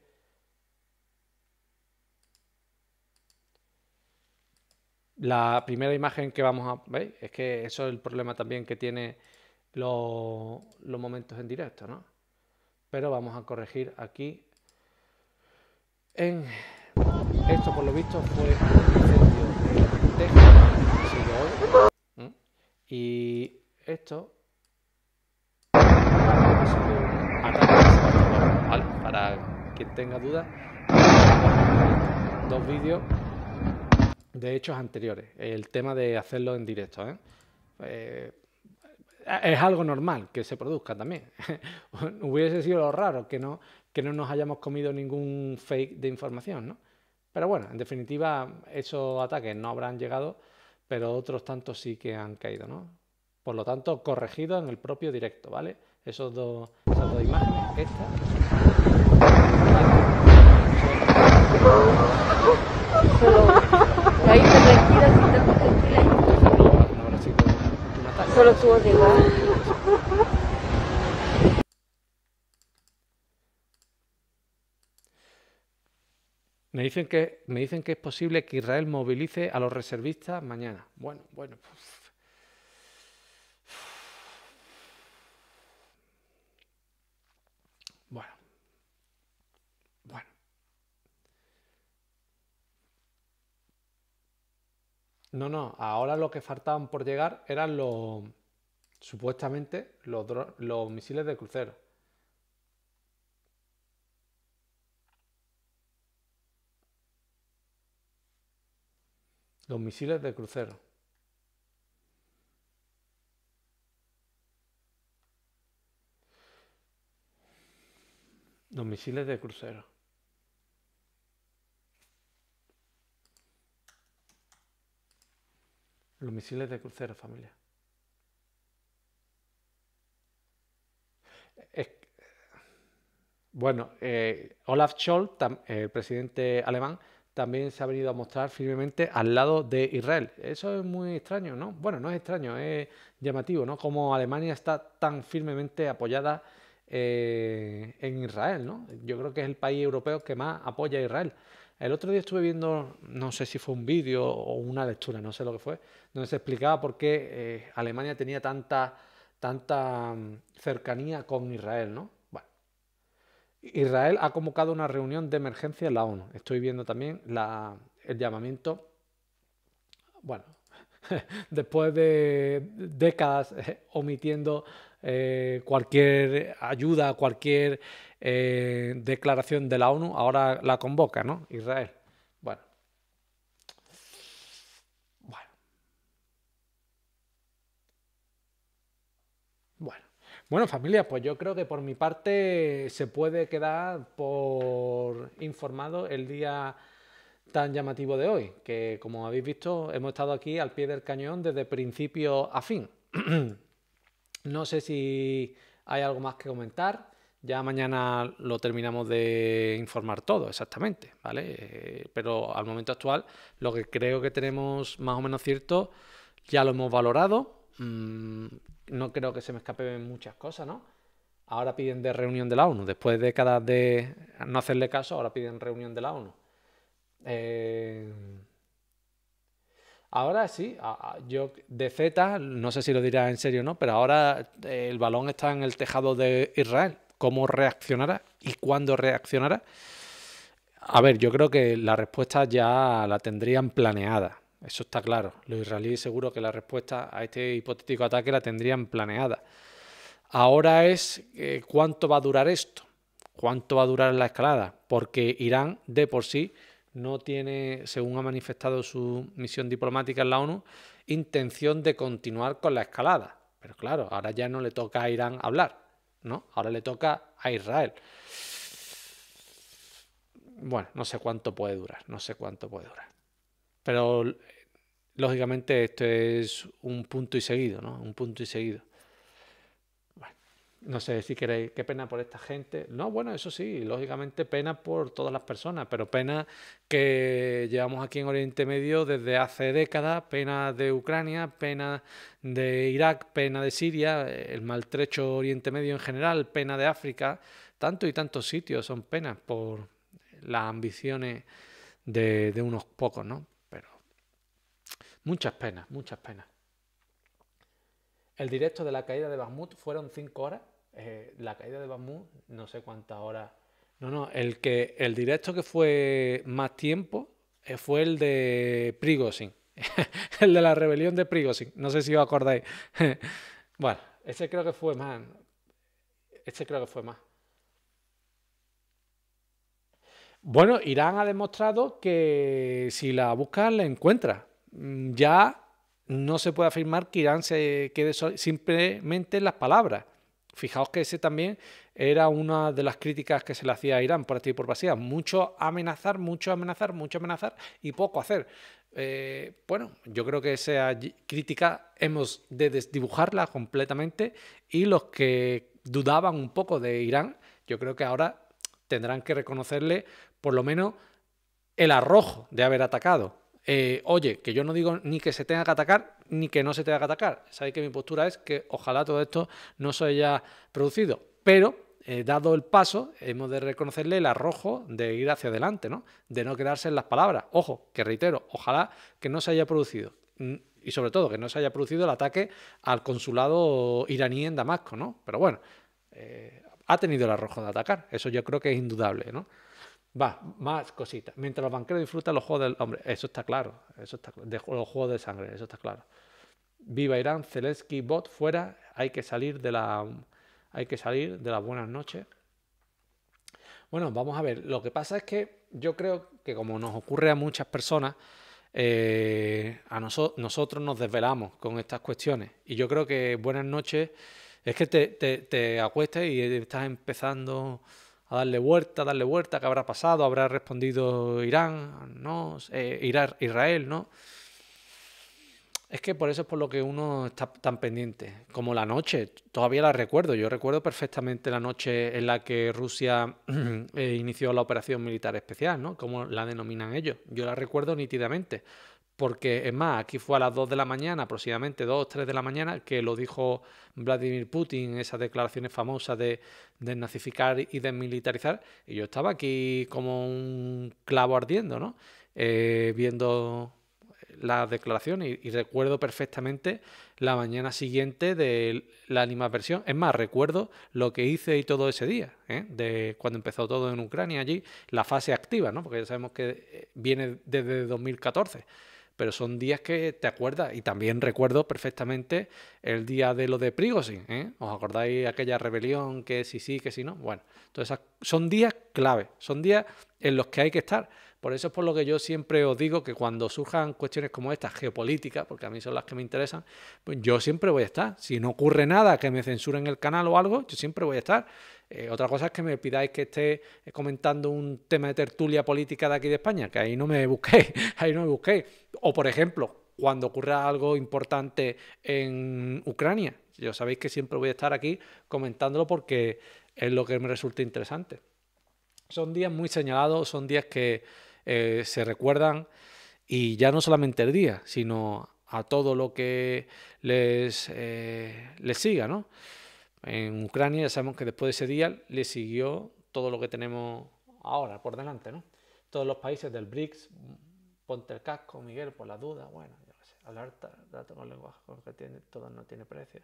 La primera imagen que vamos a... ¿Veis? Es que eso es el problema también que tiene los momentos en directo, ¿no? Pero vamos a corregir aquí en esto, por lo visto, fue un incendio de Y esto Para quien tenga dudas, dos vídeos de hechos anteriores. El tema de hacerlo en directo, ¿eh? Eh, es algo normal que se produzca también. Hubiese sido lo raro que no que no nos hayamos comido ningún fake de información, ¿no? Pero bueno, en definitiva, esos ataques no habrán llegado, pero otros tantos sí que han caído, ¿no? Por lo tanto, corregido en el propio directo, ¿vale? Esos dos, esas dos imágenes, Solo Me dicen, que, me dicen que es posible que Israel movilice a los reservistas mañana. Bueno, bueno. Bueno. Bueno. No, no, ahora lo que faltaban por llegar eran los, supuestamente, los misiles de crucero. los misiles de crucero. Los misiles de crucero. Los misiles de crucero, familia. bueno, eh, Olaf Scholz, eh, el presidente alemán, también se ha venido a mostrar firmemente al lado de Israel. Eso es muy extraño, ¿no? Bueno, no es extraño, es llamativo, ¿no? Como Alemania está tan firmemente apoyada eh, en Israel, ¿no? Yo creo que es el país europeo que más apoya a Israel. El otro día estuve viendo, no sé si fue un vídeo o una lectura, no sé lo que fue, donde se explicaba por qué eh, Alemania tenía tanta, tanta mm, cercanía con Israel, ¿no? Israel ha convocado una reunión de emergencia en la ONU. Estoy viendo también el llamamiento, bueno, después de décadas eh, omitiendo eh, cualquier ayuda, cualquier eh, declaración de la ONU, ahora la convoca, ¿no? Israel. Bueno, familia, pues yo creo que por mi parte se puede quedar por informado el día tan llamativo de hoy, que como habéis visto hemos estado aquí al pie del cañón desde principio a fin. no sé si hay algo más que comentar. Ya mañana lo terminamos de informar todo, exactamente, ¿vale? Eh, pero al momento actual, lo que creo que tenemos más o menos cierto, ya lo hemos valorado, Mm, no creo que se me escape muchas cosas, ¿no? Ahora piden de reunión de la ONU, después de décadas de no hacerle caso, ahora piden reunión de la ONU. Eh, ahora sí, yo de Z, no sé si lo dirá en serio o no, pero ahora eh, el balón está en el tejado de Israel. ¿Cómo reaccionará y cuándo reaccionará? A ver, yo creo que la respuesta ya la tendrían planeada. Eso está claro. Los israelíes seguro que la respuesta a este hipotético ataque la tendrían planeada. Ahora es eh, cuánto va a durar esto, cuánto va a durar la escalada, porque Irán de por sí no tiene, según ha manifestado su misión diplomática en la ONU, intención de continuar con la escalada. Pero claro, ahora ya no le toca a Irán hablar, ¿no? Ahora le toca a Israel. Bueno, no sé cuánto puede durar, no sé cuánto puede durar. Pero lógicamente esto es un punto y seguido, ¿no? Un punto y seguido. no sé si queréis, qué pena por esta gente. No, bueno, eso sí, lógicamente pena por todas las personas, pero pena que llevamos aquí en Oriente Medio desde hace décadas, pena de Ucrania, pena de Irak, pena de Siria, el maltrecho Oriente Medio en general, pena de África, tanto y tantos sitios son penas por las ambiciones de unos pocos, ¿no? Muchas penas, muchas penas. El directo de la caída de Bamut fueron cinco horas. Eh, la caída de Bamut, no sé cuántas horas. No, no, el, que, el directo que fue más tiempo eh, fue el de Prigosin, el de la rebelión de Prigosin. No sé si os acordáis. bueno, ese creo que fue más. Este creo que fue más. Bueno, Irán ha demostrado que si la buscas, la encuentra. Mm, ya no se puede afirmar que Irán se quede simplemente en las palabras. Fijaos que ese también era una de las críticas que se le hacía a Irán por activa y por pasiva. Mucho amenazar, mucho amenazar, mucho amenazar y poco hacer. Eh, bueno, yo creo que esa crítica hemos de desdibujarla completamente y los que dudaban un poco de Irán, yo creo que ahora tendrán que reconocerle por lo menos el arrojo de haber atacado, eh, oye, que yo no digo ni que se tenga que atacar ni que no se tenga que atacar. Sabéis que mi postura es que ojalá todo esto no se haya producido, pero eh, dado el paso, hemos de reconocerle el arrojo de ir hacia adelante, ¿no? De no quedarse en las palabras. Ojo, que reitero, ojalá que no se haya producido. Mm, y sobre todo, que no se haya producido el ataque al consulado iraní en Damasco, ¿no? Pero bueno, eh, ha tenido el arrojo de atacar. Eso yo creo que es indudable, ¿no? Va, más cositas. Mientras los banqueros disfrutan los juegos del hombre, eso está claro, eso de, los juegos de sangre, eso está claro. Viva Irán, Zelensky, Bot, fuera, hay que salir de la hay que salir de las buenas noches. Bueno, vamos a ver, lo que pasa es que yo creo que como nos ocurre a muchas personas, eh, a nosotros nos desvelamos con estas cuestiones. Y yo creo que buenas noches es que te, te, te acuestas y estás empezando a darle vuelta, a darle vuelta, ¿qué habrá pasado? ¿Habrá respondido Irán? ¿No? Eh, Israel, ¿no? Es que por eso es por lo que uno está tan pendiente. Como la noche, todavía la recuerdo. Yo recuerdo perfectamente la noche en la que Rusia eh, inició la operación militar especial, ¿no? Como la denominan ellos. Yo la recuerdo nítidamente porque es más, aquí fue a las 2 de la mañana, aproximadamente 2 3 de la mañana, que lo dijo Vladimir Putin, esas declaraciones famosas de desnazificar y desmilitarizar, y yo estaba aquí como un clavo ardiendo, ¿no? Eh, viendo las declaraciones y, recuerdo perfectamente la mañana siguiente de la versión. Es más, recuerdo lo que hice y todo ese día, ¿eh? de cuando empezó todo en Ucrania allí, la fase activa, ¿no? porque ya sabemos que eh, viene desde 2014 pero son días que te acuerdas. Y también recuerdo perfectamente el día de lo de Prigozhin. ¿eh? ¿Os acordáis aquella rebelión que sí, sí, que sí, no? Bueno, entonces son días clave, son días en los que hay que estar. Por eso es por lo que yo siempre os digo que cuando surjan cuestiones como estas, geopolíticas, porque a mí son las que me interesan, pues yo siempre voy a estar. Si no ocurre nada, que me censuren el canal o algo, yo siempre voy a estar. Eh, otra cosa es que me pidáis que esté eh, comentando un tema de tertulia política de aquí de España, que ahí no me busqué, ahí no me busquéis. O por ejemplo, cuando ocurra algo importante en Ucrania, yo sabéis que siempre voy a estar aquí comentándolo porque es lo que me resulta interesante. Son días muy señalados, son días que eh, se recuerdan y ya no solamente el día, sino a todo lo que les, eh, les siga. ¿no? En Ucrania ya sabemos que después de ese día le siguió todo lo que tenemos ahora por delante. ¿no? Todos los países del BRICS, ponte el casco, Miguel, por la duda, bueno, yo no sé, alerta, lenguaje porque tiene, todo no tiene precio.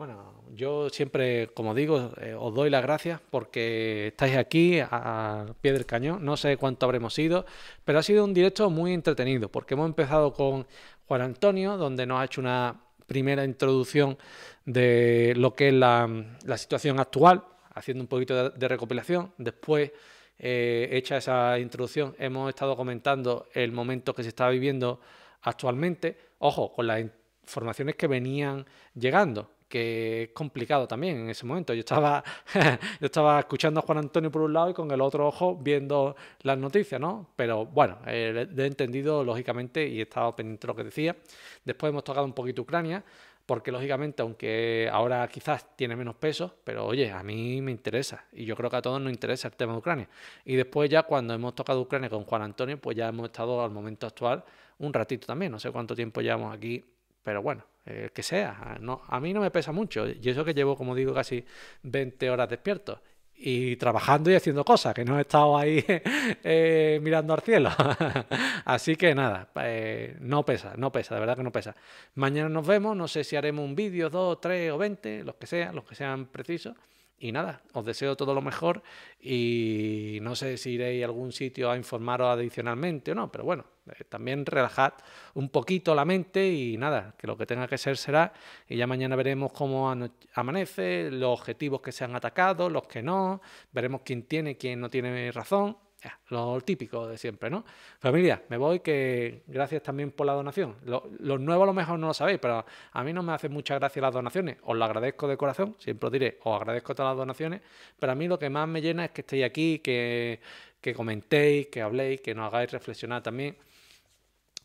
Bueno, yo siempre, como digo, eh, os doy las gracias porque estáis aquí a pie del cañón. No sé cuánto habremos ido, pero ha sido un directo muy entretenido porque hemos empezado con Juan Antonio, donde nos ha hecho una primera introducción de lo que es la, situación actual, haciendo un poquito de, recopilación. Después, eh, hecha esa introducción, hemos estado comentando el momento que se está viviendo actualmente. Ojo, con las informaciones que venían llegando que es complicado también en ese momento. Yo estaba, yo estaba escuchando a Juan Antonio por un lado y con el otro ojo viendo las noticias, ¿no? Pero bueno, eh, he entendido lógicamente y he estado pendiente de lo que decía. Después hemos tocado un poquito Ucrania porque lógicamente, aunque ahora quizás tiene menos peso, pero oye, a mí me interesa y yo creo que a todos nos interesa el tema de Ucrania. Y después ya cuando hemos tocado Ucrania con Juan Antonio, pues ya hemos estado al momento actual un ratito también, no sé cuánto tiempo llevamos aquí, pero bueno, eh, que sea. No, a mí no me pesa mucho. Y eso que llevo, como digo, casi 20 horas despierto. Y trabajando y haciendo cosas, que no he estado ahí eh, mirando al cielo. Así que nada, eh, no pesa, no pesa, de verdad que no pesa. Mañana nos vemos, no sé si haremos un vídeo, dos, tres o veinte, los que sean, los que sean precisos. Y nada, os deseo todo lo mejor y no sé si iréis a algún sitio a informaros adicionalmente o no, pero bueno, eh, también relajad un poquito la mente y nada, que lo que tenga que ser será y ya mañana veremos cómo amanece, los objetivos que se han atacado, los que no, veremos quién tiene, quién no tiene razón lo típico de siempre, ¿no? Familia, me voy, que gracias también por la donación. Lo, los nuevos a lo mejor no lo sabéis, pero a mí no me hacen mucha gracia las donaciones. Os lo agradezco de corazón, siempre os diré, os agradezco todas las donaciones, pero a mí lo que más me llena es que estéis aquí, que, que comentéis, que habléis, que nos hagáis reflexionar también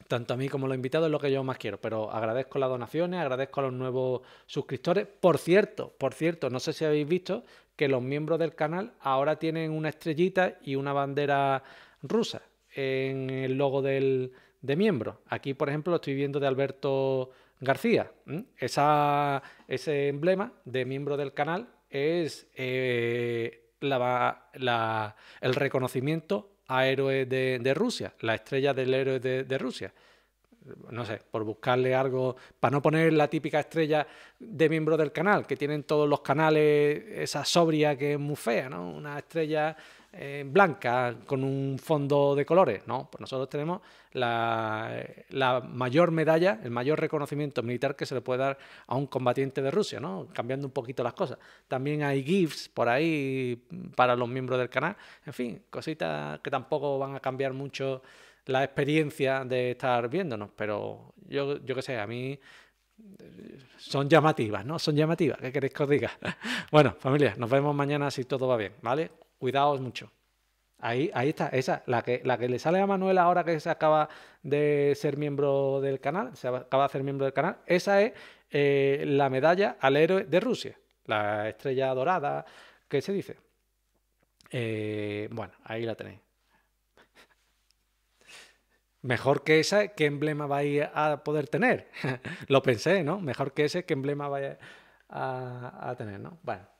tanto a mí como a los invitados es lo que yo más quiero. Pero agradezco las donaciones, agradezco a los nuevos suscriptores. Por cierto, por cierto, no sé si habéis visto que los miembros del canal ahora tienen una estrellita y una bandera rusa en el logo del, de miembro. Aquí, por ejemplo, lo estoy viendo de Alberto García. Esa, ese emblema de miembro del canal es eh, la, la, el reconocimiento a héroes de, de Rusia, la estrella del héroe de, de Rusia no sé, por buscarle algo, para no poner la típica estrella de miembro del canal, que tienen todos los canales, esa sobria que es muy fea, ¿no? Una estrella eh, blanca con un fondo de colores. No, pues nosotros tenemos la, mayor medalla, el mayor reconocimiento militar que se le puede dar a un combatiente de Rusia, ¿no? cambiando un poquito las cosas. También hay GIFs por ahí para los miembros del canal. En fin, cositas que tampoco van a cambiar mucho la experiencia de estar viéndonos, pero yo, yo qué sé, a mí son llamativas, ¿no? Son llamativas, ¿qué queréis que os diga? bueno, familia, nos vemos mañana si todo va bien, ¿vale? Cuidaos mucho. Ahí, ahí está, esa, la que, la que le sale a Manuel ahora que se acaba de ser miembro del canal, se acaba de ser miembro del canal, esa es eh, la medalla al héroe de Rusia, la estrella dorada, ¿qué se dice. Eh, bueno, ahí la tenéis mejor que esa, ¿qué emblema vais a poder tener? Lo pensé, ¿no? Mejor que ese, ¿qué emblema vais a, a tener, ¿no? Bueno,